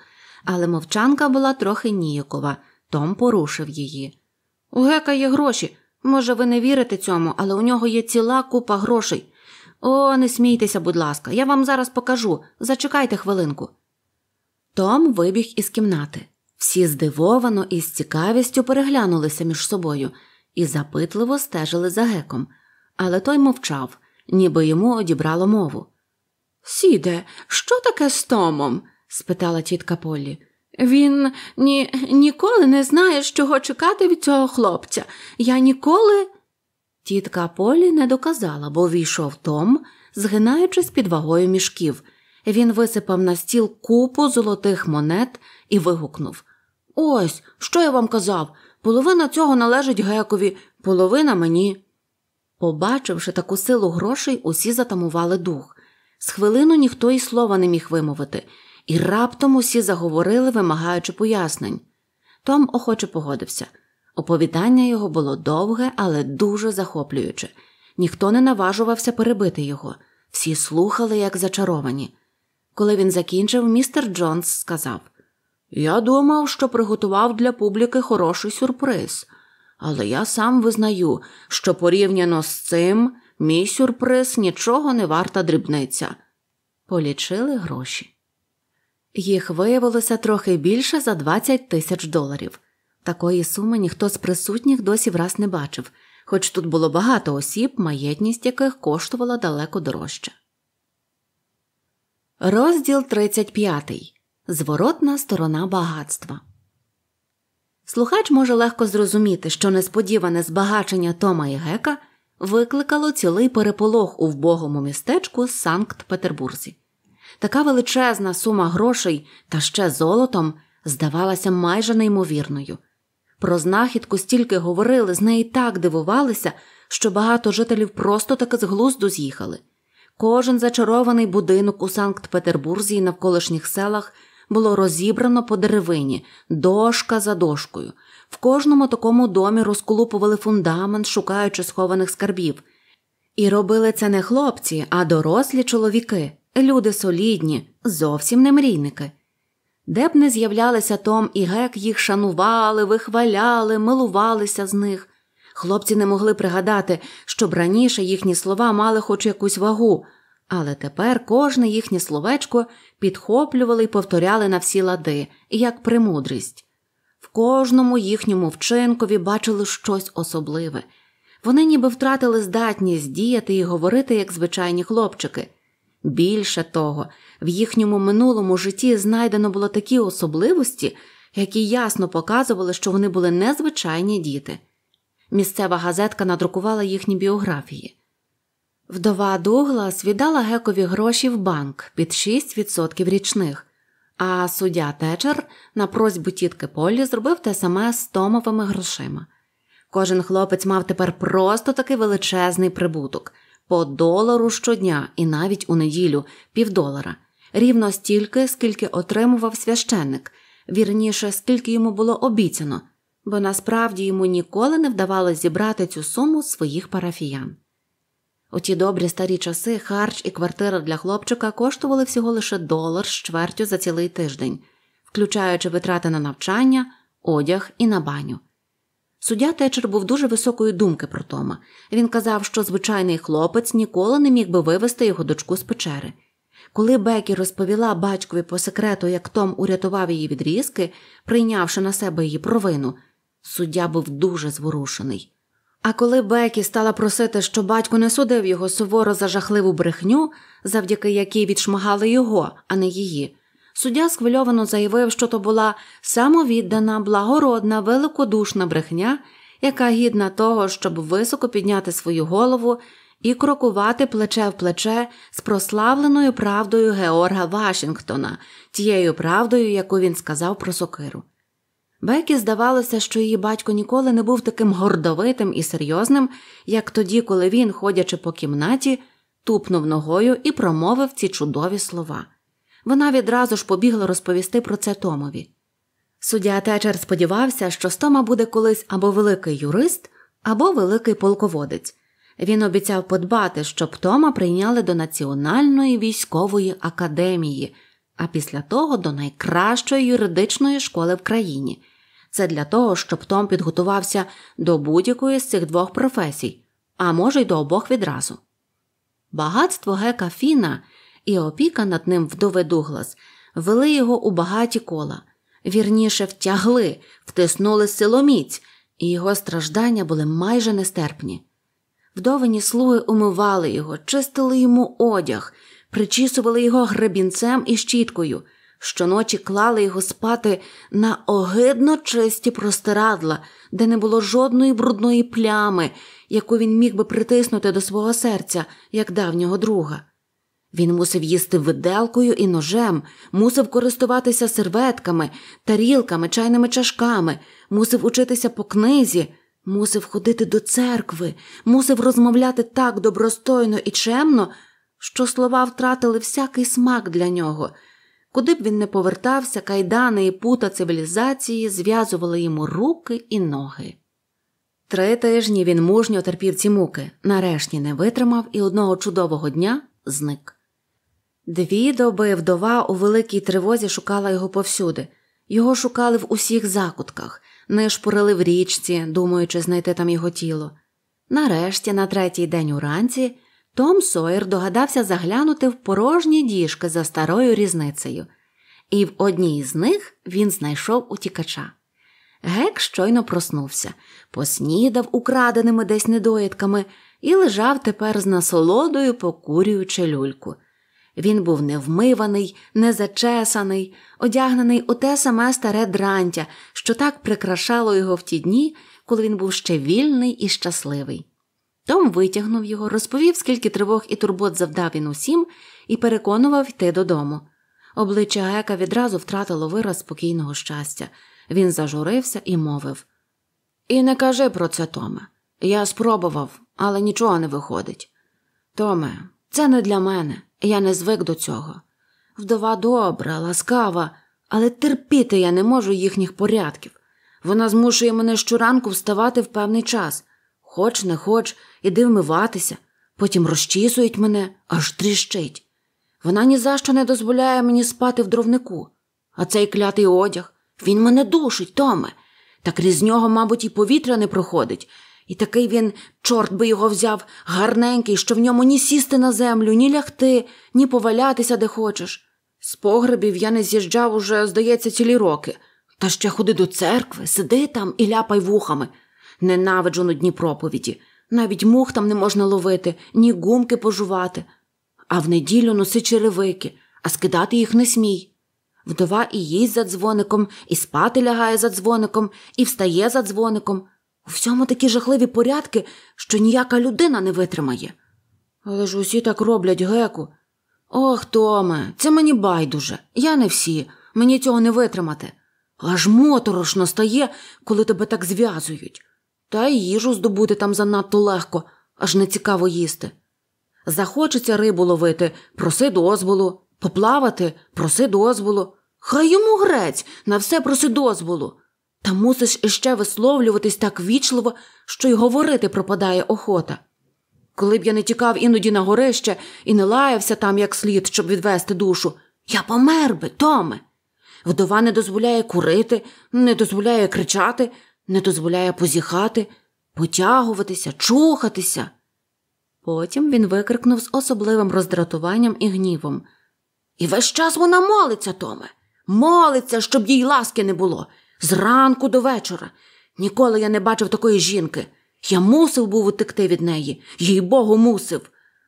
але мовчанка була трохи ніякова. Том порушив її. У Гека є гроші. Може, ви не вірите цьому, але у нього є ціла купа грошей. О, не смійтеся, будь ласка, я вам зараз покажу. Зачекайте хвилинку. Том вибіг із кімнати. Всі здивовано і з цікавістю переглянулися між собою і запитливо стежили за геком, але той мовчав, ніби йому одібрало мову. Сіде, що таке з Томом? спитала тітка Поллі. Він ні, ніколи не знає, чого чекати від цього хлопця. Я ніколи. Тітка Полі не доказала, бо війшов Том, згинаючись під вагою мішків. Він висипав на стіл купу золотих монет і вигукнув Ось, що я вам казав. Половина цього належить гекові, половина мені. Побачивши таку силу грошей, усі затамували дух. З хвилину ніхто й слова не міг вимовити і раптом усі заговорили, вимагаючи пояснень. Том охоче погодився. Оповідання його було довге, але дуже захоплююче. Ніхто не наважувався перебити його, всі слухали, як зачаровані. Коли він закінчив, містер Джонс сказав Я думав, що приготував для публіки хороший сюрприз, але я сам визнаю, що порівняно з цим мій сюрприз нічого не варта дрібниця. Полічили гроші. Їх виявилося трохи більше за 20 тисяч доларів. Такої суми ніхто з присутніх досі враз не бачив, хоч тут було багато осіб, маєтність яких коштувала далеко дорожче. Розділ 35. Зворотна сторона багатства. Слухач може легко зрозуміти, що несподіване збагачення Тома і Гека викликало цілий переполох у вбогому містечку Санкт Петербурзі. Така величезна сума грошей та ще золотом здавалася майже неймовірною. Про знахідку стільки говорили, з неї так дивувалися, що багато жителів просто таки з глузду з'їхали. Кожен зачарований будинок у Санкт Петербурзі і навколишніх селах було розібрано по деревині, дошка за дошкою. В кожному такому домі розколупували фундамент, шукаючи схованих скарбів. І робили це не хлопці, а дорослі чоловіки. Люди солідні, зовсім не мрійники. Де б не з'являлися Том і Гек, їх шанували, вихваляли, милувалися з них. Хлопці не могли пригадати, щоб раніше їхні слова мали хоч якусь вагу, але тепер кожне їхнє словечко підхоплювали і повторяли на всі лади, як премудрість. В кожному їхньому вчинкові бачили щось особливе. Вони ніби втратили здатність діяти і говорити, як звичайні хлопчики. Більше того, в їхньому минулому житті знайдено було такі особливості, які ясно показували, що вони були незвичайні діти. Місцева газетка надрукувала їхні біографії. Вдова Дуглас віддала гекові гроші в банк під 6% річних, а суддя Течер на просьбу тітки Полі зробив те саме з томовими грошима. Кожен хлопець мав тепер просто такий величезний прибуток по долару щодня і навіть у неділю півдолара, рівно стільки, скільки отримував священник, вірніше, скільки йому було обіцяно, бо насправді йому ніколи не вдавалося зібрати цю суму своїх парафіян. У ті добрі старі часи харч і квартира для хлопчика коштували всього лише долар з чвертю за цілий тиждень, включаючи витрати на навчання, одяг і на баню. Суддя Течер був дуже високої думки про Тома. Він казав, що звичайний хлопець ніколи не міг би вивести його дочку з печери. Коли Бекі розповіла батькові по секрету, як Том урятував її від різки, прийнявши на себе її провину, суддя був дуже зворушений. А коли Бекі стала просити, що батько не судив його суворо за жахливу брехню, завдяки якій відшмагали його, а не її, Суддя схвильовано заявив, що то була самовіддана, благородна, великодушна брехня, яка гідна того, щоб високо підняти свою голову і крокувати плече в плече з прославленою правдою Георга Вашингтона, тією правдою, яку він сказав про сокиру. Бекі здавалося, що її батько ніколи не був таким гордовитим і серйозним, як тоді, коли він, ходячи по кімнаті, тупнув ногою і промовив ці чудові слова. Вона відразу ж побігла розповісти про це Томові. Суддя течер сподівався, що з Тома буде колись або великий юрист, або великий полководець. Він обіцяв подбати, щоб Тома прийняли до Національної військової академії, а після того до найкращої юридичної школи в країні. Це для того, щоб Том підготувався до будь-якої з цих двох професій, а може й до обох відразу. Багатство Гека Фіна і опіка над ним вдове Дуглас вели його у багаті кола, вірніше втягли, втиснули силоміць, і його страждання були майже нестерпні. Вдовині слуги умивали його, чистили йому одяг, причісували його гребінцем і щіткою, щоночі клали його спати на огидно чисті простирадла, де не було жодної брудної плями, яку він міг би притиснути до свого серця, як давнього друга. Він мусив їсти виделкою і ножем, мусив користуватися серветками, тарілками, чайними чашками, мусив учитися по книзі, мусив ходити до церкви, мусив розмовляти так добростойно і чемно, що слова втратили всякий смак для нього. Куди б він не повертався, кайдани і пута цивілізації зв'язували йому руки і ноги. Три тижні він мужньо терпів ці муки, нарешті не витримав і одного чудового дня зник. Дві доби вдова у великій тривозі шукала його повсюди. Його шукали в усіх закутках, нишпурили в річці, думаючи знайти там його тіло. Нарешті, на третій день уранці, Том Сойер догадався заглянути в порожні діжки за старою різницею, і в одній з них він знайшов утікача. Гек щойно проснувся, поснідав украденими десь недоїдками і лежав тепер з насолодою, покурюючи люльку. Він був невмиваний, незачесаний, одягнений у те саме старе дрантя, що так прикрашало його в ті дні, коли він був ще вільний і щасливий. Том витягнув його, розповів, скільки тривог і турбот завдав він усім, і переконував йти додому. Обличчя Гека відразу втратило вираз спокійного щастя. Він зажурився і мовив І не кажи про це, Томе. Я спробував, але нічого не виходить. Томе, це не для мене. Я не звик до цього. Вдова добра, ласкава, але терпіти я не можу їхніх порядків. Вона змушує мене щоранку вставати в певний час. Хоч не хоч, іди вмиватися, потім розчісують мене, аж тріщить. Вона ні за що не дозволяє мені спати в дровнику, а цей клятий одяг. Він мене душить, Томе. Так крізь нього, мабуть, і повітря не проходить, і такий він, чорт би його взяв, гарненький, що в ньому ні сісти на землю, ні лягти, ні повалятися де хочеш. З погребів я не з'їжджав уже, здається, цілі роки. Та ще ходи до церкви, сиди там і ляпай вухами. Ненавиджу нудні проповіді. Навіть мух там не можна ловити, ні гумки пожувати. А в неділю носи черевики, а скидати їх не смій. Вдова і їсть за дзвоником, і спати лягає за дзвоником, і встає за дзвоником. У всьому такі жахливі порядки, що ніяка людина не витримає. Але ж усі так роблять геку. Ох, Томе, це мені байдуже. Я не всі, мені цього не витримати. Аж моторошно стає, коли тебе так зв'язують. Та й їжу здобути там занадто легко, аж не цікаво їсти. Захочеться рибу ловити, проси дозволу, поплавати, проси дозволу. Хай йому грець, на все проси дозволу. Та мусиш іще висловлюватись так вічливо, що й говорити пропадає охота. Коли б я не тікав іноді на горище і не лаявся там як слід, щоб відвести душу, я помер би, Томе. Вдова не дозволяє курити, не дозволяє кричати, не дозволяє позіхати, потягуватися, чухатися. Потім він викрикнув з особливим роздратуванням і гнівом. І весь час вона молиться, Томе, молиться, щоб їй ласки не було зранку до вечора. Ніколи я не бачив такої жінки. Я мусив був утекти від неї, їй богу, мусив.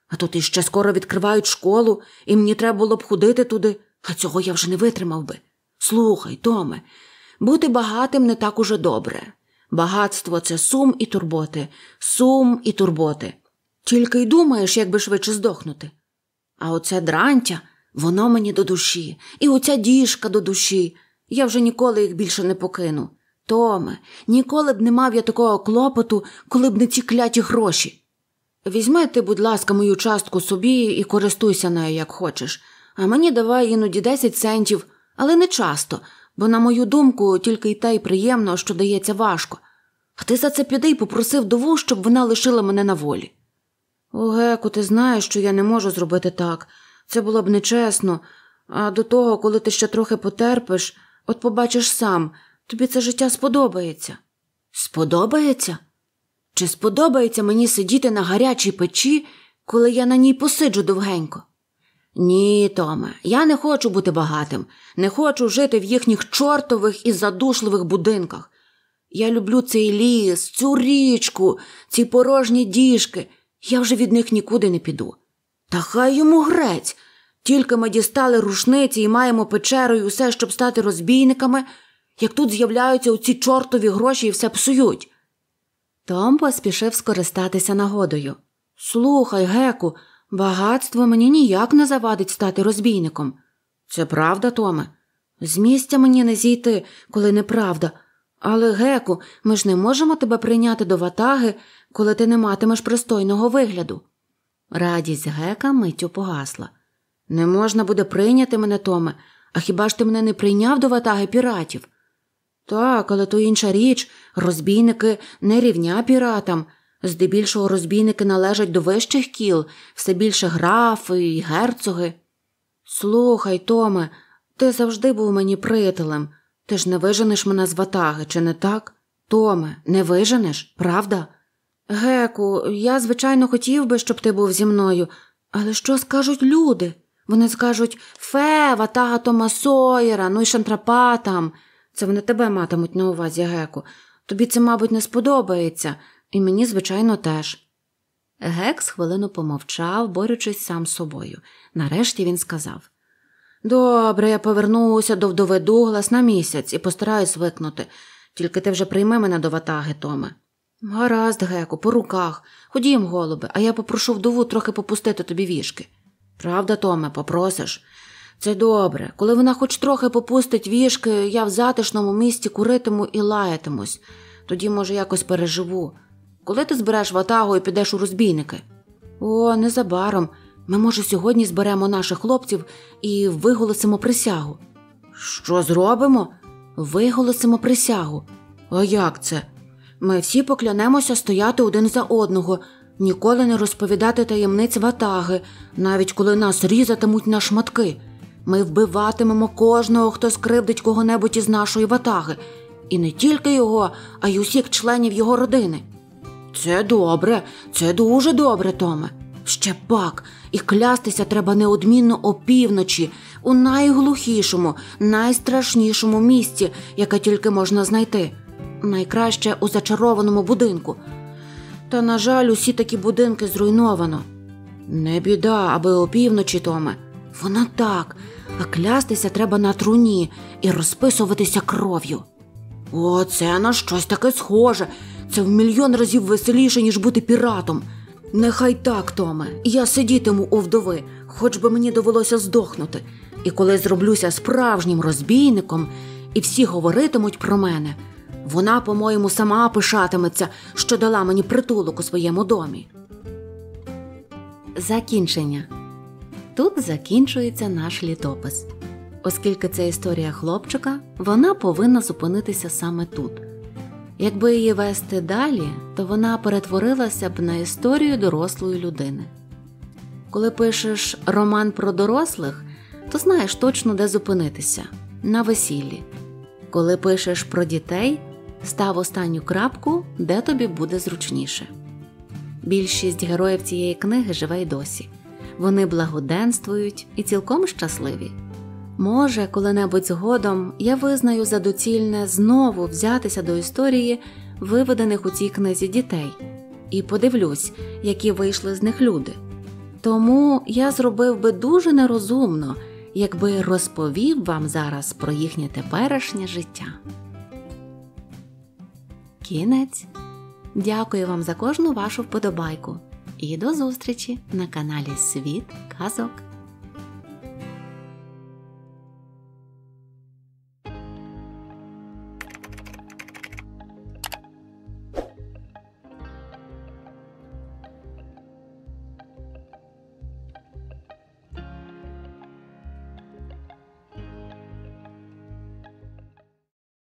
А тут іще скоро відкривають школу, і мені треба було б ходити туди, а цього я вже не витримав би. Слухай, Томе, бути багатим не так уже добре. Багатство це сум і турботи, сум і турботи. Тільки й думаєш, як би швидше здохнути. А оце дрантя, воно мені до душі, і оця діжка до душі. Я вже ніколи їх більше не покину. Томе, ніколи б не мав я такого клопоту, коли б не ці кляті гроші. Візьмете, будь ласка, мою частку собі і користуйся нею, як хочеш, а мені давай іноді 10 центів, але не часто, бо, на мою думку, тільки й те й приємно, що дається важко. А ти за це піди й попросив дову, щоб вона лишила мене на волі. «О, Геку, ти знаєш, що я не можу зробити так. Це було б нечесно, а до того, коли ти ще трохи потерпиш. От побачиш сам, тобі це життя сподобається. Сподобається? Чи сподобається мені сидіти на гарячій печі, коли я на ній посиджу довгенько? Ні, Томе, я не хочу бути багатим, не хочу жити в їхніх чортових і задушливих будинках. Я люблю цей ліс, цю річку, ці порожні діжки. Я вже від них нікуди не піду. Та хай йому грець, тільки ми дістали рушниці і маємо печеру і усе, щоб стати розбійниками, як тут з'являються оці чортові гроші і все псують. Том поспішив скористатися нагодою. Слухай, Геку, багатство мені ніяк не завадить стати розбійником. Це правда, Томе? З місця мені не зійти, коли неправда. Але, Геку, ми ж не можемо тебе прийняти до ватаги, коли ти не матимеш пристойного вигляду. Радість Гека миттю погасла. Не можна буде прийняти мене, Томе, а хіба ж ти мене не прийняв до ватаги піратів? Так, але то інша річ, розбійники не рівня піратам. Здебільшого розбійники належать до вищих кіл, все більше графи і герцоги. Слухай, Томе, ти завжди був мені приятелем. Ти ж не виженеш мене з ватаги, чи не так? Томе, не виженеш, правда? Геку, я, звичайно, хотів би, щоб ти був зі мною, але що скажуть люди? Вони скажуть Фева, Тато Сойера, ну і шантрапатам. Це вони тебе матимуть на увазі, Геку. Тобі це, мабуть, не сподобається, і мені, звичайно, теж. Гек з хвилину помовчав, борючись сам з собою. Нарешті він сказав Добре, я повернуся до вдови Дуглас на місяць і постараюсь викнути, Тільки ти вже прийми мене до ватаги, Томе. Гаразд, Геку, по руках. Ходім, голубе, а я попрошу вдову трохи попустити тобі вішки. Правда, Томе, попросиш? Це добре. Коли вона хоч трохи попустить вішки, я в затишному місті куритиму і лаятимусь. Тоді, може, якось переживу. Коли ти збереш ватагу і підеш у розбійники? О, незабаром. Ми, може, сьогодні зберемо наших хлопців і виголосимо присягу. Що зробимо? Виголосимо присягу. А як це? Ми всі поклянемося стояти один за одного, ніколи не розповідати таємниць ватаги, навіть коли нас різатимуть на шматки. Ми вбиватимемо кожного, хто скривдить кого-небудь із нашої ватаги, і не тільки його, а й усіх членів його родини. Це добре, це дуже добре, Томе. Ще пак, і клястися треба неодмінно опівночі, у найглухішому, найстрашнішому місці, яке тільки можна знайти, найкраще у зачарованому будинку. Та, на жаль, усі такі будинки зруйновано. Не біда, аби опівночі, Томе. Вона так, а клястися треба на труні і розписуватися кров'ю. О, це на щось таке схоже. Це в мільйон разів веселіше, ніж бути піратом. Нехай так, Томе. Я сидітиму у вдови, хоч би мені довелося здохнути. І коли зроблюся справжнім розбійником, і всі говоритимуть про мене. Вона, по-моєму, сама пишатиметься, що дала мені притулок у своєму домі. Закінчення. Тут закінчується наш літопис. Оскільки це історія хлопчика, вона повинна зупинитися саме тут. Якби її вести далі, то вона перетворилася б на історію дорослої людини. Коли пишеш роман про дорослих, то знаєш точно, де зупинитися на весіллі. Коли пишеш про дітей, став останню крапку, де тобі буде зручніше. Більшість героїв цієї книги живе й досі. Вони благоденствують і цілком щасливі. Може, коли-небудь згодом я визнаю за доцільне знову взятися до історії, виведених у цій книзі дітей, і подивлюсь, які вийшли з них люди. Тому я зробив би дуже нерозумно, якби розповів вам зараз про їхнє теперішнє життя. Кінець. Дякую вам за кожну вашу вподобайку і до зустрічі на каналі Світ Казок.